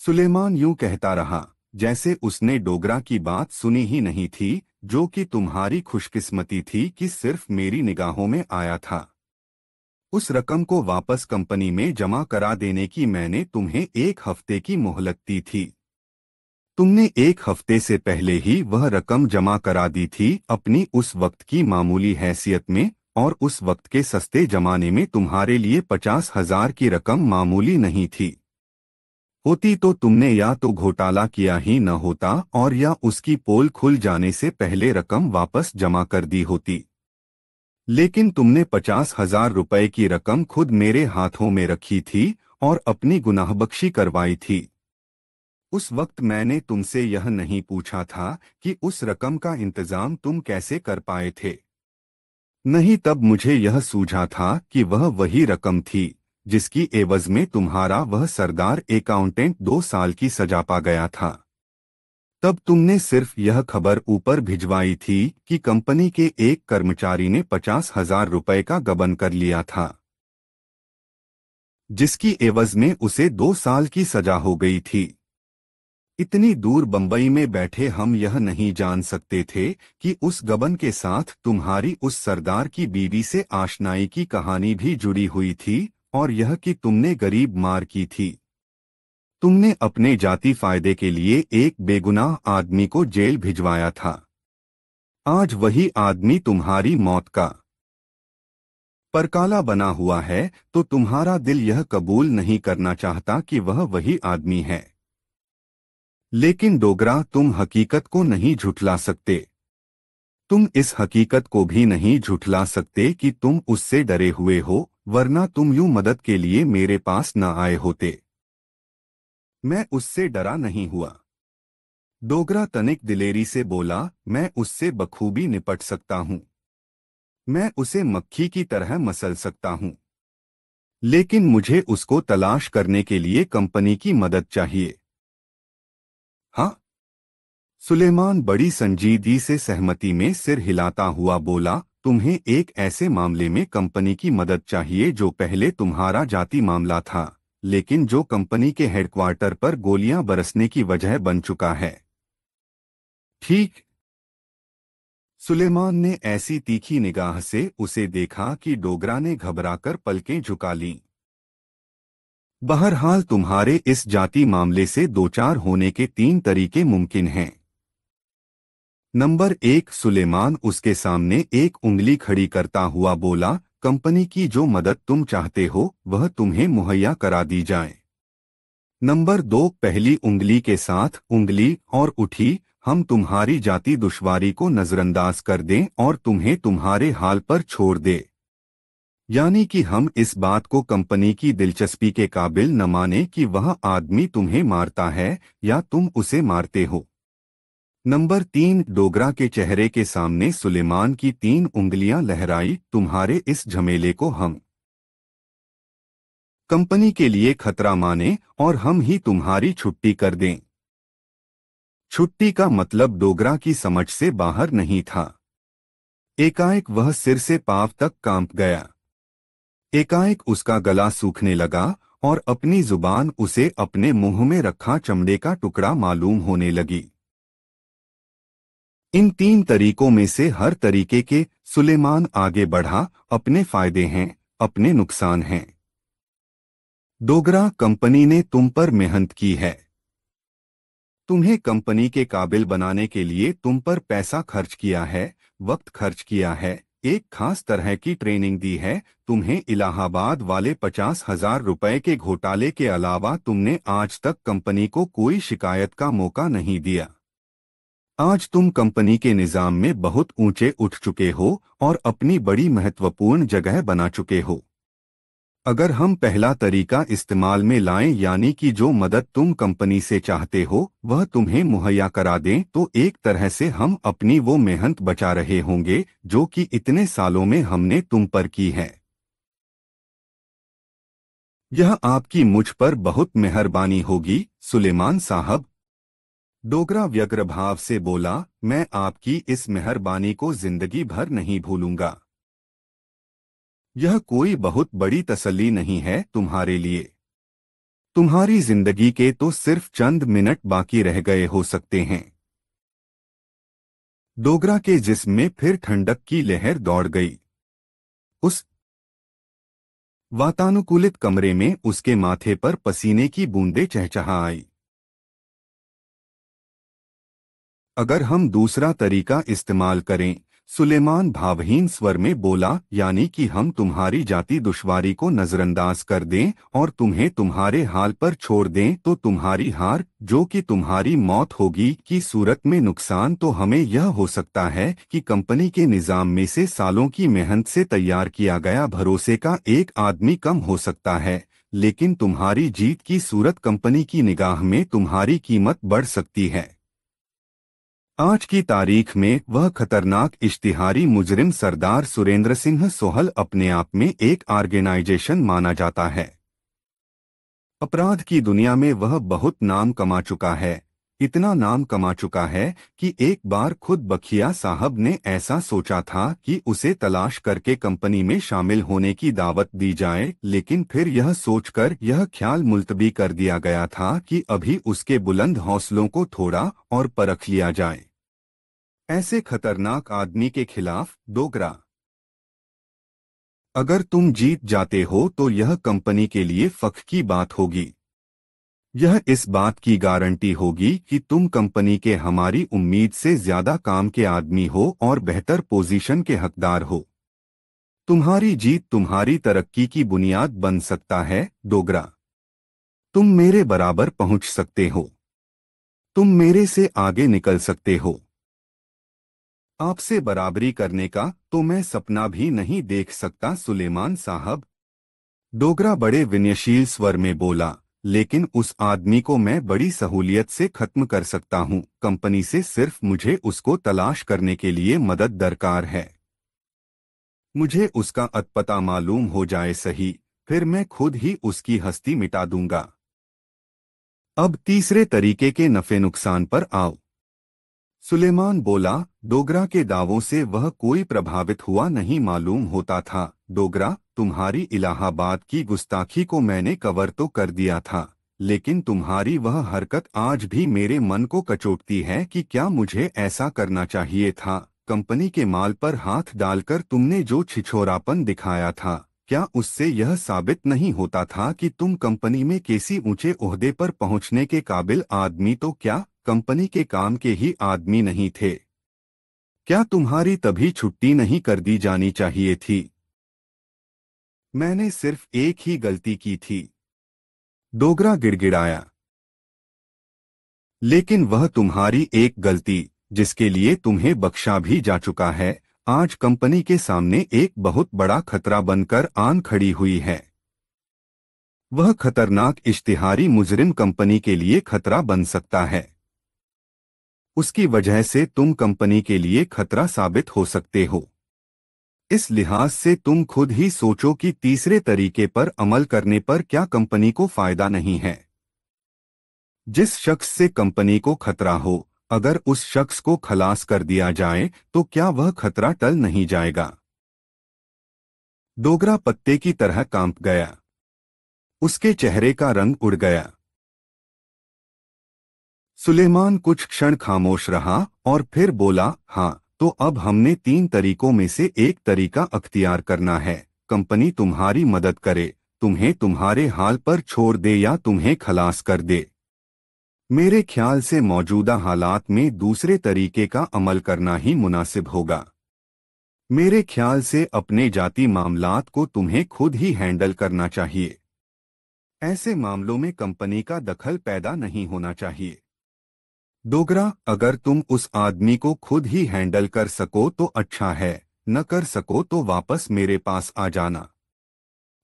सुलेमान यूं कहता रहा जैसे उसने डोगरा की बात सुनी ही नहीं थी जो कि तुम्हारी खुशकिस्मती थी कि सिर्फ मेरी निगाहों में आया था उस रकम को वापस कंपनी में जमा करा देने की मैंने तुम्हें एक हफ्ते की मोहलत दी थी तुमने एक हफ्ते से पहले ही वह रकम जमा करा दी थी अपनी उस वक्त की मामूली हैसियत में और उस वक्त के सस्ते जमाने में तुम्हारे लिए पचास हजार की रकम मामूली नहीं थी होती तो तुमने या तो घोटाला किया ही न होता और या उसकी पोल खुल जाने से पहले रकम वापस जमा कर दी होती लेकिन तुमने पचास हजार रुपये की रकम खुद मेरे हाथों में रखी थी और अपनी गुनाहबख्शी करवाई थी उस वक्त मैंने तुमसे यह नहीं पूछा था कि उस रकम का इंतजाम तुम कैसे कर पाए थे नहीं तब मुझे यह सूझा था कि वह वही रकम थी जिसकी एवज में तुम्हारा वह सरदार एकाउंटेंट दो साल की सजा पा गया था तब तुमने सिर्फ यह खबर ऊपर भिजवाई थी कि कंपनी के एक कर्मचारी ने पचास हजार रुपये का गबन कर लिया था जिसकी एवज में उसे दो साल की सजा हो गई थी इतनी दूर बंबई में बैठे हम यह नहीं जान सकते थे कि उस गबन के साथ तुम्हारी उस सरदार की बीवी से आशनाई की कहानी भी जुड़ी हुई थी और यह कि तुमने गरीब मार की थी तुमने अपने जाति फायदे के लिए एक बेगुनाह आदमी को जेल भिजवाया था आज वही आदमी तुम्हारी मौत का परकाला बना हुआ है तो तुम्हारा दिल यह कबूल नहीं करना चाहता कि वह वही आदमी है लेकिन डोगरा तुम हकीकत को नहीं झुठला सकते तुम इस हकीकत को भी नहीं झुठला सकते कि तुम उससे डरे हुए हो वरना तुम यूं मदद के लिए मेरे पास न आए होते मैं उससे डरा नहीं हुआ डोगरा तनिक दिलेरी से बोला मैं उससे बखूबी निपट सकता हूं मैं उसे मक्खी की तरह मसल सकता हूं लेकिन मुझे उसको तलाश करने के लिए कंपनी की मदद चाहिए सुलेमान बड़ी संजीदगी से सहमति में सिर हिलाता हुआ बोला तुम्हें एक ऐसे मामले में कंपनी की मदद चाहिए जो पहले तुम्हारा जाति मामला था लेकिन जो कंपनी के हेडक्वार्टर पर गोलियां बरसने की वजह बन चुका है ठीक सुलेमान ने ऐसी तीखी निगाह से उसे देखा कि डोगरा ने घबराकर पलकें झुका लीं बहरहाल तुम्हारे इस जाति मामले से दो चार होने के तीन तरीके मुमकिन हैं नंबर एक सुलेमान उसके सामने एक उंगली खड़ी करता हुआ बोला कंपनी की जो मदद तुम चाहते हो वह तुम्हें मुहैया करा दी जाए नंबर दो पहली उंगली के साथ उंगली और उठी हम तुम्हारी जाति दुश्वारी को नज़रअंदाज कर दें और तुम्हें तुम्हारे हाल पर छोड़ दे यानी कि हम इस बात को कंपनी की दिलचस्पी के काबिल न माने कि वह आदमी तुम्हें मारता है या तुम उसे मारते हो नंबर तीन डोगरा के चेहरे के सामने सुलेमान की तीन उंगलियां लहराई तुम्हारे इस झमेले को हम कंपनी के लिए खतरा माने और हम ही तुम्हारी छुट्टी कर दें छुट्टी का मतलब डोगरा की समझ से बाहर नहीं था एकाएक वह सिर से पाव तक कांप गया एकाएक उसका गला सूखने लगा और अपनी जुबान उसे अपने मुंह में रखा चमड़े का टुकड़ा मालूम होने लगी इन तीन तरीकों में से हर तरीके के सुलेमान आगे बढ़ा अपने फायदे हैं अपने नुकसान हैं डोगरा कंपनी ने तुम पर मेहनत की है तुम्हें कंपनी के काबिल बनाने के लिए तुम पर पैसा खर्च किया है वक्त खर्च किया है एक खास तरह की ट्रेनिंग दी है तुम्हें इलाहाबाद वाले पचास हजार रुपए के घोटाले के अलावा तुमने आज तक कंपनी को कोई शिकायत का मौका नहीं दिया आज तुम कंपनी के निज़ाम में बहुत ऊंचे उठ चुके हो और अपनी बड़ी महत्वपूर्ण जगह बना चुके हो अगर हम पहला तरीका इस्तेमाल में लाएं यानी कि जो मदद तुम कंपनी से चाहते हो वह तुम्हें मुहैया करा दें तो एक तरह से हम अपनी वो मेहनत बचा रहे होंगे जो कि इतने सालों में हमने तुम पर की है यह आपकी मुझ पर बहुत मेहरबानी होगी सुलेमान साहब डोगरा व्यग्र भाव से बोला मैं आपकी इस मेहरबानी को जिंदगी भर नहीं भूलूंगा यह कोई बहुत बड़ी तसल्ली नहीं है तुम्हारे लिए तुम्हारी जिंदगी के तो सिर्फ चंद मिनट बाकी रह गए हो सकते हैं डोगरा के जिस्म में फिर ठंडक की लहर दौड़ गई उस वातानुकूलित कमरे में उसके माथे पर पसीने की बूंदें चहचहा आई अगर हम दूसरा तरीका इस्तेमाल करें सुलेमान भावहीन स्वर में बोला यानी कि हम तुम्हारी जाति दुश्वारी को नज़रअंदाज कर दें और तुम्हें तुम्हारे हाल पर छोड़ दें तो तुम्हारी हार जो कि तुम्हारी मौत होगी की सूरत में नुकसान तो हमें यह हो सकता है कि कंपनी के निज़ाम में से सालों की मेहनत से तैयार किया गया भरोसे का एक आदमी कम हो सकता है लेकिन तुम्हारी जीत की सूरत कंपनी की निगाह में तुम्हारी कीमत बढ़ सकती है आज की तारीख में वह खतरनाक इश्तिहारी मुजरिम सरदार सुरेंद्र सिंह सोहल अपने आप में एक ऑर्गेनाइजेशन माना जाता है अपराध की दुनिया में वह बहुत नाम कमा चुका है इतना नाम कमा चुका है कि एक बार खुद बखिया साहब ने ऐसा सोचा था कि उसे तलाश करके कंपनी में शामिल होने की दावत दी जाए लेकिन फिर यह सोचकर यह ख्याल मुलतबी कर दिया गया था कि अभी उसके बुलंद हौसलों को थोड़ा और परख लिया जाए ऐसे खतरनाक आदमी के खिलाफ डोगरा अगर तुम जीत जाते हो तो यह कंपनी के लिए फख की बात होगी यह इस बात की गारंटी होगी कि तुम कंपनी के हमारी उम्मीद से ज्यादा काम के आदमी हो और बेहतर पोजीशन के हकदार हो तुम्हारी जीत तुम्हारी तरक्की की बुनियाद बन सकता है डोगरा तुम मेरे बराबर पहुंच सकते हो तुम मेरे से आगे निकल सकते हो आपसे बराबरी करने का तो मैं सपना भी नहीं देख सकता सुलेमान साहब डोगरा बड़े विनयशील स्वर में बोला लेकिन उस आदमी को मैं बड़ी सहूलियत से खत्म कर सकता हूँ कंपनी से सिर्फ मुझे उसको तलाश करने के लिए मदद दरकार है मुझे उसका अतपता मालूम हो जाए सही फिर मैं खुद ही उसकी हस्ती मिटा दूंगा अब तीसरे तरीके के नफे नुकसान पर आओ सुलेमान बोला डोगरा के दावों से वह कोई प्रभावित हुआ नहीं मालूम होता था डोगरा तुम्हारी इलाहाबाद की गुस्ताखी को मैंने कवर तो कर दिया था लेकिन तुम्हारी वह हरकत आज भी मेरे मन को कचोटती है कि क्या मुझे ऐसा करना चाहिए था कंपनी के माल पर हाथ डालकर तुमने जो छिछोरापन दिखाया था क्या उससे यह साबित नहीं होता था कि तुम कंपनी में किसी ऊंचे ओहदे पर पहुंचने के काबिल आदमी तो क्या कंपनी के काम के ही आदमी नहीं थे क्या तुम्हारी तभी छुट्टी नहीं कर दी जानी चाहिए थी मैंने सिर्फ एक ही गलती की थी डोगरा गिड़गिड़ाया लेकिन वह तुम्हारी एक गलती जिसके लिए तुम्हें बख्शा भी जा चुका है आज कंपनी के सामने एक बहुत बड़ा खतरा बनकर आन खड़ी हुई है वह खतरनाक इश्तिहारी मुजरिम कंपनी के लिए खतरा बन सकता है उसकी वजह से तुम कंपनी के लिए खतरा साबित हो सकते हो इस लिहाज से तुम खुद ही सोचो कि तीसरे तरीके पर अमल करने पर क्या कंपनी को फायदा नहीं है जिस शख्स से कंपनी को खतरा हो अगर उस शख्स को खलास कर दिया जाए तो क्या वह खतरा टल नहीं जाएगा डोगरा पत्ते की तरह कांप गया उसके चेहरे का रंग उड़ गया सुलेमान कुछ क्षण खामोश रहा और फिर बोला हाँ तो अब हमने तीन तरीकों में से एक तरीका अख्तियार करना है कंपनी तुम्हारी मदद करे तुम्हें तुम्हारे हाल पर छोड़ दे या तुम्हें खलास कर दे मेरे ख्याल से मौजूदा हालात में दूसरे तरीके का अमल करना ही मुनासिब होगा मेरे ख्याल से अपने जाति मामलात को तुम्हें खुद ही हैंडल करना चाहिए ऐसे मामलों में कंपनी का दखल पैदा नहीं होना चाहिए डोगरा अगर तुम उस आदमी को खुद ही हैंडल कर सको तो अच्छा है न कर सको तो वापस मेरे पास आ जाना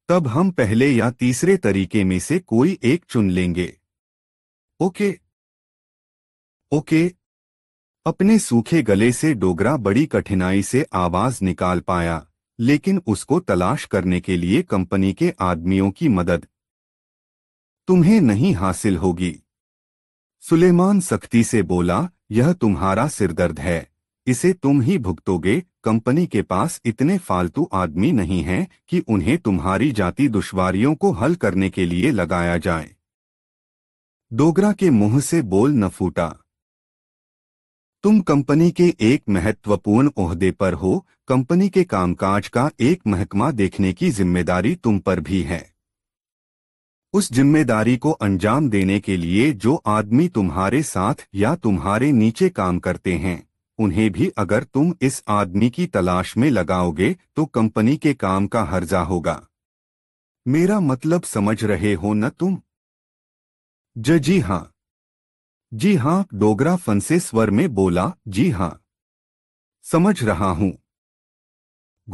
तब हम पहले या तीसरे तरीके में से कोई एक चुन लेंगे ओके ओके अपने सूखे गले से डोगरा बड़ी कठिनाई से आवाज निकाल पाया लेकिन उसको तलाश करने के लिए कंपनी के आदमियों की मदद तुम्हें नहीं हासिल होगी सुलेमान सख्ती से बोला यह तुम्हारा सिरदर्द है इसे तुम ही भुगतोगे कंपनी के पास इतने फालतू आदमी नहीं हैं कि उन्हें तुम्हारी जाति दुश्वारियों को हल करने के लिए लगाया जाए डोगरा के मुंह से बोल न फूटा तुम कंपनी के एक महत्वपूर्ण ओहदे पर हो कंपनी के कामकाज का एक महकमा देखने की जिम्मेदारी तुम पर भी है उस जिम्मेदारी को अंजाम देने के लिए जो आदमी तुम्हारे साथ या तुम्हारे नीचे काम करते हैं उन्हें भी अगर तुम इस आदमी की तलाश में लगाओगे तो कंपनी के काम का हर्जा होगा मेरा मतलब समझ रहे हो न तुम ज जी हाँ जी हाँ डोगरा फंसे स्वर में बोला जी हाँ समझ रहा हूं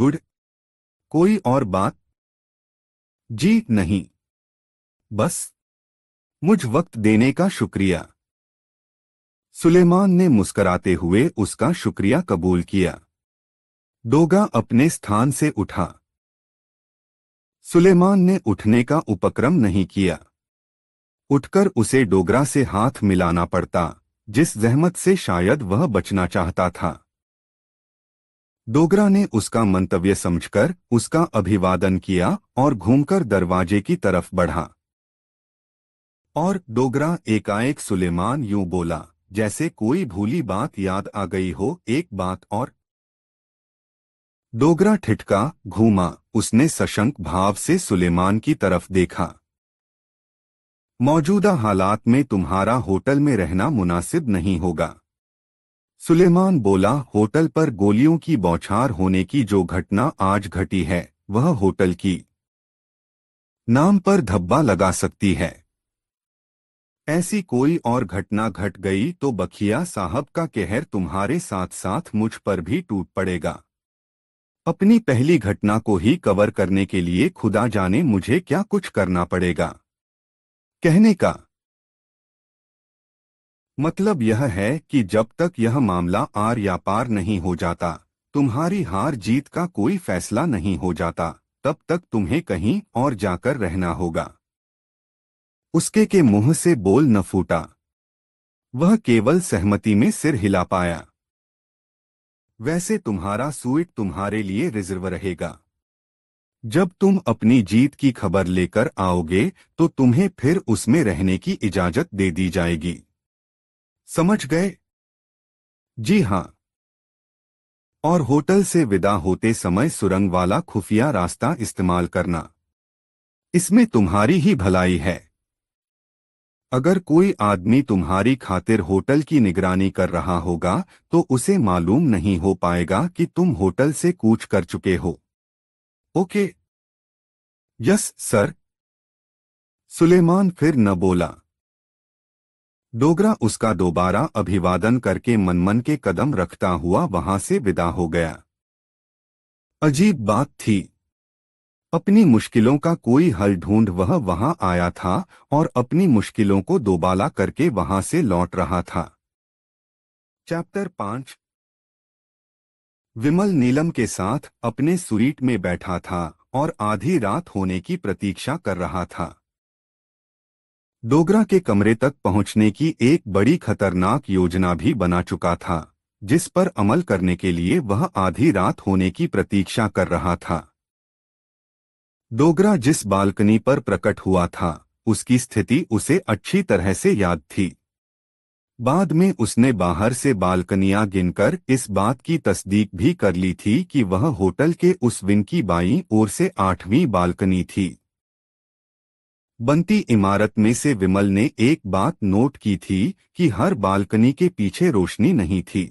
गुड कोई और बात जी नहीं बस मुझ वक्त देने का शुक्रिया सुलेमान ने मुस्कराते हुए उसका शुक्रिया कबूल किया डोगा अपने स्थान से उठा सुलेमान ने उठने का उपक्रम नहीं किया उठकर उसे डोगरा से हाथ मिलाना पड़ता जिस जहमत से शायद वह बचना चाहता था डोगरा ने उसका मंतव्य समझकर उसका अभिवादन किया और घूमकर दरवाजे की तरफ बढ़ा और डोगरा एकाएक सुलेमान यूं बोला जैसे कोई भूली बात याद आ गई हो एक बात और डोगरा ठिठका घूमा उसने सशंक भाव से सुलेमान की तरफ देखा मौजूदा हालात में तुम्हारा होटल में रहना मुनासिब नहीं होगा सुलेमान बोला होटल पर गोलियों की बौछार होने की जो घटना आज घटी है वह होटल की नाम पर धब्बा लगा सकती है ऐसी कोई और घटना घट गई तो बखिया साहब का कहर तुम्हारे साथ साथ मुझ पर भी टूट पड़ेगा अपनी पहली घटना को ही कवर करने के लिए खुदा जाने मुझे क्या कुछ करना पड़ेगा कहने का मतलब यह है कि जब तक यह मामला आर या पार नहीं हो जाता तुम्हारी हार जीत का कोई फैसला नहीं हो जाता तब तक तुम्हें कहीं और जाकर रहना होगा उसके के मुंह से बोल न फूटा वह केवल सहमति में सिर हिला पाया वैसे तुम्हारा सुइट तुम्हारे लिए रिजर्व रहेगा जब तुम अपनी जीत की खबर लेकर आओगे तो तुम्हें फिर उसमें रहने की इजाजत दे दी जाएगी समझ गए जी हां और होटल से विदा होते समय सुरंग वाला खुफिया रास्ता इस्तेमाल करना इसमें तुम्हारी ही भलाई है अगर कोई आदमी तुम्हारी खातिर होटल की निगरानी कर रहा होगा तो उसे मालूम नहीं हो पाएगा कि तुम होटल से कूच कर चुके हो ओके यस सर सुलेमान फिर न बोला डोगरा उसका दोबारा अभिवादन करके मनमन के कदम रखता हुआ वहां से विदा हो गया अजीब बात थी अपनी मुश्किलों का कोई हल ढूंढ वह वहां आया था और अपनी मुश्किलों को दोबाला करके वहां से लौट रहा था चैप्टर पांच विमल नीलम के साथ अपने सुरीट में बैठा था और आधी रात होने की प्रतीक्षा कर रहा था डोगरा के कमरे तक पहुंचने की एक बड़ी खतरनाक योजना भी बना चुका था जिस पर अमल करने के लिए वह आधी रात होने की प्रतीक्षा कर रहा था डोगरा जिस बालकनी पर प्रकट हुआ था उसकी स्थिति उसे अच्छी तरह से याद थी बाद में उसने बाहर से बालकनियां गिनकर इस बात की तस्दीक भी कर ली थी कि वह होटल के उस विन की बाई ओर से आठवीं बालकनी थी बनती इमारत में से विमल ने एक बात नोट की थी कि हर बालकनी के पीछे रोशनी नहीं थी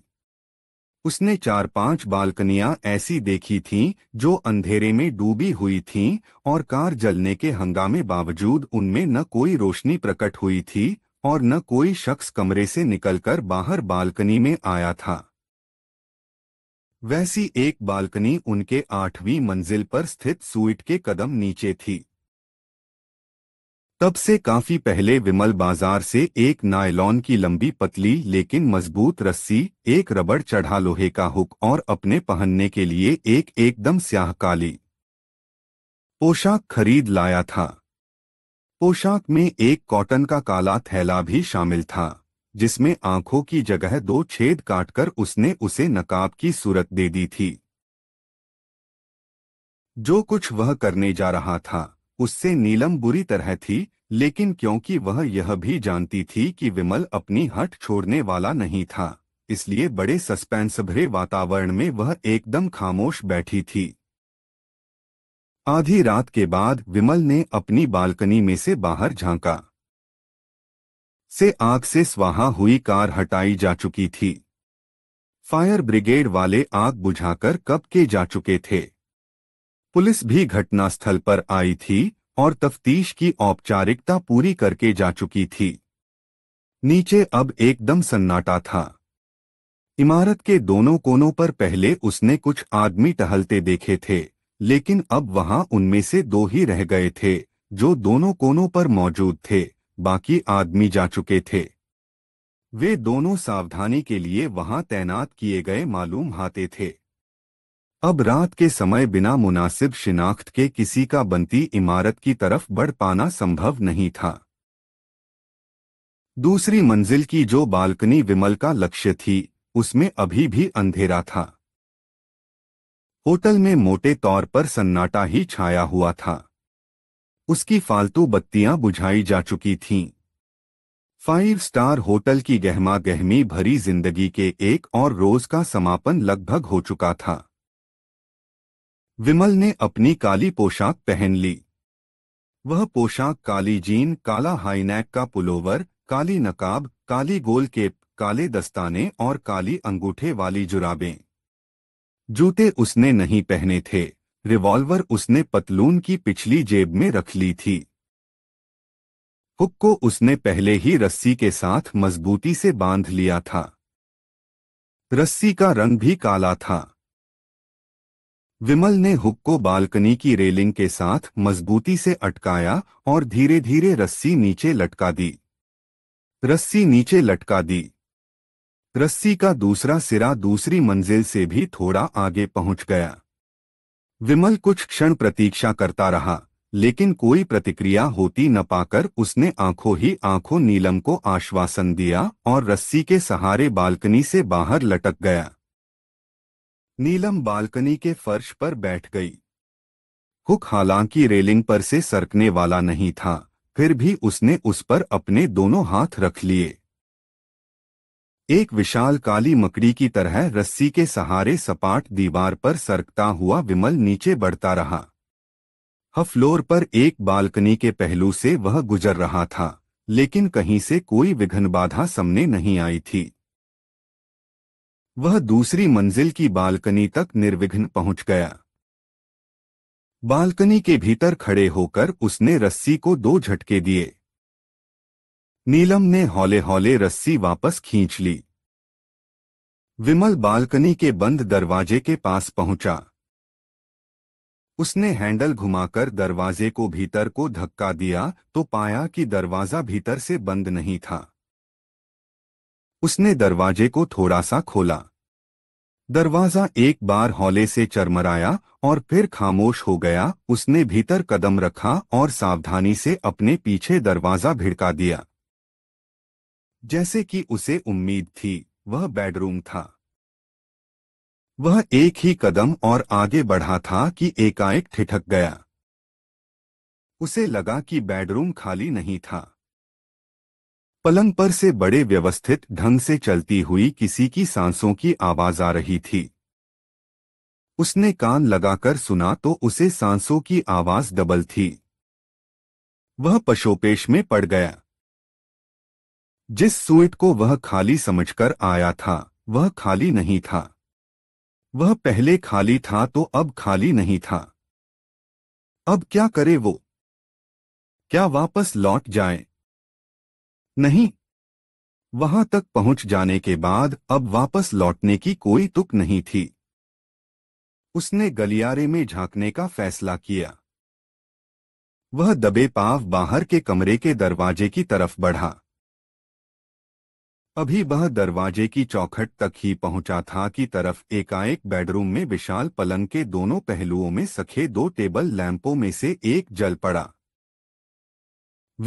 उसने चार पांच बालकनियां ऐसी देखी थीं जो अंधेरे में डूबी हुई थीं और कार जलने के हंगामे बावजूद उनमें न कोई रोशनी प्रकट हुई थी और न कोई शख्स कमरे से निकलकर बाहर बालकनी में आया था वैसी एक बालकनी उनके आठवीं मंजिल पर स्थित सुइट के कदम नीचे थी तब से काफी पहले विमल बाजार से एक नायलॉन की लंबी पतली लेकिन मजबूत रस्सी एक रबड़ चढ़ा लोहे का हुक और अपने पहनने के लिए एक एकदम स्याह काली पोशाक खरीद लाया था पोशाक में एक कॉटन का काला थैला भी शामिल था जिसमें आंखों की जगह दो छेद काटकर उसने उसे नकाब की सूरत दे दी थी जो कुछ वह करने जा रहा था उससे नीलम बुरी तरह थी लेकिन क्योंकि वह यह भी जानती थी कि विमल अपनी हट छोड़ने वाला नहीं था इसलिए बड़े सस्पेंस भरे वातावरण में वह एकदम खामोश बैठी थी आधी रात के बाद विमल ने अपनी बालकनी में से बाहर झांका से आग से स्वाहा हुई कार हटाई जा चुकी थी फायर ब्रिगेड वाले आग बुझाकर कब के जा चुके थे पुलिस भी घटनास्थल पर आई थी और तफ्तीश की औपचारिकता पूरी करके जा चुकी थी नीचे अब एकदम सन्नाटा था इमारत के दोनों कोनों पर पहले उसने कुछ आदमी टहलते देखे थे लेकिन अब वहां उनमें से दो ही रह गए थे जो दोनों कोनों पर मौजूद थे बाकी आदमी जा चुके थे वे दोनों सावधानी के लिए वहां तैनात किए गए मालूम हाते थे अब रात के समय बिना मुनासिब शिनाख्त के किसी का बनती इमारत की तरफ बढ़ पाना संभव नहीं था दूसरी मंजिल की जो बालकनी विमल का लक्ष्य थी उसमें अभी भी अंधेरा था होटल में मोटे तौर पर सन्नाटा ही छाया हुआ था उसकी फालतू बत्तियां बुझाई जा चुकी थीं फाइव स्टार होटल की गहमा गहमी भरी जिंदगी के एक और रोज का समापन लगभग हो चुका था विमल ने अपनी काली पोशाक पहन ली वह पोशाक काली जीन काला हाईनेक का पुलोवर काली नकाब काली गोल केप काले दस्ताने और काली अंगूठे वाली जुराबें जूते उसने नहीं पहने थे रिवॉल्वर उसने पतलून की पिछली जेब में रख ली थी हुक को उसने पहले ही रस्सी के साथ मजबूती से बांध लिया था रस्सी का रंग भी काला था विमल ने हुक को बालकनी की रेलिंग के साथ मजबूती से अटकाया और धीरे धीरे रस्सी नीचे लटका दी रस्सी नीचे लटका दी रस्सी का दूसरा सिरा दूसरी मंजिल से भी थोड़ा आगे पहुंच गया विमल कुछ क्षण प्रतीक्षा करता रहा लेकिन कोई प्रतिक्रिया होती न पाकर उसने आंखों ही आंखों नीलम को आश्वासन दिया और रस्सी के सहारे बालकनी से बाहर लटक गया नीलम बालकनी के फर्श पर बैठ गई हुक हालांकि रेलिंग पर से सरकने वाला नहीं था फिर भी उसने उस पर अपने दोनों हाथ रख लिए एक विशाल काली मकड़ी की तरह रस्सी के सहारे सपाट दीवार पर सरकता हुआ विमल नीचे बढ़ता रहा हफ्लोर पर एक बालकनी के पहलू से वह गुजर रहा था लेकिन कहीं से कोई विघ्न बाधा सामने नहीं आई थी वह दूसरी मंजिल की बालकनी तक निर्विघ्न पहुंच गया बालकनी के भीतर खड़े होकर उसने रस्सी को दो झटके दिए नीलम ने हौले हौले रस्सी वापस खींच ली विमल बालकनी के बंद दरवाजे के पास पहुंचा उसने हैंडल घुमाकर दरवाजे को भीतर को धक्का दिया तो पाया कि दरवाजा भीतर से बंद नहीं था उसने दरवाजे को थोड़ा सा खोला दरवाजा एक बार हौले से चरमराया और फिर खामोश हो गया उसने भीतर कदम रखा और सावधानी से अपने पीछे दरवाजा भिड़का दिया जैसे कि उसे उम्मीद थी वह बेडरूम था वह एक ही कदम और आगे बढ़ा था कि एकाएक ठिठक गया उसे लगा कि बेडरूम खाली नहीं था पलंग पर से बड़े व्यवस्थित ढंग से चलती हुई किसी की सांसों की आवाज आ रही थी उसने कान लगाकर सुना तो उसे सांसों की आवाज डबल थी वह पशोपेश में पड़ गया जिस सूट को वह खाली समझकर आया था वह खाली नहीं था वह पहले खाली था तो अब खाली नहीं था अब क्या करे वो क्या वापस लौट जाए नहीं वहां तक पहुंच जाने के बाद अब वापस लौटने की कोई तुक नहीं थी उसने गलियारे में झांकने का फैसला किया वह दबे पाव बाहर के कमरे के दरवाजे की तरफ बढ़ा अभी वह दरवाजे की चौखट तक ही पहुंचा था कि तरफ एकाएक बेडरूम में विशाल पलंग के दोनों पहलुओं में सखे दो टेबल लैंपों में से एक जल पड़ा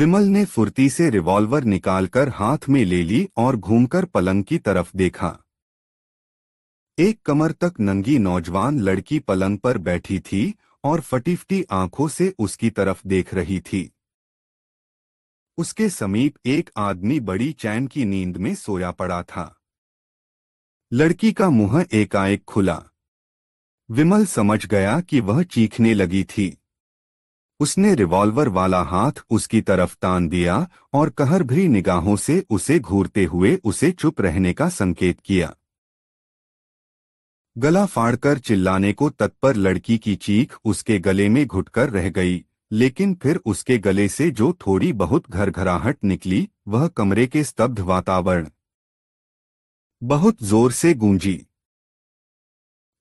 विमल ने फुर्ती से रिवॉल्वर निकालकर हाथ में ले ली और घूमकर पलंग की तरफ देखा एक कमर तक नंगी नौजवान लड़की पलंग पर बैठी थी और फटीफटी आंखों से उसकी तरफ देख रही थी उसके समीप एक आदमी बड़ी चैन की नींद में सोया पड़ा था लड़की का मुंह एकाएक खुला विमल समझ गया कि वह चीखने लगी थी उसने रिवॉल्वर वाला हाथ उसकी तरफ तान दिया और कहर भरी निगाहों से उसे घूरते हुए उसे चुप रहने का संकेत किया गला फाड़कर चिल्लाने को तत्पर लड़की की चीख उसके गले में घुटकर रह गई लेकिन फिर उसके गले से जो थोड़ी बहुत घरघराहट निकली वह कमरे के स्तब्ध वातावरण बहुत जोर से गूंजी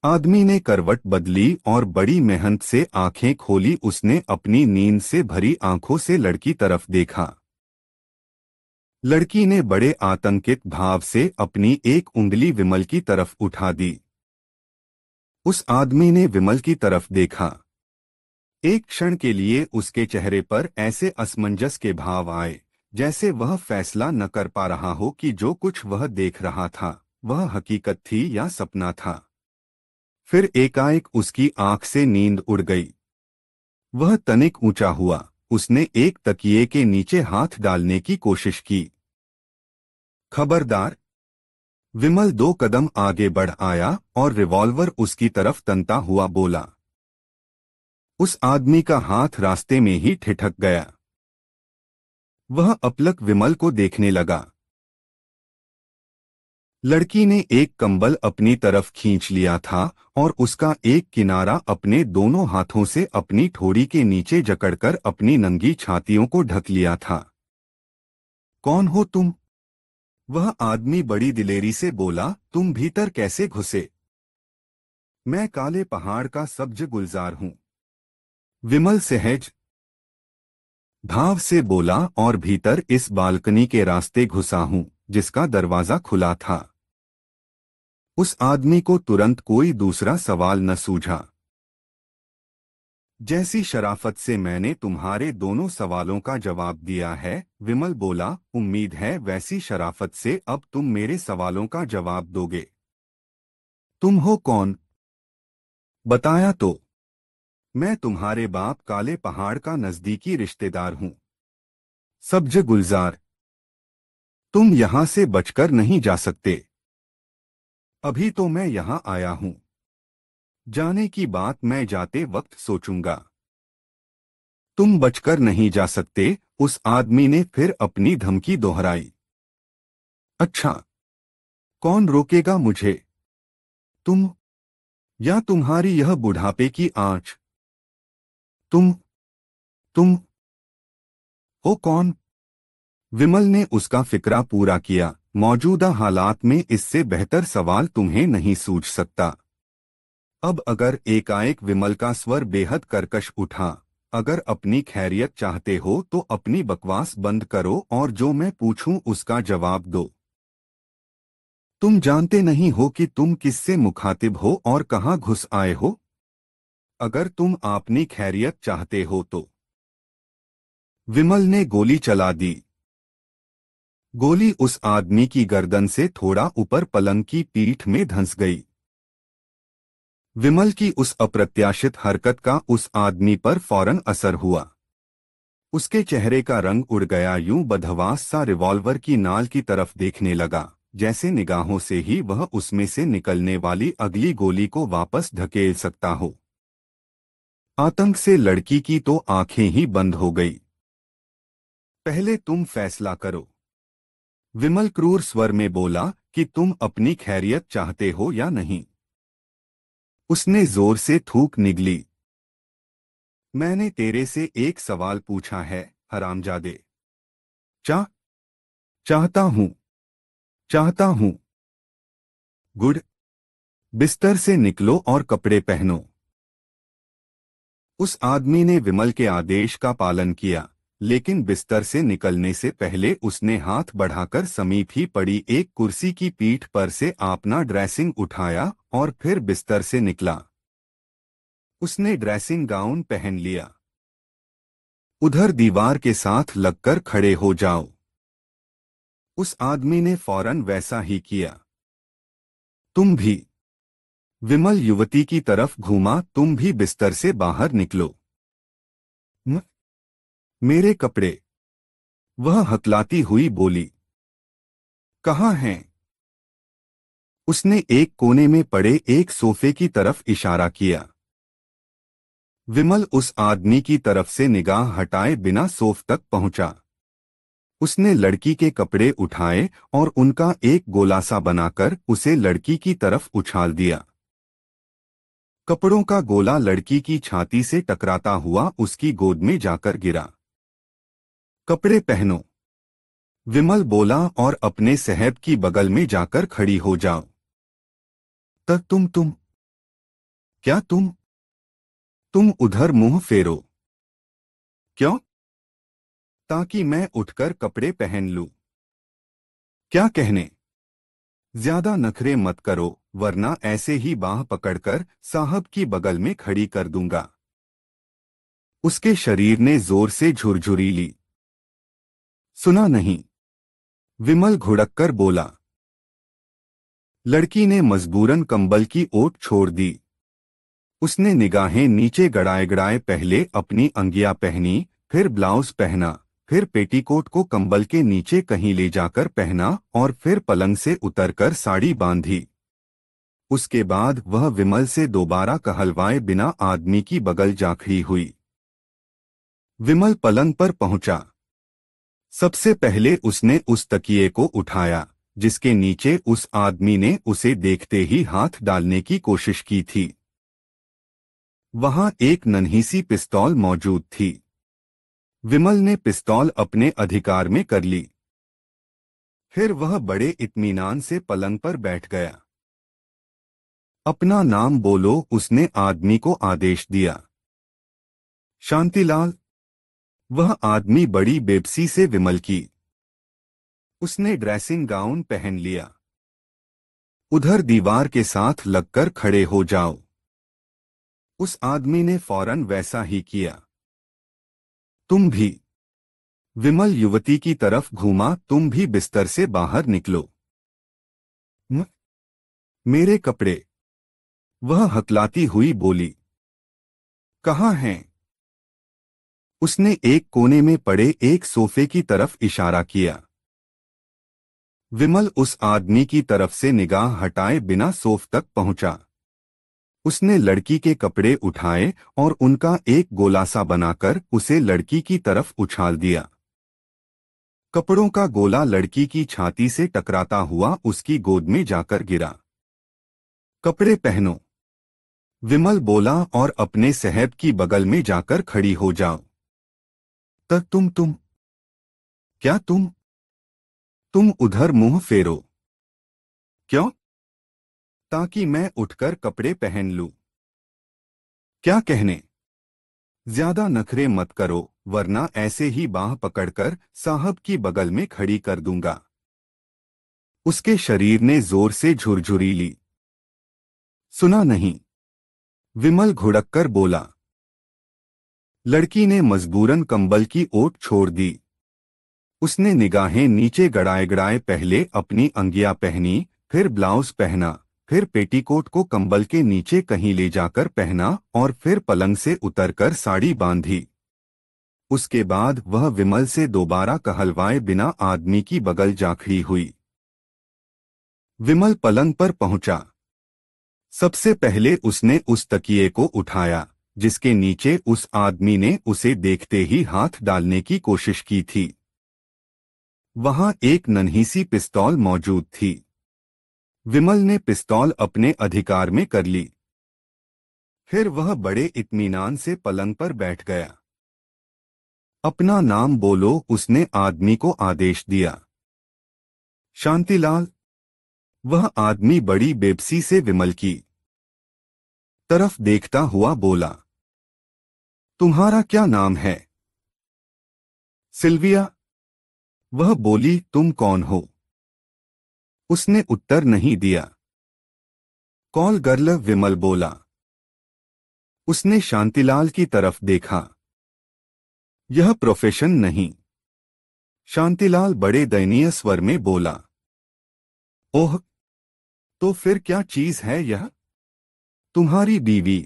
आदमी ने करवट बदली और बड़ी मेहनत से आंखें खोली उसने अपनी नींद से भरी आंखों से लड़की तरफ देखा लड़की ने बड़े आतंकित भाव से अपनी एक उंगली विमल की तरफ उठा दी उस आदमी ने विमल की तरफ देखा एक क्षण के लिए उसके चेहरे पर ऐसे असमंजस के भाव आए जैसे वह फैसला न कर पा रहा हो कि जो कुछ वह देख रहा था वह हकीकत थी या सपना था फिर एकाएक उसकी आंख से नींद उड़ गई वह तनिक ऊंचा हुआ उसने एक तकिए के नीचे हाथ डालने की कोशिश की खबरदार विमल दो कदम आगे बढ़ आया और रिवॉल्वर उसकी तरफ तनता हुआ बोला उस आदमी का हाथ रास्ते में ही ठिठक गया वह अपलक विमल को देखने लगा लड़की ने एक कंबल अपनी तरफ खींच लिया था और उसका एक किनारा अपने दोनों हाथों से अपनी ठोड़ी के नीचे जकड़कर अपनी नंगी छातियों को ढक लिया था कौन हो तुम वह आदमी बड़ी दिलेरी से बोला तुम भीतर कैसे घुसे मैं काले पहाड़ का सब्ज गुलजार हूं विमल सहज भाव से बोला और भीतर इस बालकनी के रास्ते घुसा हूं जिसका दरवाजा खुला था उस आदमी को तुरंत कोई दूसरा सवाल न सूझा जैसी शराफत से मैंने तुम्हारे दोनों सवालों का जवाब दिया है विमल बोला उम्मीद है वैसी शराफत से अब तुम मेरे सवालों का जवाब दोगे तुम हो कौन बताया तो मैं तुम्हारे बाप काले पहाड़ का नजदीकी रिश्तेदार हूं सब्ज गुलजार तुम यहां से बचकर नहीं जा सकते अभी तो मैं यहां आया हूं जाने की बात मैं जाते वक्त सोचूंगा तुम बचकर नहीं जा सकते उस आदमी ने फिर अपनी धमकी दोहराई अच्छा कौन रोकेगा मुझे तुम या तुम्हारी यह बुढ़ापे की आंच तुम तुम हो कौन विमल ने उसका फिक्रा पूरा किया मौजूदा हालात में इससे बेहतर सवाल तुम्हें नहीं सूझ सकता अब अगर एकाएक विमल का स्वर बेहद करकश उठा अगर अपनी खैरियत चाहते हो तो अपनी बकवास बंद करो और जो मैं पूछूं उसका जवाब दो तुम जानते नहीं हो कि तुम किससे मुखातिब हो और कहाँ घुस आए हो अगर तुम अपनी खैरियत चाहते हो तो विमल ने गोली चला दी गोली उस आदमी की गर्दन से थोड़ा ऊपर पलंग की पीठ में धंस गई विमल की उस अप्रत्याशित हरकत का उस आदमी पर फौरन असर हुआ उसके चेहरे का रंग उड़ गया यूं बदहवास सा रिवॉल्वर की नाल की तरफ देखने लगा जैसे निगाहों से ही वह उसमें से निकलने वाली अगली गोली को वापस ढकेल सकता हो आतंक से लड़की की तो आंखें ही बंद हो गई पहले तुम फैसला करो विमल क्रूर स्वर में बोला कि तुम अपनी खैरियत चाहते हो या नहीं उसने जोर से थूक निगली मैंने तेरे से एक सवाल पूछा है हरामजादे चा चाहता हूं चाहता हूं गुड बिस्तर से निकलो और कपड़े पहनो उस आदमी ने विमल के आदेश का पालन किया लेकिन बिस्तर से निकलने से पहले उसने हाथ बढ़ाकर समीप ही पड़ी एक कुर्सी की पीठ पर से अपना ड्रेसिंग उठाया और फिर बिस्तर से निकला उसने ड्रेसिंग गाउन पहन लिया उधर दीवार के साथ लगकर खड़े हो जाओ उस आदमी ने फौरन वैसा ही किया तुम भी विमल युवती की तरफ घूमा तुम भी बिस्तर से बाहर निकलो मेरे कपड़े वह हकलाती हुई बोली कहाँ हैं उसने एक कोने में पड़े एक सोफे की तरफ इशारा किया विमल उस आदमी की तरफ से निगाह हटाए बिना सोफ तक पहुंचा उसने लड़की के कपड़े उठाए और उनका एक गोलासा बनाकर उसे लड़की की तरफ उछाल दिया कपड़ों का गोला लड़की की छाती से टकराता हुआ उसकी गोद में जाकर गिरा कपड़े पहनो विमल बोला और अपने सहब की बगल में जाकर खड़ी हो जाओ तब तुम तुम क्या तुम तुम उधर मुंह फेरो क्यों ताकि मैं उठकर कपड़े पहन लू क्या कहने ज्यादा नखरे मत करो वरना ऐसे ही बाह पकड़कर साहब की बगल में खड़ी कर दूंगा उसके शरीर ने जोर से झुरझुरी ली सुना नहीं विमल कर बोला लड़की ने मजबूरन कंबल की ओट छोड़ दी उसने निगाहें नीचे गड़ाए गड़ाए पहले अपनी अंगिया पहनी फिर ब्लाउज पहना फिर पेटीकोट को कंबल के नीचे कहीं ले जाकर पहना और फिर पलंग से उतरकर साड़ी बांधी उसके बाद वह विमल से दोबारा कहलवाए बिना आदमी की बगल जाखड़ी हुई विमल पलंग पर पहुंचा सबसे पहले उसने उस तकिए को उठाया जिसके नीचे उस आदमी ने उसे देखते ही हाथ डालने की कोशिश की थी वहां एक नन्ही सी पिस्तौल मौजूद थी विमल ने पिस्तौल अपने अधिकार में कर ली फिर वह बड़े इत्मीनान से पलंग पर बैठ गया अपना नाम बोलो उसने आदमी को आदेश दिया शांतिलाल वह आदमी बड़ी बेबसी से विमल की उसने ड्रेसिंग गाउन पहन लिया उधर दीवार के साथ लगकर खड़े हो जाओ उस आदमी ने फौरन वैसा ही किया तुम भी विमल युवती की तरफ घूमा तुम भी बिस्तर से बाहर निकलो मेरे कपड़े वह हकलाती हुई बोली कहाँ हैं उसने एक कोने में पड़े एक सोफे की तरफ इशारा किया विमल उस आदमी की तरफ से निगाह हटाए बिना सोफ तक पहुंचा उसने लड़की के कपड़े उठाए और उनका एक गोलासा बनाकर उसे लड़की की तरफ उछाल दिया कपड़ों का गोला लड़की की छाती से टकराता हुआ उसकी गोद में जाकर गिरा कपड़े पहनो विमल बोला और अपने सहब की बगल में जाकर खड़ी हो जाओ तक तुम तुम क्या तुम तुम उधर मुंह फेरो क्यों ताकि मैं उठकर कपड़े पहन लू क्या कहने ज्यादा नखरे मत करो वरना ऐसे ही बाह पकड़कर साहब की बगल में खड़ी कर दूंगा उसके शरीर ने जोर से झुरझुरी ली सुना नहीं विमल घुड़क कर बोला लड़की ने मजबूरन कंबल की ओट छोड़ दी उसने निगाहें नीचे गड़ाए गड़ाए पहले अपनी अंगिया पहनी फिर ब्लाउज पहना फिर पेटीकोट को कंबल के नीचे कहीं ले जाकर पहना और फिर पलंग से उतरकर साड़ी बांधी उसके बाद वह विमल से दोबारा कहलवाए बिना आदमी की बगल जाखड़ी हुई विमल पलंग पर पहुंचा सबसे पहले उसने उस तकिए को उठाया जिसके नीचे उस आदमी ने उसे देखते ही हाथ डालने की कोशिश की थी वहां एक नन्ही सी पिस्तौल मौजूद थी विमल ने पिस्तौल अपने अधिकार में कर ली फिर वह बड़े इत्मीनान से पलंग पर बैठ गया अपना नाम बोलो उसने आदमी को आदेश दिया शांतिलाल वह आदमी बड़ी बेबसी से विमल की तरफ देखता हुआ बोला तुम्हारा क्या नाम है सिल्विया वह बोली तुम कौन हो उसने उत्तर नहीं दिया कॉल गर्ल विमल बोला उसने शांतिलाल की तरफ देखा यह प्रोफेशन नहीं शांतिलाल बड़े दयनीय स्वर में बोला ओह तो फिर क्या चीज है यह तुम्हारी बीवी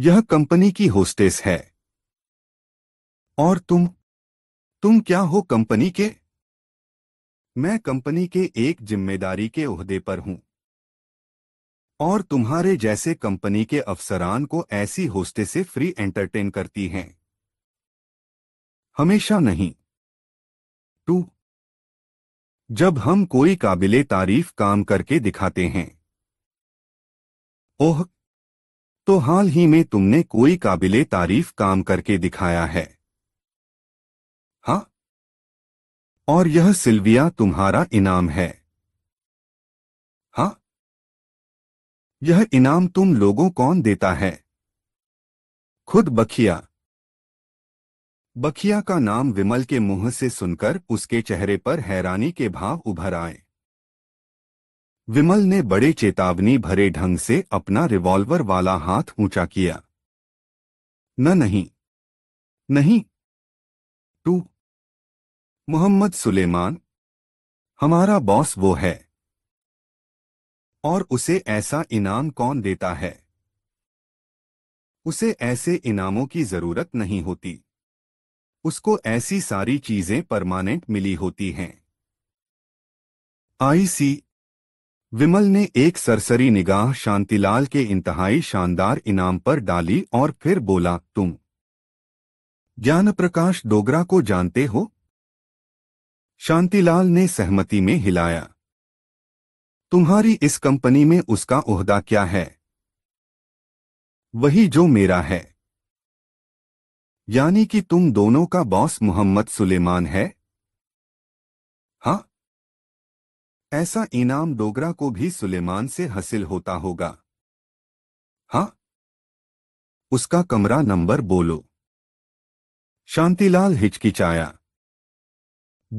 यह कंपनी की होस्टेस है और तुम तुम क्या हो कंपनी के मैं कंपनी के एक जिम्मेदारी के उहदे पर हूं और तुम्हारे जैसे कंपनी के अफसरान को ऐसी होस्टे से फ्री एंटरटेन करती हैं हमेशा नहीं टू जब हम कोई काबिले तारीफ काम करके दिखाते हैं ओह तो हाल ही में तुमने कोई काबिले तारीफ काम करके दिखाया है हा और यह सिल्विया तुम्हारा इनाम है हा यह इनाम तुम लोगों कौन देता है खुद बखिया बखिया का नाम विमल के मुंह से सुनकर उसके चेहरे पर हैरानी के भाव उभर आए विमल ने बड़े चेतावनी भरे ढंग से अपना रिवॉल्वर वाला हाथ ऊंचा किया न नहीं नहीं टू मोहम्मद सुलेमान हमारा बॉस वो है और उसे ऐसा इनाम कौन देता है उसे ऐसे इनामों की जरूरत नहीं होती उसको ऐसी सारी चीजें परमानेंट मिली होती हैं आईसी विमल ने एक सरसरी निगाह शांतिलाल के इंतहाई शानदार इनाम पर डाली और फिर बोला तुम ज्ञान प्रकाश डोगरा को जानते हो शांतिलाल ने सहमति में हिलाया तुम्हारी इस कंपनी में उसका ओहदा क्या है वही जो मेरा है यानी कि तुम दोनों का बॉस मोहम्मद सुलेमान है ऐसा इनाम डोगरा को भी सुलेमान से हासिल होता होगा हाँ उसका कमरा नंबर बोलो शांतिलाल हिचकिचाया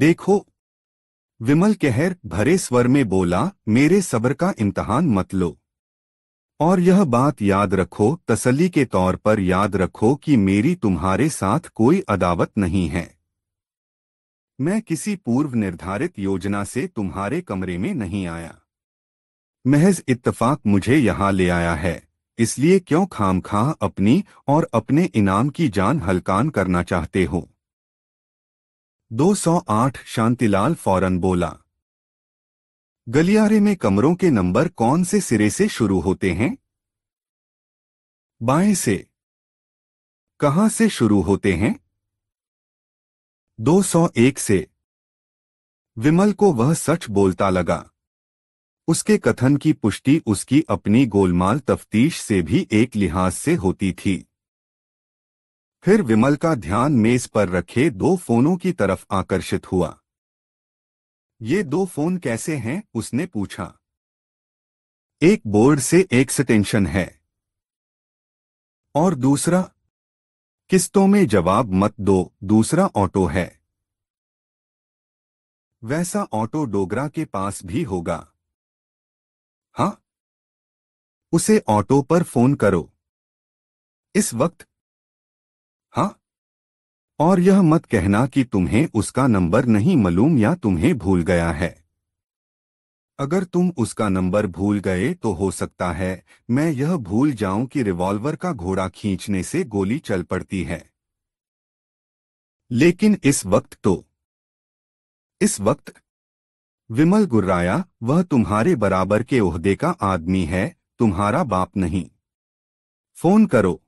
देखो विमल कहर भरे स्वर में बोला मेरे सबर का इम्तहान मत लो और यह बात याद रखो तसली के तौर पर याद रखो कि मेरी तुम्हारे साथ कोई अदावत नहीं है मैं किसी पूर्व निर्धारित योजना से तुम्हारे कमरे में नहीं आया महज इत्तफाक मुझे यहाँ ले आया है इसलिए क्यों खाम खा अपनी और अपने इनाम की जान हलकान करना चाहते हो 208 शांतिलाल फौरन बोला गलियारे में कमरों के नंबर कौन से सिरे से शुरू होते हैं बाएं से कहाँ से शुरू होते हैं 201 से विमल को वह सच बोलता लगा उसके कथन की पुष्टि उसकी अपनी गोलमाल तफ्तीश से भी एक लिहाज से होती थी फिर विमल का ध्यान मेज पर रखे दो फोनों की तरफ आकर्षित हुआ ये दो फोन कैसे हैं उसने पूछा एक बोर्ड से एक है और दूसरा किस्तों में जवाब मत दो दूसरा ऑटो है वैसा ऑटो डोगरा के पास भी होगा हाँ उसे ऑटो पर फोन करो इस वक्त हाँ और यह मत कहना कि तुम्हें उसका नंबर नहीं मालूम या तुम्हें भूल गया है अगर तुम उसका नंबर भूल गए तो हो सकता है मैं यह भूल जाऊं कि रिवॉल्वर का घोड़ा खींचने से गोली चल पड़ती है लेकिन इस वक्त तो इस वक्त विमल गुर्राया वह तुम्हारे बराबर के ओहदे का आदमी है तुम्हारा बाप नहीं फोन करो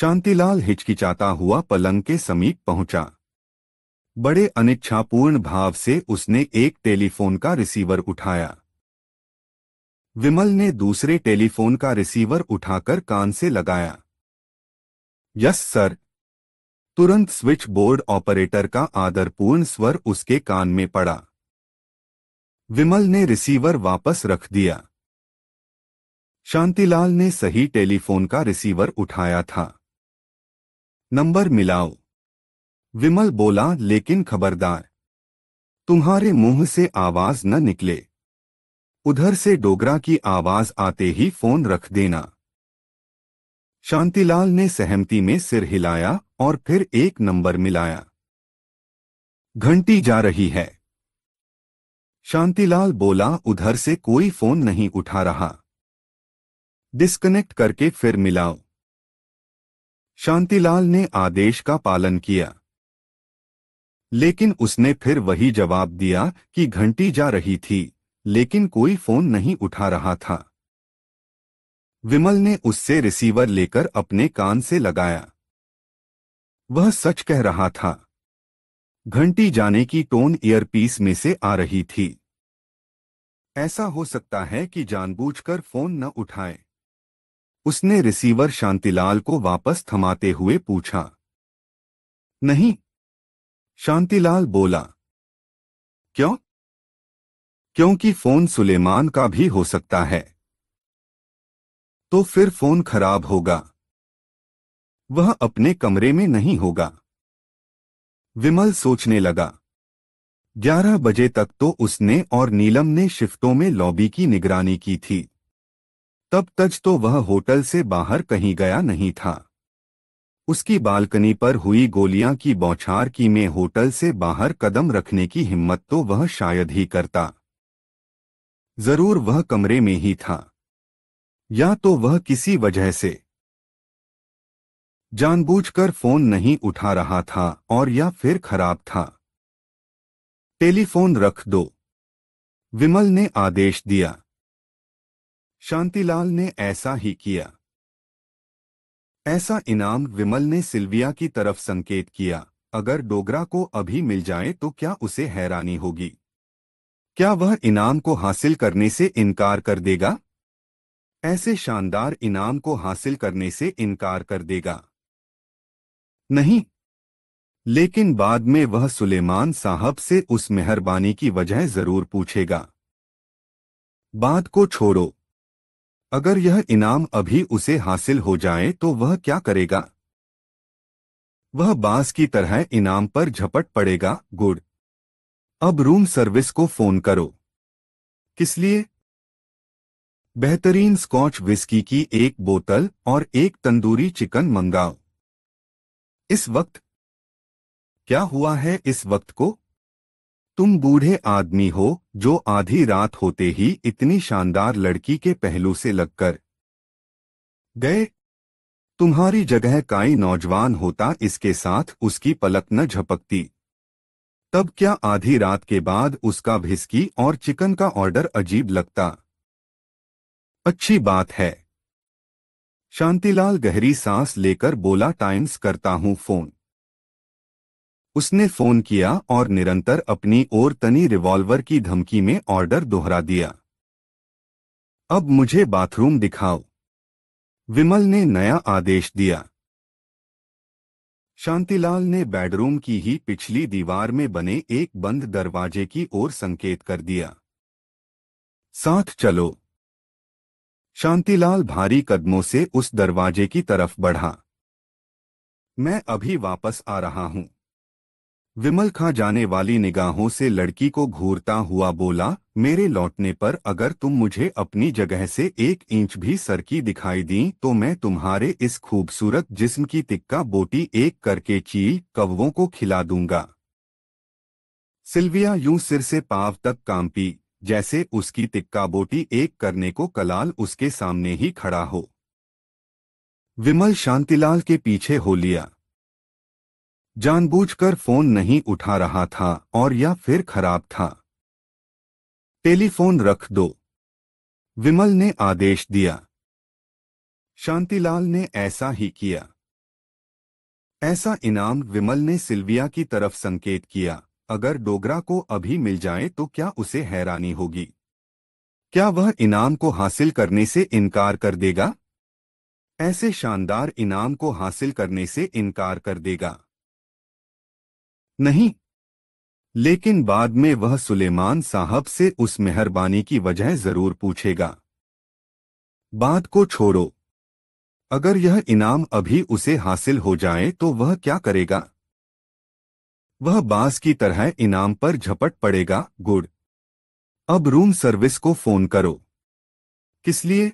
शांतिलाल हिचकिचाता हुआ पलंग के समीप पहुंचा बड़े अनिच्छापूर्ण भाव से उसने एक टेलीफोन का रिसीवर उठाया विमल ने दूसरे टेलीफोन का रिसीवर उठाकर कान से लगाया यस सर तुरंत स्विच बोर्ड ऑपरेटर का आदरपूर्ण स्वर उसके कान में पड़ा विमल ने रिसीवर वापस रख दिया शांतिलाल ने सही टेलीफोन का रिसीवर उठाया था नंबर मिलाओ विमल बोला लेकिन खबरदार तुम्हारे मुंह से आवाज न निकले उधर से डोगरा की आवाज आते ही फोन रख देना शांतिलाल ने सहमति में सिर हिलाया और फिर एक नंबर मिलाया घंटी जा रही है शांतिलाल बोला उधर से कोई फोन नहीं उठा रहा डिस्कनेक्ट करके फिर मिलाओ शांतिलाल ने आदेश का पालन किया लेकिन उसने फिर वही जवाब दिया कि घंटी जा रही थी लेकिन कोई फोन नहीं उठा रहा था विमल ने उससे रिसीवर लेकर अपने कान से लगाया वह सच कह रहा था घंटी जाने की टोन ईयरपीस में से आ रही थी ऐसा हो सकता है कि जानबूझकर फोन न उठाए उसने रिसीवर शांतिलाल को वापस थमाते हुए पूछा नहीं शांतिलाल बोला क्यों क्योंकि फोन सुलेमान का भी हो सकता है तो फिर फोन खराब होगा वह अपने कमरे में नहीं होगा विमल सोचने लगा ग्यारह बजे तक तो उसने और नीलम ने शिफ्टों में लॉबी की निगरानी की थी तब तक तो वह होटल से बाहर कहीं गया नहीं था उसकी बालकनी पर हुई गोलियां की बौछार की मैं होटल से बाहर कदम रखने की हिम्मत तो वह शायद ही करता जरूर वह कमरे में ही था या तो वह किसी वजह से जानबूझकर फोन नहीं उठा रहा था और या फिर खराब था टेलीफोन रख दो विमल ने आदेश दिया शांतिलाल ने ऐसा ही किया ऐसा इनाम विमल ने सिल्विया की तरफ संकेत किया अगर डोगरा को अभी मिल जाए तो क्या उसे हैरानी होगी क्या वह इनाम को हासिल करने से इनकार कर देगा ऐसे शानदार इनाम को हासिल करने से इनकार कर देगा नहीं लेकिन बाद में वह सुलेमान साहब से उस मेहरबानी की वजह जरूर पूछेगा बात को छोड़ो अगर यह इनाम अभी उसे हासिल हो जाए तो वह क्या करेगा वह बास की तरह इनाम पर झपट पड़ेगा गुड अब रूम सर्विस को फोन करो किस लिए बेहतरीन स्कॉच विस्की की एक बोतल और एक तंदूरी चिकन मंगाओ इस वक्त क्या हुआ है इस वक्त को तुम बूढ़े आदमी हो जो आधी रात होते ही इतनी शानदार लड़की के पहलू से लगकर गए तुम्हारी जगह काई नौजवान होता इसके साथ उसकी पलक न झपकती तब क्या आधी रात के बाद उसका भिस्की और चिकन का ऑर्डर अजीब लगता अच्छी बात है शांतिलाल गहरी सांस लेकर बोला टाइम्स करता हूं फोन उसने फोन किया और निरंतर अपनी ओर तनी रिवॉल्वर की धमकी में ऑर्डर दोहरा दिया अब मुझे बाथरूम दिखाओ विमल ने नया आदेश दिया शांतिलाल ने बेडरूम की ही पिछली दीवार में बने एक बंद दरवाजे की ओर संकेत कर दिया साथ चलो शांतिलाल भारी कदमों से उस दरवाजे की तरफ बढ़ा मैं अभी वापस आ रहा हूं विमल खां जाने वाली निगाहों से लड़की को घूरता हुआ बोला मेरे लौटने पर अगर तुम मुझे अपनी जगह से एक इंच भी सरकी दिखाई दी तो मैं तुम्हारे इस खूबसूरत जिस्म की तिक्का बोटी एक करके चील कव्वों को खिला दूंगा सिल्विया यूं सिर से पाव तक कांपी जैसे उसकी तिक्का बोटी एक करने को कलाल उसके सामने ही खड़ा हो विमल शांतिलाल के पीछे हो लिया जानबूझकर फोन नहीं उठा रहा था और या फिर खराब था टेलीफोन रख दो विमल ने आदेश दिया शांतिलाल ने ऐसा ही किया ऐसा इनाम विमल ने सिल्विया की तरफ संकेत किया अगर डोगरा को अभी मिल जाए तो क्या उसे हैरानी होगी क्या वह इनाम को हासिल करने से इनकार कर देगा ऐसे शानदार इनाम को हासिल करने से इनकार कर देगा नहीं लेकिन बाद में वह सुलेमान साहब से उस मेहरबानी की वजह जरूर पूछेगा बात को छोड़ो अगर यह इनाम अभी उसे हासिल हो जाए तो वह क्या करेगा वह बास की तरह इनाम पर झपट पड़ेगा गुड अब रूम सर्विस को फोन करो किस लिए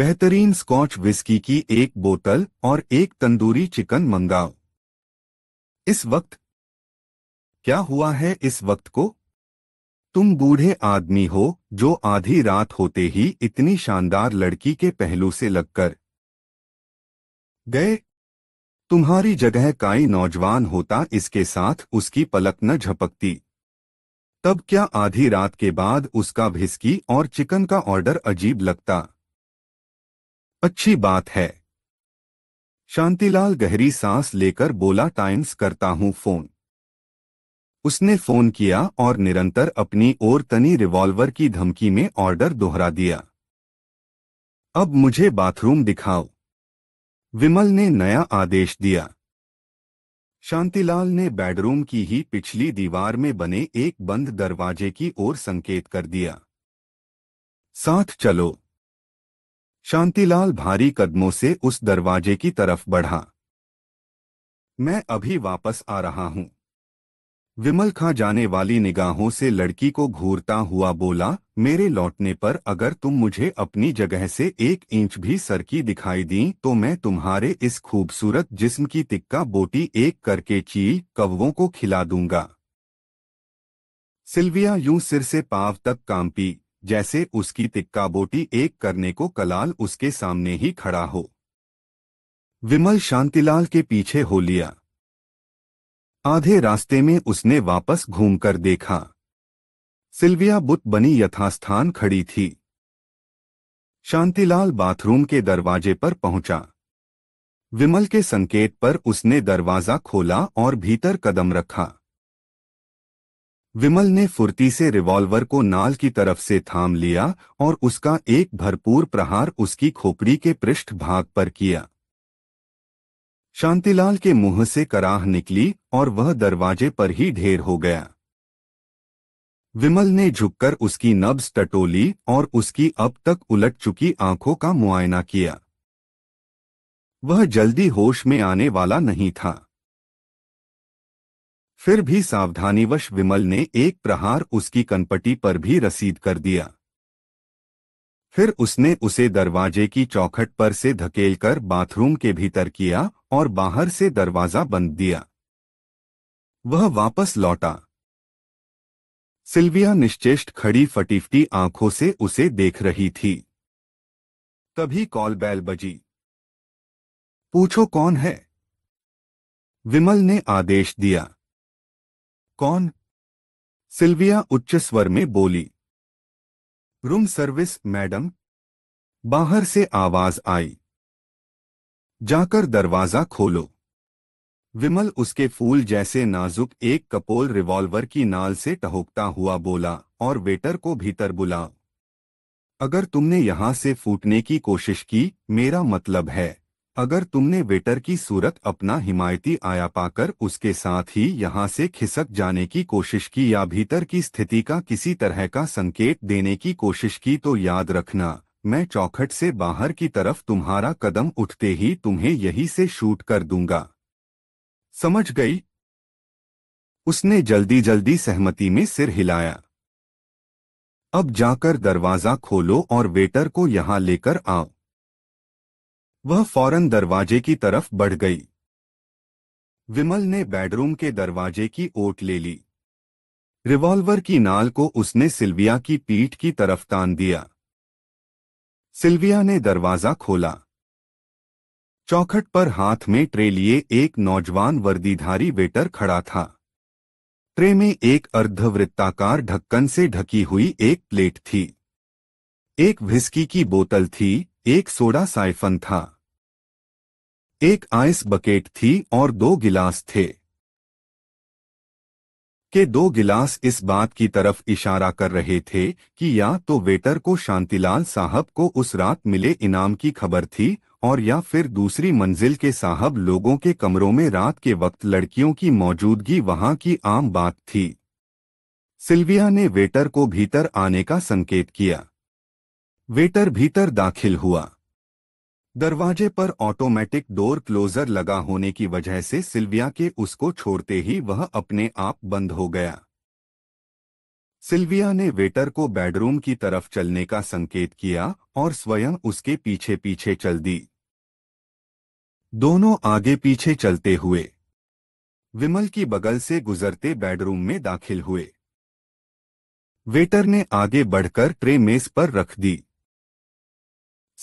बेहतरीन स्कॉच विस्की की एक बोतल और एक तंदूरी चिकन मंगाओ इस वक्त क्या हुआ है इस वक्त को तुम बूढ़े आदमी हो जो आधी रात होते ही इतनी शानदार लड़की के पहलू से लगकर गए तुम्हारी जगह काई नौजवान होता इसके साथ उसकी पलक न झपकती तब क्या आधी रात के बाद उसका भिस्की और चिकन का ऑर्डर अजीब लगता अच्छी बात है शांतिलाल गहरी सांस लेकर बोला टाइम्स करता हूं फोन उसने फोन किया और निरंतर अपनी ओर तनी रिवॉल्वर की धमकी में ऑर्डर दोहरा दिया अब मुझे बाथरूम दिखाओ विमल ने नया आदेश दिया शांतिलाल ने बेडरूम की ही पिछली दीवार में बने एक बंद दरवाजे की ओर संकेत कर दिया साथ चलो शांतिलाल भारी कदमों से उस दरवाजे की तरफ बढ़ा मैं अभी वापस आ रहा हूं विमल खा जाने वाली निगाहों से लड़की को घूरता हुआ बोला मेरे लौटने पर अगर तुम मुझे अपनी जगह से एक इंच भी सरकी दिखाई दी तो मैं तुम्हारे इस खूबसूरत जिस्म की तिक्का बोटी एक करके चील कव्वों को खिला दूंगा सिल्विया यूं सिर से पाव तक कांपी जैसे उसकी तिक्का बोटी एक करने को कलाल उसके सामने ही खड़ा हो विमल शांतिलाल के पीछे हो लिया आधे रास्ते में उसने वापस घूमकर देखा सिल्विया बुत बनी यथास्थान खड़ी थी शांतिलाल बाथरूम के दरवाजे पर पहुंचा विमल के संकेत पर उसने दरवाजा खोला और भीतर कदम रखा विमल ने फुर्ती से रिवॉल्वर को नाल की तरफ से थाम लिया और उसका एक भरपूर प्रहार उसकी खोपड़ी के पृष्ठ भाग पर किया शांतिलाल के मुंह से कराह निकली और वह दरवाजे पर ही ढेर हो गया विमल ने झुककर उसकी नब्ज टटोली और उसकी अब तक उलट चुकी आंखों का मुआयना किया वह जल्दी होश में आने वाला नहीं था फिर भी सावधानीवश विमल ने एक प्रहार उसकी कनपटी पर भी रसीद कर दिया फिर उसने उसे दरवाजे की चौखट पर से धकेलकर बाथरूम के भीतर किया और बाहर से दरवाजा बंद दिया वह वापस लौटा सिल्विया निश्चेष्ट खड़ी फटीफटी आंखों से उसे देख रही थी तभी कॉल बैल बजी पूछो कौन है विमल ने आदेश दिया कौन सिल्विया उच्च स्वर में बोली रूम सर्विस मैडम बाहर से आवाज आई जाकर दरवाजा खोलो विमल उसके फूल जैसे नाजुक एक कपोल रिवॉल्वर की नाल से टहोकता हुआ बोला और वेटर को भीतर बुला अगर तुमने यहां से फूटने की कोशिश की मेरा मतलब है अगर तुमने वेटर की सूरत अपना हिमायती आया पाकर उसके साथ ही यहाँ से खिसक जाने की कोशिश की या भीतर की स्थिति का किसी तरह का संकेत देने की कोशिश की तो याद रखना मैं चौखट से बाहर की तरफ तुम्हारा कदम उठते ही तुम्हें यहीं से शूट कर दूंगा समझ गई उसने जल्दी जल्दी सहमति में सिर हिलाया अब जाकर दरवाज़ा खोलो और वेटर को यहां लेकर आओ वह फौरन दरवाजे की तरफ बढ़ गई विमल ने बेडरूम के दरवाजे की ओट ले ली रिवॉल्वर की नाल को उसने सिल्विया की पीठ की तरफ तान दिया सिल्विया ने दरवाजा खोला चौखट पर हाथ में ट्रे लिए एक नौजवान वर्दीधारी वेटर खड़ा था ट्रे में एक अर्धवृत्ताकार ढक्कन से ढकी हुई एक प्लेट थी एक विस्की की बोतल थी एक सोडा साइफन था एक आइस बकेट थी और दो गिलास थे के दो गिलास इस बात की तरफ इशारा कर रहे थे कि या तो वेटर को शांतिलाल साहब को उस रात मिले इनाम की खबर थी और या फिर दूसरी मंजिल के साहब लोगों के कमरों में रात के वक्त लड़कियों की मौजूदगी वहां की आम बात थी सिल्विया ने वेटर को भीतर आने का संकेत किया वेटर भीतर दाखिल हुआ दरवाजे पर ऑटोमेटिक डोर क्लोजर लगा होने की वजह से सिल्विया के उसको छोड़ते ही वह अपने आप बंद हो गया सिल्विया ने वेटर को बेडरूम की तरफ चलने का संकेत किया और स्वयं उसके पीछे पीछे चल दी दोनों आगे पीछे चलते हुए विमल की बगल से गुजरते बेडरूम में दाखिल हुए वेटर ने आगे बढ़कर ट्रे मेज पर रख दी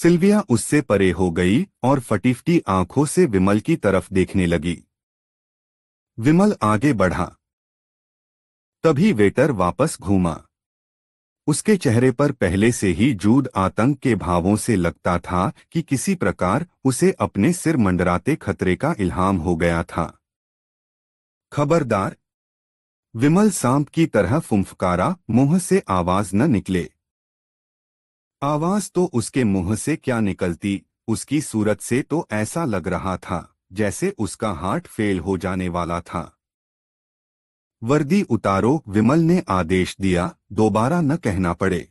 सिल्विया उससे परे हो गई और फटीफटी आंखों से विमल की तरफ देखने लगी विमल आगे बढ़ा तभी वेटर वापस घूमा उसके चेहरे पर पहले से ही जूद आतंक के भावों से लगता था कि किसी प्रकार उसे अपने सिर मंडराते खतरे का इल्हाम हो गया था खबरदार विमल सांप की तरह फुंफकारा मुंह से आवाज न निकले आवाज तो उसके मुंह से क्या निकलती उसकी सूरत से तो ऐसा लग रहा था जैसे उसका हार्ट फेल हो जाने वाला था वर्दी उतारो विमल ने आदेश दिया दोबारा न कहना पड़े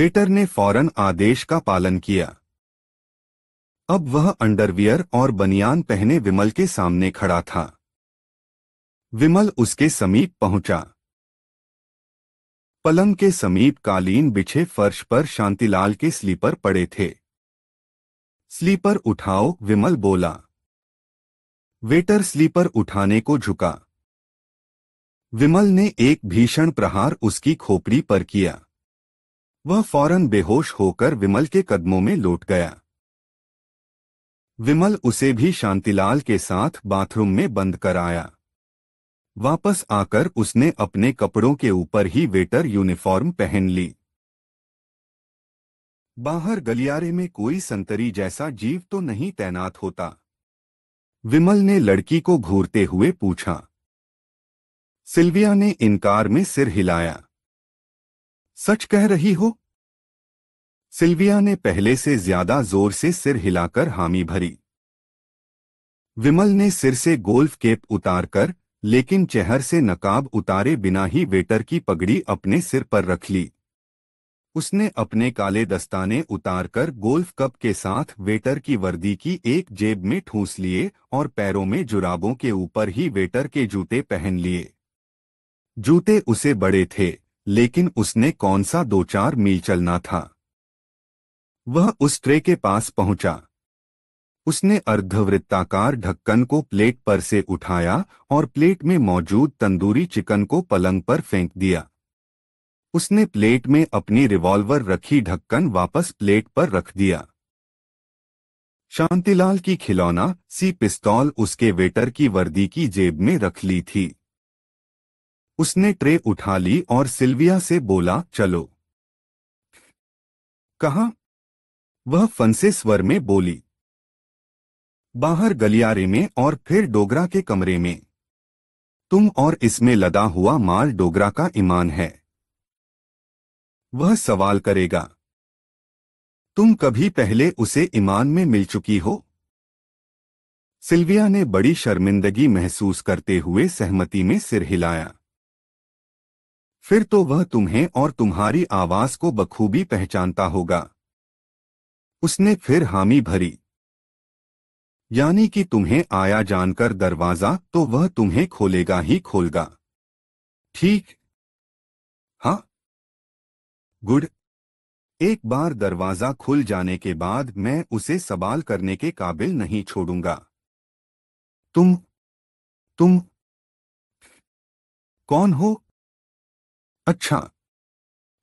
वेटर ने फौरन आदेश का पालन किया अब वह अंडरवियर और बनियान पहने विमल के सामने खड़ा था विमल उसके समीप पहुंचा पलंग के समीप कालीन बिछे फर्श पर शांतिलाल के स्लीपर पड़े थे स्लीपर उठाओ विमल बोला वेटर स्लीपर उठाने को झुका विमल ने एक भीषण प्रहार उसकी खोपड़ी पर किया वह फौरन बेहोश होकर विमल के कदमों में लौट गया विमल उसे भी शांतिलाल के साथ बाथरूम में बंद कराया वापस आकर उसने अपने कपड़ों के ऊपर ही वेटर यूनिफॉर्म पहन ली बाहर गलियारे में कोई संतरी जैसा जीव तो नहीं तैनात होता विमल ने लड़की को घूरते हुए पूछा सिल्विया ने इनकार में सिर हिलाया सच कह रही हो सिल्विया ने पहले से ज्यादा जोर से सिर हिलाकर हामी भरी विमल ने सिर से गोल्फ केप उतारकर लेकिन चेहर से नकाब उतारे बिना ही वेटर की पगड़ी अपने सिर पर रख ली उसने अपने काले दस्ताने उतारकर गोल्फ कप के साथ वेटर की वर्दी की एक जेब में ठूस लिए और पैरों में जुराबों के ऊपर ही वेटर के जूते पहन लिए जूते उसे बड़े थे लेकिन उसने कौन सा दो चार मील चलना था वह उस ट्रे के पास पहुंचा उसने अर्धवृत्ताकार ढक्कन को प्लेट पर से उठाया और प्लेट में मौजूद तंदूरी चिकन को पलंग पर फेंक दिया उसने प्लेट में अपनी रिवॉल्वर रखी ढक्कन वापस प्लेट पर रख दिया शांतिलाल की खिलौना सी पिस्तौल उसके वेटर की वर्दी की जेब में रख ली थी उसने ट्रे उठा ली और सिल्विया से बोला चलो कहा वह फंसे स्वर में बोली बाहर गलियारे में और फिर डोगरा के कमरे में तुम और इसमें लदा हुआ माल डोगरा का ईमान है वह सवाल करेगा तुम कभी पहले उसे ईमान में मिल चुकी हो सिल्विया ने बड़ी शर्मिंदगी महसूस करते हुए सहमति में सिर हिलाया फिर तो वह तुम्हें और तुम्हारी आवाज को बखूबी पहचानता होगा उसने फिर हामी भरी यानी कि तुम्हें आया जानकर दरवाज़ा तो वह तुम्हें खोलेगा ही खोलगा ठीक हाँ गुड एक बार दरवाज़ा खुल जाने के बाद मैं उसे सवाल करने के काबिल नहीं छोड़ूंगा तुम तुम कौन हो अच्छा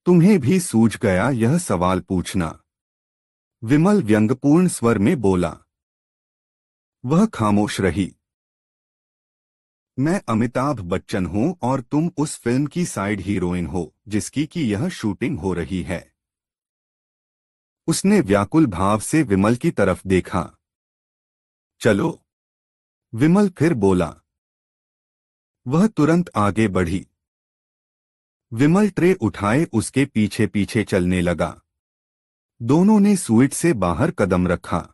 तुम्हें भी सूझ गया यह सवाल पूछना विमल व्यंगपूर्ण स्वर में बोला वह खामोश रही मैं अमिताभ बच्चन हूं और तुम उस फिल्म की साइड हीरोइन हो जिसकी कि यह शूटिंग हो रही है उसने व्याकुल भाव से विमल की तरफ देखा चलो विमल फिर बोला वह तुरंत आगे बढ़ी विमल ट्रे उठाए उसके पीछे पीछे चलने लगा दोनों ने स्वीट से बाहर कदम रखा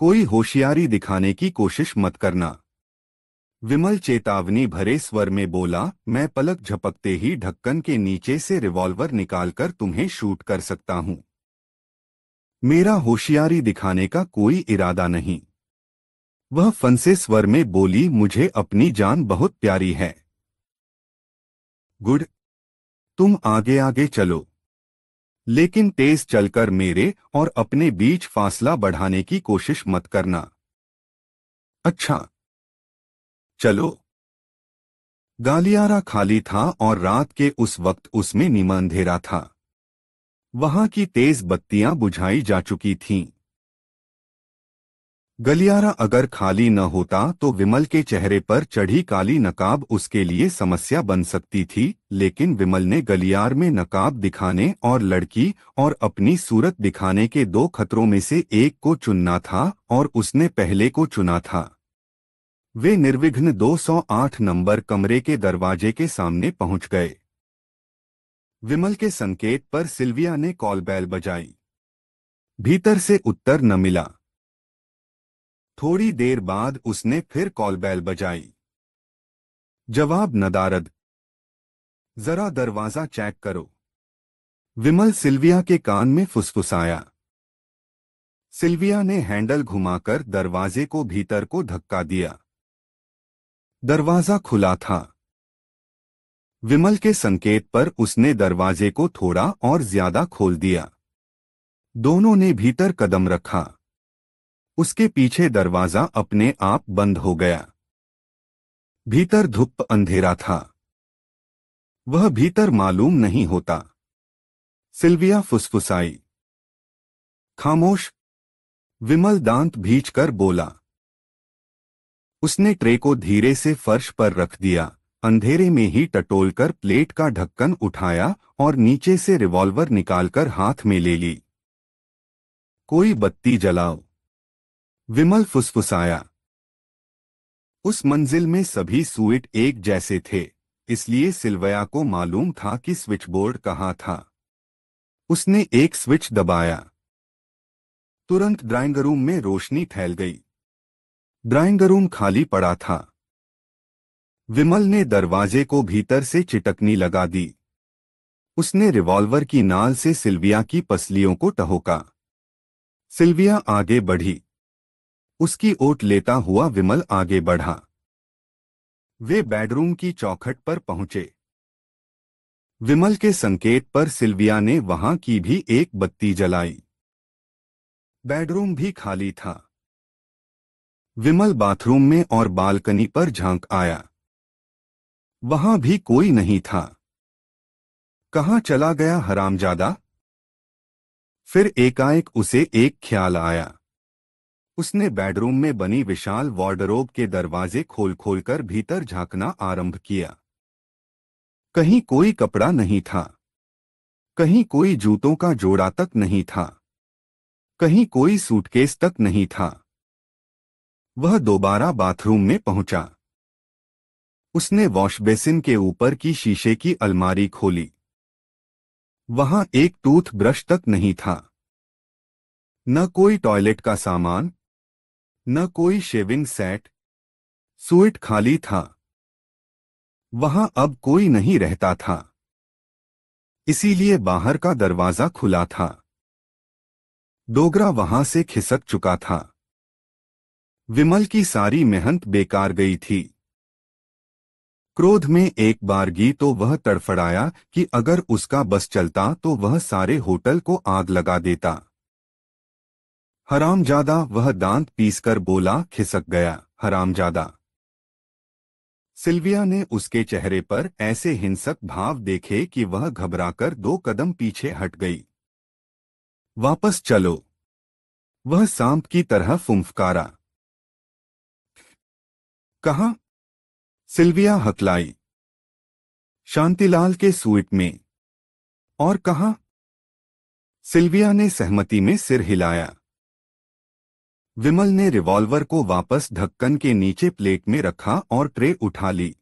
कोई होशियारी दिखाने की कोशिश मत करना विमल चेतावनी भरे स्वर में बोला मैं पलक झपकते ही ढक्कन के नीचे से रिवॉल्वर निकालकर तुम्हें शूट कर सकता हूं मेरा होशियारी दिखाने का कोई इरादा नहीं वह फंसे स्वर में बोली मुझे अपनी जान बहुत प्यारी है गुड तुम आगे आगे चलो लेकिन तेज चलकर मेरे और अपने बीच फासला बढ़ाने की कोशिश मत करना अच्छा चलो गालियारा खाली था और रात के उस वक्त उसमें निमंधेरा था वहां की तेज बत्तियां बुझाई जा चुकी थीं। गलियारा अगर खाली न होता तो विमल के चेहरे पर चढ़ी काली नकाब उसके लिए समस्या बन सकती थी लेकिन विमल ने गलियार में नकाब दिखाने और लड़की और अपनी सूरत दिखाने के दो खतरों में से एक को चुनना था और उसने पहले को चुना था वे निर्विघ्न 208 नंबर कमरे के दरवाजे के सामने पहुंच गए विमल के संकेत पर सिल्विया ने कॉल बैल बजाई भीतर से उत्तर न मिला थोड़ी देर बाद उसने फिर कॉल बैल बजाई जवाब नदारद जरा दरवाजा चेक करो विमल सिल्विया के कान में फुसफुसाया सिल्विया ने हैंडल घुमाकर दरवाजे को भीतर को धक्का दिया दरवाजा खुला था विमल के संकेत पर उसने दरवाजे को थोड़ा और ज्यादा खोल दिया दोनों ने भीतर कदम रखा उसके पीछे दरवाज़ा अपने आप बंद हो गया भीतर धुप अंधेरा था वह भीतर मालूम नहीं होता सिल्विया फुसफुसाई खामोश विमल दांत भीच कर बोला उसने ट्रे को धीरे से फर्श पर रख दिया अंधेरे में ही टटोलकर प्लेट का ढक्कन उठाया और नीचे से रिवॉल्वर निकालकर हाथ में ले ली कोई बत्ती जलाओ विमल फुसफुसाया उस मंजिल में सभी सुइट एक जैसे थे इसलिए सिल्वया को मालूम था कि स्विचबोर्ड कहाँ था उसने एक स्विच दबाया तुरंत ड्राइंग रूम में रोशनी फैल गई ड्राइंग रूम खाली पड़ा था विमल ने दरवाजे को भीतर से चिटकनी लगा दी उसने रिवॉल्वर की नाल से सिल्विया की पसलियों को टहोका सिल्विया आगे बढ़ी उसकी ओट लेता हुआ विमल आगे बढ़ा वे बेडरूम की चौखट पर पहुंचे विमल के संकेत पर सिल्विया ने वहां की भी एक बत्ती जलाई बेडरूम भी खाली था विमल बाथरूम में और बालकनी पर झांक आया वहां भी कोई नहीं था कहां चला गया हरामजादा फिर एकाएक उसे एक ख्याल आया उसने बेडरूम में बनी विशाल वार्डरोब के दरवाजे खोल खोलकर भीतर झांकना आरंभ किया कहीं कोई कपड़ा नहीं था कहीं कोई जूतों का जोड़ा तक नहीं था कहीं कोई सूटकेस तक नहीं था वह दोबारा बाथरूम में पहुंचा उसने वॉशबेसिन के ऊपर की शीशे की अलमारी खोली वहां एक टूथ ब्रश तक नहीं था न कोई टॉयलेट का सामान न कोई शेविंग सेट सुइट खाली था वहां अब कोई नहीं रहता था इसीलिए बाहर का दरवाजा खुला था डोगरा वहां से खिसक चुका था विमल की सारी मेहनत बेकार गई थी क्रोध में एक बार गी तो वह तड़फड़ाया कि अगर उसका बस चलता तो वह सारे होटल को आग लगा देता हरामजादा वह दांत पीसकर बोला खिसक गया हरामजादा सिल्विया ने उसके चेहरे पर ऐसे हिंसक भाव देखे कि वह घबराकर दो कदम पीछे हट गई वापस चलो वह सांप की तरह फुंफकारा कहा सिल्विया हकलाई शांतिलाल के सूट में और कहा सिल्विया ने सहमति में सिर हिलाया विमल ने रिवॉल्वर को वापस ढक्कन के नीचे प्लेट में रखा और ट्रे उठा ली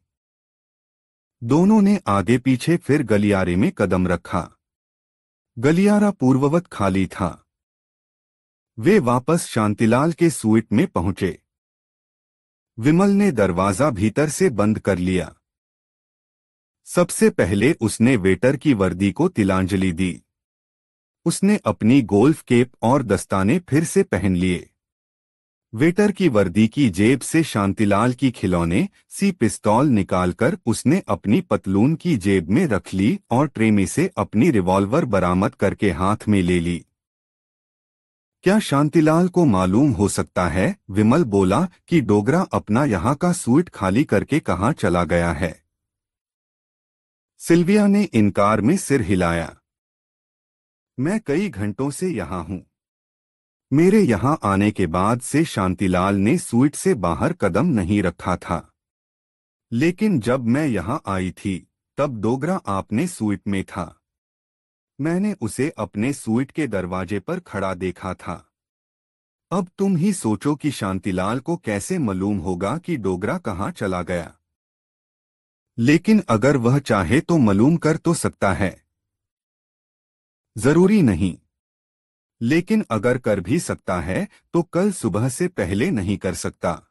दोनों ने आगे पीछे फिर गलियारे में कदम रखा गलियारा पूर्ववत खाली था वे वापस शांतिलाल के सुइट में पहुंचे विमल ने दरवाजा भीतर से बंद कर लिया सबसे पहले उसने वेटर की वर्दी को तिलांजलि दी उसने अपनी गोल्फ केप और दस्ताने फिर से पहन लिए वेटर की वर्दी की जेब से शांतिलाल की खिलौने सी पिस्तौल निकालकर उसने अपनी पतलून की जेब में रख ली और ट्रेमी से अपनी रिवॉल्वर बरामद करके हाथ में ले ली क्या शांतिलाल को मालूम हो सकता है विमल बोला कि डोगरा अपना यहाँ का सूट खाली करके कहाँ चला गया है सिल्विया ने इनकार में सिर हिलाया मैं कई घंटों से यहाँ हूँ मेरे यहां आने के बाद से शांतिलाल ने सूट से बाहर कदम नहीं रखा था लेकिन जब मैं यहां आई थी तब डोगरा आपने सूट में था मैंने उसे अपने सुइट के दरवाजे पर खड़ा देखा था अब तुम ही सोचो कि शांतिलाल को कैसे मालूम होगा कि डोगरा कहाँ चला गया लेकिन अगर वह चाहे तो मालूम कर तो सकता है जरूरी नहीं लेकिन अगर कर भी सकता है तो कल सुबह से पहले नहीं कर सकता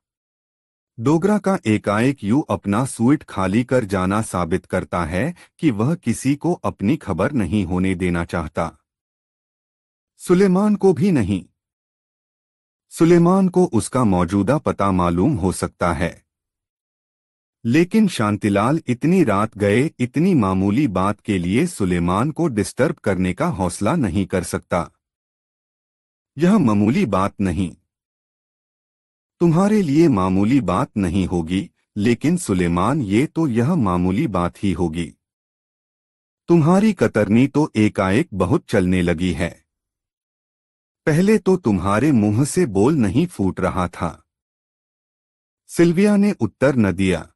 डोगरा का एकाएक यू अपना सूट खाली कर जाना साबित करता है कि वह किसी को अपनी खबर नहीं होने देना चाहता सुलेमान को भी नहीं सुलेमान को उसका मौजूदा पता मालूम हो सकता है लेकिन शांतिलाल इतनी रात गए इतनी मामूली बात के लिए सुलेमान को डिस्टर्ब करने का हौसला नहीं कर सकता यह मामूली बात नहीं तुम्हारे लिए मामूली बात नहीं होगी लेकिन सुलेमान ये तो यह मामूली बात ही होगी तुम्हारी कतरनी तो एकाएक बहुत चलने लगी है पहले तो तुम्हारे मुंह से बोल नहीं फूट रहा था सिल्विया ने उत्तर न दिया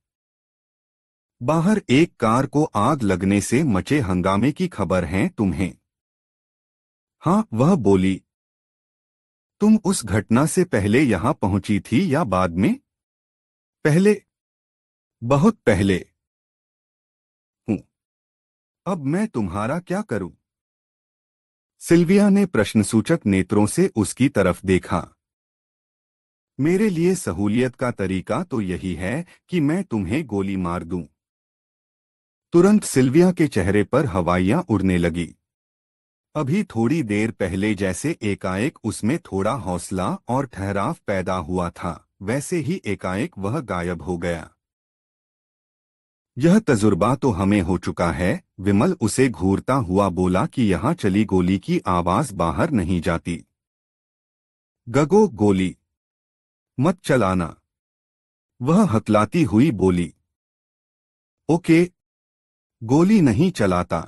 बाहर एक कार को आग लगने से मचे हंगामे की खबर है तुम्हें हां वह बोली तुम उस घटना से पहले यहां पहुंची थी या बाद में पहले बहुत पहले हूं अब मैं तुम्हारा क्या करूं सिल्विया ने प्रश्नसूचक नेत्रों से उसकी तरफ देखा मेरे लिए सहूलियत का तरीका तो यही है कि मैं तुम्हें गोली मार दूं तुरंत सिल्विया के चेहरे पर हवाइयां उड़ने लगी अभी थोड़ी देर पहले जैसे एकाएक उसमें थोड़ा हौसला और ठहराव पैदा हुआ था वैसे ही एकाएक वह गायब हो गया यह तजुर्बा तो हमें हो चुका है विमल उसे घूरता हुआ बोला कि यहाँ चली गोली की आवाज बाहर नहीं जाती गगो गोली मत चलाना वह हकलाती हुई बोली ओके गोली नहीं चलाता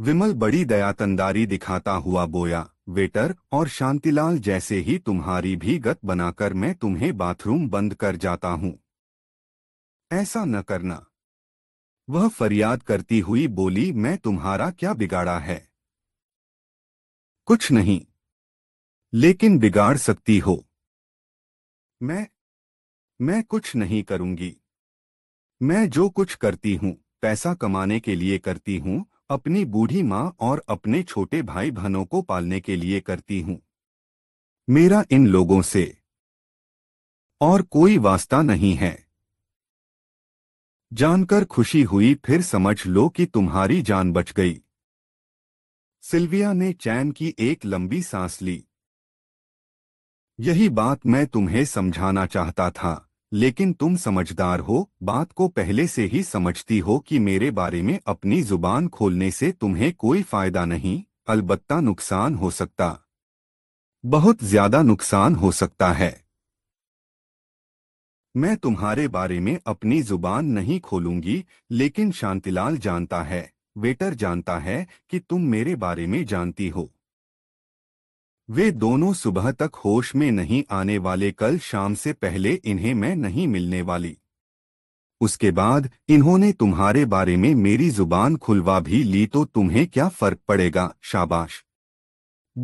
विमल बड़ी दयातंदारी दिखाता हुआ बोया वेटर और शांतिलाल जैसे ही तुम्हारी भी गत बनाकर मैं तुम्हें बाथरूम बंद कर जाता हूं ऐसा न करना वह फरियाद करती हुई बोली मैं तुम्हारा क्या बिगाड़ा है कुछ नहीं लेकिन बिगाड़ सकती हो मैं मैं कुछ नहीं करूंगी मैं जो कुछ करती हूं पैसा कमाने के लिए करती हूं अपनी बूढ़ी माँ और अपने छोटे भाई बहनों को पालने के लिए करती हूं मेरा इन लोगों से और कोई वास्ता नहीं है जानकर खुशी हुई फिर समझ लो कि तुम्हारी जान बच गई सिल्विया ने चैन की एक लंबी सांस ली यही बात मैं तुम्हें समझाना चाहता था लेकिन तुम समझदार हो बात को पहले से ही समझती हो कि मेरे बारे में अपनी जुबान खोलने से तुम्हें कोई फायदा नहीं अलबत्ता नुकसान हो सकता बहुत ज्यादा नुकसान हो सकता है मैं तुम्हारे बारे में अपनी जुबान नहीं खोलूंगी लेकिन शांतिलाल जानता है वेटर जानता है कि तुम मेरे बारे में जानती हो वे दोनों सुबह तक होश में नहीं आने वाले कल शाम से पहले इन्हें मैं नहीं मिलने वाली उसके बाद इन्होंने तुम्हारे बारे में मेरी जुबान खुलवा भी ली तो तुम्हें क्या फर्क पड़ेगा शाबाश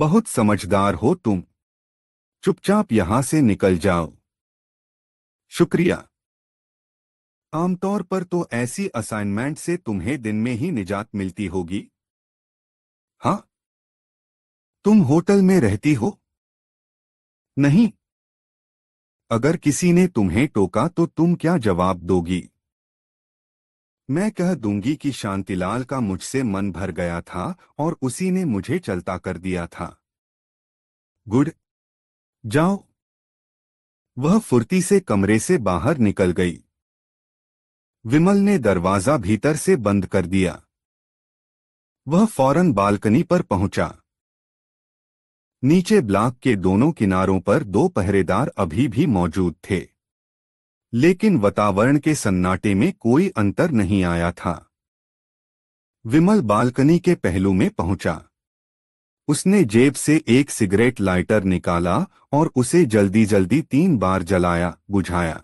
बहुत समझदार हो तुम चुपचाप यहां से निकल जाओ शुक्रिया आमतौर पर तो ऐसी असाइनमेंट से तुम्हें दिन में ही निजात मिलती होगी हाँ तुम होटल में रहती हो नहीं अगर किसी ने तुम्हें टोका तो तुम क्या जवाब दोगी मैं कह दूंगी कि शांतिलाल का मुझसे मन भर गया था और उसी ने मुझे चलता कर दिया था गुड जाओ वह फुर्ती से कमरे से बाहर निकल गई विमल ने दरवाजा भीतर से बंद कर दिया वह फौरन बालकनी पर पहुंचा नीचे ब्लॉक के दोनों किनारों पर दो पहरेदार अभी भी मौजूद थे लेकिन वातावरण के सन्नाटे में कोई अंतर नहीं आया था विमल बालकनी के पहलू में पहुंचा उसने जेब से एक सिगरेट लाइटर निकाला और उसे जल्दी जल्दी तीन बार जलाया बुझाया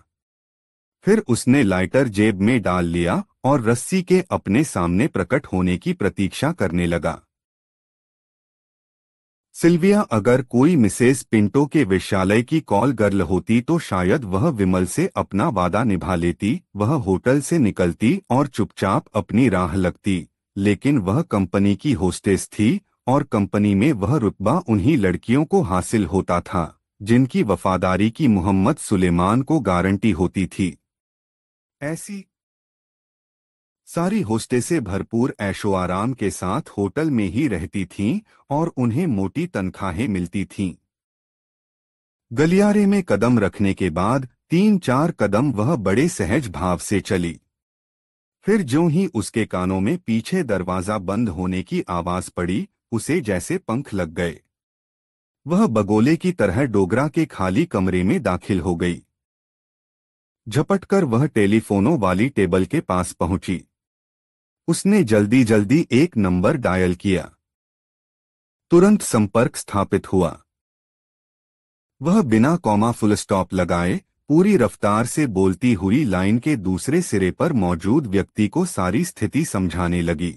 फिर उसने लाइटर जेब में डाल लिया और रस्सी के अपने सामने प्रकट होने की प्रतीक्षा करने लगा सिल्विया अगर कोई मिसेस पिंटो के विशालय की कॉल गर्ल होती तो शायद वह विमल से अपना वादा निभा लेती वह होटल से निकलती और चुपचाप अपनी राह लगती लेकिन वह कंपनी की होस्टेस थी और कंपनी में वह रुतबा उन्हीं लड़कियों को हासिल होता था जिनकी वफादारी की मोहम्मद सुलेमान को गारंटी होती थी ऐसी सारी होस्टेसें भरपूर ऐशो आराम के साथ होटल में ही रहती थीं और उन्हें मोटी तनख्वाहें मिलती थीं गलियारे में कदम रखने के बाद तीन चार कदम वह बड़े सहज भाव से चली फिर जो ही उसके कानों में पीछे दरवाजा बंद होने की आवाज पड़ी उसे जैसे पंख लग गए वह बगोले की तरह डोगरा के खाली कमरे में दाखिल हो गई झपटकर वह टेलीफोनों वाली टेबल के पास पहुंची उसने जल्दी जल्दी एक नंबर डायल किया तुरंत संपर्क स्थापित हुआ वह बिना कॉमा फुल स्टॉप लगाए पूरी रफ्तार से बोलती हुई लाइन के दूसरे सिरे पर मौजूद व्यक्ति को सारी स्थिति समझाने लगी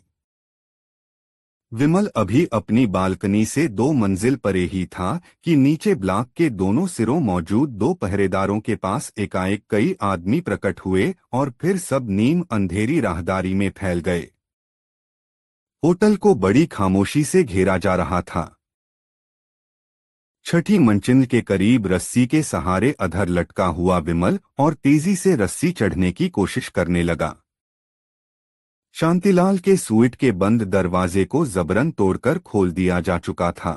विमल अभी अपनी बालकनी से दो मंजिल परे ही था कि नीचे ब्लॉक के दोनों सिरों मौजूद दो पहरेदारों के पास एकाएक कई आदमी प्रकट हुए और फिर सब नीम अंधेरी राहदारी में फैल गए होटल को बड़ी खामोशी से घेरा जा रहा था छठी मंचिल के करीब रस्सी के सहारे अधर लटका हुआ विमल और तेजी से रस्सी चढ़ने की कोशिश करने लगा शांतिलाल के सुइट के बंद दरवाजे को जबरन तोड़कर खोल दिया जा चुका था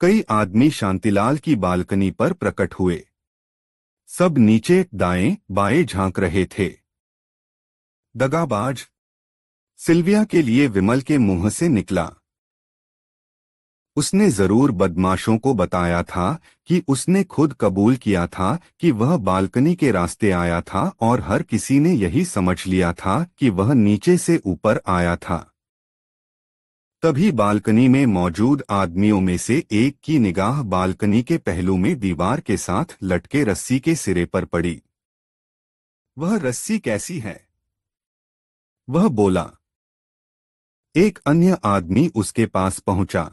कई आदमी शांतिलाल की बालकनी पर प्रकट हुए सब नीचे दाएं बाएं झांक रहे थे दगाबाज सिल्विया के लिए विमल के मुंह से निकला उसने जरूर बदमाशों को बताया था कि उसने खुद कबूल किया था कि वह बालकनी के रास्ते आया था और हर किसी ने यही समझ लिया था कि वह नीचे से ऊपर आया था तभी बालकनी में मौजूद आदमियों में से एक की निगाह बालकनी के पहलू में दीवार के साथ लटके रस्सी के सिरे पर पड़ी वह रस्सी कैसी है वह बोला एक अन्य आदमी उसके पास पहुंचा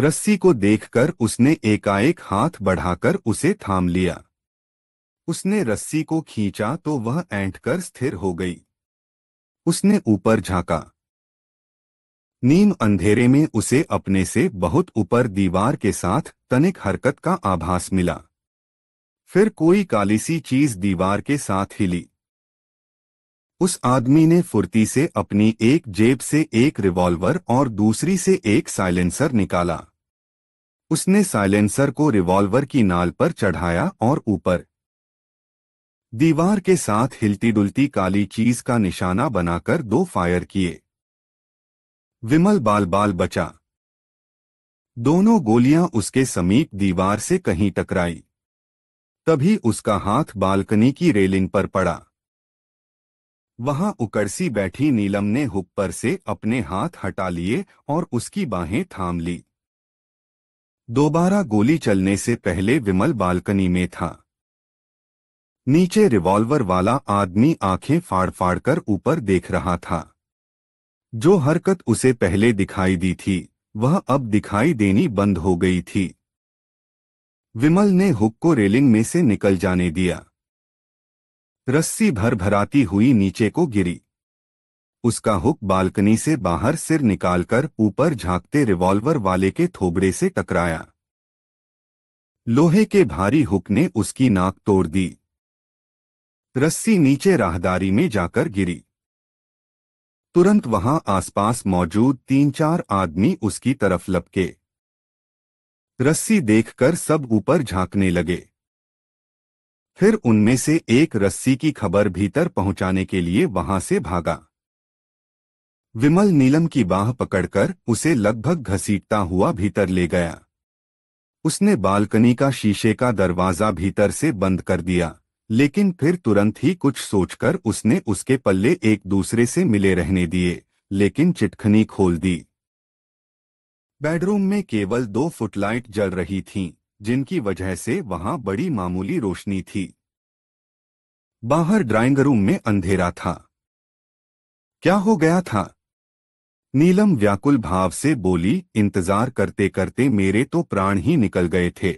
रस्सी को देखकर उसने एकाएक हाथ बढ़ाकर उसे थाम लिया उसने रस्सी को खींचा तो वह ऐंठकर स्थिर हो गई उसने ऊपर झांका नीम अंधेरे में उसे अपने से बहुत ऊपर दीवार के साथ तनिक हरकत का आभास मिला फिर कोई कालीसी चीज दीवार के साथ हिली उस आदमी ने फुर्ती से अपनी एक जेब से एक रिवॉल्वर और दूसरी से एक साइलेंसर निकाला उसने साइलेंसर को रिवॉल्वर की नाल पर चढ़ाया और ऊपर दीवार के साथ हिलती डुलती काली चीज का निशाना बनाकर दो फायर किए विमल बाल बाल बचा दोनों गोलियां उसके समीप दीवार से कहीं टकराई तभी उसका हाथ बालकनी की रेलिंग पर पड़ा वहां उकड़सी बैठी नीलम ने पर से अपने हाथ हटा लिए और उसकी बाहें थाम ली दोबारा गोली चलने से पहले विमल बालकनी में था नीचे रिवॉल्वर वाला आदमी आंखें फाड़ फाड़ कर ऊपर देख रहा था जो हरकत उसे पहले दिखाई दी थी वह अब दिखाई देनी बंद हो गई थी विमल ने हुक को रेलिंग में से निकल जाने दिया रस्सी भर भराती हुई नीचे को गिरी उसका हुक बालकनी से बाहर सिर निकालकर ऊपर झांकते रिवॉल्वर वाले के थोबड़े से टकराया लोहे के भारी हुक ने उसकी नाक तोड़ दी रस्सी नीचे राहदारी में जाकर गिरी तुरंत वहां आसपास मौजूद तीन चार आदमी उसकी तरफ लपके रस्सी देखकर सब ऊपर झांकने लगे फिर उनमें से एक रस्सी की खबर भीतर पहुंचाने के लिए वहां से भागा विमल नीलम की बाह पकड़कर उसे लगभग घसीटता हुआ भीतर ले गया उसने बालकनी का शीशे का दरवाजा भीतर से बंद कर दिया लेकिन फिर तुरंत ही कुछ सोचकर उसने उसके पल्ले एक दूसरे से मिले रहने दिए लेकिन चिटखनी खोल दी बेडरूम में केवल दो फुटलाइट जल रही थीं। जिनकी वजह से वहां बड़ी मामूली रोशनी थी बाहर ड्राइंग रूम में अंधेरा था क्या हो गया था नीलम व्याकुल भाव से बोली इंतजार करते करते मेरे तो प्राण ही निकल गए थे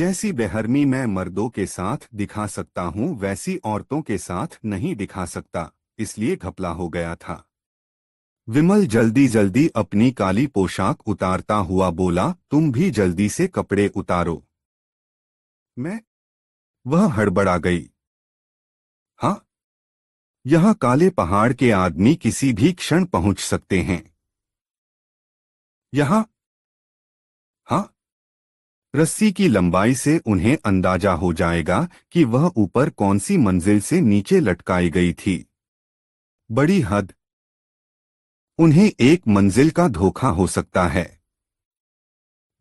जैसी बेहरमी मैं मर्दों के साथ दिखा सकता हूं वैसी औरतों के साथ नहीं दिखा सकता इसलिए घपला हो गया था विमल जल्दी जल्दी अपनी काली पोशाक उतारता हुआ बोला तुम भी जल्दी से कपड़े उतारो मैं वह हड़बड़ा गई हाँ यह काले पहाड़ के आदमी किसी भी क्षण पहुंच सकते हैं यहां हाँ रस्सी की लंबाई से उन्हें अंदाजा हो जाएगा कि वह ऊपर कौन सी मंजिल से नीचे लटकाई गई थी बड़ी हद उन्हें एक मंजिल का धोखा हो सकता है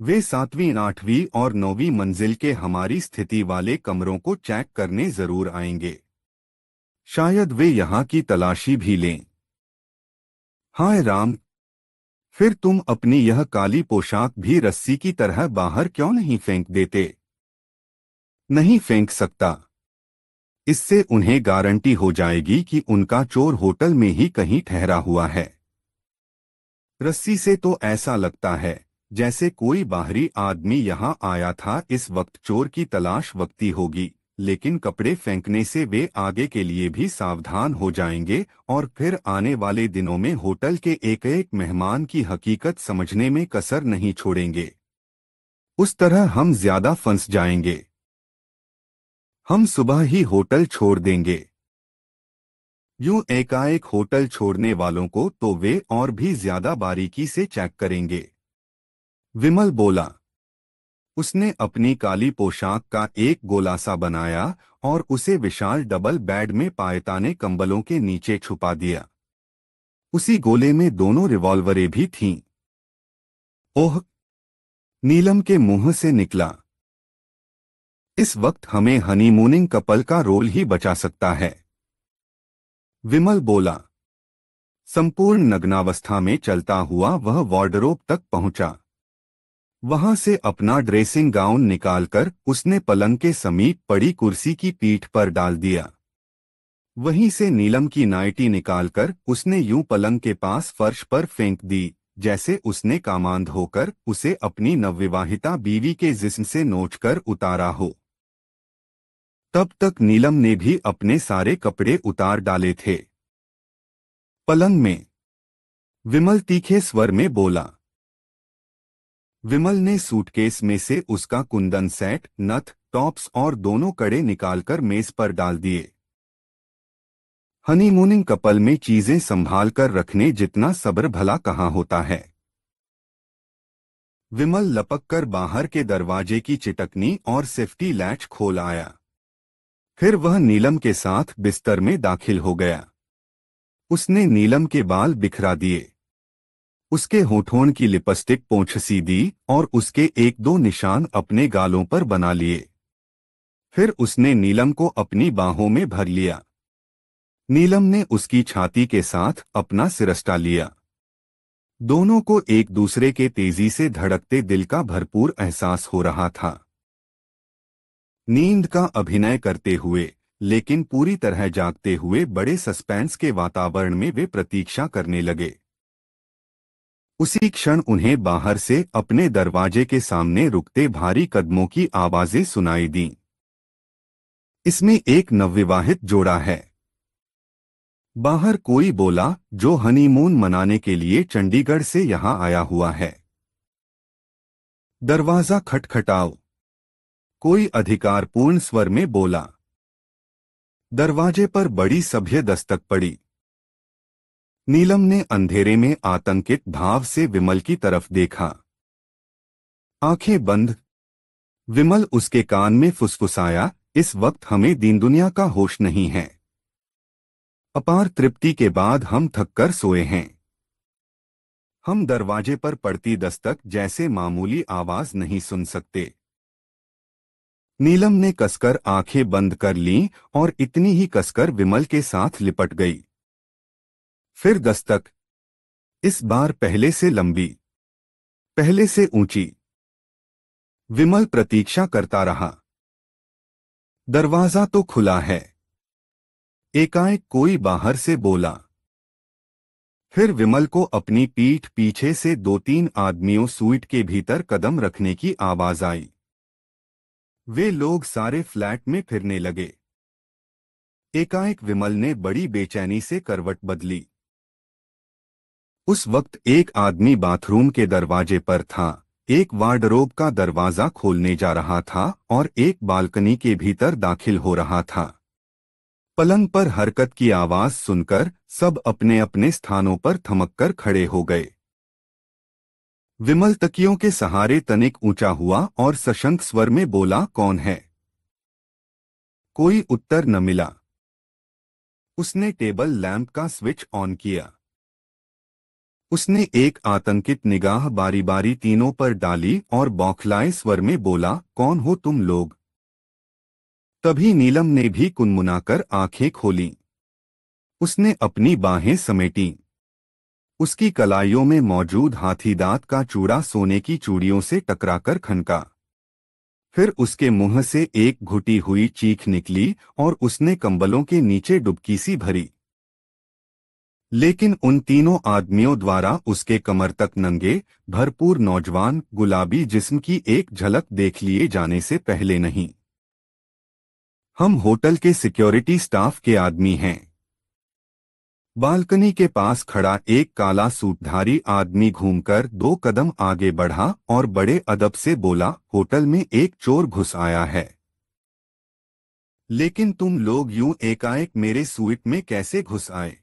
वे सातवीं आठवीं और नौवीं मंजिल के हमारी स्थिति वाले कमरों को चेक करने जरूर आएंगे शायद वे यहां की तलाशी भी लें हाय राम फिर तुम अपनी यह काली पोशाक भी रस्सी की तरह बाहर क्यों नहीं फेंक देते नहीं फेंक सकता इससे उन्हें गारंटी हो जाएगी कि उनका चोर होटल में ही कहीं ठहरा हुआ है रस्सी से तो ऐसा लगता है जैसे कोई बाहरी आदमी यहाँ आया था इस वक्त चोर की तलाश वक्ती होगी लेकिन कपड़े फेंकने से वे आगे के लिए भी सावधान हो जाएंगे और फिर आने वाले दिनों में होटल के एक एक मेहमान की हकीकत समझने में कसर नहीं छोड़ेंगे उस तरह हम ज्यादा फंस जाएंगे हम सुबह ही होटल छोड़ देंगे यूं एकाएक होटल छोड़ने वालों को तो वे और भी ज्यादा बारीकी से चेक करेंगे विमल बोला उसने अपनी काली पोशाक का एक गोलासा बनाया और उसे विशाल डबल बेड में पायताने कंबलों के नीचे छुपा दिया उसी गोले में दोनों रिवॉल्वरें भी थीं ओह नीलम के मुंह से निकला इस वक्त हमें हनीमूनिंग कपल का रोल ही बचा सकता है विमल बोला संपूर्ण नग्नावस्था में चलता हुआ वह वार्डरोब तक पहुंचा वहां से अपना ड्रेसिंग गाउन निकालकर उसने पलंग के समीप पड़ी कुर्सी की पीठ पर डाल दिया वहीं से नीलम की नाइटी निकालकर उसने यूं पलंग के पास फर्श पर फेंक दी जैसे उसने कामांध होकर उसे अपनी नवविवाहिता बीवी के जिस्म से नोचकर उतारा हो तब तक नीलम ने भी अपने सारे कपड़े उतार डाले थे पलंग में विमल तीखे स्वर में बोला विमल ने सूटकेस में से उसका कुंदन सेट नथ टॉप्स और दोनों कड़े निकालकर मेज पर डाल दिए हनीमूनिंग कपल में चीजें संभाल कर रखने जितना सब्र भला कहा होता है विमल लपक कर बाहर के दरवाजे की चिटकनी और सेफ्टी लैच खोल आया फिर वह नीलम के साथ बिस्तर में दाखिल हो गया उसने नीलम के बाल बिखरा दिए उसके होठों की लिपस्टिक सी दी और उसके एक दो निशान अपने गालों पर बना लिए फिर उसने नीलम को अपनी बाहों में भर लिया नीलम ने उसकी छाती के साथ अपना सिरस्टा लिया दोनों को एक दूसरे के तेजी से धड़कते दिल का भरपूर एहसास हो रहा था नींद का अभिनय करते हुए लेकिन पूरी तरह जागते हुए बड़े सस्पेंस के वातावरण में वे प्रतीक्षा करने लगे उसी क्षण उन्हें बाहर से अपने दरवाजे के सामने रुकते भारी कदमों की आवाजें सुनाई दी इसमें एक नवविवाहित जोड़ा है बाहर कोई बोला जो हनीमून मनाने के लिए चंडीगढ़ से यहां आया हुआ है दरवाजा खटखटाओ कोई अधिकारपूर्ण स्वर में बोला दरवाजे पर बड़ी सभ्य दस्तक पड़ी नीलम ने अंधेरे में आतंकित भाव से विमल की तरफ देखा आंखें बंद विमल उसके कान में फुसफुसाया इस वक्त हमें दीन दुनिया का होश नहीं है अपार तृप्ति के बाद हम थककर सोए हैं हम दरवाजे पर पड़ती दस्तक जैसे मामूली आवाज नहीं सुन सकते नीलम ने कसकर आंखें बंद कर लीं और इतनी ही कसकर विमल के साथ लिपट गई फिर दस्तक इस बार पहले से लंबी पहले से ऊंची विमल प्रतीक्षा करता रहा दरवाजा तो खुला है एकाएक कोई बाहर से बोला फिर विमल को अपनी पीठ पीछे से दो तीन आदमियों सूट के भीतर कदम रखने की आवाज आई वे लोग सारे फ्लैट में फिरने लगे एकाएक विमल ने बड़ी बेचैनी से करवट बदली उस वक्त एक आदमी बाथरूम के दरवाजे पर था एक वार्डरोब का दरवाजा खोलने जा रहा था और एक बालकनी के भीतर दाखिल हो रहा था पलंग पर हरकत की आवाज सुनकर सब अपने अपने स्थानों पर थमक कर खड़े हो गए विमल तकियों के सहारे तनिक ऊंचा हुआ और सशंक स्वर में बोला कौन है कोई उत्तर न मिला उसने टेबल लैंप का स्विच ऑन किया उसने एक आतंकित निगाह बारी बारी तीनों पर डाली और बौखलाए स्वर में बोला कौन हो तुम लोग तभी नीलम ने भी कुनमुनाकर आंखें खोली उसने अपनी बाहें समेटी उसकी कलाइयों में मौजूद हाथी दांत का चूड़ा सोने की चूड़ियों से टकराकर खनका फिर उसके मुंह से एक घुटी हुई चीख निकली और उसने कंबलों के नीचे डुबकी सी भरी लेकिन उन तीनों आदमियों द्वारा उसके कमर तक नंगे भरपूर नौजवान गुलाबी जिस्म की एक झलक देख लिए जाने से पहले नहीं हम होटल के सिक्योरिटी स्टाफ के आदमी हैं बालकनी के पास खड़ा एक काला सूटधारी आदमी घूमकर दो कदम आगे बढ़ा और बड़े अदब से बोला होटल में एक चोर घुस आया है लेकिन तुम लोग यूं एकाएक मेरे सूट में कैसे घुस आए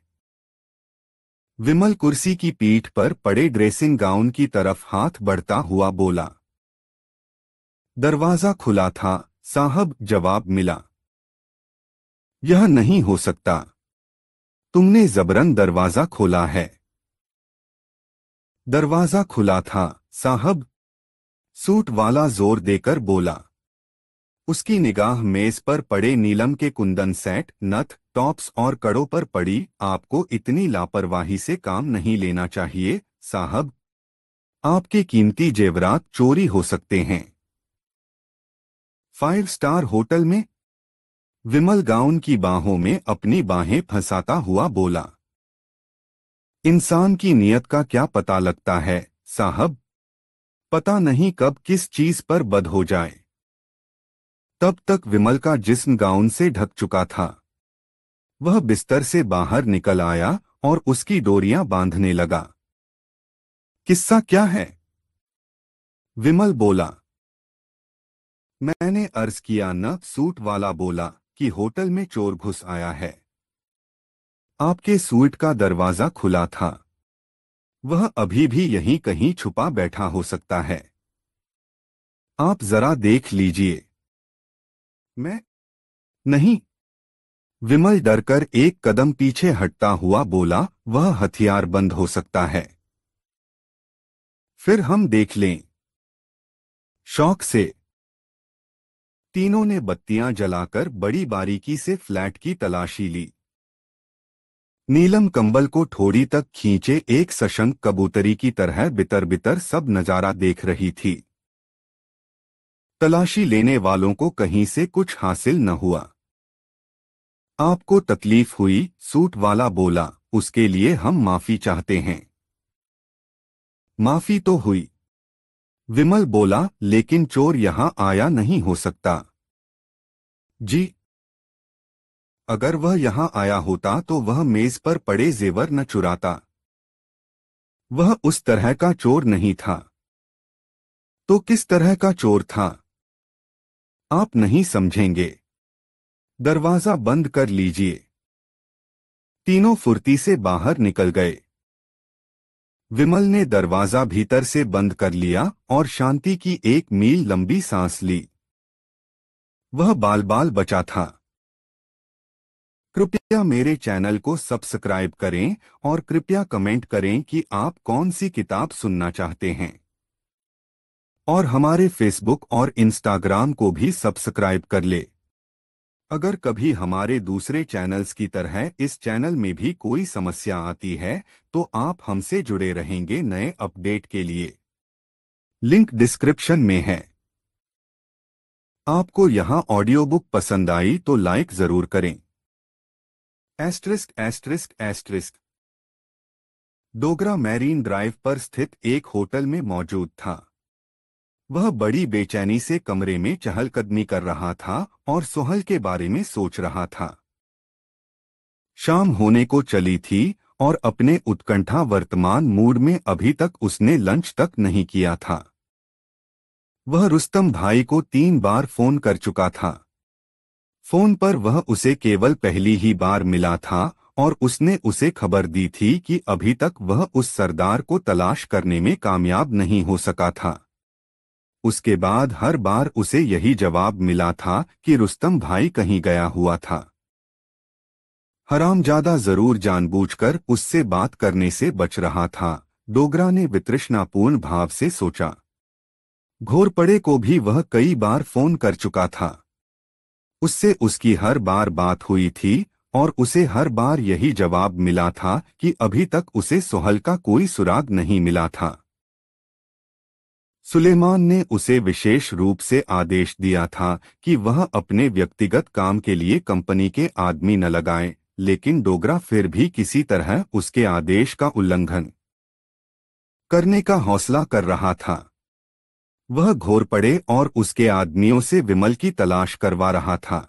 विमल कुर्सी की पीठ पर पड़े ड्रेसिंग गाउन की तरफ हाथ बढ़ता हुआ बोला दरवाजा खुला था साहब जवाब मिला यह नहीं हो सकता तुमने जबरन दरवाजा खोला है दरवाजा खुला था साहब सूट वाला जोर देकर बोला उसकी निगाह मेज पर पड़े नीलम के कुंदन सेट नथ टॉप्स और कड़ों पर पड़ी आपको इतनी लापरवाही से काम नहीं लेना चाहिए साहब आपके कीमती जेवरात चोरी हो सकते हैं फाइव स्टार होटल में विमल गाउन की बाहों में अपनी बाहें फंसाता हुआ बोला इंसान की नियत का क्या पता लगता है साहब पता नहीं कब किस चीज पर बद हो जाए तब तक विमल का जिस्म गाउन से ढक चुका था वह बिस्तर से बाहर निकल आया और उसकी डोरियां बांधने लगा किस्सा क्या है विमल बोला मैंने अर्ज किया न सूट वाला बोला कि होटल में चोर घुस आया है आपके सूट का दरवाज़ा खुला था वह अभी भी यहीं कहीं छुपा बैठा हो सकता है आप जरा देख लीजिए मैं नहीं विमल डरकर एक कदम पीछे हटता हुआ बोला वह हथियार बंद हो सकता है फिर हम देख लें शौक से तीनों ने बत्तियां जलाकर बड़ी बारीकी से फ्लैट की तलाशी ली नीलम कंबल को ठोड़ी तक खींचे एक सशंक कबूतरी की तरह बितर बितर सब नजारा देख रही थी तलाशी लेने वालों को कहीं से कुछ हासिल न हुआ आपको तकलीफ हुई सूट वाला बोला उसके लिए हम माफी चाहते हैं माफी तो हुई विमल बोला लेकिन चोर यहां आया नहीं हो सकता जी अगर वह यहां आया होता तो वह मेज पर पड़े जेवर न चुराता वह उस तरह का चोर नहीं था तो किस तरह का चोर था आप नहीं समझेंगे दरवाजा बंद कर लीजिए तीनों फुर्ती से बाहर निकल गए विमल ने दरवाजा भीतर से बंद कर लिया और शांति की एक मील लंबी सांस ली वह बाल बाल बचा था कृपया मेरे चैनल को सब्सक्राइब करें और कृपया कमेंट करें कि आप कौन सी किताब सुनना चाहते हैं और हमारे फेसबुक और इंस्टाग्राम को भी सब्सक्राइब कर ले अगर कभी हमारे दूसरे चैनल्स की तरह इस चैनल में भी कोई समस्या आती है तो आप हमसे जुड़े रहेंगे नए अपडेट के लिए लिंक डिस्क्रिप्शन में है आपको यहां ऑडियो बुक पसंद आई तो लाइक जरूर करें asterisk asterisk asterisk Dogra Marine Drive पर स्थित एक होटल में मौजूद था वह बड़ी बेचैनी से कमरे में चहलकदमी कर रहा था और सोहल के बारे में सोच रहा था शाम होने को चली थी और अपने उत्कंठा वर्तमान मूड में अभी तक उसने लंच तक नहीं किया था वह रुस्तम भाई को तीन बार फोन कर चुका था फोन पर वह उसे केवल पहली ही बार मिला था और उसने उसे खबर दी थी कि अभी तक वह उस सरदार को तलाश करने में कामयाब नहीं हो सका था उसके बाद हर बार उसे यही जवाब मिला था कि रुस्तम भाई कहीं गया हुआ था हरामजादा जरूर जानबूझकर उससे बात करने से बच रहा था डोगरा ने वितृष्णापूर्ण भाव से सोचा घोरपड़े को भी वह कई बार फोन कर चुका था उससे उसकी हर बार बात हुई थी और उसे हर बार यही जवाब मिला था कि अभी तक उसे सोहल का कोई सुराग नहीं मिला था सुलेमान ने उसे विशेष रूप से आदेश दिया था कि वह अपने व्यक्तिगत काम के लिए कंपनी के आदमी न लगाएं, लेकिन डोगरा फिर भी किसी तरह उसके आदेश का उल्लंघन करने का हौसला कर रहा था वह घोर पड़े और उसके आदमियों से विमल की तलाश करवा रहा था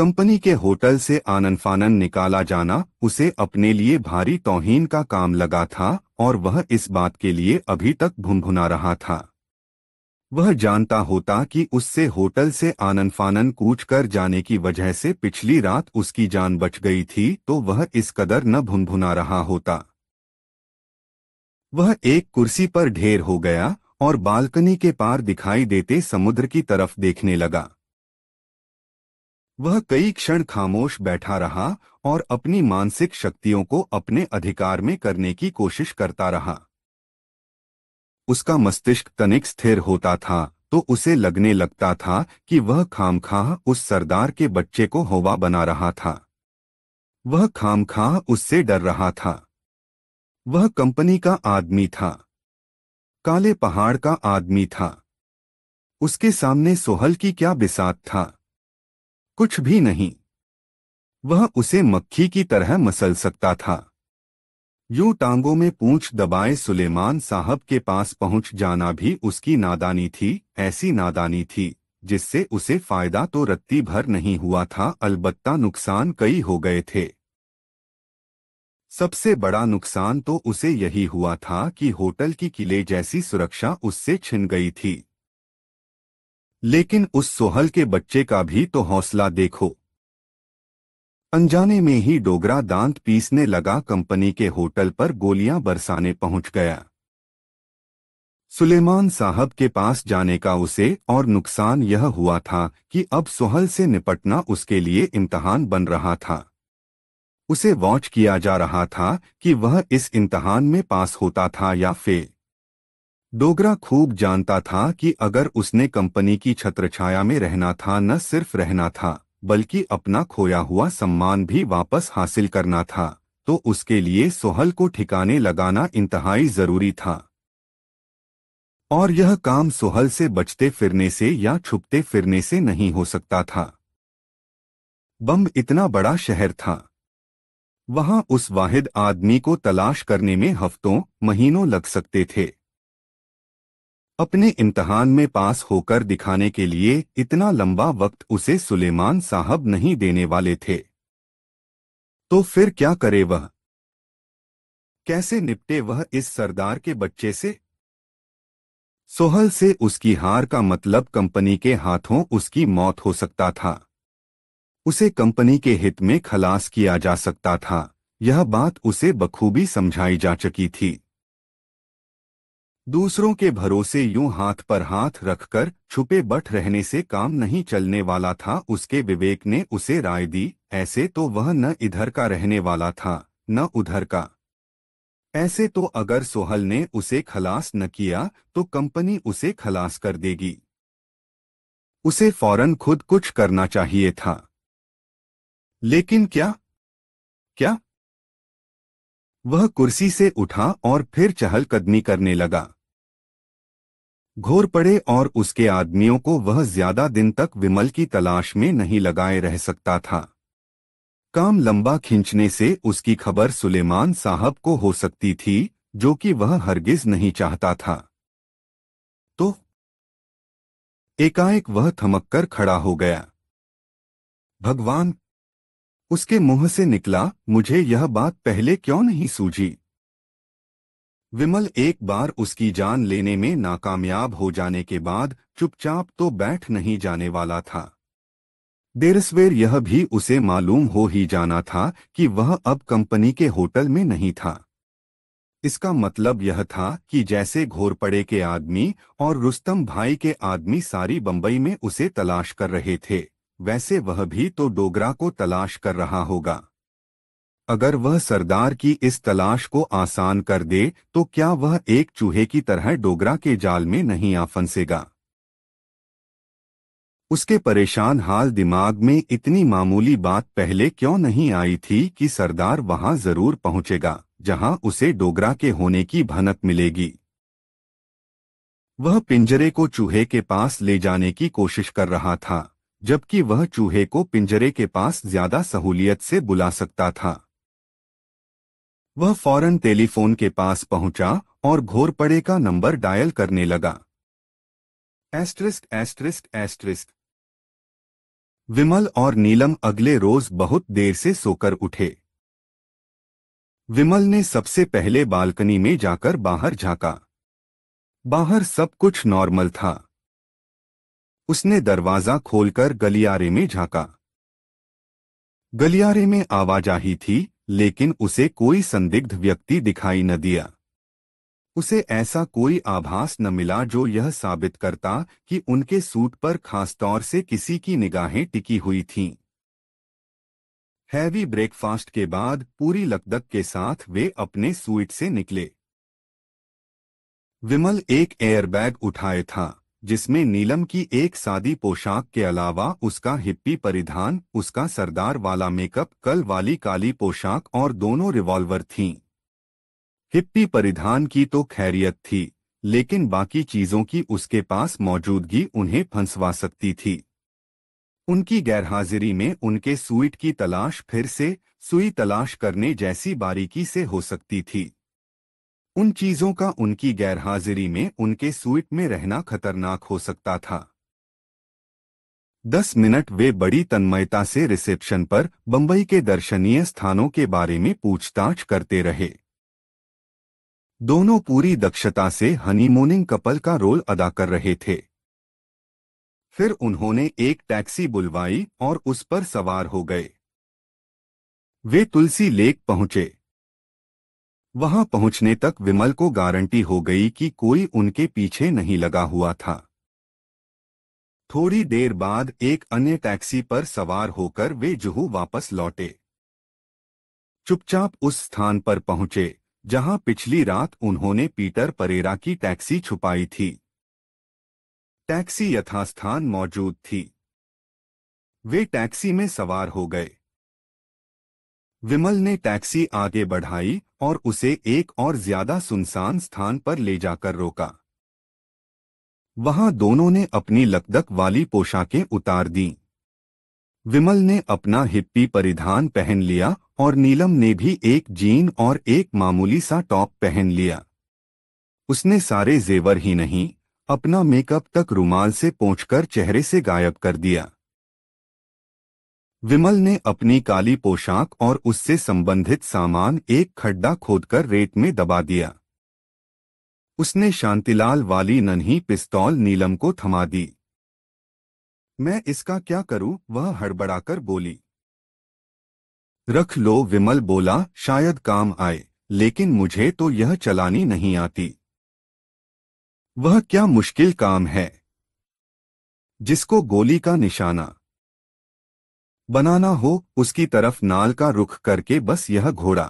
कंपनी के होटल से आनन फानन निकाला जाना उसे अपने लिए भारी तोहिन का काम लगा था और वह इस बात के लिए अभी तक भुनभुना रहा था वह जानता होता कि उससे होटल से आनन फानन कूच कर जाने की वजह से पिछली रात उसकी जान बच गई थी तो वह इस कदर न भुनभुना रहा होता वह एक कुर्सी पर ढेर हो गया और बालकनी के पार दिखाई देते समुद्र की तरफ देखने लगा वह कई क्षण खामोश बैठा रहा और अपनी मानसिक शक्तियों को अपने अधिकार में करने की कोशिश करता रहा उसका मस्तिष्क तनिक स्थिर होता था तो उसे लगने लगता था कि वह खामखा उस सरदार के बच्चे को होवा बना रहा था वह खामखा उससे डर रहा था वह कंपनी का आदमी था काले पहाड़ का आदमी था उसके सामने सोहल की क्या बिसात था कुछ भी नहीं वह उसे मक्खी की तरह मसल सकता था यूं टांगों में पूंछ दबाए सुलेमान साहब के पास पहुंच जाना भी उसकी नादानी थी ऐसी नादानी थी जिससे उसे फायदा तो रत्ती भर नहीं हुआ था अलबत्ता नुकसान कई हो गए थे सबसे बड़ा नुकसान तो उसे यही हुआ था कि होटल की किले जैसी सुरक्षा उससे छिन गई थी लेकिन उस सोहल के बच्चे का भी तो हौसला देखो अनजाने में ही डोगरा दांत पीसने लगा कंपनी के होटल पर गोलियां बरसाने पहुंच गया सुलेमान साहब के पास जाने का उसे और नुकसान यह हुआ था कि अब सोहल से निपटना उसके लिए इम्तहान बन रहा था उसे वॉच किया जा रहा था कि वह इस इम्तहान में पास होता था या फेल डोगरा खूब जानता था कि अगर उसने कंपनी की छत्रछाया में रहना था न सिर्फ रहना था बल्कि अपना खोया हुआ सम्मान भी वापस हासिल करना था तो उसके लिए सोहल को ठिकाने लगाना इंतहाई जरूरी था और यह काम सोहल से बचते फिरने से या छुपते फिरने से नहीं हो सकता था बम इतना बड़ा शहर था वहां उस वाहिद आदमी को तलाश करने में हफ्तों महीनों लग सकते थे अपने इम्तहान में पास होकर दिखाने के लिए इतना लंबा वक्त उसे सुलेमान साहब नहीं देने वाले थे तो फिर क्या करे वह कैसे निपटे वह इस सरदार के बच्चे से सोहल से उसकी हार का मतलब कंपनी के हाथों उसकी मौत हो सकता था उसे कंपनी के हित में खलास किया जा सकता था यह बात उसे बखूबी समझाई जा चुकी थी दूसरों के भरोसे यूं हाथ पर हाथ रखकर छुपे बट रहने से काम नहीं चलने वाला था उसके विवेक ने उसे राय दी ऐसे तो वह न इधर का रहने वाला था न उधर का ऐसे तो अगर सोहल ने उसे खलास न किया तो कंपनी उसे खलास कर देगी उसे फौरन खुद कुछ करना चाहिए था लेकिन क्या क्या वह कुर्सी से उठा और फिर चहलकदमी करने लगा घोर पड़े और उसके आदमियों को वह ज्यादा दिन तक विमल की तलाश में नहीं लगाए रह सकता था काम लंबा खींचने से उसकी खबर सुलेमान साहब को हो सकती थी जो कि वह हरगिज नहीं चाहता था तो एकाएक वह थमक कर खड़ा हो गया भगवान उसके मुंह से निकला मुझे यह बात पहले क्यों नहीं सूझी विमल एक बार उसकी जान लेने में नाकामयाब हो जाने के बाद चुपचाप तो बैठ नहीं जाने वाला था देरसवेर यह भी उसे मालूम हो ही जाना था कि वह अब कंपनी के होटल में नहीं था इसका मतलब यह था कि जैसे घोरपड़े के आदमी और रुस्तम भाई के आदमी सारी बंबई में उसे तलाश कर रहे थे वैसे वह भी तो डोगरा को तलाश कर रहा होगा अगर वह सरदार की इस तलाश को आसान कर दे तो क्या वह एक चूहे की तरह डोगरा के जाल में नहीं आ फंसेगा उसके परेशान हाल दिमाग में इतनी मामूली बात पहले क्यों नहीं आई थी कि सरदार वहां जरूर पहुंचेगा जहां उसे डोगरा के होने की भनक मिलेगी वह पिंजरे को चूहे के पास ले जाने की कोशिश कर रहा था जबकि वह चूहे को पिंजरे के पास ज्यादा सहूलियत से बुला सकता था वह फौरन टेलीफोन के पास पहुंचा और घोर पड़े का नंबर डायल करने लगा एस्ट्रिस्क एस्ट्रिस्क एस्ट्रिस्क विमल और नीलम अगले रोज बहुत देर से सोकर उठे विमल ने सबसे पहले बालकनी में जाकर बाहर झांका बाहर सब कुछ नॉर्मल था उसने दरवाजा खोलकर गलियारे में झांका गलियारे में आवाजाही थी लेकिन उसे कोई संदिग्ध व्यक्ति दिखाई न दिया उसे ऐसा कोई आभास न मिला जो यह साबित करता कि उनके सूट पर खासतौर से किसी की निगाहें टिकी हुई थीं। हैवी ब्रेकफास्ट के बाद पूरी लकदक के साथ वे अपने सूट से निकले विमल एक एयरबैग उठाए था जिसमें नीलम की एक सादी पोशाक के अलावा उसका हिप्पी परिधान उसका सरदार वाला मेकअप कल वाली काली पोशाक और दोनों रिवॉल्वर थीं हिप्पी परिधान की तो खैरियत थी लेकिन बाकी चीजों की उसके पास मौजूदगी उन्हें फंसवा सकती थी उनकी गैरहाजिरी में उनके सुइट की तलाश फिर से सुई तलाश करने जैसी बारीकी से हो सकती थी उन चीजों का उनकी गैरहाजिरी में उनके सुइट में रहना खतरनाक हो सकता था दस मिनट वे बड़ी तन्मयता से रिसेप्शन पर बंबई के दर्शनीय स्थानों के बारे में पूछताछ करते रहे दोनों पूरी दक्षता से हनीमूनिंग कपल का रोल अदा कर रहे थे फिर उन्होंने एक टैक्सी बुलवाई और उस पर सवार हो गए वे तुलसी लेक पहुंचे वहां पहुंचने तक विमल को गारंटी हो गई कि कोई उनके पीछे नहीं लगा हुआ था थोड़ी देर बाद एक अन्य टैक्सी पर सवार होकर वे जुहू वापस लौटे चुपचाप उस स्थान पर पहुंचे जहां पिछली रात उन्होंने पीटर परेरा की टैक्सी छुपाई थी टैक्सी यथास्थान मौजूद थी वे टैक्सी में सवार हो गए विमल ने टैक्सी आगे बढ़ाई और उसे एक और ज्यादा सुनसान स्थान पर ले जाकर रोका वहां दोनों ने अपनी लकदक वाली पोशाकें उतार दी विमल ने अपना हिप्पी परिधान पहन लिया और नीलम ने भी एक जीन और एक मामूली सा टॉप पहन लिया उसने सारे जेवर ही नहीं अपना मेकअप तक रुमाल से पोंछकर चेहरे से गायब कर दिया विमल ने अपनी काली पोशाक और उससे संबंधित सामान एक खड्डा खोदकर रेत में दबा दिया उसने शांतिलाल वाली नन्ही पिस्तौल नीलम को थमा दी मैं इसका क्या करूं वह हड़बड़ाकर बोली रख लो विमल बोला शायद काम आए लेकिन मुझे तो यह चलानी नहीं आती वह क्या मुश्किल काम है जिसको गोली का निशाना बनाना हो उसकी तरफ नाल का रुख करके बस यह घोड़ा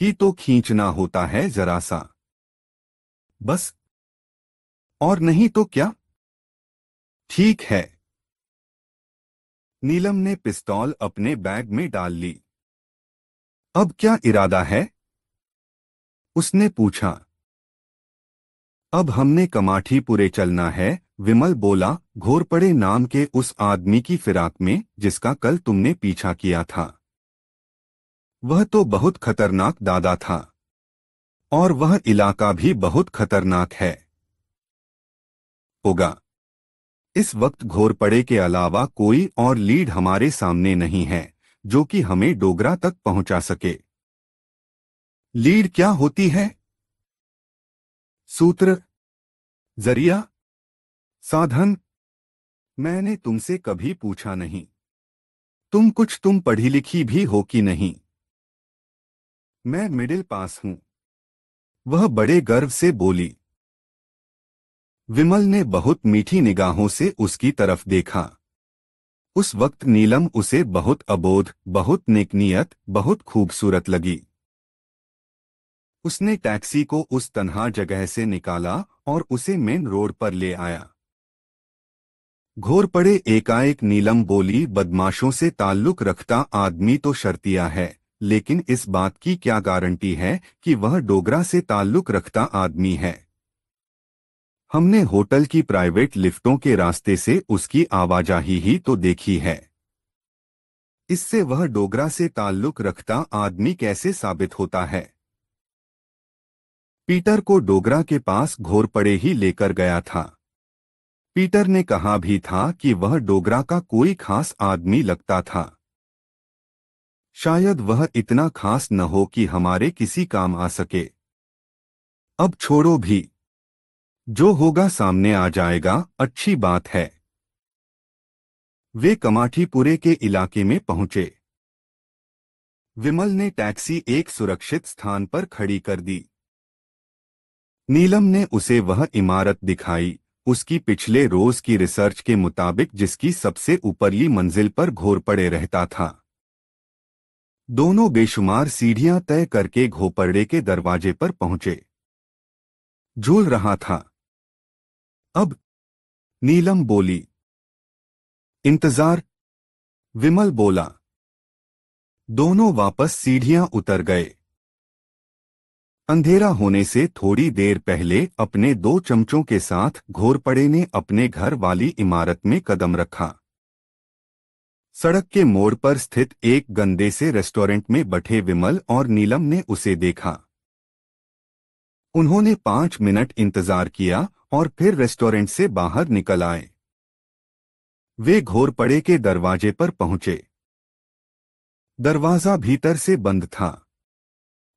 ही तो खींचना होता है जरा सा बस और नहीं तो क्या ठीक है नीलम ने पिस्तौल अपने बैग में डाल ली अब क्या इरादा है उसने पूछा अब हमने कमाठीपुरे चलना है विमल बोला घोरपड़े नाम के उस आदमी की फिराक में जिसका कल तुमने पीछा किया था वह तो बहुत खतरनाक दादा था और वह इलाका भी बहुत खतरनाक है होगा इस वक्त घोरपड़े के अलावा कोई और लीड हमारे सामने नहीं है जो कि हमें डोगरा तक पहुंचा सके लीड क्या होती है सूत्र जरिया साधन मैंने तुमसे कभी पूछा नहीं तुम कुछ तुम पढ़ी लिखी भी हो कि नहीं मैं मिडिल पास हूं वह बड़े गर्व से बोली विमल ने बहुत मीठी निगाहों से उसकी तरफ देखा उस वक्त नीलम उसे बहुत अबोध बहुत निकनीयत बहुत खूबसूरत लगी उसने टैक्सी को उस तनहा जगह से निकाला और उसे मेन रोड पर ले आया घोर पड़े एकाएक नीलम बोली बदमाशों से ताल्लुक रखता आदमी तो शर्तिया है लेकिन इस बात की क्या गारंटी है कि वह डोगरा से ताल्लुक रखता आदमी है हमने होटल की प्राइवेट लिफ्टों के रास्ते से उसकी आवाजाही ही तो देखी है इससे वह डोगरा से ताल्लुक रखता आदमी कैसे साबित होता है पीटर को डोगरा के पास घोर पड़े ही लेकर गया था पीटर ने कहा भी था कि वह डोगरा का कोई खास आदमी लगता था शायद वह इतना खास न हो कि हमारे किसी काम आ सके अब छोड़ो भी जो होगा सामने आ जाएगा अच्छी बात है वे कमाठीपुरे के इलाके में पहुंचे विमल ने टैक्सी एक सुरक्षित स्थान पर खड़ी कर दी नीलम ने उसे वह इमारत दिखाई उसकी पिछले रोज की रिसर्च के मुताबिक जिसकी सबसे ऊपरली मंजिल पर घोर पड़े रहता था दोनों बेशुमार सीढ़ियां तय करके घोपड़े के दरवाजे पर पहुंचे झूल रहा था अब नीलम बोली इंतजार विमल बोला दोनों वापस सीढ़ियां उतर गए अंधेरा होने से थोड़ी देर पहले अपने दो चमचों के साथ घोरपड़े ने अपने घर वाली इमारत में कदम रखा सड़क के मोड़ पर स्थित एक गंदे से रेस्टोरेंट में बैठे विमल और नीलम ने उसे देखा उन्होंने पांच मिनट इंतजार किया और फिर रेस्टोरेंट से बाहर निकल आए वे घोरपड़े के दरवाजे पर पहुंचे दरवाजा भीतर से बंद था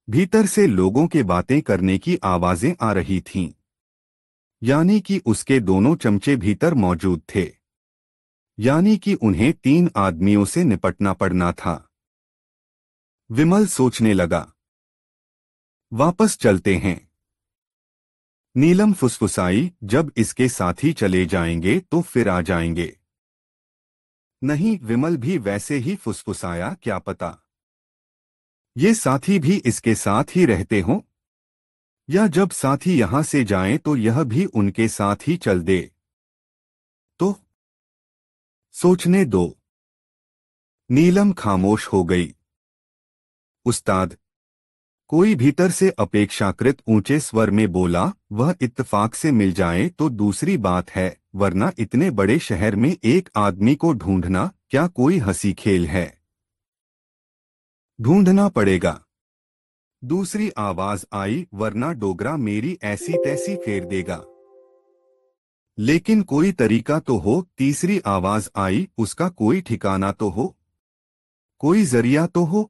भीतर से लोगों के बातें करने की आवाज़ें आ रही थीं यानी कि उसके दोनों चमचे भीतर मौजूद थे यानी कि उन्हें तीन आदमियों से निपटना पड़ना था विमल सोचने लगा वापस चलते हैं नीलम फुसफुसाई जब इसके साथी चले जाएंगे तो फिर आ जाएंगे नहीं विमल भी वैसे ही फुसफुसाया क्या पता ये साथी भी इसके साथ ही रहते हों या जब साथी यहां से जाएं तो यह भी उनके साथ ही चल दे तो सोचने दो नीलम खामोश हो गई उस्ताद कोई भीतर से अपेक्षाकृत ऊंचे स्वर में बोला वह इत्तफाक से मिल जाए तो दूसरी बात है वरना इतने बड़े शहर में एक आदमी को ढूंढना क्या कोई हंसी खेल है ढूंढना पड़ेगा दूसरी आवाज आई वरना डोगरा मेरी ऐसी तैसी फेर देगा लेकिन कोई तरीका तो हो तीसरी आवाज आई उसका कोई ठिकाना तो हो कोई जरिया तो हो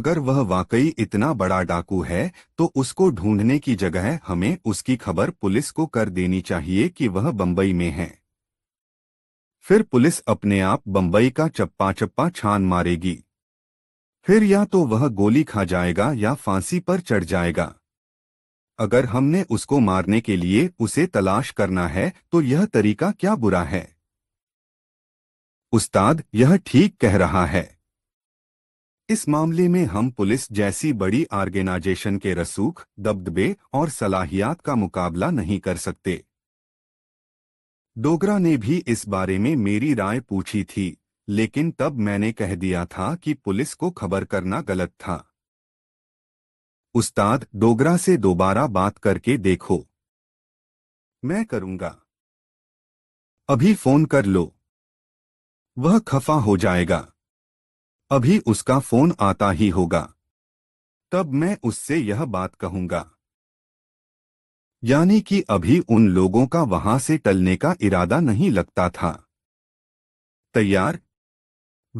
अगर वह वाकई इतना बड़ा डाकू है तो उसको ढूंढने की जगह हमें उसकी खबर पुलिस को कर देनी चाहिए कि वह बंबई में है फिर पुलिस अपने आप बंबई का चप्पा चप्पा छान मारेगी फिर या तो वह गोली खा जाएगा या फांसी पर चढ़ जाएगा अगर हमने उसको मारने के लिए उसे तलाश करना है तो यह तरीका क्या बुरा है उस्ताद यह ठीक कह रहा है इस मामले में हम पुलिस जैसी बड़ी ऑर्गेनाइजेशन के रसूख दबदबे और सलाहियात का मुकाबला नहीं कर सकते डोगरा ने भी इस बारे में मेरी राय पूछी थी लेकिन तब मैंने कह दिया था कि पुलिस को खबर करना गलत था उस्ताद डोगरा से दोबारा बात करके देखो मैं करूंगा अभी फोन कर लो वह खफा हो जाएगा अभी उसका फोन आता ही होगा तब मैं उससे यह बात कहूंगा यानी कि अभी उन लोगों का वहां से टलने का इरादा नहीं लगता था तैयार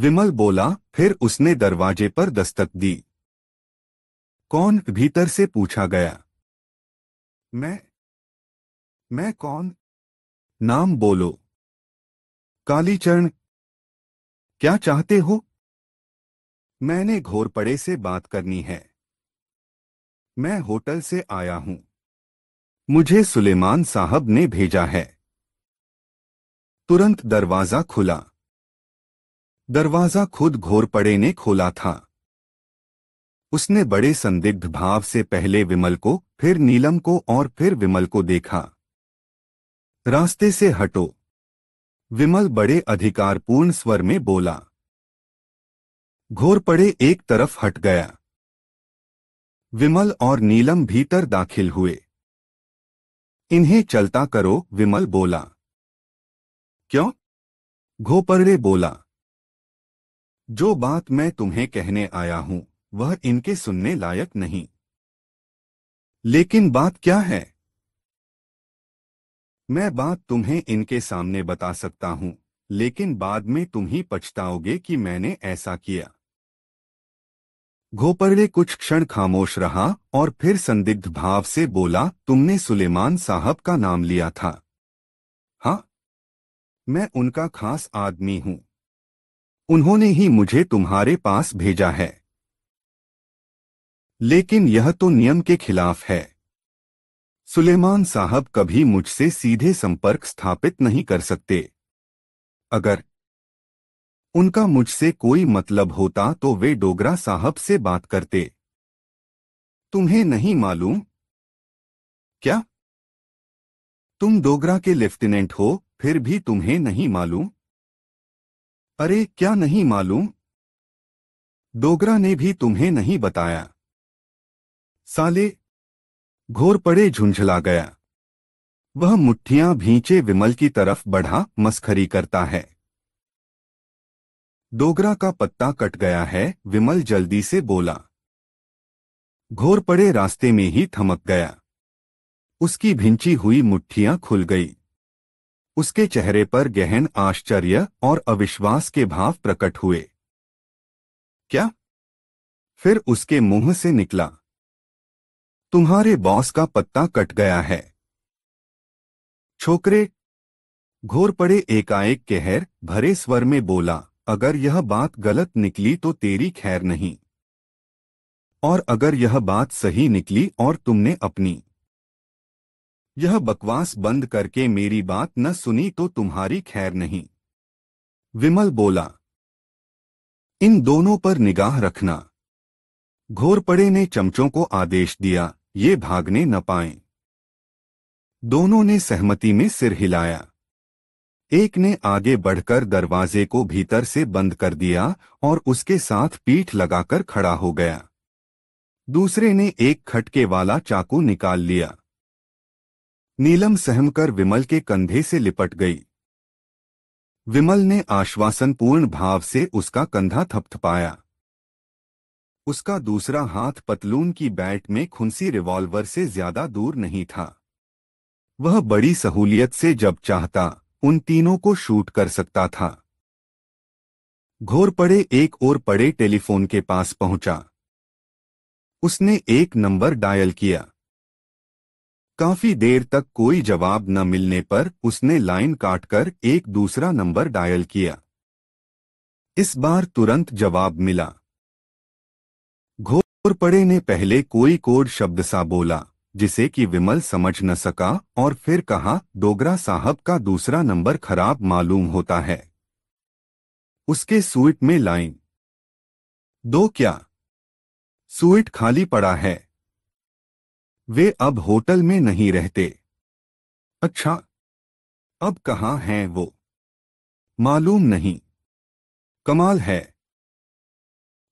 विमल बोला फिर उसने दरवाजे पर दस्तक दी कौन भीतर से पूछा गया मैं मैं कौन नाम बोलो कालीचरण क्या चाहते हो मैंने घोरपड़े से बात करनी है मैं होटल से आया हूं मुझे सुलेमान साहब ने भेजा है तुरंत दरवाजा खुला दरवाज़ा खुद घोरपड़े ने खोला था उसने बड़े संदिग्ध भाव से पहले विमल को फिर नीलम को और फिर विमल को देखा रास्ते से हटो विमल बड़े अधिकारपूर्ण स्वर में बोला घोरपड़े एक तरफ हट गया विमल और नीलम भीतर दाखिल हुए इन्हें चलता करो विमल बोला क्यों घोपरड़े बोला जो बात मैं तुम्हें कहने आया हूं वह इनके सुनने लायक नहीं लेकिन बात क्या है मैं बात तुम्हें इनके सामने बता सकता हूं लेकिन बाद में तुम ही पछताओगे कि मैंने ऐसा किया घोपरले कुछ क्षण खामोश रहा और फिर संदिग्ध भाव से बोला तुमने सुलेमान साहब का नाम लिया था हाँ मैं उनका खास आदमी हूं उन्होंने ही मुझे तुम्हारे पास भेजा है लेकिन यह तो नियम के खिलाफ है सुलेमान साहब कभी मुझसे सीधे संपर्क स्थापित नहीं कर सकते अगर उनका मुझसे कोई मतलब होता तो वे डोगरा साहब से बात करते तुम्हें नहीं मालूम क्या तुम डोगरा के लेफ्टिनेंट हो फिर भी तुम्हें नहीं मालूम अरे क्या नहीं मालूम डोगरा ने भी तुम्हें नहीं बताया साले घोर पड़े झुंझला गया वह मुठ्ठियां भींचे विमल की तरफ बढ़ा मस्खरी करता है डोगरा का पत्ता कट गया है विमल जल्दी से बोला घोर पड़े रास्ते में ही थमक गया उसकी भिंची हुई मुठ्ठियां खुल गई उसके चेहरे पर गहन आश्चर्य और अविश्वास के भाव प्रकट हुए क्या फिर उसके मुंह से निकला तुम्हारे बॉस का पत्ता कट गया है छोकरे घोर पड़े एकाएक कहर भरे स्वर में बोला अगर यह बात गलत निकली तो तेरी खैर नहीं और अगर यह बात सही निकली और तुमने अपनी यह बकवास बंद करके मेरी बात न सुनी तो तुम्हारी खैर नहीं विमल बोला इन दोनों पर निगाह रखना घोरपड़े ने चमचों को आदेश दिया ये भागने न पाए दोनों ने सहमति में सिर हिलाया एक ने आगे बढ़कर दरवाजे को भीतर से बंद कर दिया और उसके साथ पीठ लगाकर खड़ा हो गया दूसरे ने एक खटके वाला चाकू निकाल लिया नीलम सहमकर विमल के कंधे से लिपट गई विमल ने आश्वासनपूर्ण भाव से उसका कंधा थपथपाया उसका दूसरा हाथ पतलून की बैट में खुनसी रिवॉल्वर से ज्यादा दूर नहीं था वह बड़ी सहूलियत से जब चाहता उन तीनों को शूट कर सकता था घोर पड़े एक और पड़े टेलीफोन के पास पहुंचा उसने एक नंबर डायल किया काफ़ी देर तक कोई जवाब न मिलने पर उसने लाइन काटकर एक दूसरा नंबर डायल किया इस बार तुरंत जवाब मिला घोरपड़े ने पहले कोई कोड शब्द सा बोला जिसे कि विमल समझ न सका और फिर कहा डोगरा साहब का दूसरा नंबर खराब मालूम होता है उसके सूट में लाइन दो क्या सूट खाली पड़ा है वे अब होटल में नहीं रहते अच्छा अब कहाँ हैं वो मालूम नहीं कमाल है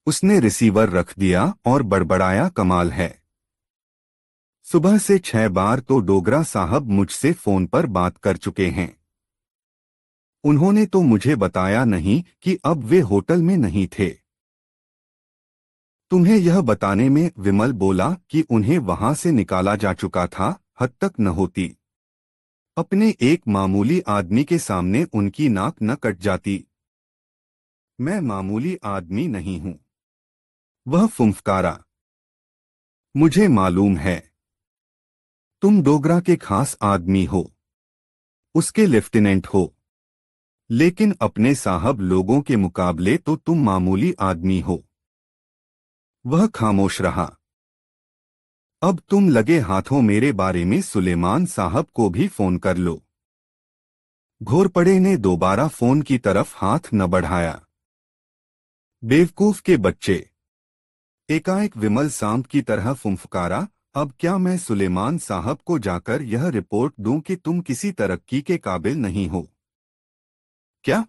उसने रिसीवर रख दिया और बड़बड़ाया कमाल है सुबह से छह बार तो डोगरा साहब मुझसे फोन पर बात कर चुके हैं उन्होंने तो मुझे बताया नहीं कि अब वे होटल में नहीं थे तुम्हें यह बताने में विमल बोला कि उन्हें वहां से निकाला जा चुका था हद तक न होती अपने एक मामूली आदमी के सामने उनकी नाक न कट जाती मैं मामूली आदमी नहीं हूं वह फुंफकारा मुझे मालूम है तुम डोगरा के खास आदमी हो उसके लेफ्टिनेंट हो लेकिन अपने साहब लोगों के मुकाबले तो तुम मामूली आदमी हो वह खामोश रहा अब तुम लगे हाथों मेरे बारे में सुलेमान साहब को भी फोन कर लो घोरपड़े ने दोबारा फोन की तरफ हाथ न बढ़ाया बेवकूफ के बच्चे एकाएक विमल सांप की तरह फुंफकारा अब क्या मैं सुलेमान साहब को जाकर यह रिपोर्ट दूं कि तुम किसी तरक्की के काबिल नहीं हो क्या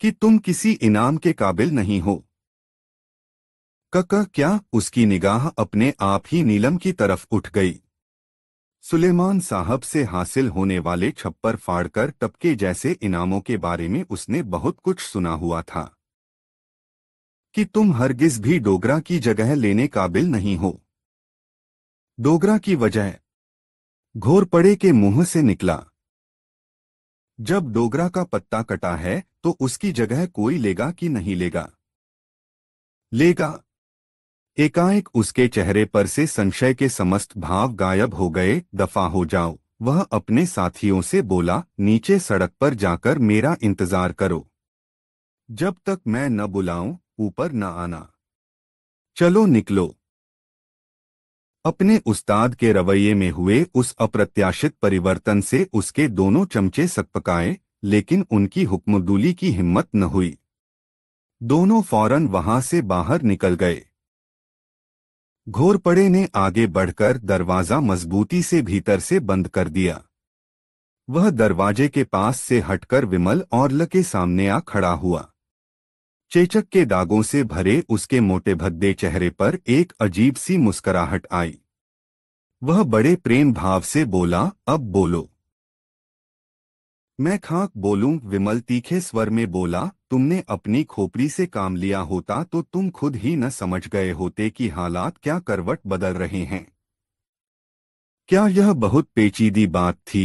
कि तुम किसी इनाम के काबिल नहीं हो कक क्या उसकी निगाह अपने आप ही नीलम की तरफ उठ गई सुलेमान साहब से हासिल होने वाले छप्पर फाड़कर टपके जैसे इनामों के बारे में उसने बहुत कुछ सुना हुआ था कि तुम हरगिज भी डोगरा की जगह लेने काबिल नहीं हो डोगरा की वजह घोरपड़े के मुंह से निकला जब डोगरा का पत्ता कटा है तो उसकी जगह कोई लेगा कि नहीं लेगा लेगा एकाएक उसके चेहरे पर से संशय के समस्त भाव गायब हो गए दफा हो जाओ वह अपने साथियों से बोला नीचे सड़क पर जाकर मेरा इंतजार करो जब तक मैं न बुलाऊं ऊपर न आना चलो निकलो अपने उस्ताद के रवैये में हुए उस अप्रत्याशित परिवर्तन से उसके दोनों चमचे सकपकाए लेकिन उनकी हुक्मदूली की हिम्मत न हुई दोनों फौरन वहां से बाहर निकल गए घोरपड़े ने आगे बढ़कर दरवाज़ा मजबूती से भीतर से बंद कर दिया वह दरवाजे के पास से हटकर विमल और ल के सामने आ खड़ा हुआ चेचक के दागों से भरे उसके मोटे भद्दे चेहरे पर एक अजीब सी मुस्कुराहट आई वह बड़े प्रेम भाव से बोला अब बोलो मैं खाक बोलूं विमल तीखे स्वर में बोला तुमने अपनी खोपड़ी से काम लिया होता तो तुम खुद ही न समझ गए होते कि हालात क्या करवट बदल रहे हैं क्या यह बहुत पेचीदी बात थी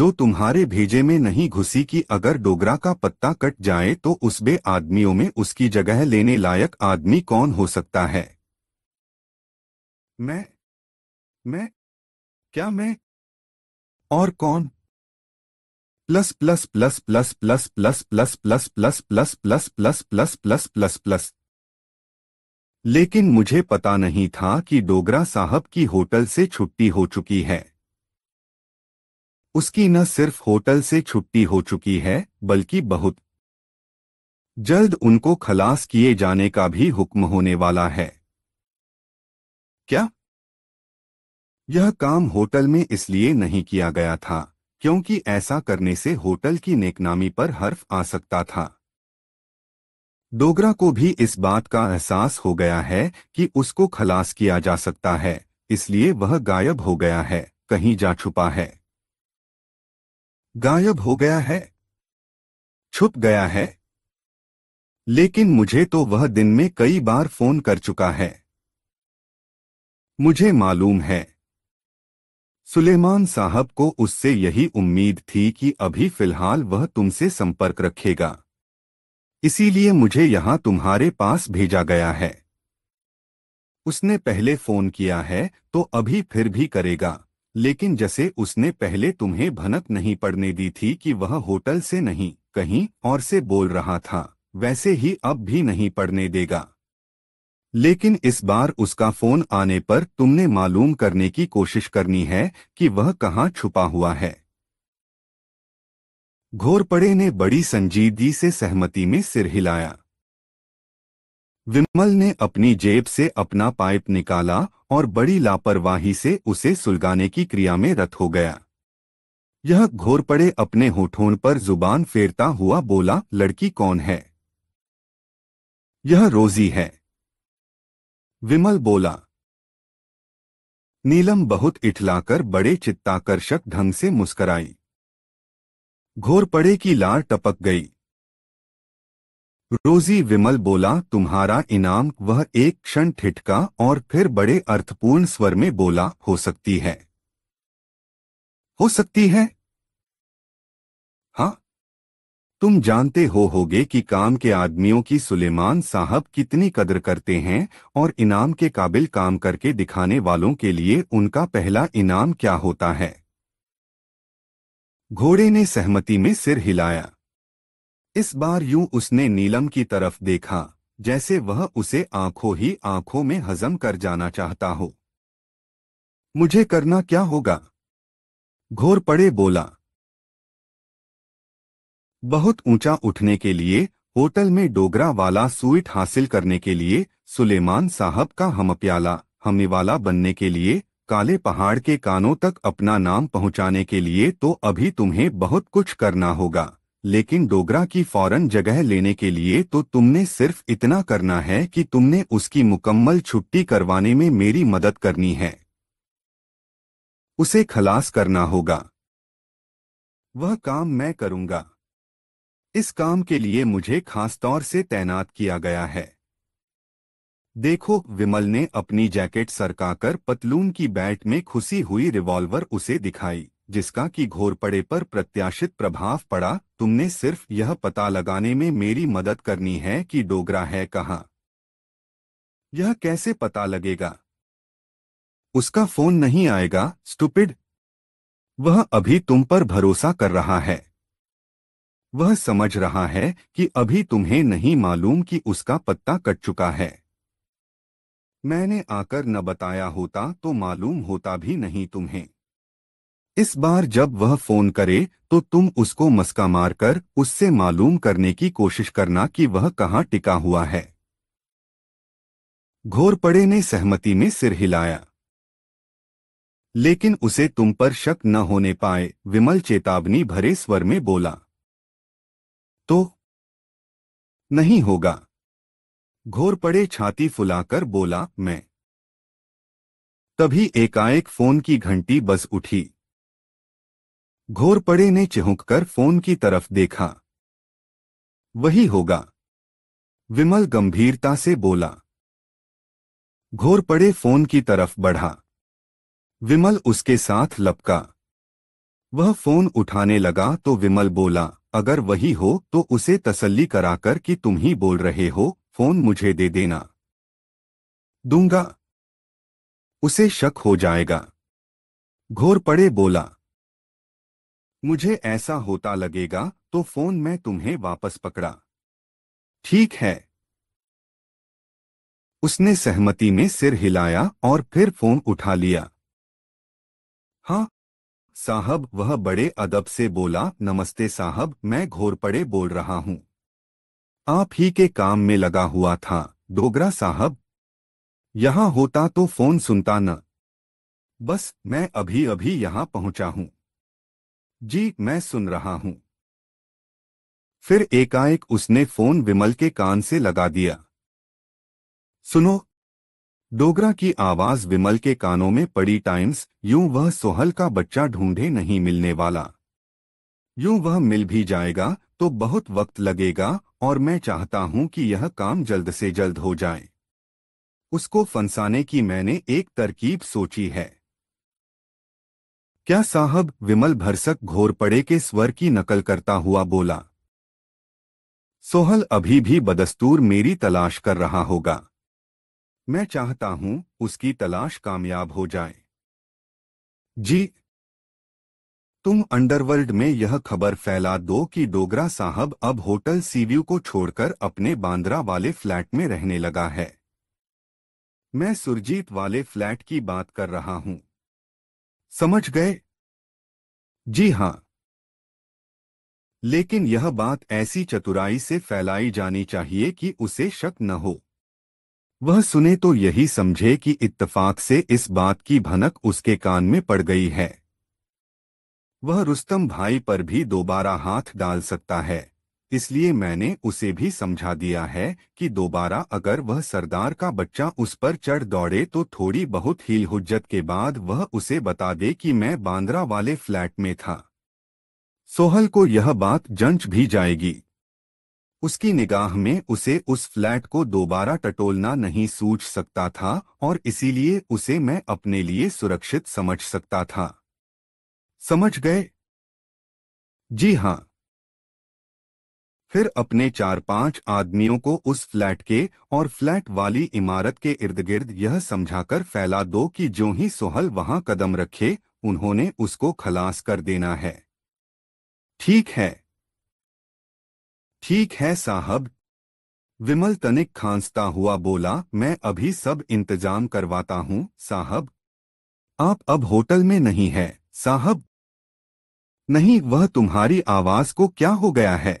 जो तुम्हारे भेजे में नहीं घुसी कि अगर डोगरा का पत्ता कट जाए तो उसबे आदमियों में उसकी जगह लेने लायक आदमी कौन हो सकता है मैं मैं क्या मैं और कौन plus plus plus plus plus plus plus plus plus plus plus plus plus plus plus plus लेकिन मुझे पता नहीं था कि डोगरा साहब की होटल से छुट्टी हो चुकी है उसकी न सिर्फ होटल से छुट्टी हो चुकी है बल्कि बहुत जल्द उनको खलास किए जाने का भी हुक्म होने वाला है क्या यह काम होटल में इसलिए नहीं किया गया था क्योंकि ऐसा करने से होटल की नेकनामी पर हर्फ आ सकता था डोगरा को भी इस बात का एहसास हो गया है कि उसको खलास किया जा सकता है इसलिए वह गायब हो गया है कहीं जा छुपा है गायब हो गया है छुप गया है लेकिन मुझे तो वह दिन में कई बार फोन कर चुका है मुझे मालूम है सुलेमान साहब को उससे यही उम्मीद थी कि अभी फिलहाल वह तुमसे संपर्क रखेगा इसीलिए मुझे यहाँ तुम्हारे पास भेजा गया है उसने पहले फोन किया है तो अभी फिर भी करेगा लेकिन जैसे उसने पहले तुम्हें भनक नहीं पड़ने दी थी कि वह होटल से नहीं कहीं और से बोल रहा था वैसे ही अब भी नहीं पढ़ने देगा लेकिन इस बार उसका फोन आने पर तुमने मालूम करने की कोशिश करनी है कि वह कहाँ छुपा हुआ है घोरपड़े ने बड़ी संजीदगी से सहमति में सिर हिलाया विमल ने अपनी जेब से अपना पाइप निकाला और बड़ी लापरवाही से उसे सुलगाने की क्रिया में रत हो गया यह घोरपड़े अपने होठों पर जुबान फेरता हुआ बोला लड़की कौन है यह रोजी है विमल बोला नीलम बहुत इठलाकर बड़े चित्ताकर्षक ढंग से मुस्कराई घोर पड़े की लार टपक गई रोजी विमल बोला तुम्हारा इनाम वह एक क्षण ठिठका और फिर बड़े अर्थपूर्ण स्वर में बोला हो सकती है हो सकती है तुम जानते हो होगे कि काम के आदमियों की सुलेमान साहब कितनी कदर करते हैं और इनाम के काबिल काम करके दिखाने वालों के लिए उनका पहला इनाम क्या होता है घोड़े ने सहमति में सिर हिलाया इस बार यूं उसने नीलम की तरफ देखा जैसे वह उसे आंखों ही आंखों में हजम कर जाना चाहता हो मुझे करना क्या होगा घोर पड़े बोला बहुत ऊंचा उठने के लिए होटल में डोगरा वाला स्वीट हासिल करने के लिए सुलेमान साहब का हम प्याला हमनेवाला बनने के लिए काले पहाड़ के कानों तक अपना नाम पहुंचाने के लिए तो अभी तुम्हें बहुत कुछ करना होगा लेकिन डोगरा की फौरन जगह लेने के लिए तो तुमने सिर्फ इतना करना है कि तुमने उसकी मुकम्मल छुट्टी करवाने में मेरी मदद करनी है उसे खलास करना होगा वह काम मैं करूंगा इस काम के लिए मुझे खास तौर से तैनात किया गया है देखो विमल ने अपनी जैकेट सरकाकर पतलून की बैट में खुसी हुई रिवॉल्वर उसे दिखाई जिसका कि घोर पड़े पर प्रत्याशित प्रभाव पड़ा तुमने सिर्फ यह पता लगाने में मेरी मदद करनी है कि डोगरा है कहाँ यह कैसे पता लगेगा उसका फोन नहीं आएगा स्टूपिड वह अभी तुम पर भरोसा कर रहा है वह समझ रहा है कि अभी तुम्हें नहीं मालूम कि उसका पत्ता कट चुका है मैंने आकर न बताया होता तो मालूम होता भी नहीं तुम्हें इस बार जब वह फोन करे तो तुम उसको मस्का मारकर उससे मालूम करने की कोशिश करना कि वह कहाँ टिका हुआ है घोरपड़े ने सहमति में सिर हिलाया लेकिन उसे तुम पर शक न होने पाए विमल चेतावनी भरे स्वर में बोला तो नहीं होगा घोर पड़े छाती फुलाकर बोला मैं तभी एकाएक फोन की घंटी बस उठी घोर पड़े ने चिहुककर फोन की तरफ देखा वही होगा विमल गंभीरता से बोला घोर पड़े फोन की तरफ बढ़ा विमल उसके साथ लपका वह फोन उठाने लगा तो विमल बोला अगर वही हो तो उसे तसल्ली कराकर कि तुम ही बोल रहे हो फोन मुझे दे देना दूंगा उसे शक हो जाएगा घोर पड़े बोला मुझे ऐसा होता लगेगा तो फोन मैं तुम्हें वापस पकड़ा ठीक है उसने सहमति में सिर हिलाया और फिर फोन उठा लिया हाँ साहब वह बड़े अदब से बोला नमस्ते साहब मैं घोरपड़े बोल रहा हूं आप ही के काम में लगा हुआ था डोगरा साहब यहां होता तो फोन सुनता न बस मैं अभी अभी यहां पहुंचा हूं जी मैं सुन रहा हूं फिर एकाएक उसने फोन विमल के कान से लगा दिया सुनो डोगरा की आवाज विमल के कानों में पड़ी टाइम्स यूं वह सोहल का बच्चा ढूंढे नहीं मिलने वाला यूं वह मिल भी जाएगा तो बहुत वक्त लगेगा और मैं चाहता हूं कि यह काम जल्द से जल्द हो जाए उसको फंसाने की मैंने एक तरकीब सोची है क्या साहब विमल भरसक घोरपड़े के स्वर की नकल करता हुआ बोला सोहल अभी भी बदस्तूर मेरी तलाश कर रहा होगा मैं चाहता हूं उसकी तलाश कामयाब हो जाए जी तुम अंडरवर्ल्ड में यह खबर फैला दो कि डोगरा साहब अब होटल सीव्यू को छोड़कर अपने बांद्रा वाले फ्लैट में रहने लगा है मैं सुरजीत वाले फ्लैट की बात कर रहा हूं समझ गए जी हां लेकिन यह बात ऐसी चतुराई से फैलाई जानी चाहिए कि उसे शक न हो वह सुने तो यही समझे कि इत्तफाक से इस बात की भनक उसके कान में पड़ गई है वह रुस्तम भाई पर भी दोबारा हाथ डाल सकता है इसलिए मैंने उसे भी समझा दिया है कि दोबारा अगर वह सरदार का बच्चा उस पर चढ़ दौड़े तो थोड़ी बहुत हील हुज्जत के बाद वह उसे बता दे कि मैं बांद्रा वाले फ्लैट में था सोहल को यह बात जंच भी जाएगी उसकी निगाह में उसे उस फ्लैट को दोबारा टटोलना नहीं सूझ सकता था और इसीलिए उसे मैं अपने लिए सुरक्षित समझ सकता था समझ गए जी हां फिर अपने चार पांच आदमियों को उस फ्लैट के और फ्लैट वाली इमारत के इर्द गिर्द यह समझाकर फैला दो कि जो ही सोहल वहां कदम रखे उन्होंने उसको खलास कर देना है ठीक है ठीक है साहब विमल तनिक खांसता हुआ बोला मैं अभी सब इंतजाम करवाता हूँ साहब आप अब होटल में नहीं है साहब नहीं वह तुम्हारी आवाज को क्या हो गया है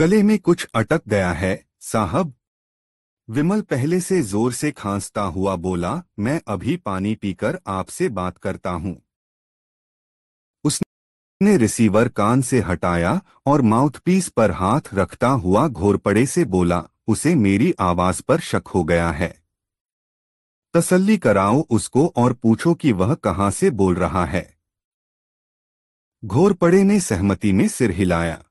गले में कुछ अटक गया है साहब विमल पहले से जोर से खांसता हुआ बोला मैं अभी पानी पीकर आपसे बात करता हूँ ने रिसीवर कान से हटाया और माउथपीस पर हाथ रखता हुआ घोरपड़े से बोला उसे मेरी आवाज पर शक हो गया है तसल्ली कराओ उसको और पूछो कि वह कहां से बोल रहा है घोरपड़े ने सहमति में सिर हिलाया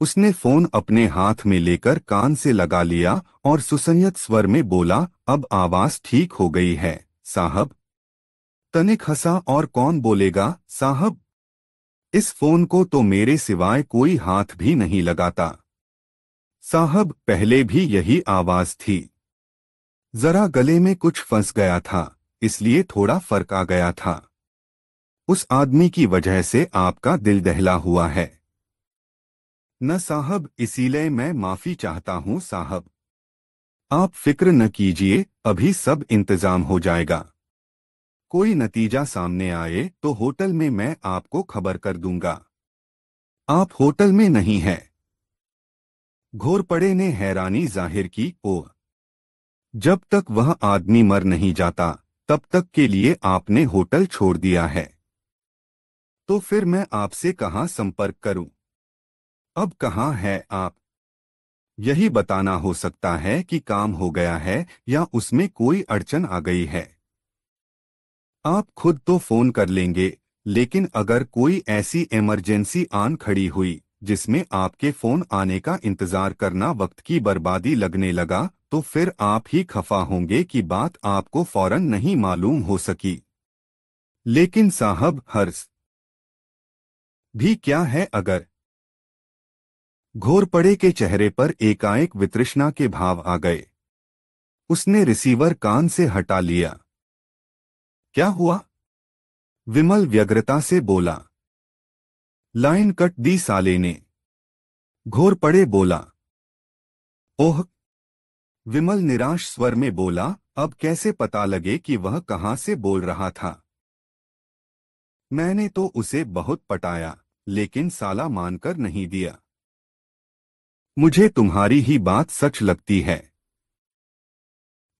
उसने फोन अपने हाथ में लेकर कान से लगा लिया और सुसंयत स्वर में बोला अब आवाज ठीक हो गई है साहब तनिक हंसा और कौन बोलेगा साहब इस फोन को तो मेरे सिवाय कोई हाथ भी नहीं लगाता साहब पहले भी यही आवाज थी जरा गले में कुछ फंस गया था इसलिए थोड़ा फर्क आ गया था उस आदमी की वजह से आपका दिल दहला हुआ है न साहब इसीलिए मैं माफी चाहता हूं साहब आप फिक्र न कीजिए अभी सब इंतजाम हो जाएगा कोई नतीजा सामने आए तो होटल में मैं आपको खबर कर दूंगा आप होटल में नहीं हैं घोरपड़े ने हैरानी जाहिर की ओ जब तक वह आदमी मर नहीं जाता तब तक के लिए आपने होटल छोड़ दिया है तो फिर मैं आपसे कहाँ संपर्क करूं? अब कहा है आप यही बताना हो सकता है कि काम हो गया है या उसमें कोई अड़चन आ गई है आप खुद तो फोन कर लेंगे लेकिन अगर कोई ऐसी इमरजेंसी आन खड़ी हुई जिसमें आपके फोन आने का इंतजार करना वक्त की बर्बादी लगने लगा तो फिर आप ही खफा होंगे कि बात आपको फौरन नहीं मालूम हो सकी लेकिन साहब हर्ष भी क्या है अगर घोरपड़े के चेहरे पर एकाएक वित्रृष्णा के भाव आ गए उसने रिसीवर कान से हटा लिया क्या हुआ विमल व्यग्रता से बोला लाइन कट दी साले ने घोर पड़े बोला ओह विमल निराश स्वर में बोला अब कैसे पता लगे कि वह कहां से बोल रहा था मैंने तो उसे बहुत पटाया लेकिन साला मानकर नहीं दिया मुझे तुम्हारी ही बात सच लगती है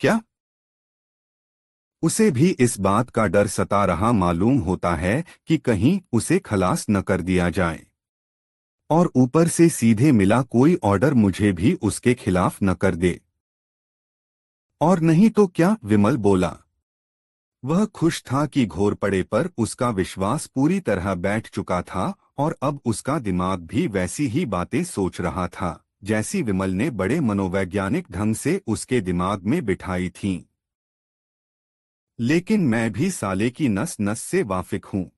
क्या उसे भी इस बात का डर सता रहा मालूम होता है कि कहीं उसे खलास न कर दिया जाए और ऊपर से सीधे मिला कोई ऑर्डर मुझे भी उसके खिलाफ न कर दे और नहीं तो क्या विमल बोला वह खुश था कि घोर पड़े पर उसका विश्वास पूरी तरह बैठ चुका था और अब उसका दिमाग भी वैसी ही बातें सोच रहा था जैसी विमल ने बड़े मनोवैज्ञानिक ढंग से उसके दिमाग में बिठाई थीं। लेकिन मैं भी साले की नस नस से वाफिक हूँ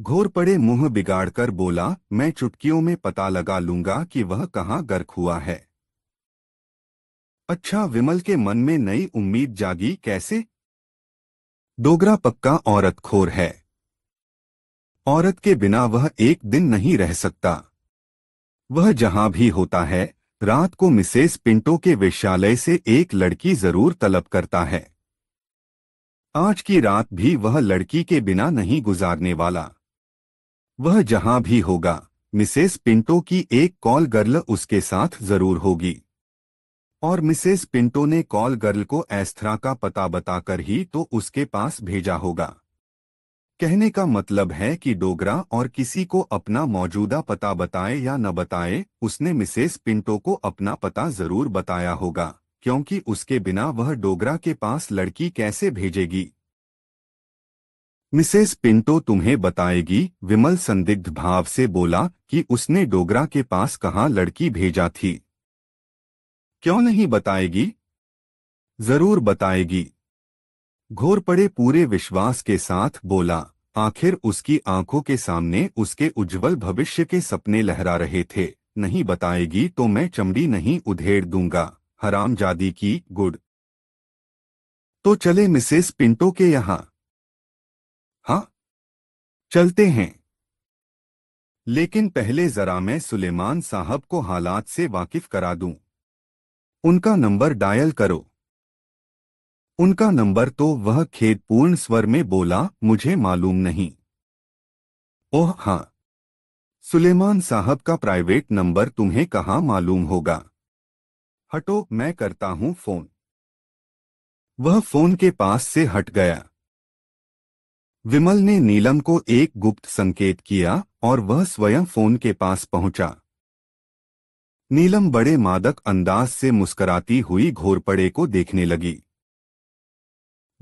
घोर पड़े मुंह बिगाड़कर बोला मैं चुटकियों में पता लगा लूंगा कि वह कहाँ गर्क हुआ है अच्छा विमल के मन में नई उम्मीद जागी कैसे डोगरा पक्का औरत खोर है औरत के बिना वह एक दिन नहीं रह सकता वह जहां भी होता है रात को मिसेस पिंटो के विश्यालय से एक लड़की जरूर तलब करता है आज की रात भी वह लड़की के बिना नहीं गुजारने वाला वह जहां भी होगा मिसेस पिंटो की एक कॉल गर्ल उसके साथ जरूर होगी और मिसेस पिंटो ने कॉल गर्ल को एस्थ्रा का पता बताकर ही तो उसके पास भेजा होगा कहने का मतलब है कि डोगरा और किसी को अपना मौजूदा पता बताए या न बताए उसने मिसेस पिंटो को अपना पता जरूर बताया होगा क्योंकि उसके बिना वह डोगरा के पास लड़की कैसे भेजेगी मिसेस पिंटो तुम्हें बताएगी विमल संदिग्ध भाव से बोला कि उसने डोगरा के पास कहाँ लड़की भेजा थी क्यों नहीं बताएगी जरूर बताएगी घोर पड़े पूरे विश्वास के साथ बोला आखिर उसकी आंखों के सामने उसके उज्जवल भविष्य के सपने लहरा रहे थे नहीं बताएगी तो मैं चमड़ी नहीं उधेड़ दूंगा हराम जादी की गुड तो चले मिसेस पिंटो के यहां हा चलते हैं लेकिन पहले जरा मैं सुलेमान साहब को हालात से वाकिफ करा दूं उनका नंबर डायल करो उनका नंबर तो वह खेदपूर्ण स्वर में बोला मुझे मालूम नहीं ओह हाँ सुलेमान साहब का प्राइवेट नंबर तुम्हें कहाँ मालूम होगा हटो मैं करता हूं फोन वह फोन के पास से हट गया विमल ने नीलम को एक गुप्त संकेत किया और वह स्वयं फोन के पास पहुंचा नीलम बड़े मादक अंदाज से मुस्कुराती हुई घोरपड़े को देखने लगी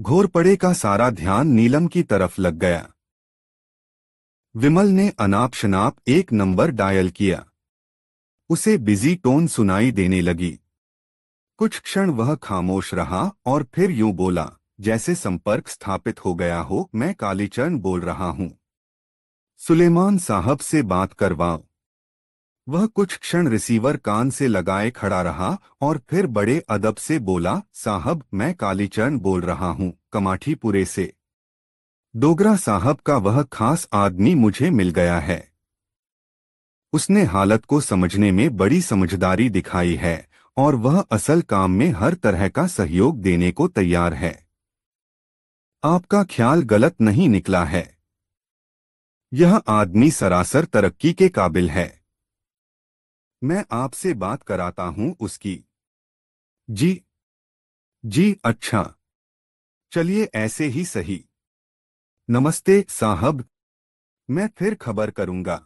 घोरपड़े का सारा ध्यान नीलम की तरफ लग गया विमल ने अनाप शनाप एक नंबर डायल किया उसे बिजी टोन सुनाई देने लगी कुछ क्षण वह खामोश रहा और फिर यूं बोला जैसे संपर्क स्थापित हो गया हो मैं कालीचरण बोल रहा हूं सुलेमान साहब से बात करवाओ वह कुछ क्षण रिसीवर कान से लगाए खड़ा रहा और फिर बड़े अदब से बोला साहब मैं कालीचरण बोल रहा हूं कमाठीपुरे से डोगरा साहब का वह खास आदमी मुझे मिल गया है उसने हालत को समझने में बड़ी समझदारी दिखाई है और वह असल काम में हर तरह का सहयोग देने को तैयार है आपका ख्याल गलत नहीं निकला है यह आदमी सरासर तरक्की के काबिल है मैं आपसे बात कराता हूं उसकी जी जी अच्छा चलिए ऐसे ही सही नमस्ते साहब मैं फिर खबर करूंगा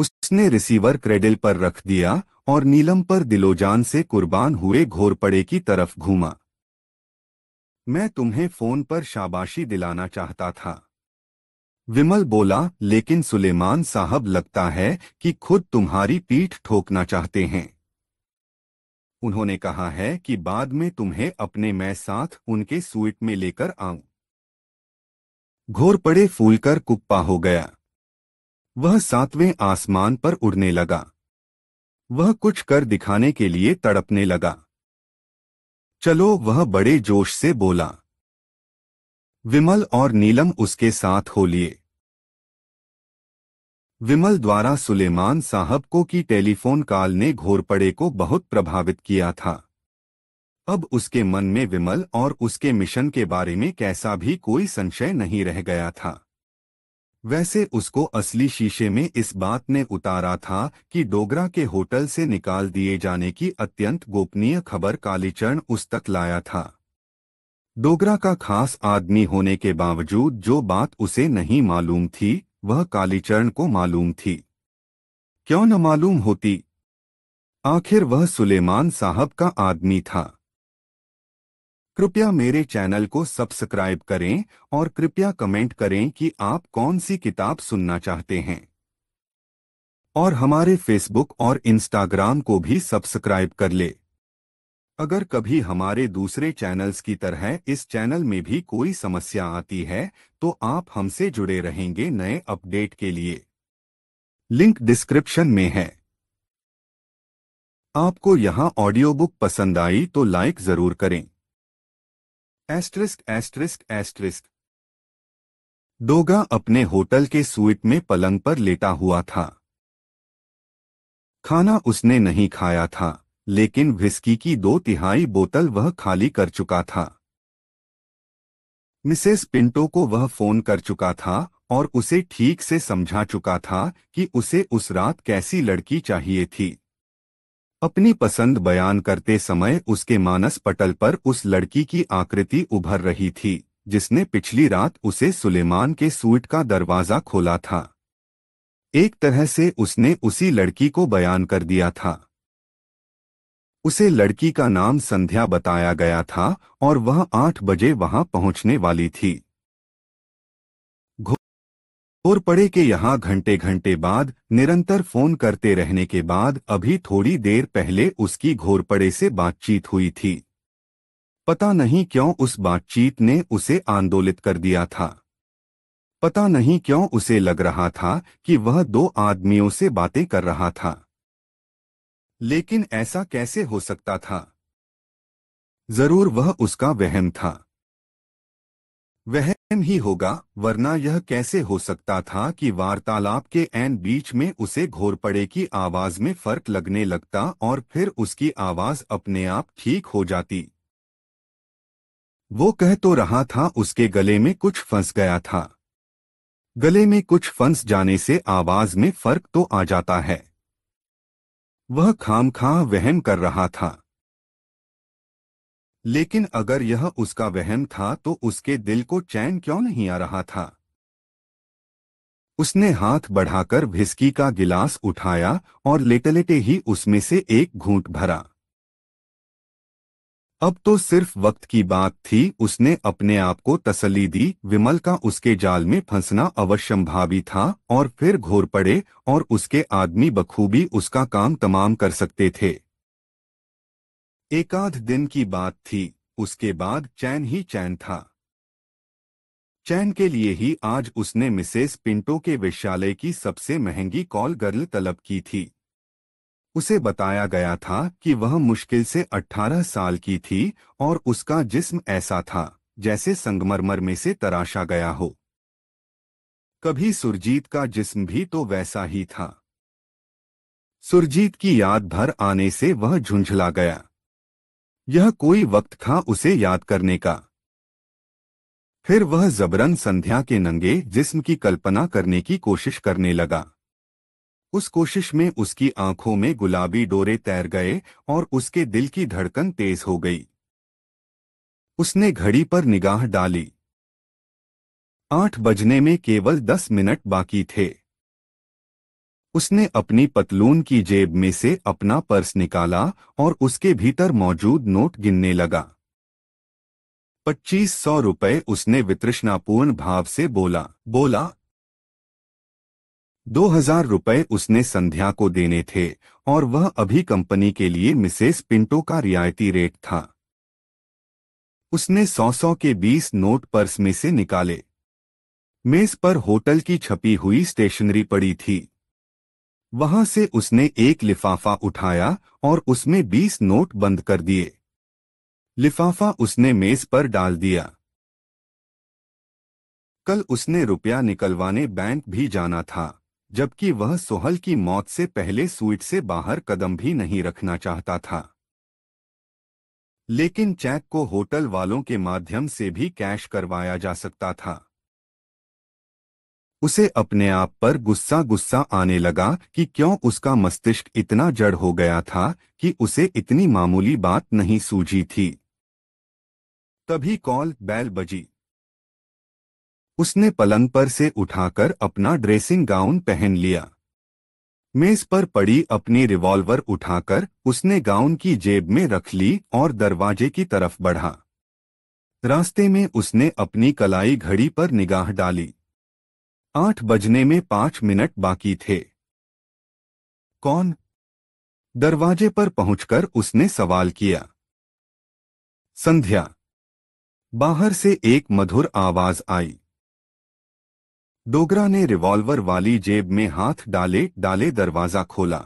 उसने रिसीवर क्रेडिल पर रख दिया और नीलम पर दिलोजान से कुर्बान हुए घोरपड़े की तरफ घूमा मैं तुम्हें फोन पर शाबाशी दिलाना चाहता था विमल बोला लेकिन सुलेमान साहब लगता है कि खुद तुम्हारी पीठ ठोकना चाहते हैं उन्होंने कहा है कि बाद में तुम्हें अपने मैं साथ उनके सूट में लेकर आऊं घोरपड़े फूलकर कुप्पा हो गया वह सातवें आसमान पर उड़ने लगा वह कुछ कर दिखाने के लिए तड़पने लगा चलो वह बड़े जोश से बोला विमल और नीलम उसके साथ हो लिए विमल द्वारा सुलेमान साहब को की टेलीफोन कॉल ने घोरपड़े को बहुत प्रभावित किया था अब उसके मन में विमल और उसके मिशन के बारे में कैसा भी कोई संशय नहीं रह गया था वैसे उसको असली शीशे में इस बात ने उतारा था कि डोगरा के होटल से निकाल दिए जाने की अत्यंत गोपनीय खबर कालीचरण उस तक लाया था डोगरा का खास आदमी होने के बावजूद जो बात उसे नहीं मालूम थी वह कालीचरण को मालूम थी क्यों न मालूम होती आखिर वह सुलेमान साहब का आदमी था कृपया मेरे चैनल को सब्सक्राइब करें और कृपया कमेंट करें कि आप कौन सी किताब सुनना चाहते हैं और हमारे फेसबुक और इंस्टाग्राम को भी सब्सक्राइब कर ले अगर कभी हमारे दूसरे चैनल्स की तरह इस चैनल में भी कोई समस्या आती है तो आप हमसे जुड़े रहेंगे नए अपडेट के लिए लिंक डिस्क्रिप्शन में है आपको यहां ऑडियो बुक पसंद आई तो लाइक जरूर करें एस्ट्रिस्क एस्ट्रिस्क एस्ट्रिस्क डोगा अपने होटल के सुइट में पलंग पर लेटा हुआ था खाना उसने नहीं खाया था लेकिन विस्की की दो तिहाई बोतल वह खाली कर चुका था मिसेस पिंटो को वह फोन कर चुका था और उसे ठीक से समझा चुका था कि उसे उस रात कैसी लड़की चाहिए थी अपनी पसंद बयान करते समय उसके मानस पटल पर उस लड़की की आकृति उभर रही थी जिसने पिछली रात उसे सुलेमान के सूट का दरवाज़ा खोला था एक तरह से उसने उसी लड़की को बयान कर दिया था उसे लड़की का नाम संध्या बताया गया था और वह आठ बजे वहां पहुंचने वाली थी और पड़े के यहाँ घंटे घंटे बाद निरंतर फोन करते रहने के बाद अभी थोड़ी देर पहले उसकी घोरपड़े से बातचीत हुई थी पता नहीं क्यों उस बातचीत ने उसे आंदोलित कर दिया था पता नहीं क्यों उसे लग रहा था कि वह दो आदमियों से बातें कर रहा था लेकिन ऐसा कैसे हो सकता था जरूर वह उसका वहम था वह ही होगा वरना यह कैसे हो सकता था कि वार्तालाप के एन बीच में उसे घोरपड़े की आवाज में फर्क लगने लगता और फिर उसकी आवाज अपने आप ठीक हो जाती वो कह तो रहा था उसके गले में कुछ फंस गया था गले में कुछ फंस जाने से आवाज में फर्क तो आ जाता है वह खामखा वहम कर रहा था लेकिन अगर यह उसका वहम था तो उसके दिल को चैन क्यों नहीं आ रहा था उसने हाथ बढ़ाकर भिस्की का गिलास उठाया और लेटलेटे ही उसमें से एक घूंट भरा अब तो सिर्फ वक्त की बात थी उसने अपने आप को तसली दी विमल का उसके जाल में फंसना अवश्यंभावी था और फिर घोर पड़े और उसके आदमी बखूबी उसका काम तमाम कर सकते थे एकाध दिन की बात थी उसके बाद चैन ही चैन था चैन के लिए ही आज उसने मिसेस पिंटो के विश्यालय की सबसे महंगी कॉल गर्ल तलब की थी उसे बताया गया था कि वह मुश्किल से 18 साल की थी और उसका जिस्म ऐसा था जैसे संगमरमर में से तराशा गया हो कभी सुरजीत का जिस्म भी तो वैसा ही था सुरजीत की याद भर आने से वह झुंझला गया यह कोई वक्त था उसे याद करने का फिर वह जबरन संध्या के नंगे जिस्म की कल्पना करने की कोशिश करने लगा उस कोशिश में उसकी आंखों में गुलाबी डोरे तैर गए और उसके दिल की धड़कन तेज हो गई उसने घड़ी पर निगाह डाली आठ बजने में केवल दस मिनट बाकी थे उसने अपनी पतलून की जेब में से अपना पर्स निकाला और उसके भीतर मौजूद नोट गिनने लगा पच्चीस सौ रुपये उसने वित्रष्णापूर्ण भाव से बोला बोला दो हजार रुपये उसने संध्या को देने थे और वह अभी कंपनी के लिए मिसेस पिंटो का रियायती रेट था उसने सौ सौ के बीस नोट पर्स में से निकाले मेज पर होटल की छपी हुई स्टेशनरी पड़ी थी वहां से उसने एक लिफाफा उठाया और उसमें बीस नोट बंद कर दिए लिफाफा उसने मेज पर डाल दिया कल उसने रुपया निकलवाने बैंक भी जाना था जबकि वह सोहल की मौत से पहले सुइट से बाहर कदम भी नहीं रखना चाहता था लेकिन चैक को होटल वालों के माध्यम से भी कैश करवाया जा सकता था उसे अपने आप पर गुस्सा गुस्सा आने लगा कि क्यों उसका मस्तिष्क इतना जड़ हो गया था कि उसे इतनी मामूली बात नहीं सूझी थी तभी कॉल बैल बजी उसने पलंग पर से उठाकर अपना ड्रेसिंग गाउन पहन लिया मेज पर पड़ी अपनी रिवॉल्वर उठाकर उसने गाउन की जेब में रख ली और दरवाजे की तरफ बढ़ा रास्ते में उसने अपनी कलाई घड़ी पर निगाह डाली आठ बजने में पांच मिनट बाकी थे कौन दरवाजे पर पहुंचकर उसने सवाल किया संध्या बाहर से एक मधुर आवाज आई डोगरा ने रिवॉल्वर वाली जेब में हाथ डाले डाले दरवाजा खोला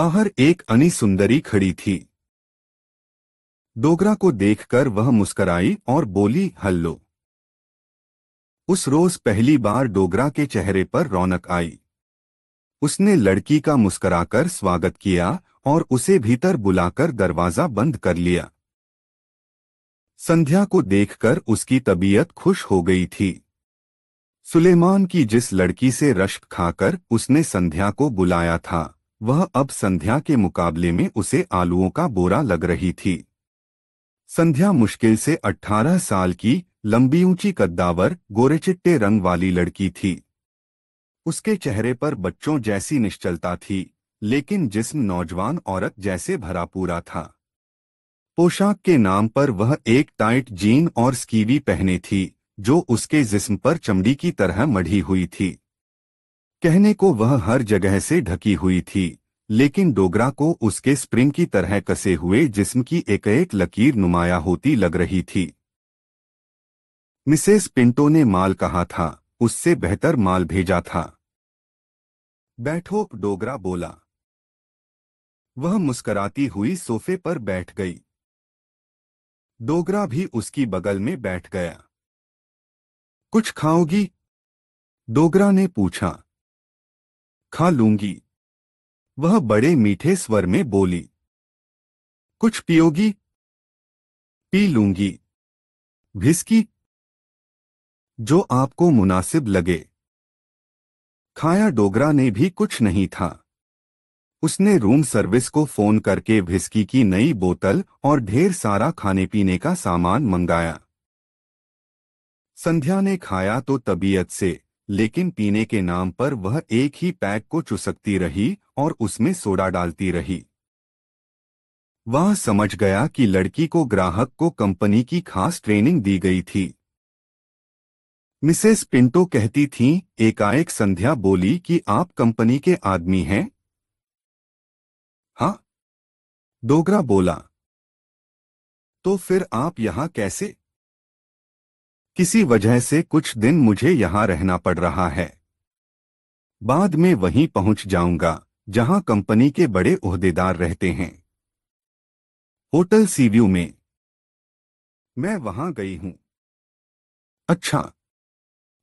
बाहर एक अनी सुंदरी खड़ी थी डोगरा को देखकर वह मुस्कराई और बोली हल्लो उस रोज पहली बार डोगरा के चेहरे पर रौनक आई उसने लड़की का मुस्कुराकर स्वागत किया और उसे भीतर बुलाकर दरवाजा बंद कर लिया संध्या को देखकर उसकी तबीयत खुश हो गई थी सुलेमान की जिस लड़की से रश्क खाकर उसने संध्या को बुलाया था वह अब संध्या के मुकाबले में उसे आलुओं का बोरा लग रही थी संध्या मुश्किल से 18 साल की लंबी ऊंची कद्दावर गोरे चिट्टे रंग वाली लड़की थी उसके चेहरे पर बच्चों जैसी निश्चलता थी लेकिन जिस्म नौजवान औरत जैसे भरा पूरा था पोशाक के नाम पर वह एक टाइट जीन और स्कीवी पहने थी जो उसके जिस्म पर चमड़ी की तरह मढ़ी हुई थी कहने को वह हर जगह से ढकी हुई थी लेकिन डोगरा को उसके स्प्रिंग की तरह कसे हुए जिस्म की एक एक लकीर नुमाया होती लग रही थी मिसेस पिंटो ने माल कहा था उससे बेहतर माल भेजा था बैठो डोगरा बोला वह मुस्कराती हुई सोफे पर बैठ गई डोगरा भी उसकी बगल में बैठ गया कुछ खाओगी डोगरा ने पूछा खा लूंगी वह बड़े मीठे स्वर में बोली कुछ पियोगी पी लूंगी भिस्की जो आपको मुनासिब लगे खाया डोगरा ने भी कुछ नहीं था उसने रूम सर्विस को फोन करके भिस्की की नई बोतल और ढेर सारा खाने पीने का सामान मंगाया संध्या ने खाया तो तबीयत से लेकिन पीने के नाम पर वह एक ही पैक को चुसकती रही और उसमें सोडा डालती रही वह समझ गया कि लड़की को ग्राहक को कंपनी की खास ट्रेनिंग दी गई थी मिसेस पिंटो कहती थीं एकाएक संध्या बोली कि आप कंपनी के आदमी हैं हाँ डोगरा बोला तो फिर आप यहां कैसे किसी वजह से कुछ दिन मुझे यहां रहना पड़ रहा है बाद में वहीं पहुंच जाऊंगा जहां कंपनी के बड़े ओहदेदार रहते हैं होटल सीव्यू में मैं वहां गई हूं अच्छा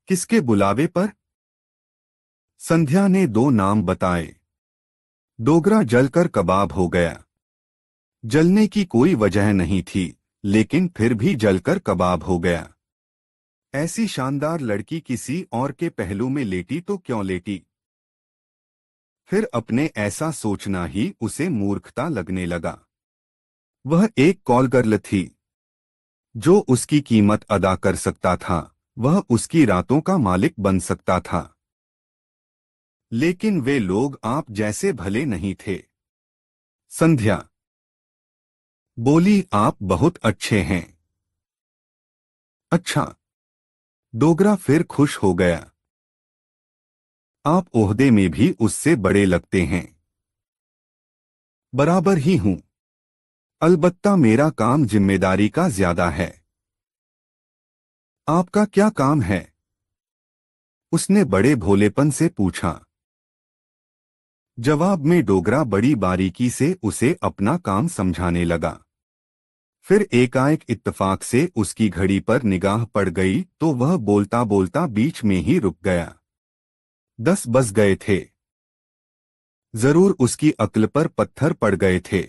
किसके बुलावे पर संध्या ने दो नाम बताए डोगरा जलकर कबाब हो गया जलने की कोई वजह नहीं थी लेकिन फिर भी जलकर कबाब हो गया ऐसी शानदार लड़की किसी और के पहलू में लेटी तो क्यों लेटी फिर अपने ऐसा सोचना ही उसे मूर्खता लगने लगा वह एक कॉल गर्ल थी जो उसकी कीमत अदा कर सकता था वह उसकी रातों का मालिक बन सकता था लेकिन वे लोग आप जैसे भले नहीं थे संध्या बोली आप बहुत अच्छे हैं अच्छा डोगरा फिर खुश हो गया आप ओहदे में भी उससे बड़े लगते हैं बराबर ही हूं अलबत्ता मेरा काम जिम्मेदारी का ज्यादा है आपका क्या काम है उसने बड़े भोलेपन से पूछा जवाब में डोगरा बड़ी बारीकी से उसे अपना काम समझाने लगा फिर एकाएक इत्तफाक से उसकी घड़ी पर निगाह पड़ गई तो वह बोलता बोलता बीच में ही रुक गया दस बज गए थे जरूर उसकी अक्ल पर पत्थर पड़ गए थे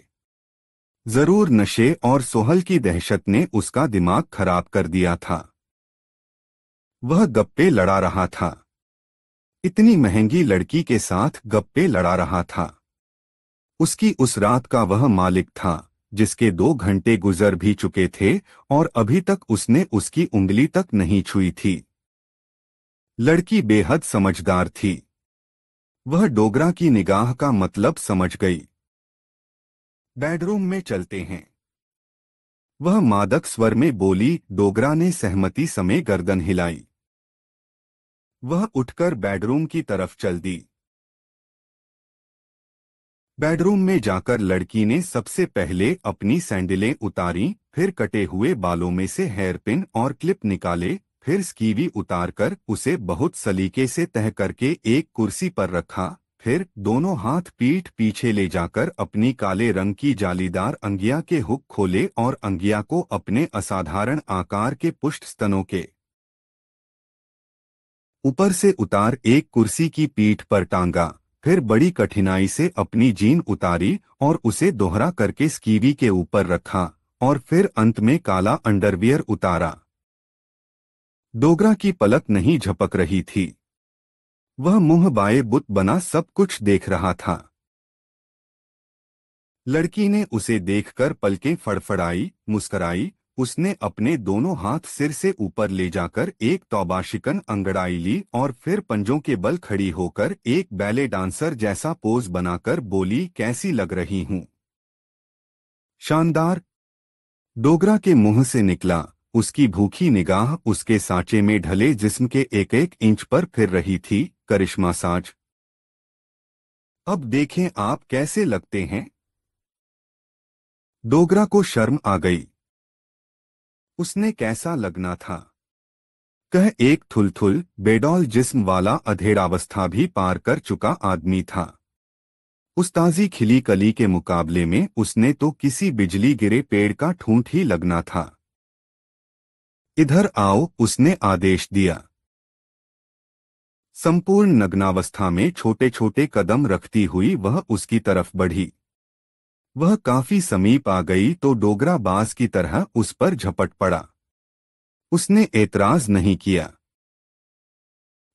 जरूर नशे और सोहल की दहशत ने उसका दिमाग खराब कर दिया था वह गप्पे लड़ा रहा था इतनी महंगी लड़की के साथ गप्पे लड़ा रहा था उसकी उस रात का वह मालिक था जिसके दो घंटे गुजर भी चुके थे और अभी तक उसने उसकी उंगली तक नहीं छुई थी लड़की बेहद समझदार थी वह डोगरा की निगाह का मतलब समझ गई बेडरूम में चलते हैं वह मादक स्वर में बोली डोगरा ने सहमति समय गर्दन हिलाई वह उठकर बेडरूम की तरफ चल दी बेडरूम में जाकर लड़की ने सबसे पहले अपनी सैंडलें उतारी फिर कटे हुए बालों में से हेयरपिन और क्लिप निकाले फिर स्कीवी उतारकर उसे बहुत सलीके से तह करके एक कुर्सी पर रखा फिर दोनों हाथ पीठ पीछे ले जाकर अपनी काले रंग की जालीदार अंगिया के हुक खोले और अंगिया को अपने असाधारण आकार के पुष्ट स्तनों के ऊपर से उतार एक कुर्सी की पीठ पर टांगा फिर बड़ी कठिनाई से अपनी जीन उतारी और उसे दोहरा करके स्कीवी के ऊपर रखा और फिर अंत में काला अंडरवियर उतारा डोगरा की पलक नहीं झपक रही थी वह मुंह बाए बुत बना सब कुछ देख रहा था लड़की ने उसे देखकर पलकें फड़फड़ाई मुस्कराई उसने अपने दोनों हाथ सिर से ऊपर ले जाकर एक तोबाशिकन अंगड़ाई ली और फिर पंजों के बल खड़ी होकर एक बैले डांसर जैसा पोज बनाकर बोली कैसी लग रही हूं शानदार डोगरा के मुंह से निकला उसकी भूखी निगाह उसके सांचे में ढले जिस्म के एक एक इंच पर फिर रही थी करिश्मा साज अब देखें आप कैसे लगते हैं डोगरा को शर्म आ गई उसने कैसा लगना था कह एक थुलथुल बेडौल जिस्म वाला अधेड़ावस्था भी पार कर चुका आदमी था उस्ताजी खिली कली के मुकाबले में उसने तो किसी बिजली गिरे पेड़ का ठूंठ ही लगना था इधर आओ उसने आदेश दिया संपूर्ण नग्नावस्था में छोटे छोटे कदम रखती हुई वह उसकी तरफ बढ़ी वह काफी समीप आ गई तो डोगरा बांस की तरह उस पर झपट पड़ा उसने एतराज नहीं किया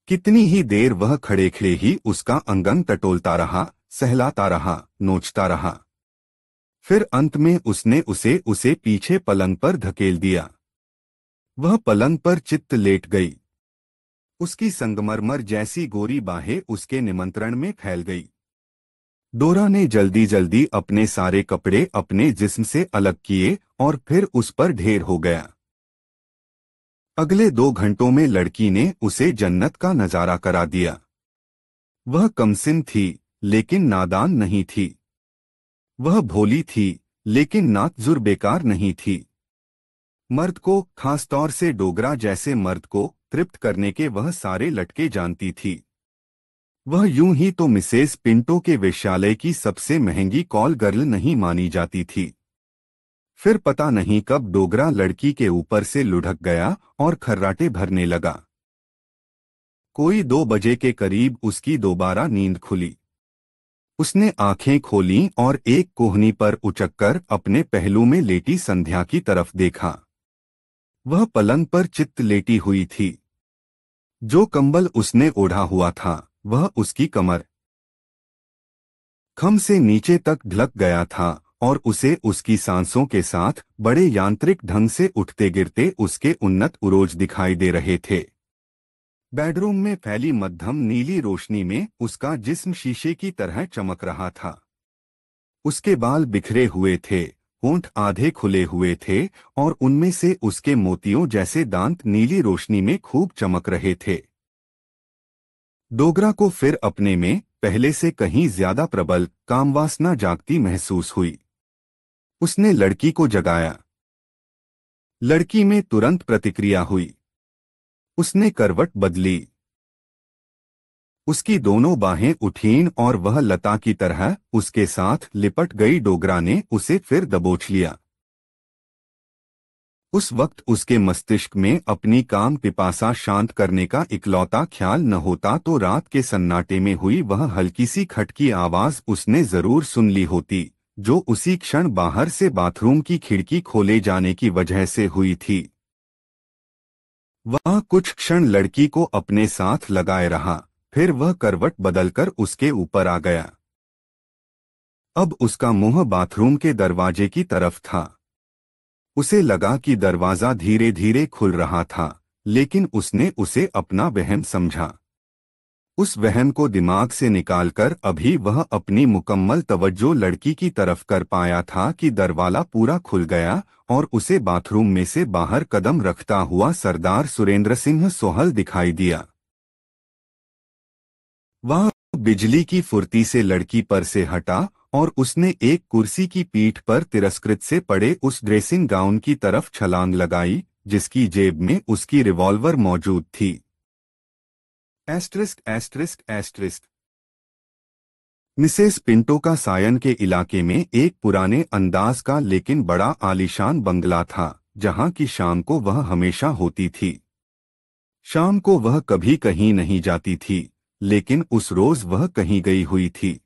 कितनी ही देर वह खड़े खड़े ही उसका अंगन टटोलता रहा सहलाता रहा नोचता रहा फिर अंत में उसने उसे उसे पीछे पलंग पर धकेल दिया वह पलंग पर चित्त लेट गई उसकी संगमरमर जैसी गोरी बाहें उसके निमंत्रण में फैल गई डोरा ने जल्दी जल्दी अपने सारे कपड़े अपने जिस्म से अलग किए और फिर उस पर ढेर हो गया अगले दो घंटों में लड़की ने उसे जन्नत का नज़ारा करा दिया वह कमसिन थी लेकिन नादान नहीं थी वह भोली थी लेकिन नातजुर बेकार नहीं थी मर्द को खासतौर से डोगरा जैसे मर्द को तृप्त करने के वह सारे लटके जानती थी वह यूं ही तो मिसेस पिंटो के विश्यालय की सबसे महंगी कॉल गर्ल नहीं मानी जाती थी फिर पता नहीं कब डोगरा लड़की के ऊपर से लुढ़क गया और खर्राटे भरने लगा कोई दो बजे के करीब उसकी दोबारा नींद खुली उसने आंखें खोली और एक कोहनी पर उचककर अपने पहलू में लेटी संध्या की तरफ देखा वह पलंग पर चित्त लेटी हुई थी जो कंबल उसने ओढ़ा हुआ था वह उसकी कमर खम से नीचे तक ढलक गया था और उसे उसकी सांसों के साथ बड़े यांत्रिक ढंग से उठते गिरते उसके उन्नत उरोज दिखाई दे रहे थे बेडरूम में फैली मध्यम नीली रोशनी में उसका जिस्म शीशे की तरह चमक रहा था उसके बाल बिखरे हुए थे ऊंट आधे खुले हुए थे और उनमें से उसके मोतियों जैसे दांत नीली रोशनी में खूब चमक रहे थे डोगरा को फिर अपने में पहले से कहीं ज्यादा प्रबल कामवासना जागती महसूस हुई उसने लड़की को जगाया लड़की में तुरंत प्रतिक्रिया हुई उसने करवट बदली उसकी दोनों बाहें उठीन और वह लता की तरह उसके साथ लिपट गई डोगरा ने उसे फिर दबोच लिया उस वक्त उसके मस्तिष्क में अपनी काम पिपासा शांत करने का इकलौता ख्याल न होता तो रात के सन्नाटे में हुई वह हल्की सी खटकी आवाज उसने जरूर सुन ली होती जो उसी क्षण बाहर से बाथरूम की खिड़की खोले जाने की वजह से हुई थी वह कुछ क्षण लड़की को अपने साथ लगाए रहा फिर वह करवट बदलकर उसके ऊपर आ गया अब उसका मुंह बाथरूम के दरवाजे की तरफ था उसे लगा कि दरवाज़ा धीरे धीरे खुल रहा था लेकिन उसने उसे अपना वहम समझा उस वहम को दिमाग से निकालकर अभी वह अपनी मुकम्मल तवज्जो लड़की की तरफ कर पाया था कि दरवाला पूरा खुल गया और उसे बाथरूम में से बाहर कदम रखता हुआ सरदार सुरेंद्र सिंह सोहल दिखाई दिया वह बिजली की फुर्ती से लड़की पर से हटा और उसने एक कुर्सी की पीठ पर तिरस्कृत से पड़े उस ड्रेसिंग गाउन की तरफ छलांग लगाई जिसकी जेब में उसकी रिवॉल्वर मौजूद थी एस्ट्रिस्ट एस्ट्रिस्ट एस्ट्रिस्ट मिसेस पिंटो का सायन के इलाके में एक पुराने अंदाज का लेकिन बड़ा आलीशान बंगला था जहां की शाम को वह हमेशा होती थी शाम को वह कभी कहीं नहीं जाती थी लेकिन उस रोज वह कहीं गई हुई थी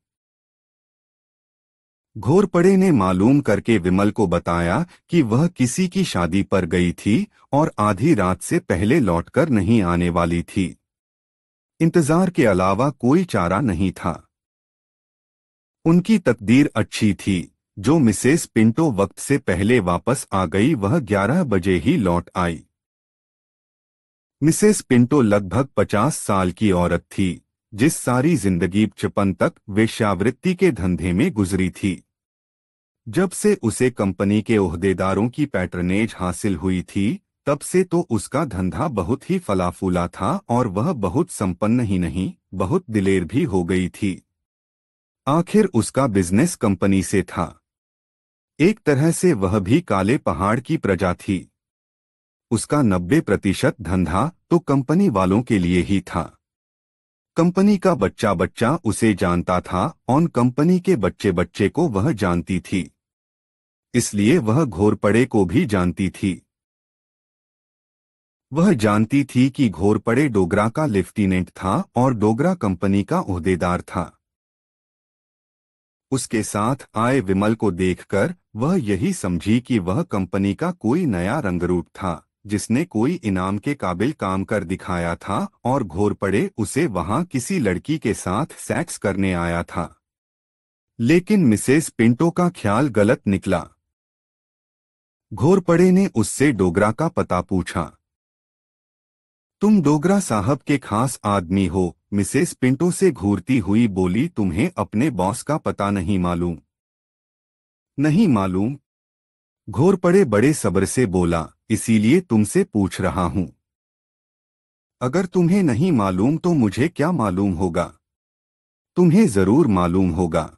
घोरपड़े ने मालूम करके विमल को बताया कि वह किसी की शादी पर गई थी और आधी रात से पहले लौटकर नहीं आने वाली थी इंतजार के अलावा कोई चारा नहीं था उनकी तकदीर अच्छी थी जो मिसेस पिंटो वक्त से पहले वापस आ गई वह 11 बजे ही लौट आई मिसेस पिंटो लगभग 50 साल की औरत थी जिस सारी जिंदगी छपन तक वेश्यावृत्ति के धंधे में गुजरी थी जब से उसे कंपनी के ओहदेदारों की पैटर्नेज हासिल हुई थी तब से तो उसका धंधा बहुत ही फलाफूला था और वह बहुत संपन्न ही नहीं बहुत दिलेर भी हो गई थी आखिर उसका बिजनेस कंपनी से था एक तरह से वह भी काले पहाड़ की प्रजा थी उसका नब्बे प्रतिशत धंधा तो कंपनी वालों के लिए ही था कंपनी का बच्चा बच्चा उसे जानता था और कंपनी के बच्चे बच्चे को वह जानती थी इसलिए वह घोरपड़े को भी जानती थी वह जानती थी कि घोरपड़े डोगरा का लेफ्टिनेंट था और डोगरा कंपनी का उहदेदार था उसके साथ आए विमल को देखकर वह यही समझी कि वह कंपनी का कोई नया रंगरूट था जिसने कोई इनाम के काबिल काम कर दिखाया था और घोर पड़े उसे वहां किसी लड़की के साथ सेक्स करने आया था लेकिन मिसेस पिंटो का ख्याल गलत निकला घोरपड़े ने उससे डोगरा का पता पूछा तुम डोगरा साहब के खास आदमी हो मिसेस पिंटो से घूरती हुई बोली तुम्हें अपने बॉस का पता नहीं मालूम नहीं मालूम घोरपड़े बड़े सब्र से बोला इसीलिए तुमसे पूछ रहा हूं अगर तुम्हें नहीं मालूम तो मुझे क्या मालूम होगा तुम्हें जरूर मालूम होगा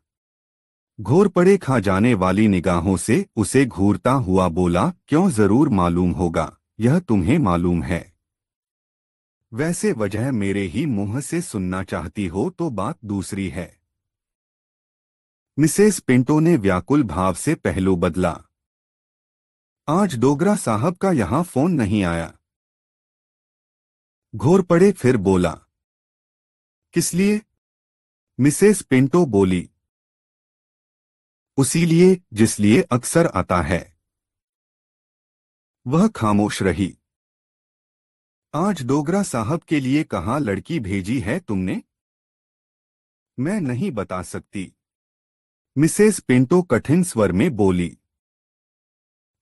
घोरपड़े खा जाने वाली निगाहों से उसे घूरता हुआ बोला क्यों जरूर मालूम होगा यह तुम्हें मालूम है वैसे वजह मेरे ही मुंह से सुनना चाहती हो तो बात दूसरी है मिसेस पिंटो ने व्याकुल भाव से पहलू बदला आज डोगरा साहब का यहां फोन नहीं आया घोर पड़े फिर बोला किस लिए मिसेस पिंटो बोली उसी लिए जिसलिए अक्सर आता है वह खामोश रही आज डोगरा साहब के लिए कहा लड़की भेजी है तुमने मैं नहीं बता सकती मिसेस पिंटो कठिन स्वर में बोली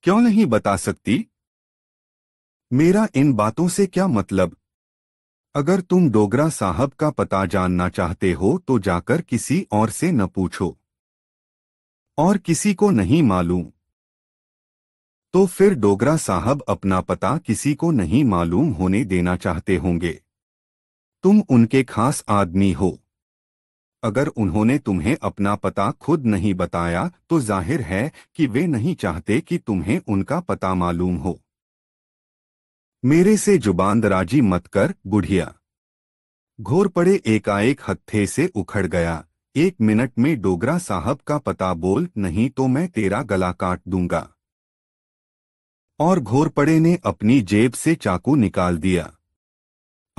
क्यों नहीं बता सकती मेरा इन बातों से क्या मतलब अगर तुम डोगरा साहब का पता जानना चाहते हो तो जाकर किसी और से न पूछो और किसी को नहीं मालूम तो फिर डोगरा साहब अपना पता किसी को नहीं मालूम होने देना चाहते होंगे तुम उनके खास आदमी हो अगर उन्होंने तुम्हें अपना पता खुद नहीं बताया तो जाहिर है कि वे नहीं चाहते कि तुम्हें उनका पता मालूम हो मेरे से जुबानदराजी मत कर बुढ़िया घोर पड़े एकाएक हत्थे से उखड़ गया एक मिनट में डोगरा साहब का पता बोल नहीं तो मैं तेरा गला काट दूंगा और घोरपड़े ने अपनी जेब से चाकू निकाल दिया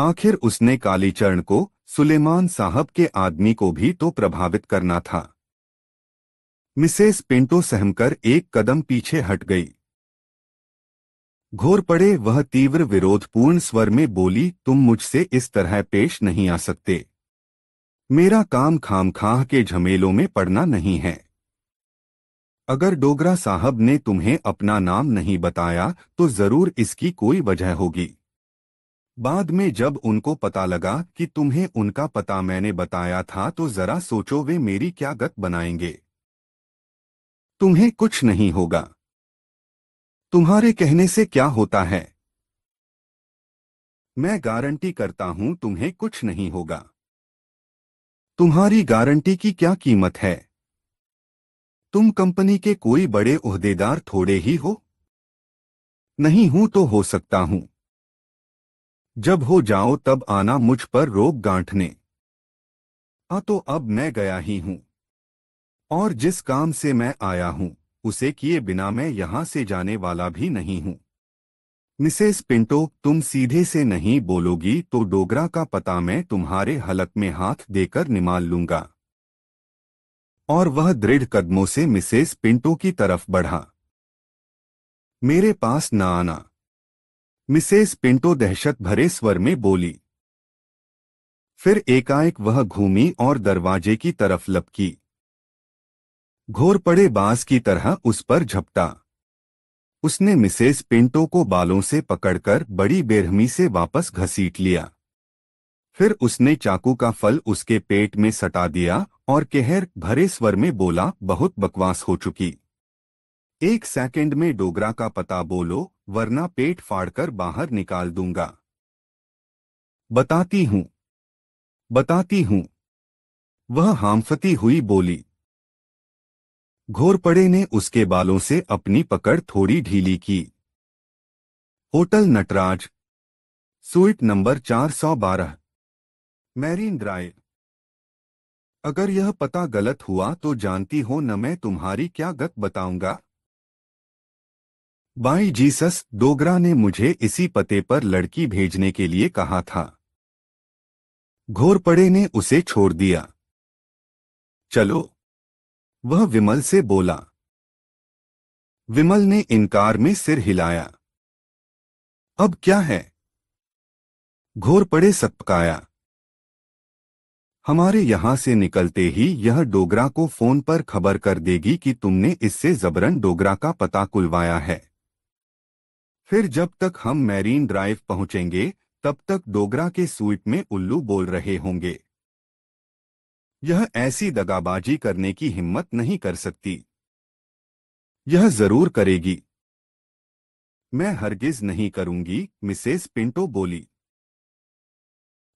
आखिर उसने कालीचरण को सुलेमान साहब के आदमी को भी तो प्रभावित करना था मिसेस पिंटो सहमकर एक कदम पीछे हट गई घोर पड़े वह तीव्र विरोधपूर्ण स्वर में बोली तुम मुझसे इस तरह पेश नहीं आ सकते मेरा काम खामखाह के झमेलों में पड़ना नहीं है अगर डोगरा साहब ने तुम्हें अपना नाम नहीं बताया तो जरूर इसकी कोई वजह होगी बाद में जब उनको पता लगा कि तुम्हें उनका पता मैंने बताया था तो जरा सोचो वे मेरी क्या गत बनाएंगे तुम्हें कुछ नहीं होगा तुम्हारे कहने से क्या होता है मैं गारंटी करता हूं तुम्हें कुछ नहीं होगा तुम्हारी गारंटी की क्या कीमत है तुम कंपनी के कोई बड़े उहदेदार थोड़े ही हो नहीं हूं तो हो सकता हूं जब हो जाओ तब आना मुझ पर रोग गांठने आ तो अब मैं गया ही हूं और जिस काम से मैं आया हूं उसे किए बिना मैं यहां से जाने वाला भी नहीं हूं मिसेस पिंटो तुम सीधे से नहीं बोलोगी तो डोगरा का पता मैं तुम्हारे हलक में हाथ देकर निमाल लूंगा और वह दृढ़ कदमों से मिसेस पिंटो की तरफ बढ़ा मेरे पास न आना मिसेस पिंटो दहशत भरे स्वर में बोली फिर एकाएक वह घूमी और दरवाजे की तरफ लपकी घोर पड़े बांस की तरह उस पर झपटा उसने मिसेस पिंटो को बालों से पकड़कर बड़ी बेरहमी से वापस घसीट लिया फिर उसने चाकू का फल उसके पेट में सटा दिया और कहर भरे स्वर में बोला बहुत बकवास हो चुकी एक सेकंड में डोगरा का पता बोलो वरना पेट फाड़कर बाहर निकाल दूंगा बताती हूं बताती हूं वह हामफती हुई बोली घोरपड़े ने उसके बालों से अपनी पकड़ थोड़ी ढीली की hotel Natraj suite number 412 Marine Drive अगर यह पता गलत हुआ तो जानती हो न मैं तुम्हारी क्या गत बताऊंगा बाई जीसस डोगरा ने मुझे इसी पते पर लड़की भेजने के लिए कहा था घोरपड़े ने उसे छोड़ दिया चलो वह विमल से बोला विमल ने इनकार में सिर हिलाया अब क्या है घोरपड़े सपकाया हमारे यहां से निकलते ही यह डोगरा को फोन पर खबर कर देगी कि तुमने इससे जबरन डोगरा का पता कुलवाया है फिर जब तक हम मैरीन ड्राइव पहुंचेंगे तब तक डोगरा के स्वीप में उल्लू बोल रहे होंगे यह ऐसी दगाबाजी करने की हिम्मत नहीं कर सकती यह जरूर करेगी मैं हरगिज नहीं करूंगी मिसेस पिंटो बोली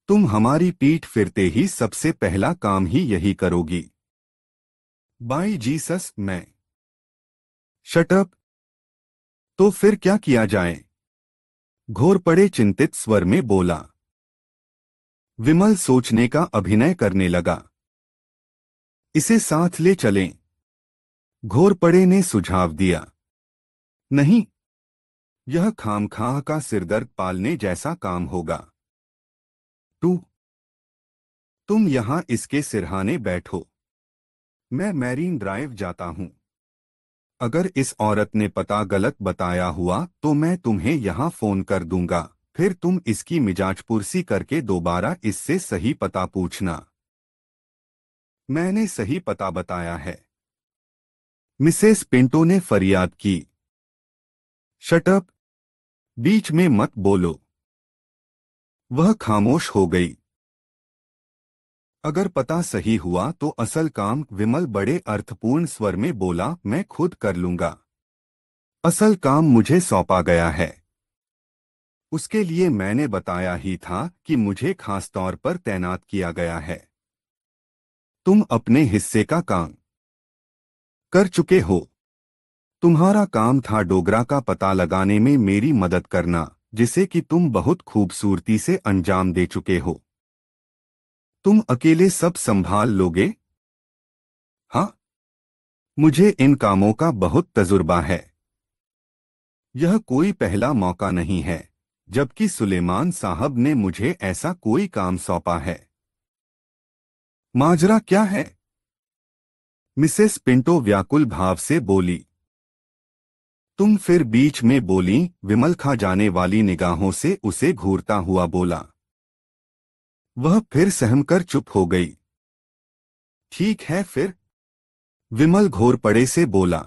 तुम हमारी पीठ फिरते ही सबसे पहला काम ही यही करोगी बाई जीसस मैं शटअप तो फिर क्या किया जाए घोर पड़े चिंतित स्वर में बोला विमल सोचने का अभिनय करने लगा इसे साथ ले चलें घोरपड़े ने सुझाव दिया नहीं यह खामखाह का सिरदर्द पालने जैसा काम होगा टू तुम यहां इसके सिरहाने बैठो मैं मैरीन ड्राइव जाता हूं अगर इस औरत ने पता गलत बताया हुआ तो मैं तुम्हें यहाँ फोन कर दूंगा फिर तुम इसकी मिजाज पुरसी करके दोबारा इससे सही पता पूछना मैंने सही पता बताया है मिसेस पिंटो ने फरियाद की शटअप बीच में मत बोलो वह खामोश हो गई अगर पता सही हुआ तो असल काम विमल बड़े अर्थपूर्ण स्वर में बोला मैं खुद कर लूंगा असल काम मुझे सौंपा गया है उसके लिए मैंने बताया ही था कि मुझे खास तौर पर तैनात किया गया है तुम अपने हिस्से का काम कर चुके हो तुम्हारा काम था डोगरा का पता लगाने में मेरी मदद करना जिसे कि तुम बहुत खूबसूरती से अंजाम दे चुके हो तुम अकेले सब संभाल लोगे हाँ मुझे इन कामों का बहुत तजुर्बा है यह कोई पहला मौका नहीं है जबकि सुलेमान साहब ने मुझे ऐसा कोई काम सौंपा है माजरा क्या है मिसेस पिंटो व्याकुल भाव से बोली तुम फिर बीच में बोली विमल खा जाने वाली निगाहों से उसे घूरता हुआ बोला वह फिर सहमकर चुप हो गई ठीक है फिर विमल घोरपड़े से बोला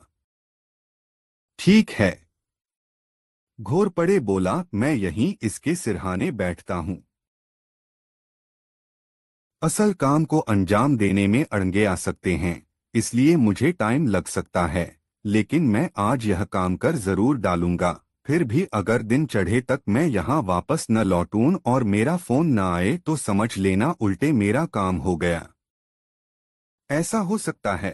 ठीक है घोरपड़े बोला मैं यहीं इसके सिरहाने बैठता हूं असल काम को अंजाम देने में अड़गे आ सकते हैं इसलिए मुझे टाइम लग सकता है लेकिन मैं आज यह काम कर जरूर डालूंगा फिर भी अगर दिन चढ़े तक मैं यहाँ वापस न लौटून और मेरा फोन न आए तो समझ लेना उल्टे मेरा काम हो गया ऐसा हो सकता है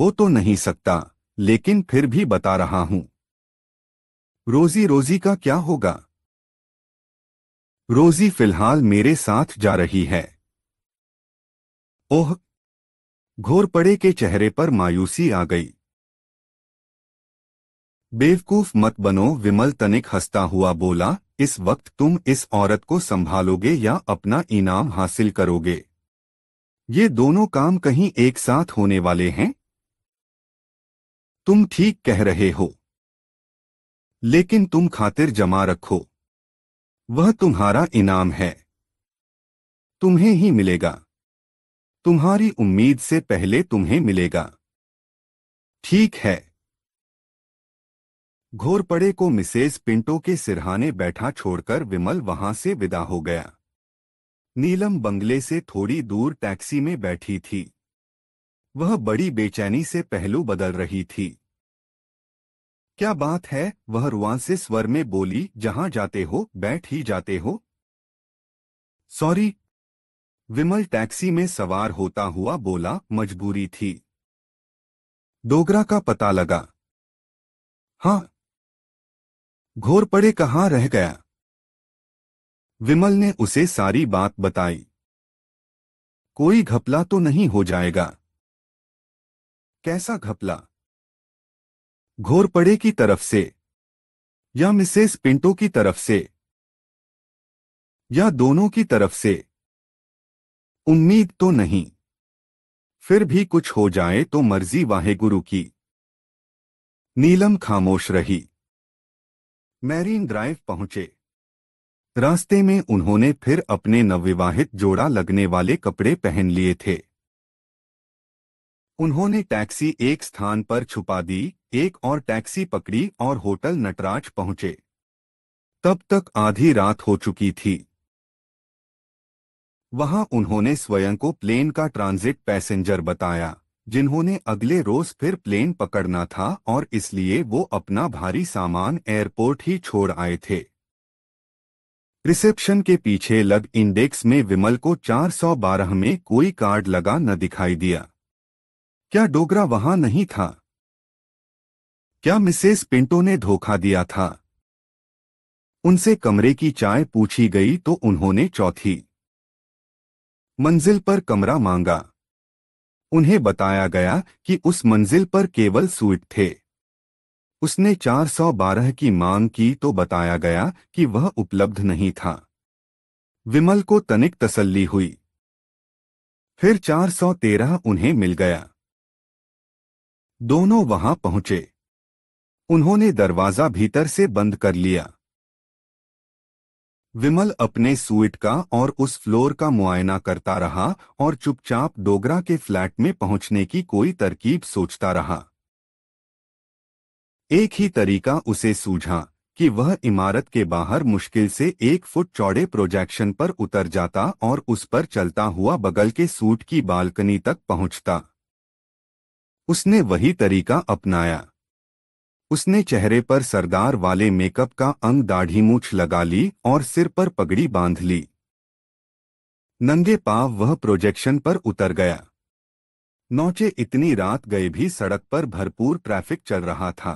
हो तो नहीं सकता लेकिन फिर भी बता रहा हूं रोजी रोजी का क्या होगा रोजी फिलहाल मेरे साथ जा रही है ओह घोरपड़े के चेहरे पर मायूसी आ गई बेवकूफ मत बनो विमल तनिक हंसता हुआ बोला इस वक्त तुम इस औरत को संभालोगे या अपना इनाम हासिल करोगे ये दोनों काम कहीं एक साथ होने वाले हैं तुम ठीक कह रहे हो लेकिन तुम खातिर जमा रखो वह तुम्हारा इनाम है तुम्हें ही मिलेगा तुम्हारी उम्मीद से पहले तुम्हें मिलेगा ठीक है घोरपड़े को मिसेज पिंटो के सिरहाने बैठा छोड़कर विमल वहां से विदा हो गया नीलम बंगले से थोड़ी दूर टैक्सी में बैठी थी वह बड़ी बेचैनी से पहलू बदल रही थी क्या बात है वह रुआ से स्वर में बोली जहां जाते हो बैठ ही जाते हो सॉरी विमल टैक्सी में सवार होता हुआ बोला मजबूरी थी डोगरा का पता लगा हाँ घोर पड़े कहाँ रह गया विमल ने उसे सारी बात बताई कोई घपला तो नहीं हो जाएगा कैसा घपला घोरपड़े की तरफ से या मिसेस पिंटो की तरफ से या दोनों की तरफ से उम्मीद तो नहीं फिर भी कुछ हो जाए तो मर्जी वाहेगुरु की नीलम खामोश रही मैरीन ड्राइव पहुंचे रास्ते में उन्होंने फिर अपने नवविवाहित जोड़ा लगने वाले कपड़े पहन लिए थे उन्होंने टैक्सी एक स्थान पर छुपा दी एक और टैक्सी पकड़ी और होटल नटराज पहुंचे तब तक आधी रात हो चुकी थी वहां उन्होंने स्वयं को प्लेन का ट्रांजिट पैसेंजर बताया जिन्होंने अगले रोज फिर प्लेन पकड़ना था और इसलिए वो अपना भारी सामान एयरपोर्ट ही छोड़ आए थे रिसेप्शन के पीछे लग इंडेक्स में विमल को 412 में कोई कार्ड लगा न दिखाई दिया क्या डोगरा वहां नहीं था क्या मिसेस पिंटो ने धोखा दिया था उनसे कमरे की चाय पूछी गई तो उन्होंने चौथी मंजिल पर कमरा मांगा उन्हें बताया गया कि उस मंजिल पर केवल सूट थे उसने 412 की मांग की तो बताया गया कि वह उपलब्ध नहीं था विमल को तनिक तसल्ली हुई फिर 413 उन्हें मिल गया दोनों वहां पहुंचे उन्होंने दरवाजा भीतर से बंद कर लिया विमल अपने सूट का और उस फ्लोर का मुआयना करता रहा और चुपचाप डोगरा के फ्लैट में पहुंचने की कोई तरकीब सोचता रहा एक ही तरीका उसे सूझा कि वह इमारत के बाहर मुश्किल से एक फुट चौड़े प्रोजेक्शन पर उतर जाता और उस पर चलता हुआ बगल के सूट की बालकनी तक पहुंचता उसने वही तरीका अपनाया उसने चेहरे पर सरदार वाले मेकअप का अंग दाढ़ी मूछ लगा ली और सिर पर पगड़ी बांध ली नंगे पाव वह प्रोजेक्शन पर उतर गया नौचे इतनी रात गए भी सड़क पर भरपूर ट्रैफिक चल रहा था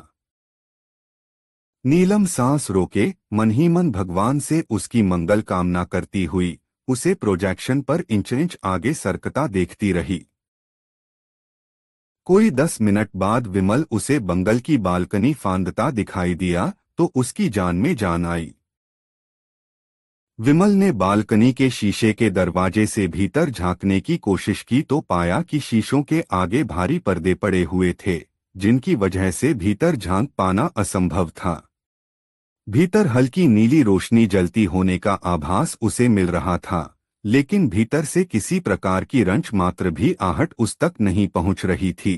नीलम सांस रोके मन ही मन भगवान से उसकी मंगल कामना करती हुई उसे प्रोजेक्शन पर इंच इंच आगे सरकता देखती रही कोई दस मिनट बाद विमल उसे बंगल की बालकनी फांदता दिखाई दिया तो उसकी जान में जान आई विमल ने बालकनी के शीशे के दरवाजे से भीतर झांकने की कोशिश की तो पाया कि शीशों के आगे भारी पर्दे पड़े हुए थे जिनकी वजह से भीतर झांक पाना असंभव था भीतर हल्की नीली रोशनी जलती होने का आभास उसे मिल रहा था लेकिन भीतर से किसी प्रकार की रंच मात्र भी आहट उस तक नहीं पहुंच रही थी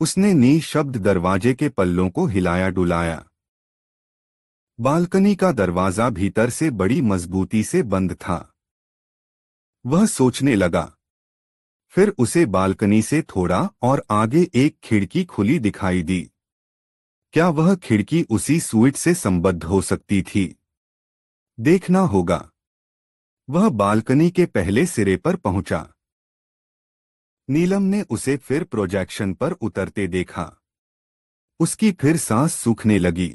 उसने नी शब्द दरवाजे के पल्लों को हिलाया डुलाया बालकनी का दरवाजा भीतर से बड़ी मजबूती से बंद था वह सोचने लगा फिर उसे बालकनी से थोड़ा और आगे एक खिड़की खुली दिखाई दी क्या वह खिड़की उसी स्वीट से संबद्ध हो सकती थी देखना होगा वह बालकनी के पहले सिरे पर पहुंचा नीलम ने उसे फिर प्रोजेक्शन पर उतरते देखा उसकी फिर सांस सूखने लगी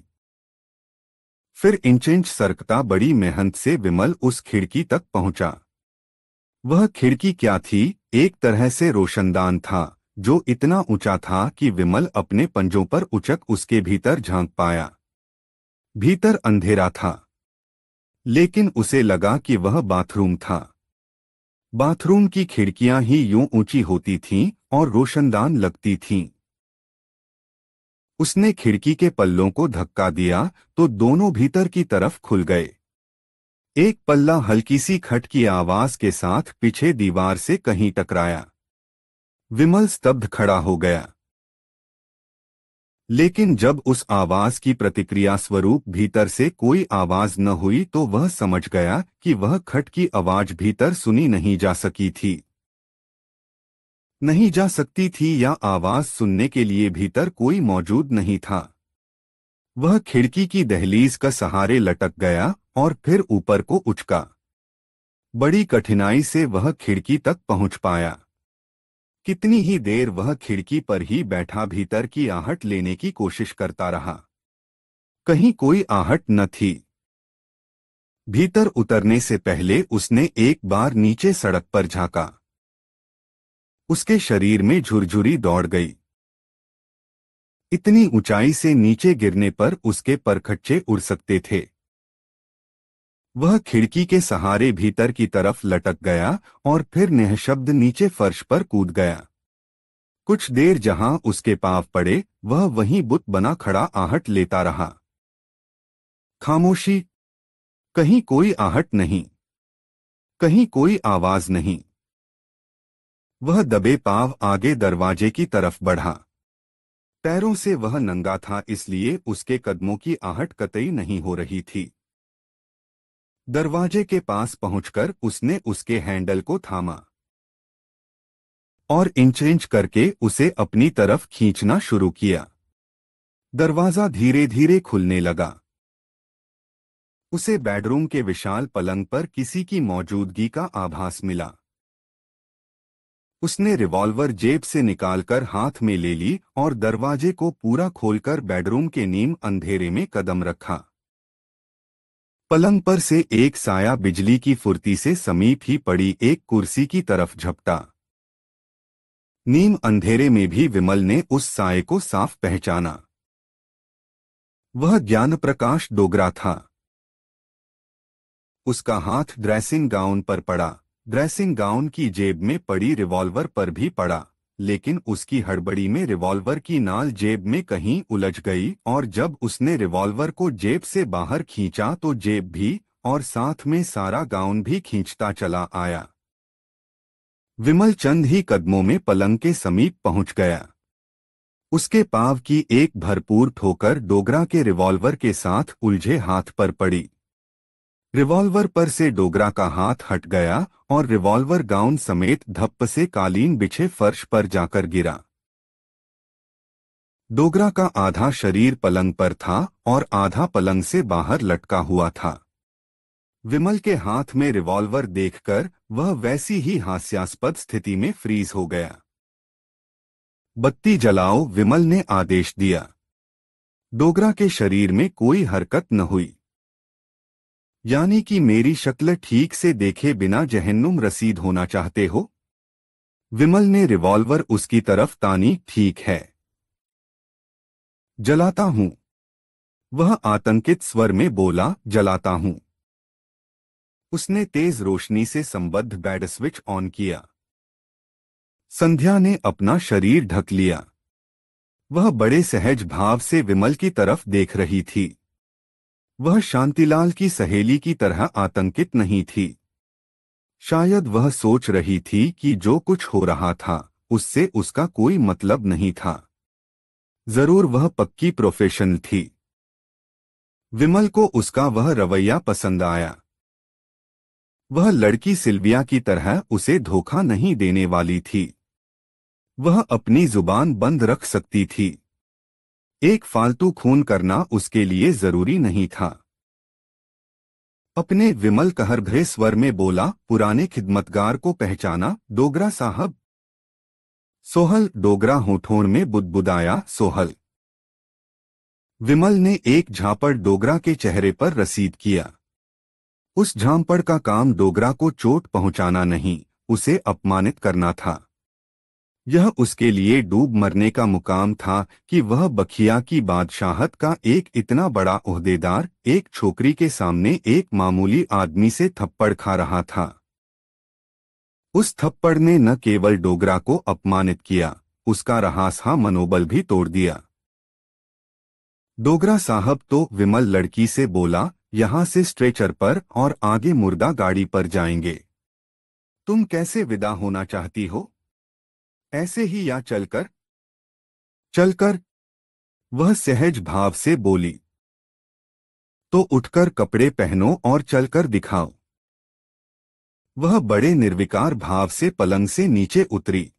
फिर इंचेंच सरकता बड़ी मेहनत से विमल उस खिड़की तक पहुंचा वह खिड़की क्या थी एक तरह से रोशनदान था जो इतना ऊंचा था कि विमल अपने पंजों पर उचक उसके भीतर झांक पाया भीतर अंधेरा था लेकिन उसे लगा कि वह बाथरूम था बाथरूम की खिड़कियां ही यूं ऊंची होती थीं और रोशनदान लगती थीं। उसने खिड़की के पल्लों को धक्का दिया तो दोनों भीतर की तरफ खुल गए एक पल्ला हल्की सी खट की आवाज के साथ पीछे दीवार से कहीं टकराया विमल स्तब्ध खड़ा हो गया लेकिन जब उस आवाज की प्रतिक्रिया स्वरूप भीतर से कोई आवाज न हुई तो वह समझ गया कि वह खट की आवाज भीतर सुनी नहीं जा सकी थी नहीं जा सकती थी या आवाज सुनने के लिए भीतर कोई मौजूद नहीं था वह खिड़की की दहलीज का सहारे लटक गया और फिर ऊपर को उचका बड़ी कठिनाई से वह खिड़की तक पहुंच पाया कितनी ही देर वह खिड़की पर ही बैठा भीतर की आहट लेने की कोशिश करता रहा कहीं कोई आहट न थी भीतर उतरने से पहले उसने एक बार नीचे सड़क पर झांका उसके शरीर में झुरझुरी दौड़ गई इतनी ऊंचाई से नीचे गिरने पर उसके परखच्चे उड़ सकते थे वह खिड़की के सहारे भीतर की तरफ लटक गया और फिर निःशब्द नीचे फर्श पर कूद गया कुछ देर जहां उसके पाव पड़े वह वहीं बुत बना खड़ा आहट लेता रहा खामोशी कहीं कोई आहट नहीं कहीं कोई आवाज नहीं वह दबे पाव आगे दरवाजे की तरफ बढ़ा पैरों से वह नंगा था इसलिए उसके कदमों की आहट कतई नहीं हो रही थी दरवाजे के पास पहुंचकर उसने उसके हैंडल को थामा और इंच इंच करके उसे अपनी तरफ खींचना शुरू किया दरवाजा धीरे धीरे खुलने लगा उसे बेडरूम के विशाल पलंग पर किसी की मौजूदगी का आभास मिला उसने रिवॉल्वर जेब से निकालकर हाथ में ले ली और दरवाजे को पूरा खोलकर बेडरूम के नीम अंधेरे में कदम रखा पलंग पर से एक साया बिजली की फुर्ती से समीप ही पड़ी एक कुर्सी की तरफ झपटा नीम अंधेरे में भी विमल ने उस साय को साफ पहचाना वह ज्ञान प्रकाश डोगरा था उसका हाथ ड्रेसिंग गाउन पर पड़ा ड्रेसिंग गाउन की जेब में पड़ी रिवॉल्वर पर भी पड़ा लेकिन उसकी हड़बड़ी में रिवॉल्वर की नाल जेब में कहीं उलझ गई और जब उसने रिवॉल्वर को जेब से बाहर खींचा तो जेब भी और साथ में सारा गाउन भी खींचता चला आया विमल चंद ही कदमों में पलंग के समीप पहुंच गया उसके पाव की एक भरपूर ठोकर डोगरा के रिवॉल्वर के साथ उलझे हाथ पर पड़ी रिवॉल्वर पर से डोगरा का हाथ हट गया और रिवॉल्वर गाउन समेत धप्प से कालीन बिछे फर्श पर जाकर गिरा डोगरा का आधा शरीर पलंग पर था और आधा पलंग से बाहर लटका हुआ था विमल के हाथ में रिवॉल्वर देखकर वह वैसी ही हास्यास्पद स्थिति में फ्रीज हो गया बत्ती जलाओ विमल ने आदेश दिया डोगरा के शरीर में कोई हरकत न हुई यानी कि मेरी शक्ल ठीक से देखे बिना जहन्नुम रसीद होना चाहते हो विमल ने रिवॉल्वर उसकी तरफ तानी ठीक है जलाता हूं वह आतंकित स्वर में बोला जलाता हूं उसने तेज रोशनी से संबद्ध बैड स्विच ऑन किया संध्या ने अपना शरीर ढक लिया वह बड़े सहज भाव से विमल की तरफ देख रही थी वह शांतिलाल की सहेली की तरह आतंकित नहीं थी शायद वह सोच रही थी कि जो कुछ हो रहा था उससे उसका कोई मतलब नहीं था जरूर वह पक्की प्रोफेशनल थी विमल को उसका वह रवैया पसंद आया वह लड़की सिल्विया की तरह उसे धोखा नहीं देने वाली थी वह अपनी जुबान बंद रख सकती थी एक फालतू खून करना उसके लिए जरूरी नहीं था अपने विमल कहरभरे स्वर में बोला पुराने खिदमतगार को पहचाना डोगरा साहब सोहल डोगरा होठोण में बुदबुदाया सोहल विमल ने एक झापड़ डोगरा के चेहरे पर रसीद किया उस झापड़ का काम डोगरा को चोट पहुंचाना नहीं उसे अपमानित करना था यह उसके लिए डूब मरने का मुकाम था कि वह बखिया की बादशाहत का एक इतना बड़ा ओहदेदार एक छोकरी के सामने एक मामूली आदमी से थप्पड़ खा रहा था उस थप्पड़ ने न केवल डोगरा को अपमानित किया उसका रहासहा मनोबल भी तोड़ दिया डोगरा साहब तो विमल लड़की से बोला यहां से स्ट्रेचर पर और आगे मुर्दा गाड़ी पर जाएंगे तुम कैसे विदा होना चाहती हो ऐसे ही या चलकर चलकर वह सहज भाव से बोली तो उठकर कपड़े पहनो और चलकर दिखाओ वह बड़े निर्विकार भाव से पलंग से नीचे उतरी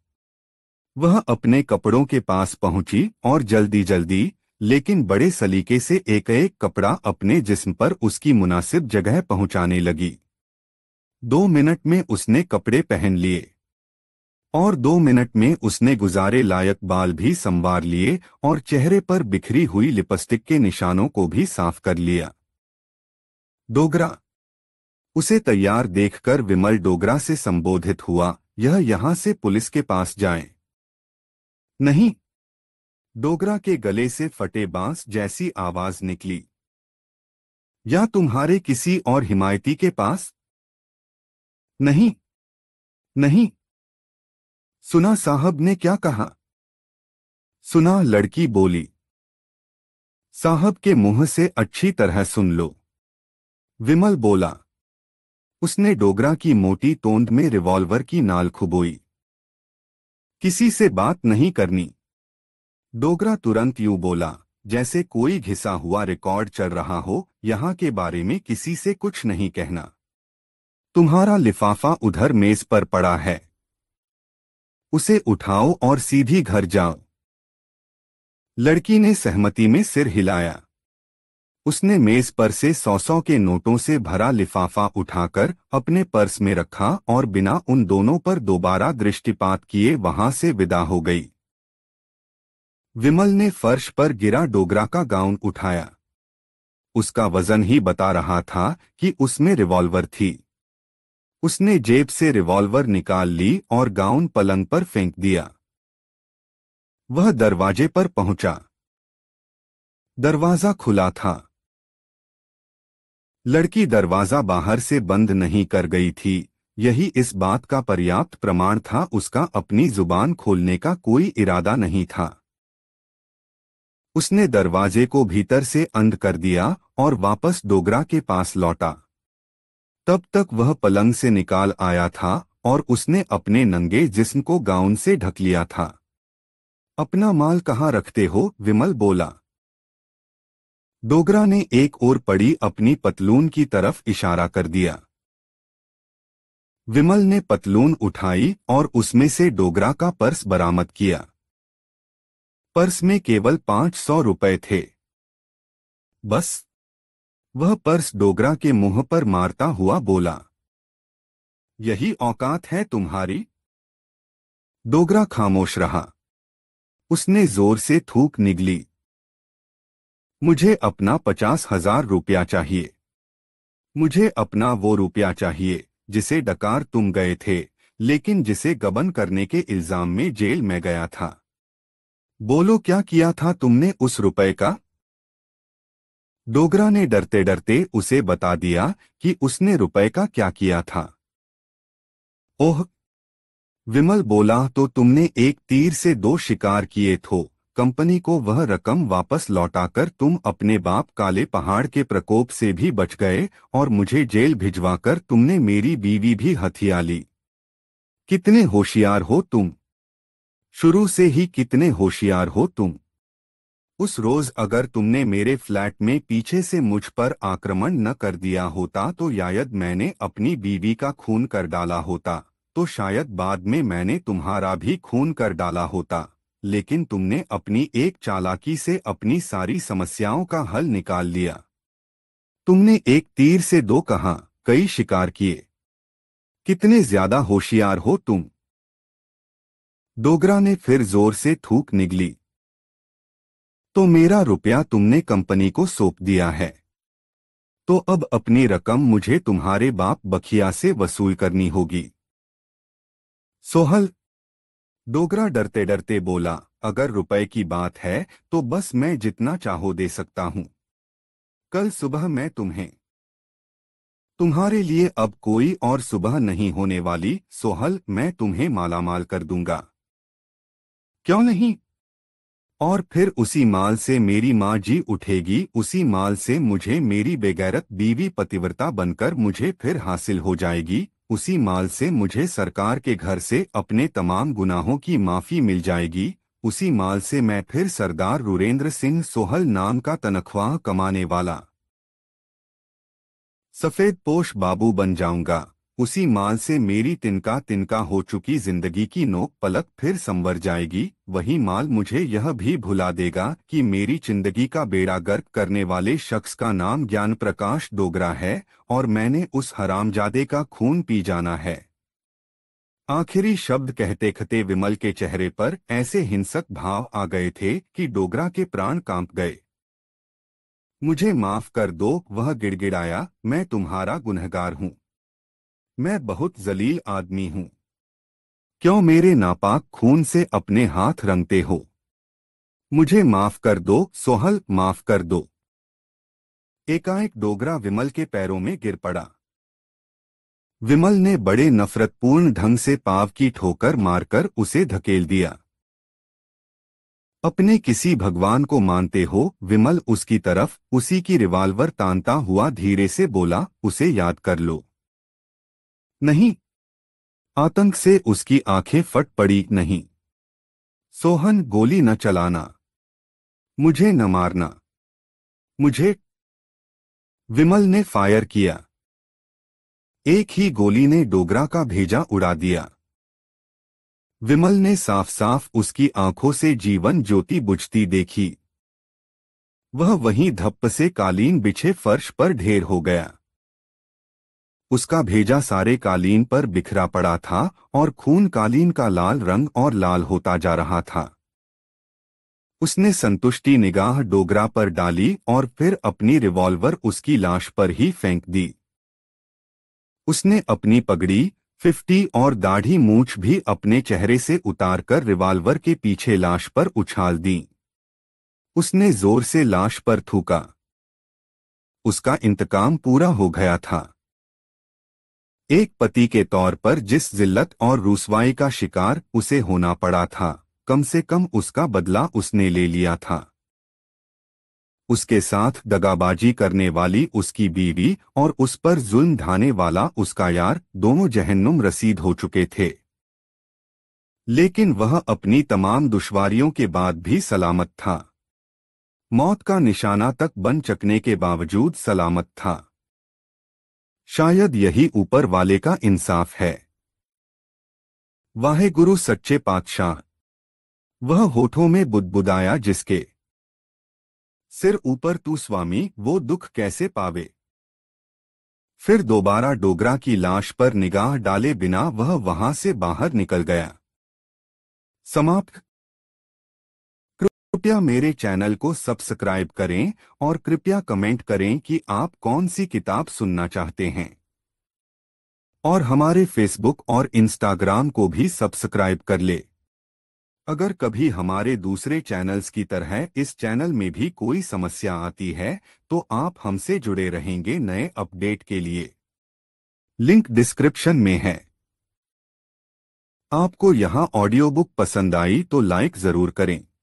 वह अपने कपड़ों के पास पहुंची और जल्दी जल्दी लेकिन बड़े सलीके से एक एक कपड़ा अपने जिस्म पर उसकी मुनासिब जगह पहुंचाने लगी दो मिनट में उसने कपड़े पहन लिए और दो मिनट में उसने गुजारे लायक बाल भी संवार लिए और चेहरे पर बिखरी हुई लिपस्टिक के निशानों को भी साफ कर लिया डोगरा उसे तैयार देखकर विमल डोगरा से संबोधित हुआ यह यहां से पुलिस के पास जाए नहीं डोगरा के गले से फटे बांस जैसी आवाज निकली या तुम्हारे किसी और हिमायती के पास नहीं नहीं सुना साहब ने क्या कहा सुना लड़की बोली साहब के मुंह से अच्छी तरह सुन लो विमल बोला उसने डोगरा की मोटी तोंद में रिवॉल्वर की नाल खुबोई किसी से बात नहीं करनी डोगरा तुरंत यू बोला जैसे कोई घिसा हुआ रिकॉर्ड चल रहा हो यहाँ के बारे में किसी से कुछ नहीं कहना तुम्हारा लिफाफा उधर मेज पर पड़ा है उसे उठाओ और सीधी घर जाओ लड़की ने सहमति में सिर हिलाया उसने मेज पर से सौ सौ के नोटों से भरा लिफाफा उठाकर अपने पर्स में रखा और बिना उन दोनों पर दोबारा दृष्टिपात किए वहां से विदा हो गई विमल ने फर्श पर गिरा डोगरा का गाउन उठाया उसका वजन ही बता रहा था कि उसमें रिवॉल्वर थी उसने जेब से रिवॉल्वर निकाल ली और गाउन पलंग पर फेंक दिया वह दरवाजे पर पहुंचा दरवाजा खुला था लड़की दरवाजा बाहर से बंद नहीं कर गई थी यही इस बात का पर्याप्त प्रमाण था उसका अपनी जुबान खोलने का कोई इरादा नहीं था उसने दरवाजे को भीतर से अंध कर दिया और वापस डोगरा के पास लौटा तब तक वह पलंग से निकाल आया था और उसने अपने नंगे जिस्म को गाउन से ढक लिया था अपना माल कहाँ रखते हो विमल बोला डोगरा ने एक और पड़ी अपनी पतलून की तरफ इशारा कर दिया विमल ने पतलून उठाई और उसमें से डोगरा का पर्स बरामद किया पर्स में केवल पांच सौ रुपये थे बस वह पर्स डोगरा के मुंह पर मारता हुआ बोला यही औकात है तुम्हारी डोगरा खामोश रहा उसने जोर से थूक निगली मुझे अपना पचास हजार रुपया चाहिए मुझे अपना वो रुपया चाहिए जिसे डकार तुम गए थे लेकिन जिसे गबन करने के इल्जाम में जेल में गया था बोलो क्या किया था तुमने उस रुपए का डोगरा ने डरते डरते उसे बता दिया कि उसने रुपए का क्या किया था ओह विमल बोला तो तुमने एक तीर से दो शिकार किए थो कंपनी को वह रकम वापस लौटाकर तुम अपने बाप काले पहाड़ के प्रकोप से भी बच गए और मुझे जेल भिजवाकर तुमने मेरी बीवी भी हथिया ली कितने होशियार हो तुम शुरू से ही कितने होशियार हो तुम उस रोज अगर तुमने मेरे फ्लैट में पीछे से मुझ पर आक्रमण न कर दिया होता तो शायद मैंने अपनी बीवी का खून कर डाला होता तो शायद बाद में मैंने तुम्हारा भी खून कर डाला होता लेकिन तुमने अपनी एक चालाकी से अपनी सारी समस्याओं का हल निकाल लिया तुमने एक तीर से दो कहा कई शिकार किए कितने ज्यादा होशियार हो तुम डोगरा ने फिर जोर से थूक निगली तो मेरा रुपया तुमने कंपनी को सौंप दिया है तो अब अपनी रकम मुझे तुम्हारे बाप बखिया से वसूल करनी होगी सोहल डोगरा डरते डरते बोला अगर रुपए की बात है तो बस मैं जितना चाहो दे सकता हूं कल सुबह मैं तुम्हें तुम्हारे लिए अब कोई और सुबह नहीं होने वाली सोहल मैं तुम्हें मालामाल कर दूंगा क्यों नहीं और फिर उसी माल से मेरी माँ जी उठेगी उसी माल से मुझे मेरी बेगैरत बीवी पतिव्रता बनकर मुझे फिर हासिल हो जाएगी उसी माल से मुझे सरकार के घर से अपने तमाम गुनाहों की माफ़ी मिल जाएगी उसी माल से मैं फिर सरदार रुरेंद्र सिंह सोहल नाम का तनख्वाह कमाने वाला सफ़ेद पोश बाबू बन जाऊंगा उसी माल से मेरी तिनका तिनका हो चुकी जिंदगी की नोक पलक फिर संवर जाएगी वही माल मुझे यह भी भुला देगा कि मेरी जिंदगी का बेड़ा गर्क करने वाले शख्स का नाम ज्ञान प्रकाश डोगरा है और मैंने उस हरामजादे का खून पी जाना है आखिरी शब्द कहते खते विमल के चेहरे पर ऐसे हिंसक भाव आ गए थे कि डोगरा के प्राण कांप गए मुझे माफ कर दो वह गिड़गिड़ाया मैं तुम्हारा गुनहगार हूँ मैं बहुत जलील आदमी हूं क्यों मेरे नापाक खून से अपने हाथ रंगते हो मुझे माफ कर दो सोहल माफ कर दो एकाएक डोगरा विमल के पैरों में गिर पड़ा विमल ने बड़े नफरतपूर्ण ढंग से पाव की ठोकर मारकर उसे धकेल दिया अपने किसी भगवान को मानते हो विमल उसकी तरफ उसी की रिवाल्वर तानता हुआ धीरे से बोला उसे याद कर लो नहीं आतंक से उसकी आंखें फट पड़ी नहीं सोहन गोली न चलाना मुझे न मारना मुझे विमल ने फायर किया एक ही गोली ने डोगरा का भेजा उड़ा दिया विमल ने साफ साफ उसकी आंखों से जीवन ज्योति बुझती देखी वह वहीं धप्प से कालीन बिछे फर्श पर ढेर हो गया उसका भेजा सारे कालीन पर बिखरा पड़ा था और खून कालीन का लाल रंग और लाल होता जा रहा था उसने संतुष्टि निगाह डोगरा पर डाली और फिर अपनी रिवॉल्वर उसकी लाश पर ही फेंक दी उसने अपनी पगड़ी फिफ्टी और दाढ़ी मूछ भी अपने चेहरे से उतारकर रिवॉल्वर के पीछे लाश पर उछाल दी उसने जोर से लाश पर थूका उसका इंतकाम पूरा हो गया था एक पति के तौर पर जिस जिल्लत और रुसवाई का शिकार उसे होना पड़ा था कम से कम उसका बदला उसने ले लिया था उसके साथ दगाबाजी करने वाली उसकी बीवी और उस पर जुल्म ढाने वाला उसका यार दोनों जहन्नुम रसीद हो चुके थे लेकिन वह अपनी तमाम दुश्वारियों के बाद भी सलामत था मौत का निशाना तक बन चकने के बावजूद सलामत था शायद यही ऊपर वाले का इंसाफ है वाहे गुरु सच्चे पातशाह वह होठों में बुदबुदाया जिसके सिर ऊपर तू स्वामी वो दुख कैसे पावे फिर दोबारा डोगरा की लाश पर निगाह डाले बिना वह वहां से बाहर निकल गया समाप्त कृपया मेरे चैनल को सब्सक्राइब करें और कृपया कमेंट करें कि आप कौन सी किताब सुनना चाहते हैं और हमारे फेसबुक और इंस्टाग्राम को भी सब्सक्राइब कर ले अगर कभी हमारे दूसरे चैनल्स की तरह इस चैनल में भी कोई समस्या आती है तो आप हमसे जुड़े रहेंगे नए अपडेट के लिए लिंक डिस्क्रिप्शन में है आपको यहां ऑडियो बुक पसंद आई तो लाइक जरूर करें